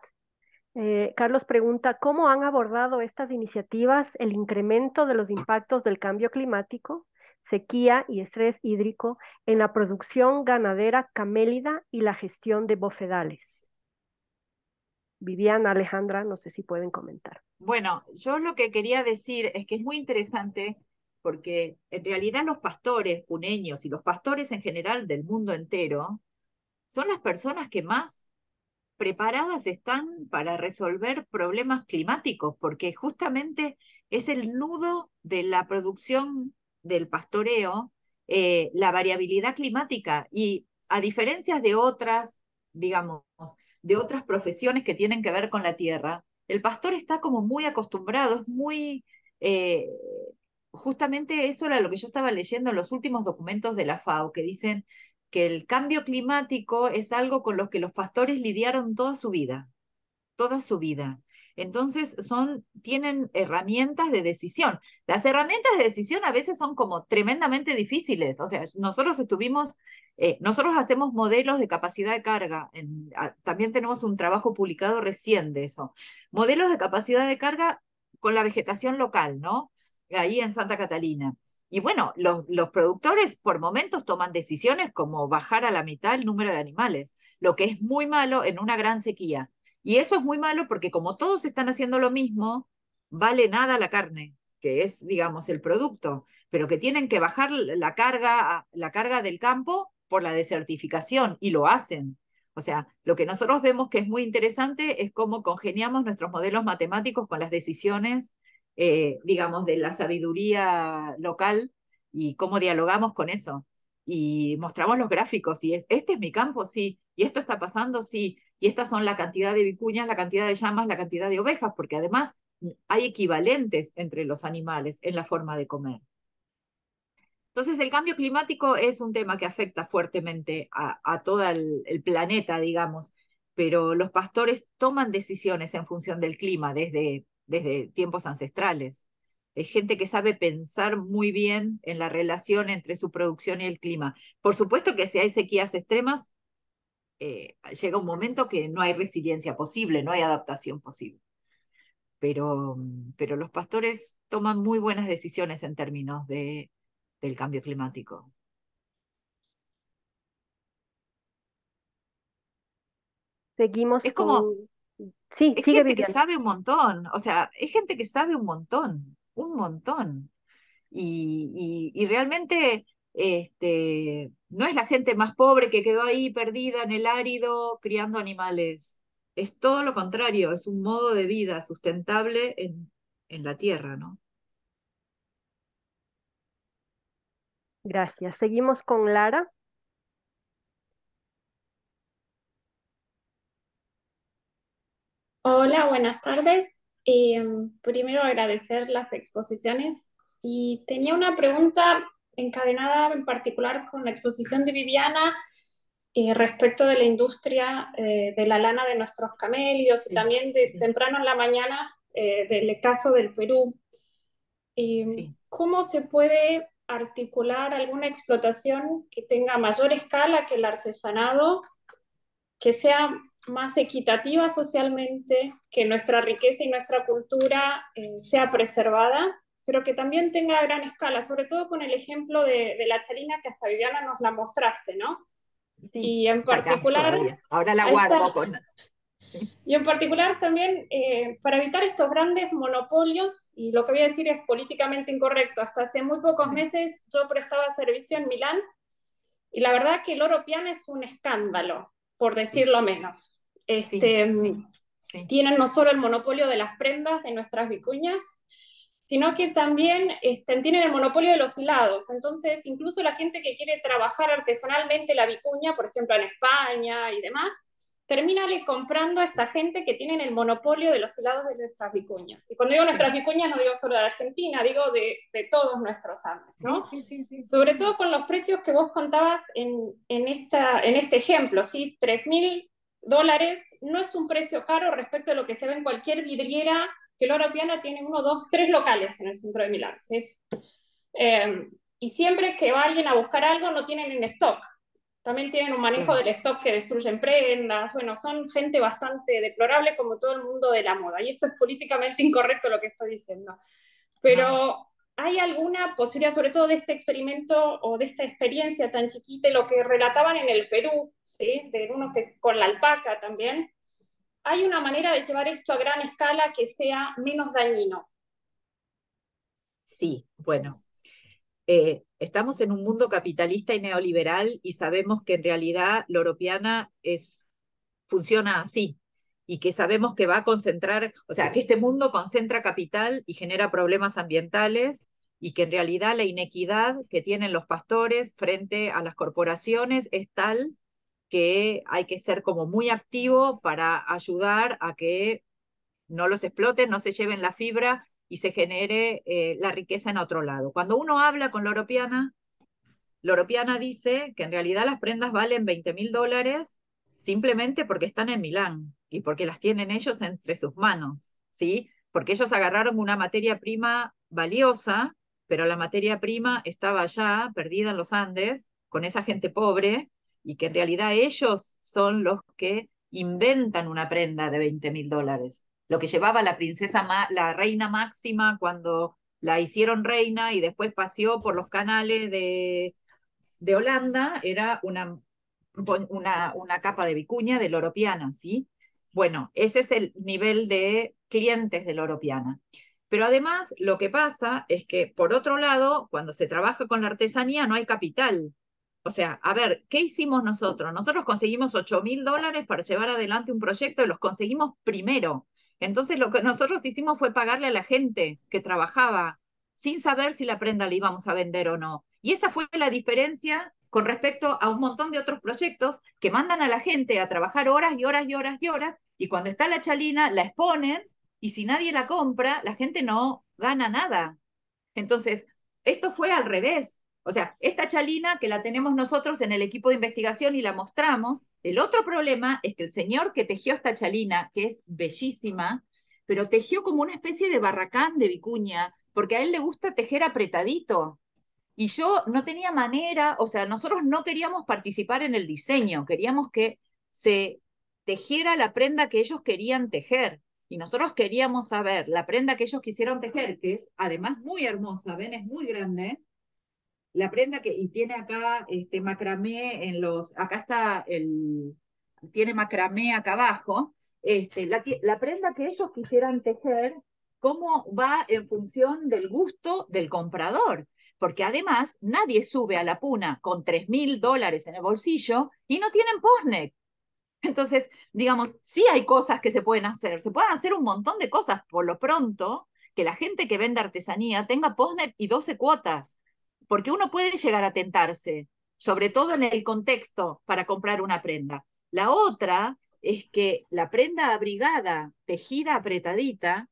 Eh, Carlos pregunta, ¿cómo han abordado estas iniciativas el incremento de los impactos del cambio climático, sequía y estrés hídrico en la producción ganadera camélida y la gestión de bofedales? Viviana, Alejandra, no sé si pueden comentar. Bueno, yo lo que quería decir es que es muy interesante porque en realidad los pastores cuneños y los pastores en general del mundo entero son las personas que más preparadas están para resolver problemas climáticos, porque justamente es el nudo de la producción del pastoreo, eh, la variabilidad climática. Y a diferencia de otras, digamos, de otras profesiones que tienen que ver con la tierra, el pastor está como muy acostumbrado, es muy, eh, justamente eso era lo que yo estaba leyendo en los últimos documentos de la FAO, que dicen que el cambio climático es algo con lo que los pastores lidiaron toda su vida, toda su vida. Entonces son, tienen herramientas de decisión. Las herramientas de decisión a veces son como tremendamente difíciles. O sea, nosotros estuvimos, eh, nosotros hacemos modelos de capacidad de carga. Ah, también tenemos un trabajo publicado recién de eso. Modelos de capacidad de carga con la vegetación local, ¿no? ahí en Santa Catalina. Y bueno, los, productores por momentos toman decisiones como bajar a la mitad el número de animales, lo que es muy malo en una gran sequía. Y eso es muy malo porque como todos están haciendo lo mismo, vale nada la carne, que es, digamos, el producto, pero que tienen que bajar la carga, la carga del campo por la desertificación y lo hacen. O sea, lo que nosotros vemos que es muy interesante es cómo congeniamos nuestros modelos matemáticos con las decisiones eh, digamos, de la sabiduría local y cómo dialogamos con eso. Y mostramos los gráficos y este es mi campo, sí, y esto está pasando, sí, y estas son la cantidad de vicuñas, la cantidad de llamas, la cantidad de ovejas, porque además mm, hay equivalentes entre los animales en la forma de comer. Entonces, el cambio climático es un tema que afecta fuertemente a, todo el, planeta, digamos, pero los pastores toman decisiones en función del clima, desde desde tiempos ancestrales. Es gente que sabe pensar muy bien en la relación entre su producción y el clima. Por supuesto que si hay sequías extremas, eh, llega un momento que no hay resiliencia posible, no hay adaptación posible. Pero, mm, pero los pastores toman muy buenas decisiones en términos de, del cambio climático. Seguimos. con... como, Sí, es gente que sabe un montón, o sea, es gente que sabe un montón, un montón. Y, realmente este, no es la gente más pobre que quedó ahí perdida en el árido criando animales. Es todo lo contrario, es un modo de vida sustentable en, en la tierra, ¿no? Gracias. Seguimos con Lara. Hola, buenas tardes. Em, primero agradecer las exposiciones y tenía una pregunta encadenada en particular con la exposición de Viviana eh, respecto de la industria eh, de la lana de nuestros camellos y también de, temprano en la mañana eh, del caso del Perú. Em, ¿Cómo se puede articular alguna explotación que tenga mayor escala que el artesanado, que sea más equitativa socialmente, que nuestra riqueza y nuestra cultura eh, sea preservada, pero que también tenga gran escala, sobre todo con el ejemplo de, la chalina que hasta Viviana nos la mostraste, ¿no? Sí, y en particular... Ahora la guardo Y en particular también eh, para evitar estos grandes monopolios, y lo que voy a decir es políticamente incorrecto, hasta hace muy pocos meses yo prestaba servicio en Milán y la verdad que el oro piano es un escándalo, por decirlo menos. Este, mm, Tienen no solo el monopolio de las prendas de nuestras vicuñas, sino que también este, tienen el monopolio de los hilados. Entonces, incluso la gente que quiere trabajar artesanalmente la vicuña, por ejemplo, en España y demás, termina comprando a esta gente que tienen el monopolio de los hilados de nuestras vicuñas. Y cuando digo nuestras vicuñas, no digo solo de la Argentina, digo de, todos nuestros Andes, Sobre todo con los precios que vos contabas en, esta, en este ejemplo, ¿sí? 3.000 dólares no es un precio caro respecto a lo que se ve en cualquier vidriera, que la Piana tiene uno, dos, tres locales en el centro de Milán. Em, y siempre que va alguien a buscar algo, no tienen en stock. También tienen un manejo del stock que destruyen prendas. Bueno, son gente bastante deplorable como todo el mundo de la moda. Y esto es políticamente incorrecto lo que estoy diciendo. Pero ¿Hay alguna posibilidad, sobre todo de este experimento o de esta experiencia tan chiquita, lo que relataban en el Perú, ¿sí? de que con la alpaca también? ¿Hay una manera de llevar esto a gran escala que sea menos dañino? Sí, bueno. Eh, estamos en un mundo capitalista y neoliberal y sabemos que en realidad la europeana es, funciona así, y que sabemos que va a concentrar, o sea, que este mundo concentra capital y genera problemas ambientales y que en realidad la inequidad que tienen los pastores frente a las corporaciones es tal que hay que ser como muy activo para ayudar a que no los exploten, no se lleven la fibra y se genere eh, la riqueza en otro lado. Cuando uno habla con la europeana, la europeana dice que en realidad las prendas valen 20.000 mil dólares simplemente porque están en Milán y porque las tienen ellos entre sus manos, ¿sí? Porque ellos agarraron una materia prima valiosa, pero la materia prima estaba allá, perdida en los Andes, con esa gente pobre, y que en realidad ellos son los que inventan una prenda de 20 mil dólares. Lo que llevaba la princesa, la reina máxima cuando la hicieron reina y después paseó por los canales de, de Holanda, era una, una, una capa de vicuña de loropiana, ¿sí? Bueno, ese es el nivel de clientes de la Oropiana. Pero además lo que pasa es que, por otro lado, cuando se trabaja con la artesanía no hay capital. O sea, a ver, ¿qué hicimos nosotros? Nosotros conseguimos 8 mil dólares para llevar adelante un proyecto y los conseguimos primero. Entonces lo que nosotros hicimos fue pagarle a la gente que trabajaba sin saber si la prenda le íbamos a vender o no. Y esa fue la diferencia con respecto a un montón de otros proyectos que mandan a la gente a trabajar horas y horas y horas y horas, y cuando está la chalina la exponen y si nadie la compra, la gente no gana nada. Entonces, esto fue al revés. O sea, esta chalina que la tenemos nosotros en el equipo de investigación y la mostramos, el otro problema es que el señor que tejió esta chalina, que es bellísima, pero tejió como una especie de barracán de vicuña, porque a él le gusta tejer apretadito. Y yo no tenía manera, o sea, nosotros no queríamos participar en el diseño, queríamos que se tejiera la prenda que ellos querían tejer. Y nosotros queríamos saber la prenda que ellos quisieron tejer, que es además muy hermosa, ven, es muy grande. La prenda que, y tiene acá este macramé en los, acá está el, tiene macramé acá abajo. Este, la, la prenda que ellos quisieran tejer, cómo va en función del gusto del comprador porque además nadie sube a la puna con tres mil dólares en el bolsillo y no tienen postnet. Entonces, digamos, sí hay cosas que se pueden hacer, se pueden hacer un montón de cosas. Por lo pronto, que la gente que vende artesanía tenga postnet y 12 cuotas, porque uno puede llegar a tentarse, sobre todo en el contexto para comprar una prenda. La otra es que la prenda abrigada, tejida apretadita,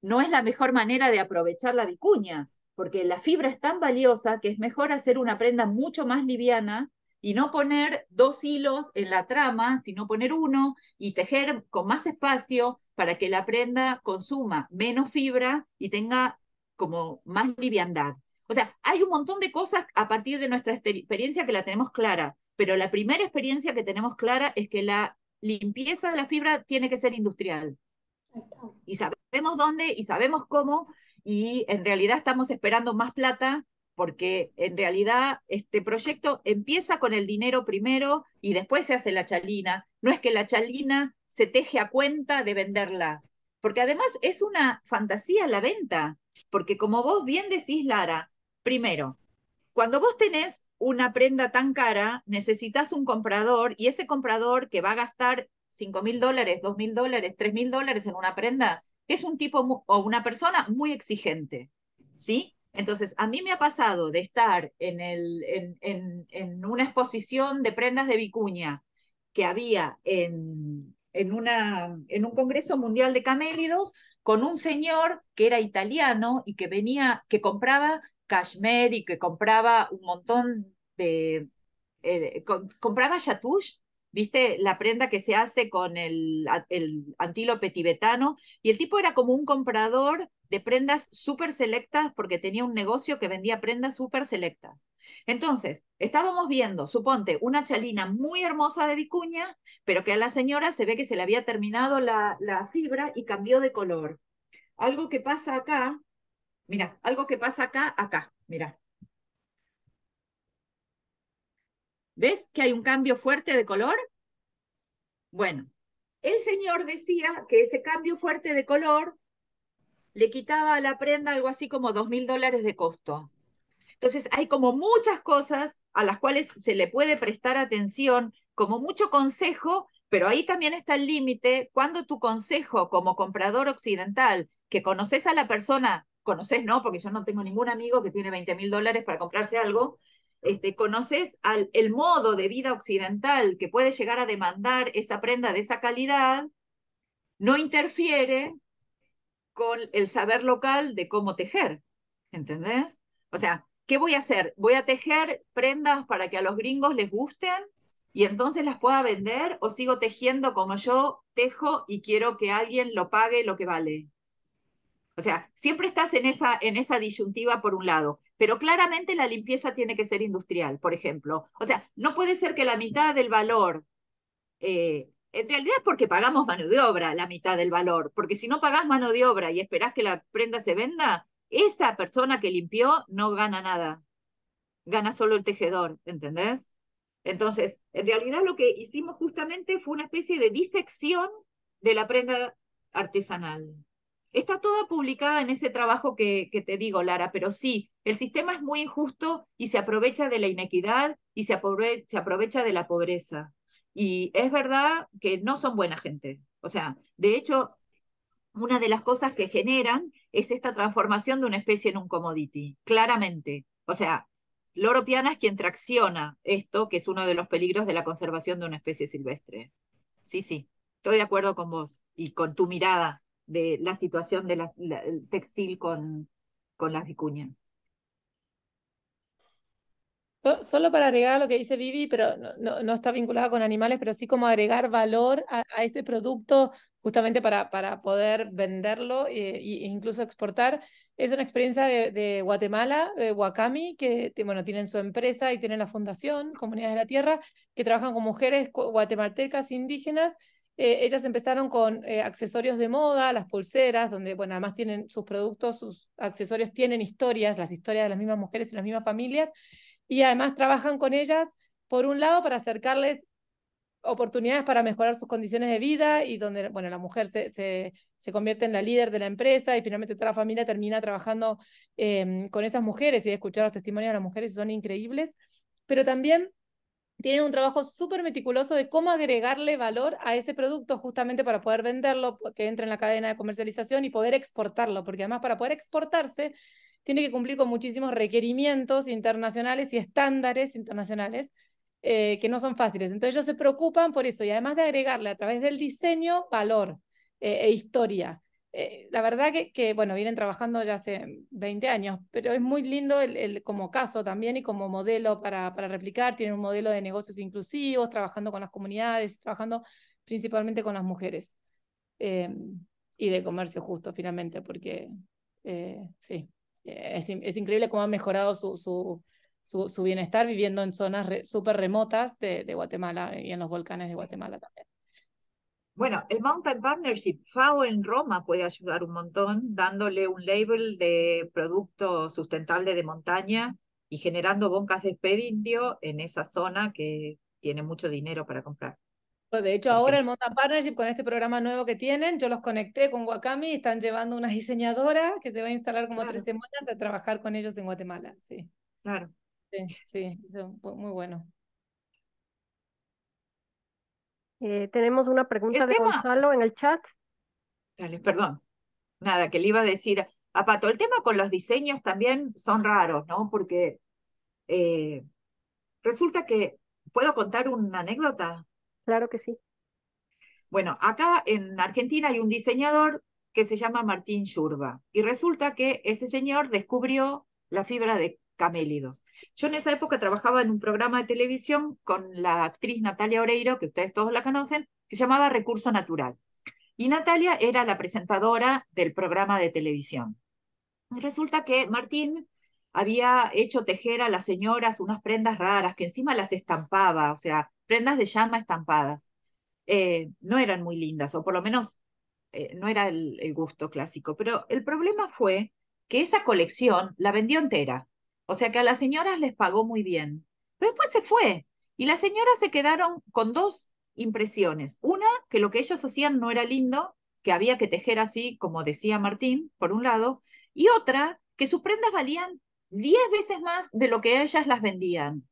no es la mejor manera de aprovechar la vicuña, porque la fibra es tan valiosa que es mejor hacer una prenda mucho más liviana y no poner dos hilos en la trama, sino poner uno y tejer con más espacio para que la prenda consuma menos fibra y tenga como más liviandad. O sea, hay un montón de cosas a partir de nuestra experiencia que la tenemos clara, pero la primera experiencia que tenemos clara es que la limpieza de la fibra tiene que ser industrial. Y sabemos dónde y sabemos cómo, y en realidad estamos esperando más plata porque en realidad este proyecto empieza con el dinero primero y después se hace la chalina. No es que la chalina se teje a cuenta de venderla, porque además es una fantasía la venta, porque como vos bien decís, Lara, primero, cuando vos tenés una prenda tan cara, necesitas un comprador y ese comprador que va a gastar 5 mil dólares, dos mil dólares, tres mil dólares en una prenda, es un tipo o una persona muy exigente, ¿sí? Entonces, a mí me ha pasado de estar en, el, en, una exposición de prendas de vicuña que había en, una, en un Congreso Mundial de Camélidos con un señor que era italiano y que venía, que compraba cashmere y que compraba un montón de... Eh, compraba chatouche ¿viste? La prenda que se hace con el, antílope tibetano. Y el tipo era como un comprador de prendas súper selectas porque tenía un negocio que vendía prendas súper selectas. Entonces, estábamos viendo, suponte, una chalina muy hermosa de vicuña, pero que a la señora se ve que se le había terminado la, la fibra y cambió de color. Algo que pasa acá, mira, algo que pasa acá, acá, mira. ¿Ves que hay un cambio fuerte de color? Bueno, el señor decía que ese cambio fuerte de color le quitaba a la prenda algo así como dos mil dólares de costo. Entonces, hay como muchas cosas a las cuales se le puede prestar atención, como mucho consejo, pero ahí también está el límite cuando tu consejo como comprador occidental, que conoces a la persona, conoces, ¿no? Porque yo no tengo ningún amigo que tiene 20 mil dólares para comprarse algo, este, conoces el modo de vida occidental que puede llegar a demandar esa prenda de esa calidad, no interfiere con el saber local de cómo tejer, ¿entendés? O sea, ¿qué voy a hacer? ¿Voy a tejer prendas para que a los gringos les gusten y entonces las pueda vender o sigo tejiendo como yo tejo y quiero que alguien lo pague lo que vale? O sea, siempre estás en esa, en esa disyuntiva por un lado pero claramente la limpieza tiene que ser industrial, por ejemplo. O sea, no puede ser que la mitad del valor, eh, en realidad es porque pagamos mano de obra la mitad del valor, porque si no pagás mano de obra y esperás que la prenda se venda, esa persona que limpió no gana nada, gana solo el tejedor, ¿entendés? Entonces, en realidad lo que hicimos justamente fue una especie de disección de la prenda artesanal. Está toda publicada en ese trabajo que, te digo, Lara, pero sí, el sistema es muy injusto y se aprovecha de la inequidad y se, aprovecha, se aprovecha de la pobreza. Y es verdad que no son buena gente. O sea, de hecho, una de las cosas que generan es esta transformación de una especie en un commodity, claramente. O sea, Loro Piana es quien tracciona esto, que es uno de los peligros de la conservación de una especie silvestre. Sí, sí, estoy de acuerdo con vos y con tu mirada de la situación del textil con, con las vicuñas. solo para agregar lo que dice Vivi, pero no, está vinculada con animales, pero sí como agregar valor a, ese producto justamente para, para poder venderlo eh, e, incluso exportar. Es una experiencia de, Guatemala, de Wakami, que bueno, tienen su empresa y tienen la fundación comunidad de la Tierra, que trabajan con mujeres guatemaltecas indígenas eh, ellas empezaron con eh, accesorios de moda, las pulseras, donde, bueno, además tienen sus productos, sus accesorios tienen historias, las historias de las mismas mujeres y las mismas familias, y además trabajan con ellas, por un lado, para acercarles oportunidades para mejorar sus condiciones de vida y donde, bueno, la mujer se, se, convierte en la líder de la empresa y finalmente toda la familia termina trabajando em, con esas mujeres y escuchar escuchado los testimonios de las mujeres son increíbles, pero también tienen un trabajo súper meticuloso de cómo agregarle valor a ese producto justamente para poder venderlo, que entre en la cadena de comercialización y poder exportarlo, porque además para poder exportarse tiene que cumplir con muchísimos requerimientos internacionales y estándares internacionales eh, que no son fáciles. Entonces ellos se preocupan por eso y además de agregarle a través del diseño valor eh, e historia. Eh, la verdad que, bueno, vienen trabajando ya hace 20 años, pero es muy lindo el, como caso también y como modelo para, para, replicar. Tienen un modelo de negocios inclusivos, trabajando con las comunidades, trabajando principalmente con las mujeres. Em, y de comercio justo, finalmente, porque eh, sí, eh, es, increíble cómo han mejorado su, su, su, bienestar viviendo en zonas súper remotas de Guatemala y en los volcanes de Guatemala también. Bueno, el Mountain Partnership FAO en Roma puede ayudar un montón dándole un label de producto sustentable de montaña y generando boncas de indio en esa zona que tiene mucho dinero para comprar. Pues de hecho, ahora el Mountain Partnership, con este programa nuevo que tienen, yo los conecté con Wakami y están llevando una diseñadora que se va a instalar como tres semanas a trabajar con ellos en Guatemala. Sí. Claro. Sí, sí, muy bueno. Eh, tenemos una pregunta de Gonzalo en el chat. Dale, perdón. Nada, que le iba a decir a Pato, el tema con los diseños también son raros, ¿no? Porque eh, resulta que, ¿puedo contar una anécdota? Claro que sí. Bueno, acá en Argentina hay un diseñador que se llama Martín Yurba y resulta que ese señor descubrió la fibra de camélidos. Yo en esa época trabajaba en un programa de televisión con la actriz Natalia Oreiro, que ustedes todos la conocen, que se llamaba Recurso Natural. Y Natalia era la presentadora del programa de televisión. Resulta que Martín había hecho tejer a las señoras unas prendas raras que encima las estampaba, o sea, prendas de llama estampadas. Eh, no eran muy lindas, o por lo menos eh, no era el gusto clásico, pero el problema fue que esa colección la vendió entera o sea que a las señoras les pagó muy bien. Pero después se fue. Y las señoras se quedaron con dos impresiones. Una, que lo que ellos hacían no era lindo, que había que tejer así, como decía Martín, por un lado. Y otra, que sus prendas valían diez veces más de lo que ellas las vendían.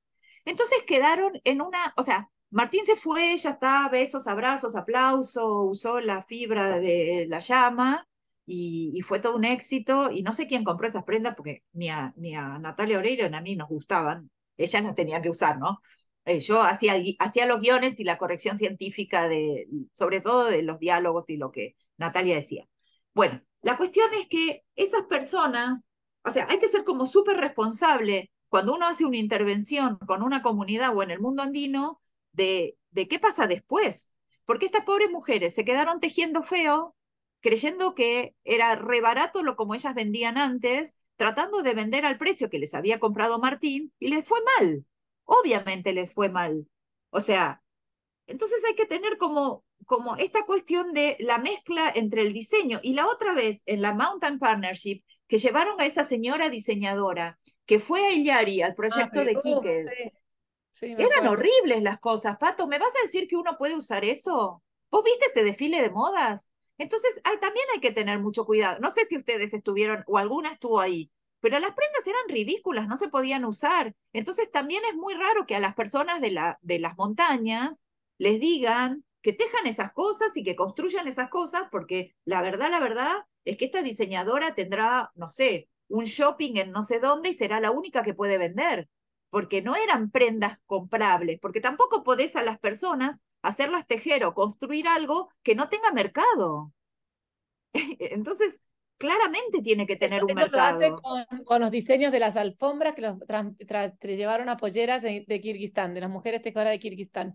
Entonces quedaron en una, o sea, Martín se fue, ya está, besos, abrazos, aplauso, usó la fibra de la llama, y, fue todo un éxito. Y no sé quién compró esas prendas porque ni a, ni a Natalia Oreiro ni a mí nos gustaban. Ellas las tenían que usar, ¿no? Eh, yo hacía, hacía los guiones y la corrección científica, de, sobre todo de los diálogos y lo que Natalia decía. Bueno, la cuestión es que esas personas, o sea, hay que ser como súper responsable cuando uno hace una intervención con una comunidad o en el mundo andino de, de qué pasa después. Porque estas pobres mujeres se quedaron tejiendo feo creyendo que era rebarato lo como ellas vendían antes, tratando de vender al precio que les había comprado Martín, y les fue mal. Obviamente les fue mal. O sea, entonces hay que tener como, como esta cuestión de la mezcla entre el diseño y la otra vez en la Mountain Partnership que llevaron a esa señora diseñadora que fue a Illari al ah, proyecto de oh, Quique. Eran horribles las cosas, Pato. ¿Me vas a decir que uno puede usar eso? ¿Vos viste ese desfile de modas? Entonces, también hay que tener mucho cuidado. No sé si ustedes estuvieron o alguna estuvo ahí, pero las prendas eran ridículas, no se podían usar. Entonces, también es muy raro que a las personas de, la, de las montañas les digan que tejan esas cosas y que construyan esas cosas, porque la verdad, la verdad es que esta diseñadora tendrá, no sé, un shopping en no sé dónde y será la única que puede vender, porque no eran prendas comprables, porque tampoco podés a las personas hacerlas tejer o construir algo que no tenga mercado. Entonces, claramente tiene que tener un mercado. Lo hace con, los diseños de las alfombras que los llevaron a polleras de, Kirguistán, de las mujeres tejedoras de Kirguistán.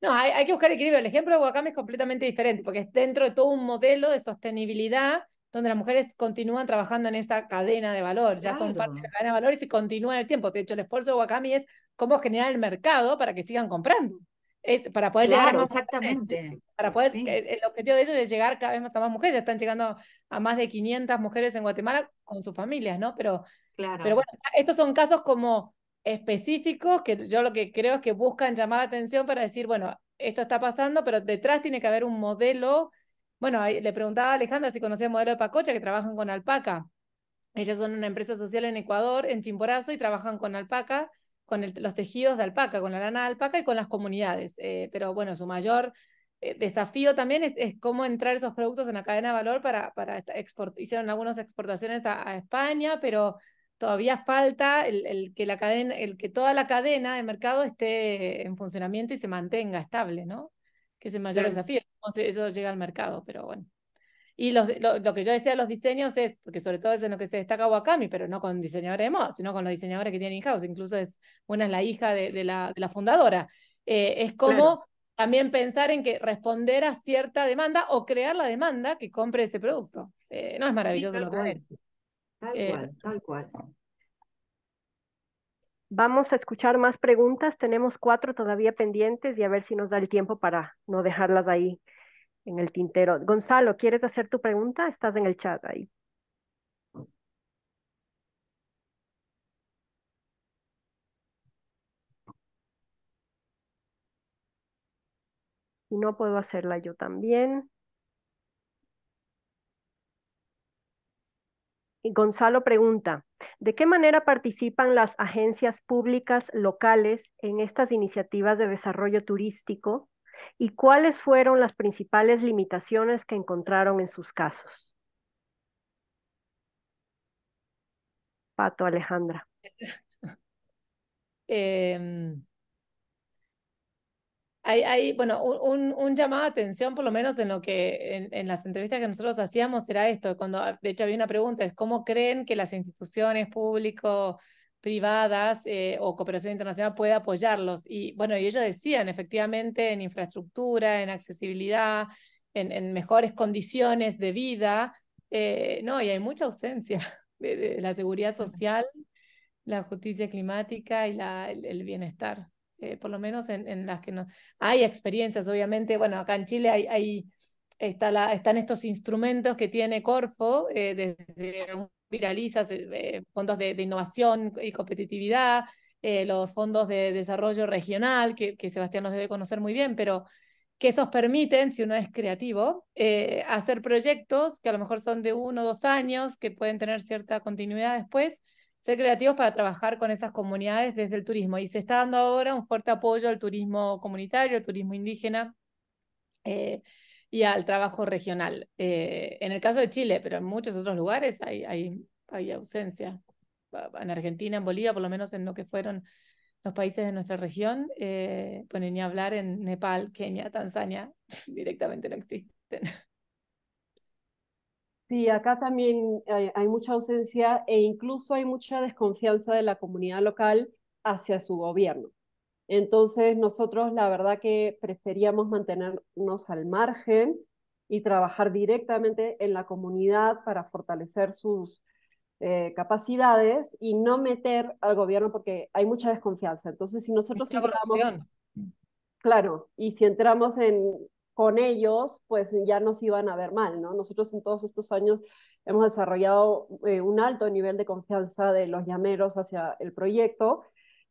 No, hay, que buscar equilibrio. El ejemplo de Wakame es completamente diferente, porque es dentro de todo un modelo de sostenibilidad donde las mujeres continúan trabajando en esa cadena de valor, ya son parte de la cadena de valor y se continúan el tiempo. De hecho, el esfuerzo de Wakami es cómo generar el mercado para que sigan comprando. Es para poder llegar a exactamente. para poder, eh, el objetivo de ellos es llegar cada vez más a más mujeres. Están llegando a más de 500 mujeres en Guatemala con sus familias, ¿no? Pero, claro. pero bueno, estos son casos como específicos que yo lo que creo es que buscan llamar la atención para decir, bueno, esto está pasando, pero detrás tiene que haber un modelo. Bueno, le preguntaba a Alejandra si conocía el modelo de Pacocha, que trabajan con alpaca. Ellos son una empresa social en Ecuador, en Chimborazo, y trabajan con alpaca con los tejidos de alpaca, con la lana de alpaca y con las comunidades. Eh, pero bueno, su mayor eh, desafío también es, cómo entrar esos productos en la cadena de valor para, para hicieron algunas exportaciones a, España, pero todavía falta el, que la cadena, el que toda la cadena de mercado esté en funcionamiento y se mantenga estable, ¿no? Que es el mayor desafío, eso llega al mercado, pero bueno. Y lo, que yo decía de los diseños es, porque sobre todo es en lo que se destaca Wakami, pero no con diseñadores de moda, sino con los diseñadores que tienen in-house. Incluso es, una es la hija de, la, de la, fundadora. Eh, es como también pensar en que responder a cierta demanda o crear la demanda que compre ese producto. Eh, no es maravilloso lo Tal eh, cual, tal cual. Vamos a escuchar más preguntas. Tenemos cuatro todavía pendientes y a ver si nos da el tiempo para no dejarlas ahí en el tintero. Gonzalo, ¿quieres hacer tu pregunta? Estás en el chat ahí. Y no puedo hacerla yo también. Y Gonzalo pregunta, ¿de qué manera participan las agencias públicas locales en estas iniciativas de desarrollo turístico y cuáles fueron las principales limitaciones que encontraron en sus casos. Pato Alejandra. Em, hay, hay, bueno, un, un, llamado a atención, por lo menos en lo que en, las entrevistas que nosotros hacíamos, era esto, cuando de hecho había una pregunta, es cómo creen que las instituciones públicas privadas eh, o cooperación internacional puede apoyarlos. Y bueno, y ellos decían, efectivamente, en infraestructura, en accesibilidad, en, mejores condiciones de vida, eh, no, y hay mucha ausencia de, la seguridad social, la justicia climática y la, el, bienestar, eh, por lo menos en, en, las que no... Hay experiencias, obviamente, bueno, acá en Chile hay... hay Está la, están estos instrumentos que tiene Corfo desde un viralizas eh, eh, fondos de, innovación y competitividad, eh, los fondos de desarrollo regional, que, Sebastián nos debe conocer muy bien, pero que esos permiten, si uno es creativo, hacer proyectos que a lo mejor son de uno o dos años, que pueden tener cierta continuidad después, ser creativos para trabajar con esas comunidades desde el turismo. Y se está dando ahora un fuerte apoyo al turismo comunitario, al turismo indígena y al trabajo regional. Eh, en el caso de Chile, pero en muchos otros lugares hay, hay, ausencia. Ah, en Argentina, en Bolivia, por lo menos en lo que fueron los países de nuestra región, eh, ni hablar en Nepal, Kenia, Tanzania, directamente no existen. Sí, acá también hay, mucha ausencia e incluso hay mucha desconfianza de la comunidad local hacia su gobierno. Entonces, nosotros la verdad que preferíamos mantenernos al margen y trabajar directamente en la comunidad para fortalecer sus eh, capacidades y no meter al gobierno porque hay mucha desconfianza. Entonces, si nosotros claro, y si entramos en con ellos, pues ya nos iban a ver mal, ¿no? Nosotros en todos estos años hemos desarrollado eh, un alto nivel de confianza de los llameros hacia el proyecto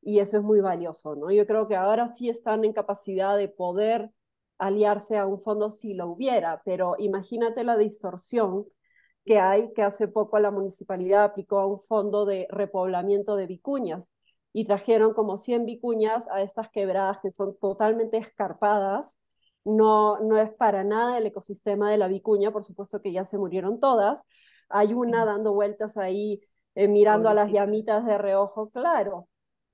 y eso es muy valioso, ¿no? Yo creo que ahora sí están en capacidad de poder aliarse a un fondo si lo hubiera, pero imagínate la distorsión que hay, que hace poco la municipalidad aplicó a un fondo de repoblamiento de vicuñas y trajeron como 100 vicuñas a estas quebradas que son totalmente escarpadas, no, no es para nada el ecosistema de la vicuña, por supuesto que ya se murieron todas, hay una dando vueltas ahí eh, mirando a las llamitas de reojo, claro,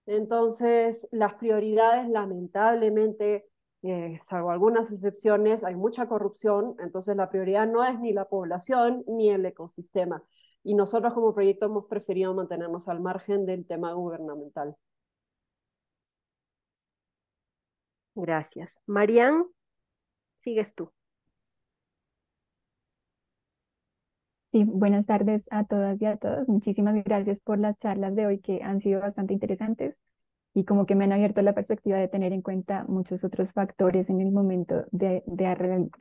entonces, las prioridades, lamentablemente, eh, salvo algunas excepciones, hay mucha corrupción, entonces la prioridad no es ni la población ni el ecosistema. Y nosotros como proyecto hemos preferido mantenernos al margen del tema gubernamental. Gracias. Marian, sigues tú. Sí, buenas tardes a todas y a todos. Muchísimas gracias por las charlas de hoy que han sido bastante interesantes y como que me han abierto la perspectiva de tener en cuenta muchos otros factores en el momento de,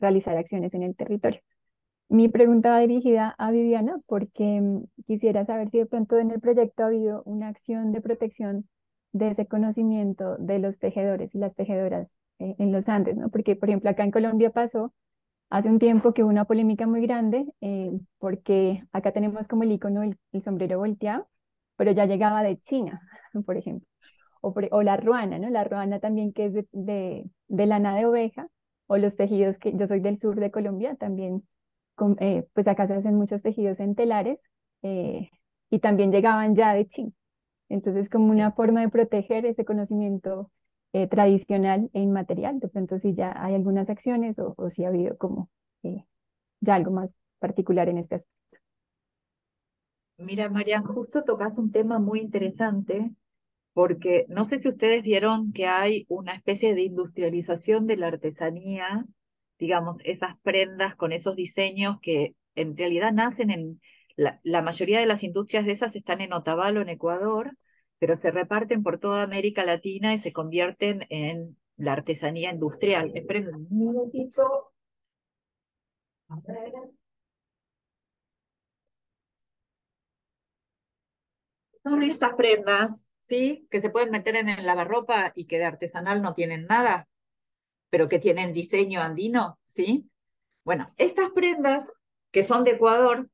realizar acciones en el territorio. Mi pregunta va dirigida a Viviana porque mm, quisiera saber si de pronto en el proyecto ha habido una acción de protección de ese conocimiento de los tejedores y las tejedoras eh, en los Andes, ¿no? Porque, por ejemplo, acá en Colombia pasó hace un tiempo que hubo una polémica muy grande eh, porque acá tenemos como el icono el, sombrero volteado, pero ya llegaba de China, por ejemplo, o, la ruana, ¿no? La ruana también que es de, lana de oveja, o los tejidos que yo soy del sur de Colombia, también, eh, pues acá se hacen muchos tejidos en telares eh, y también llegaban ya de China. Entonces, como una forma de proteger ese conocimiento eh, tradicional e inmaterial. De pronto si ya hay algunas acciones o, si ha habido como eh, ya algo más particular en este aspecto. Mira, Marian, justo tocas un tema muy interesante porque no sé si ustedes vieron que hay una especie de industrialización de la artesanía, digamos, esas prendas con esos diseños que en realidad nacen en, la, la, mayoría de las industrias de esas están en Otavalo, en Ecuador, pero se reparten por toda América Latina y se convierten en la artesanía industrial. Esperen un minutito. Son estas prendas, ¿sí? Que se pueden meter en el lavarropa y que de artesanal no tienen nada, pero que tienen diseño andino, ¿sí? Bueno, estas prendas que son de Ecuador,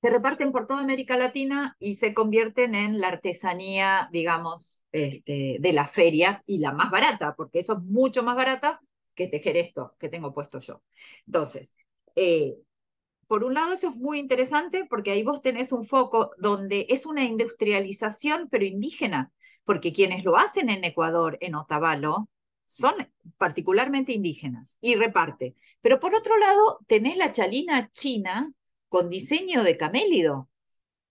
se reparten por toda América Latina y se convierten en la artesanía, digamos, este, de las ferias y la más barata, porque eso es mucho más barata que tejer esto que tengo puesto yo. Entonces, eh, por un lado eso es muy interesante porque ahí vos tenés un foco donde es una industrialización, pero indígena, porque quienes lo hacen en Ecuador, en Otavalo, son particularmente indígenas y reparte. Pero por otro lado, tenés la chalina china, con diseño de camélido,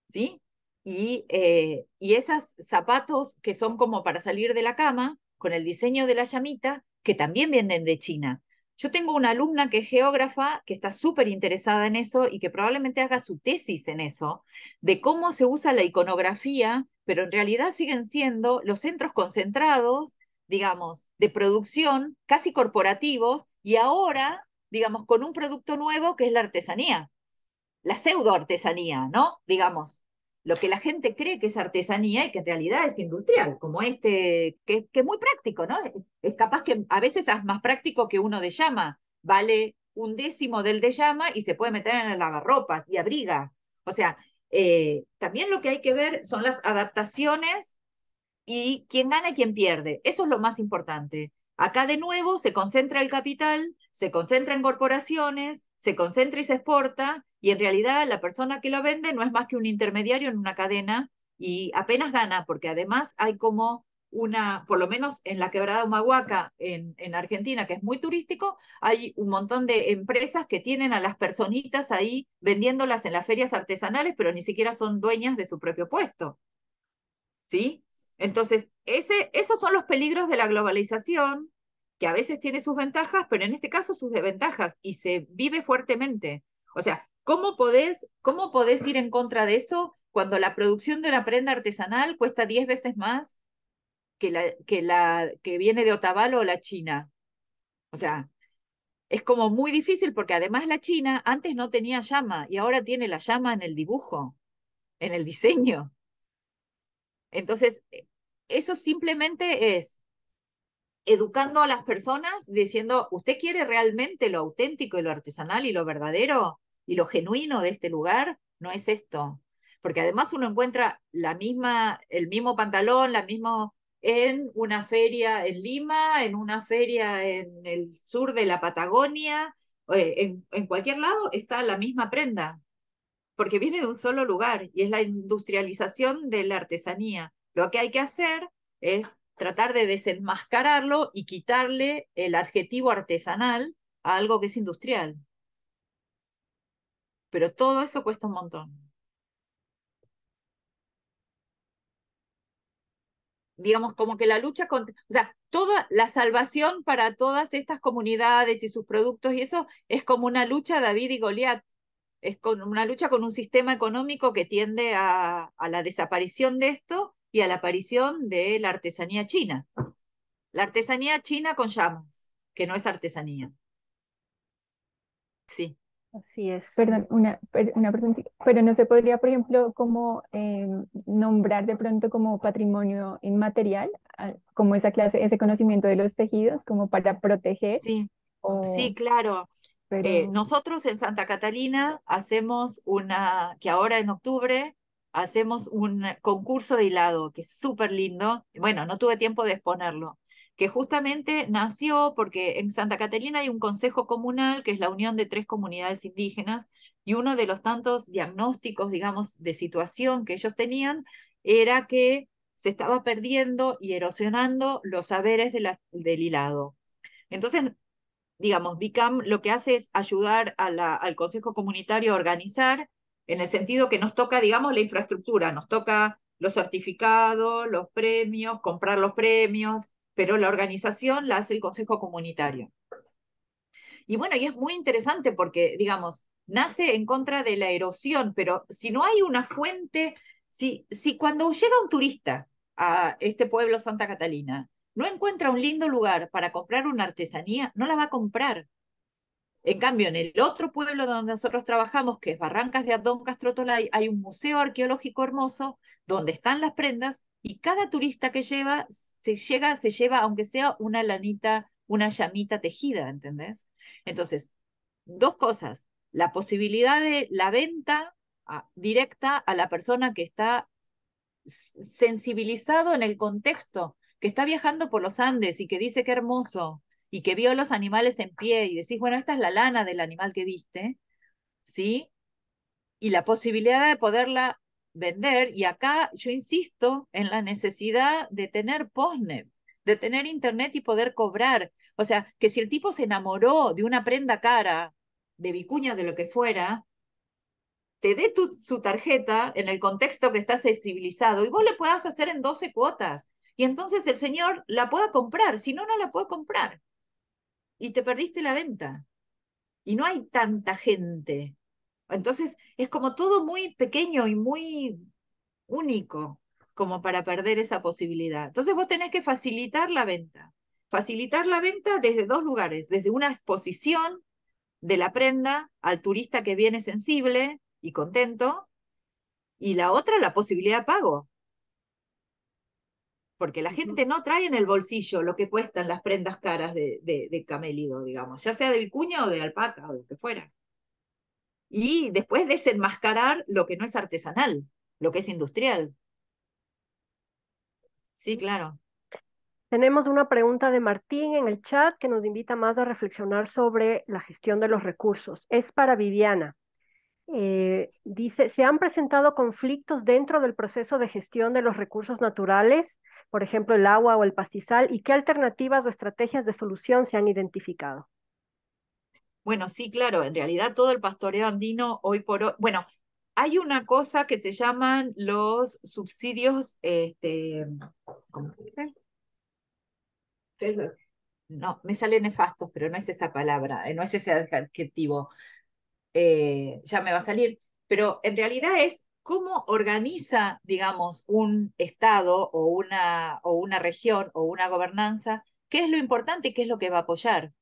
¿sí? Y, eh, y esos zapatos que son como para salir de la cama, con el diseño de la llamita, que también vienen de China. Yo tengo una alumna que es geógrafa, que está súper interesada en eso y que probablemente haga su tesis en eso, de cómo se usa la iconografía, pero en realidad siguen siendo los centros concentrados, digamos, de producción, casi corporativos, y ahora, digamos, con un producto nuevo que es la artesanía la pseudo artesanía, ¿no? Digamos, lo que la gente cree que es artesanía y que en realidad es industrial, como este, que, es muy práctico, ¿no? Es capaz que a veces es más práctico que uno de llama, vale un décimo del de llama y se puede meter en el lavarropas y abriga. O sea, eh, también lo que hay que ver son las adaptaciones y quién gana y quién pierde. Eso es lo más importante. Acá de nuevo se concentra el capital se concentra en corporaciones, se concentra y se exporta, y en realidad la persona que lo vende no es más que un intermediario en una cadena y apenas gana, porque además hay como una, por lo menos en la quebrada Humahuaca, en, en Argentina, que es muy turístico, hay un montón de empresas que tienen a las personitas ahí vendiéndolas en las ferias artesanales, pero ni siquiera son dueñas de su propio puesto. ¿Sí? Entonces, ese, esos son los peligros de la globalización que a veces tiene sus ventajas, pero en este caso sus desventajas, y se vive fuertemente. O sea, ¿cómo podés, cómo podés ir en contra de eso cuando la producción de una prenda artesanal cuesta 10 veces más que la que, la, que viene de Otavalo o la China? O sea, es como muy difícil porque además la China antes no tenía llama y ahora tiene la llama en el dibujo, en el diseño. Entonces, eso simplemente es educando a las personas diciendo, ¿usted quiere realmente lo auténtico y lo artesanal y lo verdadero y lo genuino de este lugar? No es esto. Porque además uno encuentra la misma, el mismo pantalón, la misma en una feria en Lima, en una feria en el sur de la Patagonia, eh, en, en cualquier lado está la misma prenda, porque viene de un solo lugar y es la industrialización de la artesanía. Lo que hay que hacer es tratar de desenmascararlo y quitarle el adjetivo artesanal a algo que es industrial. Pero todo eso cuesta un montón. Digamos, como que la lucha contra... O sea, toda la salvación para todas estas comunidades y sus productos y eso es como una lucha David y Goliat. Es con una lucha con un sistema económico que tiende a, a la desaparición de esto y a la aparición de la artesanía china. La artesanía china con llamas, que no es artesanía. Sí. Así es. Perdón, una, una pregunta. Pero no se podría, por ejemplo, como em, nombrar de pronto como patrimonio inmaterial, como esa clase, ese conocimiento de los tejidos, como para proteger. Sí, sí claro. Pero... Eh, nosotros en Santa Catalina hacemos una, que ahora en octubre hacemos un concurso de hilado que es súper lindo. Bueno, no tuve tiempo de exponerlo, que justamente nació porque en Santa Catalina hay un consejo comunal, que es la unión de tres comunidades indígenas, y uno de los tantos diagnósticos, digamos, de situación que ellos tenían era que se estaba perdiendo y erosionando los saberes de del hilado. Entonces, digamos, BICAM lo que hace es ayudar al Consejo Comunitario a organizar en el sentido que nos toca, digamos, la infraestructura, nos toca los certificados, los premios, comprar los premios, pero la organización la hace el Consejo Comunitario. Y bueno, y es muy interesante porque, digamos, nace en contra de la erosión, pero si no hay una fuente, si, si cuando llega un turista a este pueblo Santa Catalina, no encuentra un lindo lugar para comprar una artesanía, no la va a comprar, en cambio, en el otro pueblo donde nosotros trabajamos, que es Barrancas de Abdón Castro Tolai, hay un museo arqueológico hermoso donde están las prendas y cada turista que lleva se, llega, se lleva, aunque sea una lanita, una llamita tejida, ¿entendés? Entonces, dos cosas, la posibilidad de la venta ah, directa a la persona que está sensibilizado en el contexto, que está viajando por los Andes y que dice qué hermoso, y que vio los animales en pie y decís, bueno, esta es la lana del animal que viste, ¿sí? Y la posibilidad de poderla vender. Y acá yo insisto en la necesidad de tener postnet, de tener internet y poder cobrar. O sea, que si el tipo se enamoró de una prenda cara, de vicuña, de lo que fuera, te dé su tarjeta en el contexto que está sensibilizado y vos le puedas hacer en 12 cuotas. Y entonces el señor la pueda comprar, si no, no la puede comprar y te perdiste la venta. Y no hay tanta gente. Entonces es como todo muy pequeño y muy único como para perder esa posibilidad. Entonces vos tenés que facilitar la venta. Facilitar la venta desde dos lugares, desde una exposición de la prenda al turista que viene sensible y contento, y la otra la posibilidad de pago porque la gente no trae en el bolsillo lo que cuestan las prendas caras de, de, camélido, digamos, ya sea de vicuña o de alpaca o lo que fuera. Y después desenmascarar lo que no es artesanal, lo que es industrial. Sí, claro. Tenemos una pregunta de Martín en el chat que nos invita más a reflexionar sobre la gestión de los recursos. Es para Viviana. Eh, dice, ¿se han presentado conflictos dentro del proceso de gestión de los recursos naturales? por ejemplo, el agua o el pastizal, y qué alternativas o estrategias de solución se han identificado. Bueno, sí, claro, en realidad todo el pastoreo andino hoy por hoy, bueno, hay una cosa que se llaman los subsidios, este, ¿cómo se dice? No, me sale nefastos, pero no es esa palabra, eh, no es ese adjetivo. Eh, ya me va a salir. Pero en realidad es cómo organiza, digamos, un Estado o una, o una región o una gobernanza, qué es lo importante y qué es lo que va a apoyar.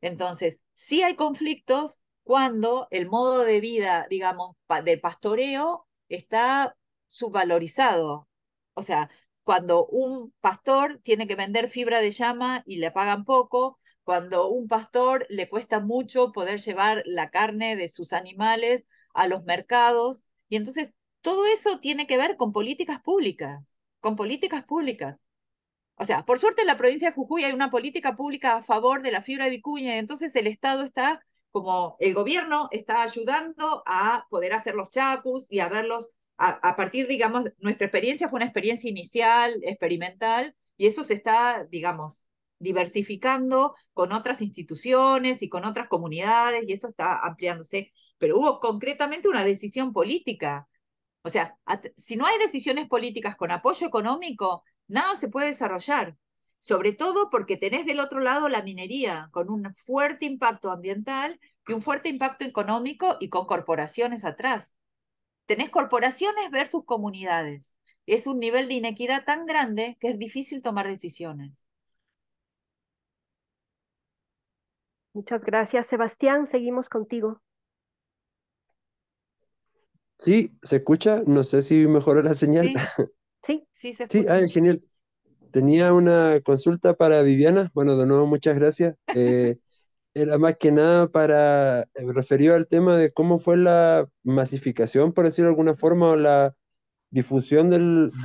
Entonces, sí hay conflictos cuando el modo de vida, digamos, del pastoreo está subvalorizado. O sea, cuando un pastor tiene que vender fibra de llama y le pagan poco, cuando un pastor le cuesta mucho poder llevar la carne de sus animales a los mercados, y entonces todo eso tiene que ver con políticas públicas, con políticas públicas. O sea, por suerte en la provincia de Jujuy hay una política pública a favor de la fibra de vicuña, entonces el Estado está, como el gobierno está ayudando a poder hacer los chapus y a verlos, a partir, digamos, nuestra experiencia fue una experiencia inicial, experimental, y eso se está, digamos, diversificando con otras instituciones y con otras comunidades, y eso está ampliándose. Pero hubo concretamente una decisión política o sea, si no hay decisiones políticas con apoyo económico, nada se puede desarrollar. Sobre todo porque tenés del otro lado la minería, con un fuerte impacto ambiental y un fuerte impacto económico y con corporaciones atrás. Tenés corporaciones versus comunidades. Es un nivel de inequidad tan grande que es difícil tomar decisiones. Muchas gracias, Sebastián. Seguimos contigo. Sí, se escucha. No sé si mejoró la señal. Sí, sí, se Sí, escucha. genial. Tenía una consulta para Viviana. Bueno, de nuevo, muchas gracias. Eh, era más que nada para, eh, referir al tema de cómo fue la masificación, por decirlo de alguna forma, o la difusión de,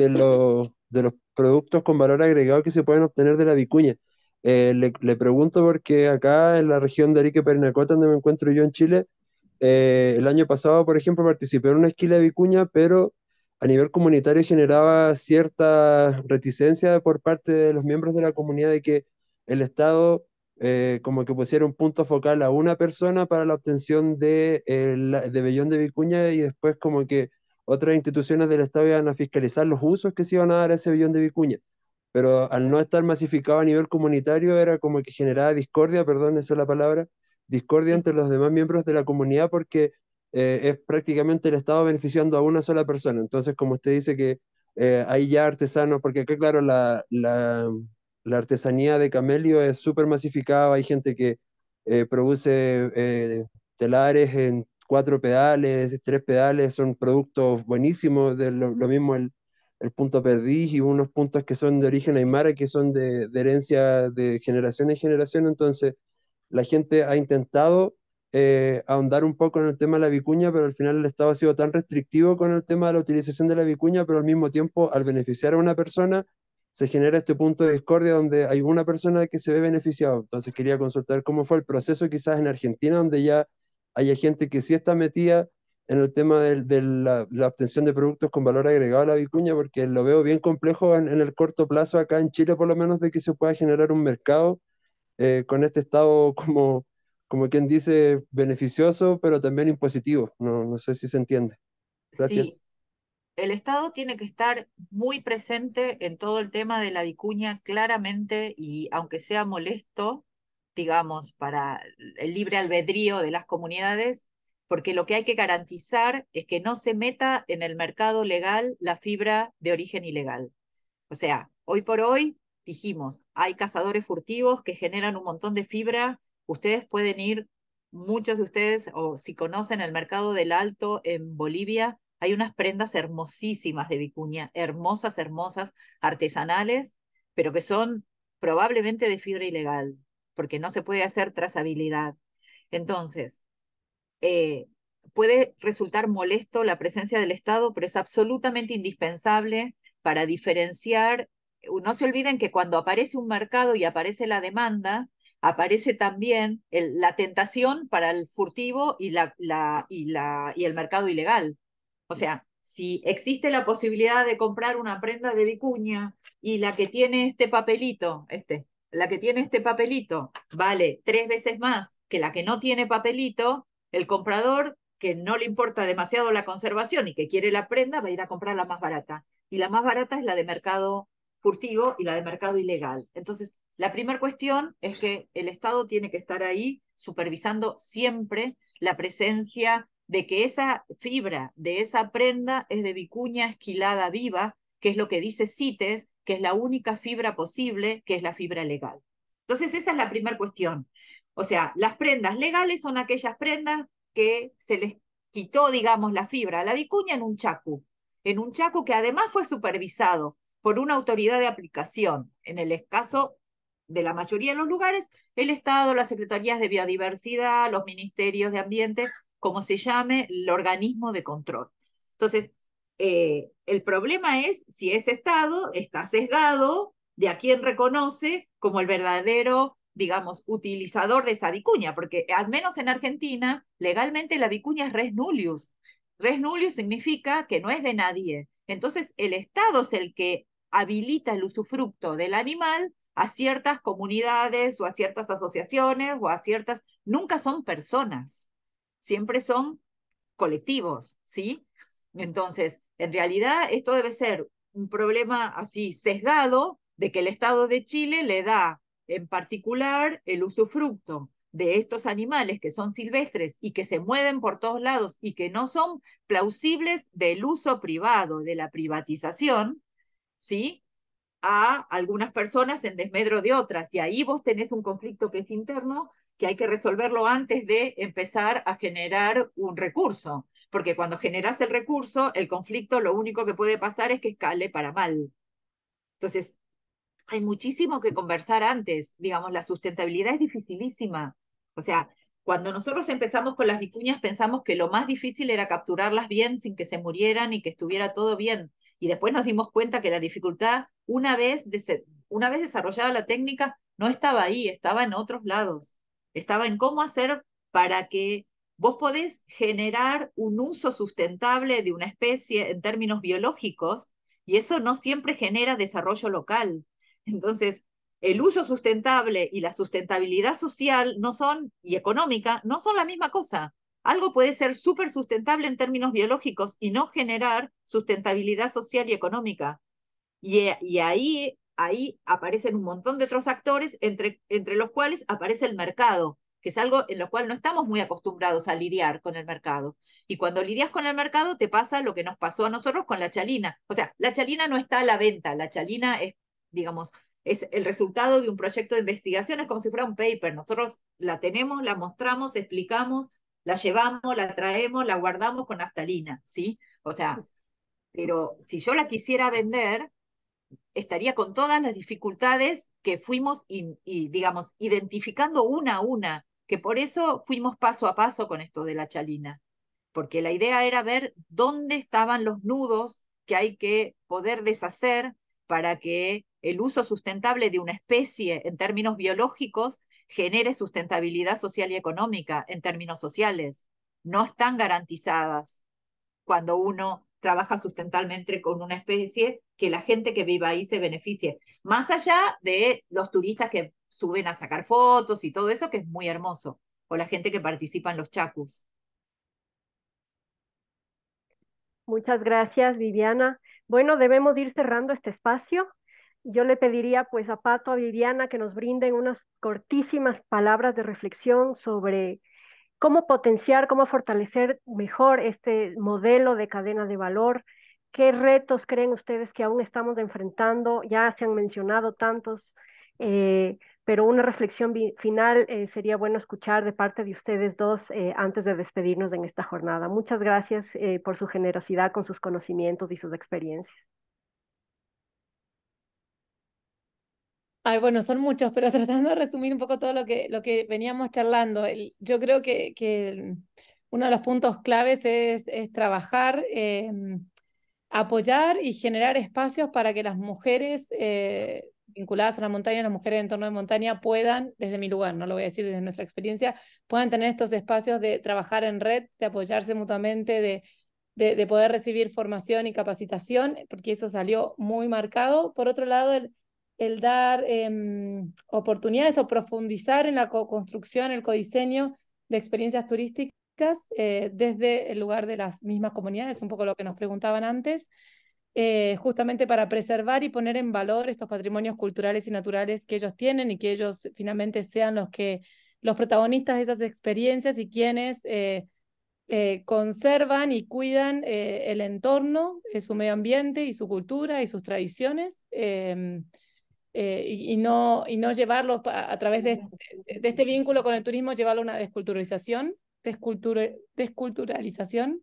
los, de los productos con valor agregado que se pueden obtener de la vicuña. Eh, le, le pregunto porque acá en la región de Arica Perinacota, donde me encuentro yo en Chile, eh, el año pasado, por ejemplo, participé en una esquila de Vicuña, pero a nivel comunitario generaba cierta reticencia por parte de los miembros de la comunidad de que el Estado eh, como que pusiera un punto focal a una persona para la obtención de, eh, de Bellón de Vicuña y después como que otras instituciones del Estado iban a fiscalizar los usos que se iban a dar a ese Bellón de Vicuña. Pero al no estar masificado a nivel comunitario era como que generaba discordia, perdón, esa es la palabra, discordia entre los demás miembros de la comunidad porque eh, es prácticamente el Estado beneficiando a una sola persona. Entonces, como usted dice que eh, hay ya artesanos, porque acá, claro, la, artesanía de Camelio es súper masificada, hay gente que eh, produce telares en cuatro pedales, tres pedales, son productos buenísimos, de lo, mismo el, punto perdiz y unos puntos que son de origen aymara, que son de, de herencia de generación en generación, entonces la gente ha intentado eh, ahondar un poco en el tema de la vicuña, pero al final el Estado ha sido tan restrictivo con el tema de la utilización de la vicuña, pero al mismo tiempo, al beneficiar a una persona, se genera este punto de discordia donde hay una persona que se ve beneficiada. Entonces quería consultar cómo fue el proceso quizás en Argentina, donde ya haya gente que sí está metida en el tema de, la, obtención de productos con valor agregado a la vicuña, porque lo veo bien complejo en el corto plazo acá en Chile, por lo menos, de que se pueda generar un mercado eh, con este estado como, como quien dice, beneficioso, pero también impositivo. No, no sé si se entiende. Sí, el Estado tiene que estar muy presente en todo el tema de la vicuña claramente y aunque sea molesto, digamos, para el libre albedrío de las comunidades, porque lo que hay que garantizar es que no se meta en el mercado legal la fibra de origen ilegal. O sea, hoy por hoy dijimos, hay cazadores furtivos que generan un montón de fibra, ustedes pueden ir, muchos de ustedes, o si conocen el mercado del Alto en Bolivia, hay unas prendas hermosísimas de vicuña, hermosas, hermosas, artesanales, pero que son probablemente de fibra ilegal, porque no se puede hacer trazabilidad. Entonces, eh, puede resultar molesto la presencia del Estado, pero es absolutamente indispensable para diferenciar no se olviden que cuando aparece un mercado y aparece la demanda, aparece también la tentación para el furtivo y, la, y, la, y el mercado ilegal. O sea, si existe la posibilidad de comprar una prenda de vicuña y la que tiene este papelito, este, la que tiene este papelito vale tres veces más que la que no tiene papelito, el comprador que no le importa demasiado la conservación y que quiere la prenda va a ir a comprar la más barata. Y la más barata es la de mercado furtivo y la de mercado ilegal. Entonces, la primera cuestión es que el Estado tiene que estar ahí supervisando siempre la presencia de que esa fibra de esa prenda es de vicuña esquilada viva, que es lo que dice CITES, que es la única fibra posible, que es la fibra legal. Entonces, esa es la primera cuestión. O sea, las prendas legales son aquellas prendas que se les quitó, digamos, la fibra a la vicuña en un chacu, en un chacu que además fue supervisado por una autoridad de aplicación. En el escaso de la mayoría de los lugares, el Estado, las secretarías de biodiversidad, los ministerios de ambiente, como se llame, el organismo de control. Entonces, eh, el problema es si ese Estado está sesgado de a quién reconoce como el verdadero, digamos, utilizador de esa vicuña, porque al menos en Argentina, legalmente la vicuña es res nullius. Res nullius significa que no es de nadie. Entonces, el Estado es el que habilita el usufructo del animal a ciertas comunidades o a ciertas asociaciones o a ciertas, nunca son personas, siempre son colectivos, ¿sí? Entonces, en realidad esto debe ser un problema así sesgado de que el Estado de Chile le da en particular el usufructo de estos animales que son silvestres y que se mueven por todos lados y que no son plausibles del uso privado, de la privatización, ¿sí? A algunas personas en desmedro de otras. Y ahí vos tenés un conflicto que es interno, que hay que resolverlo antes de empezar a generar un recurso. Porque cuando generas el recurso, el conflicto lo único que puede pasar es que escale para mal. Entonces, hay muchísimo que conversar antes. Digamos, la sustentabilidad es dificilísima. O sea, cuando nosotros empezamos con las vicuñas pensamos que lo más difícil era capturarlas bien sin que se murieran y que estuviera todo bien. Y después nos dimos cuenta que la dificultad, una vez, una vez desarrollada la técnica, no estaba ahí, estaba en otros lados. Estaba en cómo hacer para que vos podés generar un uso sustentable de una especie en términos biológicos y eso no siempre genera desarrollo local. Entonces, el uso sustentable y la sustentabilidad social no son, y económica, no son la misma cosa. Algo puede ser súper sustentable en términos biológicos y no generar sustentabilidad social y económica. Eh, y, ahí, ahí aparecen un montón de otros actores, entre, entre los cuales aparece el mercado, que es algo en lo cual no estamos muy acostumbrados a lidiar con el mercado. Y cuando lidias con el mercado te pasa lo que nos pasó a nosotros con la chalina. O sea, la chalina no está a la venta, la chalina es, digamos, es el resultado de un proyecto de investigación, es como si fuera un paper. Nosotros la tenemos, la mostramos, explicamos, la llevamos, la traemos, la guardamos con naftalina, ¿sí? O sea, pero si yo la quisiera vender, estaría con todas las dificultades que fuimos, y, digamos, identificando una a una, que por eso fuimos paso a paso con esto de la chalina, porque la idea era ver dónde estaban los nudos que hay que poder deshacer para que el uso sustentable de una especie en términos biológicos genere sustentabilidad social y económica en términos sociales. No están garantizadas cuando uno trabaja sustentablemente con una especie que la gente que viva ahí se beneficie, más allá de los turistas que suben a sacar fotos y todo eso, que es muy hermoso, o la gente que participa en los chacus. Muchas gracias, Viviana. Bueno, debemos ir cerrando este espacio yo le pediría pues a Pato, a Viviana que nos brinden unas cortísimas palabras de reflexión sobre cómo potenciar, cómo fortalecer mejor este modelo de cadena de valor. ¿Qué retos creen ustedes que aún estamos enfrentando? Ya se han mencionado tantos, eh, pero una reflexión final eh, sería bueno escuchar de parte de ustedes dos eh, antes de despedirnos en esta jornada. Muchas gracias por su generosidad con sus conocimientos y sus experiencias. Ay, bueno, son muchos, pero tratando de resumir un poco todo lo que, lo que veníamos charlando, yo creo que, que, uno de los puntos claves es, es trabajar, em, apoyar y generar espacios para que las mujeres eh, vinculadas a la montaña, las mujeres en entorno de montaña puedan, desde mi lugar, no lo voy a decir desde nuestra experiencia, puedan tener estos espacios de trabajar en red, de apoyarse mutuamente, de, de, de poder recibir formación y capacitación, porque eso salió muy marcado. Por otro lado, el el dar em, oportunidades o profundizar en la co construcción, el codiseño de experiencias turísticas eh, desde el lugar de las mismas comunidades, un poco lo que nos preguntaban antes, eh, justamente para preservar y poner en valor estos patrimonios culturales y naturales que ellos tienen y que ellos finalmente sean los que los protagonistas de esas experiencias y quienes eh, conservan y cuidan el entorno, su medio ambiente y su cultura y sus tradiciones. Em, eh, y, no, y no llevarlo a, través este, de, este vínculo con el turismo, llevarlo a una desculturalización, desculturalización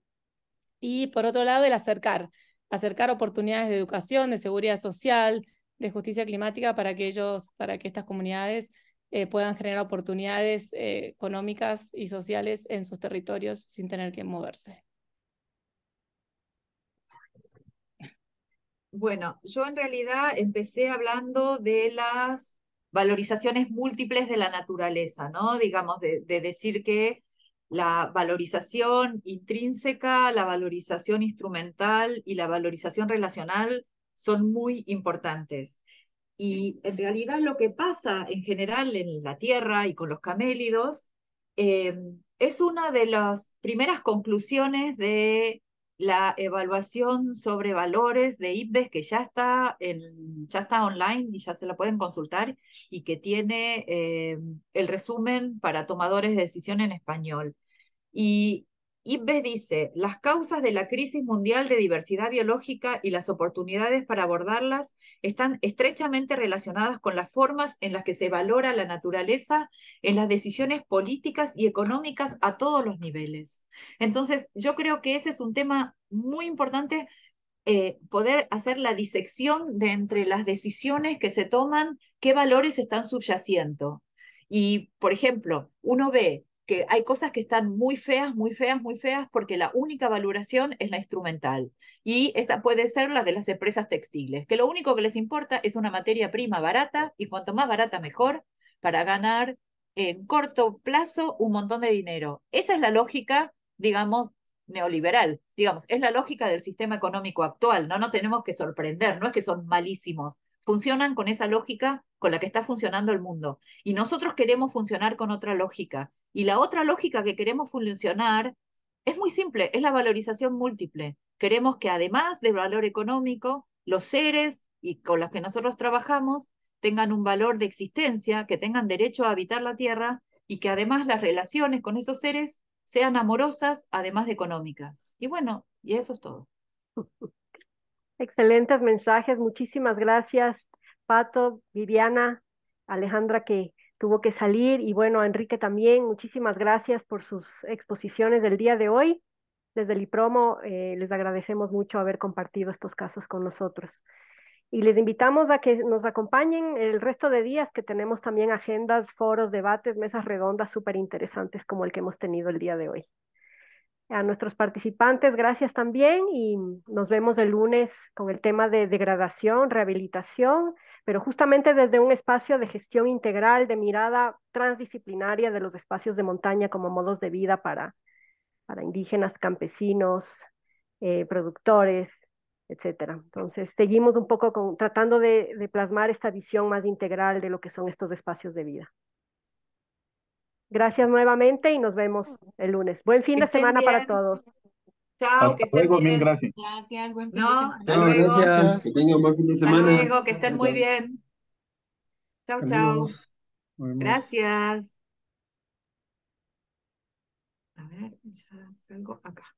y por otro lado el acercar, acercar oportunidades de educación, de seguridad social, de justicia climática para que ellos, para que estas comunidades eh, puedan generar oportunidades eh, económicas y sociales en sus territorios sin tener que moverse. Bueno, yo en realidad empecé hablando de las valorizaciones múltiples de la naturaleza, ¿no? Digamos, de, decir que la valorización intrínseca, la valorización instrumental y la valorización relacional son muy importantes. Y en realidad lo que pasa en general en la Tierra y con los camélidos eh, es una de las primeras conclusiones de la evaluación sobre valores de IPBES que ya está, en, ya está online y ya se la pueden consultar y que tiene eh, el resumen para tomadores de decisión en español. Y IPBES dice, las causas de la crisis mundial de diversidad biológica y las oportunidades para abordarlas están estrechamente relacionadas con las formas en las que se valora la naturaleza en las decisiones políticas y económicas a todos los niveles. Entonces, yo creo que ese es un tema muy importante, eh, poder hacer la disección de entre las decisiones que se toman, qué valores están subyaciendo. Y, por ejemplo, uno ve que hay cosas que están muy feas, muy feas, muy feas, porque la única valoración es la instrumental. Y esa puede ser la de las empresas textiles, que lo único que les importa es una materia prima barata y cuanto más barata mejor para ganar en corto plazo un montón de dinero. Esa es la lógica, digamos, neoliberal. Digamos, es la lógica del sistema económico actual, ¿no? No tenemos que sorprender, no es que son malísimos, funcionan con esa lógica con la que está funcionando el mundo. Y nosotros queremos funcionar con otra lógica. Y la otra lógica que queremos funcionar es muy simple, es la valorización múltiple. Queremos que además del valor económico, los seres y con los que nosotros trabajamos tengan un valor de existencia, que tengan derecho a habitar la Tierra y que además las relaciones con esos seres sean amorosas, además de económicas. Y bueno, y eso es todo. Excelentes mensajes, muchísimas gracias, Pato, Viviana, Alejandra que tuvo que salir y bueno, Enrique también, muchísimas gracias por sus exposiciones del día de hoy. Desde el IPROMO eh, les agradecemos mucho haber compartido estos casos con nosotros. Y les invitamos a que nos acompañen el resto de días que tenemos también agendas, foros, debates, mesas redondas súper interesantes como el que hemos tenido el día de hoy a nuestros participantes, gracias también y nos vemos el lunes con el tema de degradación, rehabilitación, pero justamente desde un espacio de gestión integral, de mirada transdisciplinaria de los espacios de montaña como modos de vida para, para indígenas, campesinos, eh, productores, etc. Entonces, seguimos un poco con, tratando de, de plasmar esta visión más integral de lo que son estos espacios de vida. Gracias nuevamente y nos vemos el lunes. Buen fin de semana para todos. Chao, hasta que estén luego, bien. gracias. Gracias, buen fin de semana. Hasta luego. Que tengan buen fin de semana. que estén muy bien. Chao, chao. Gracias. A ver, ya tengo acá.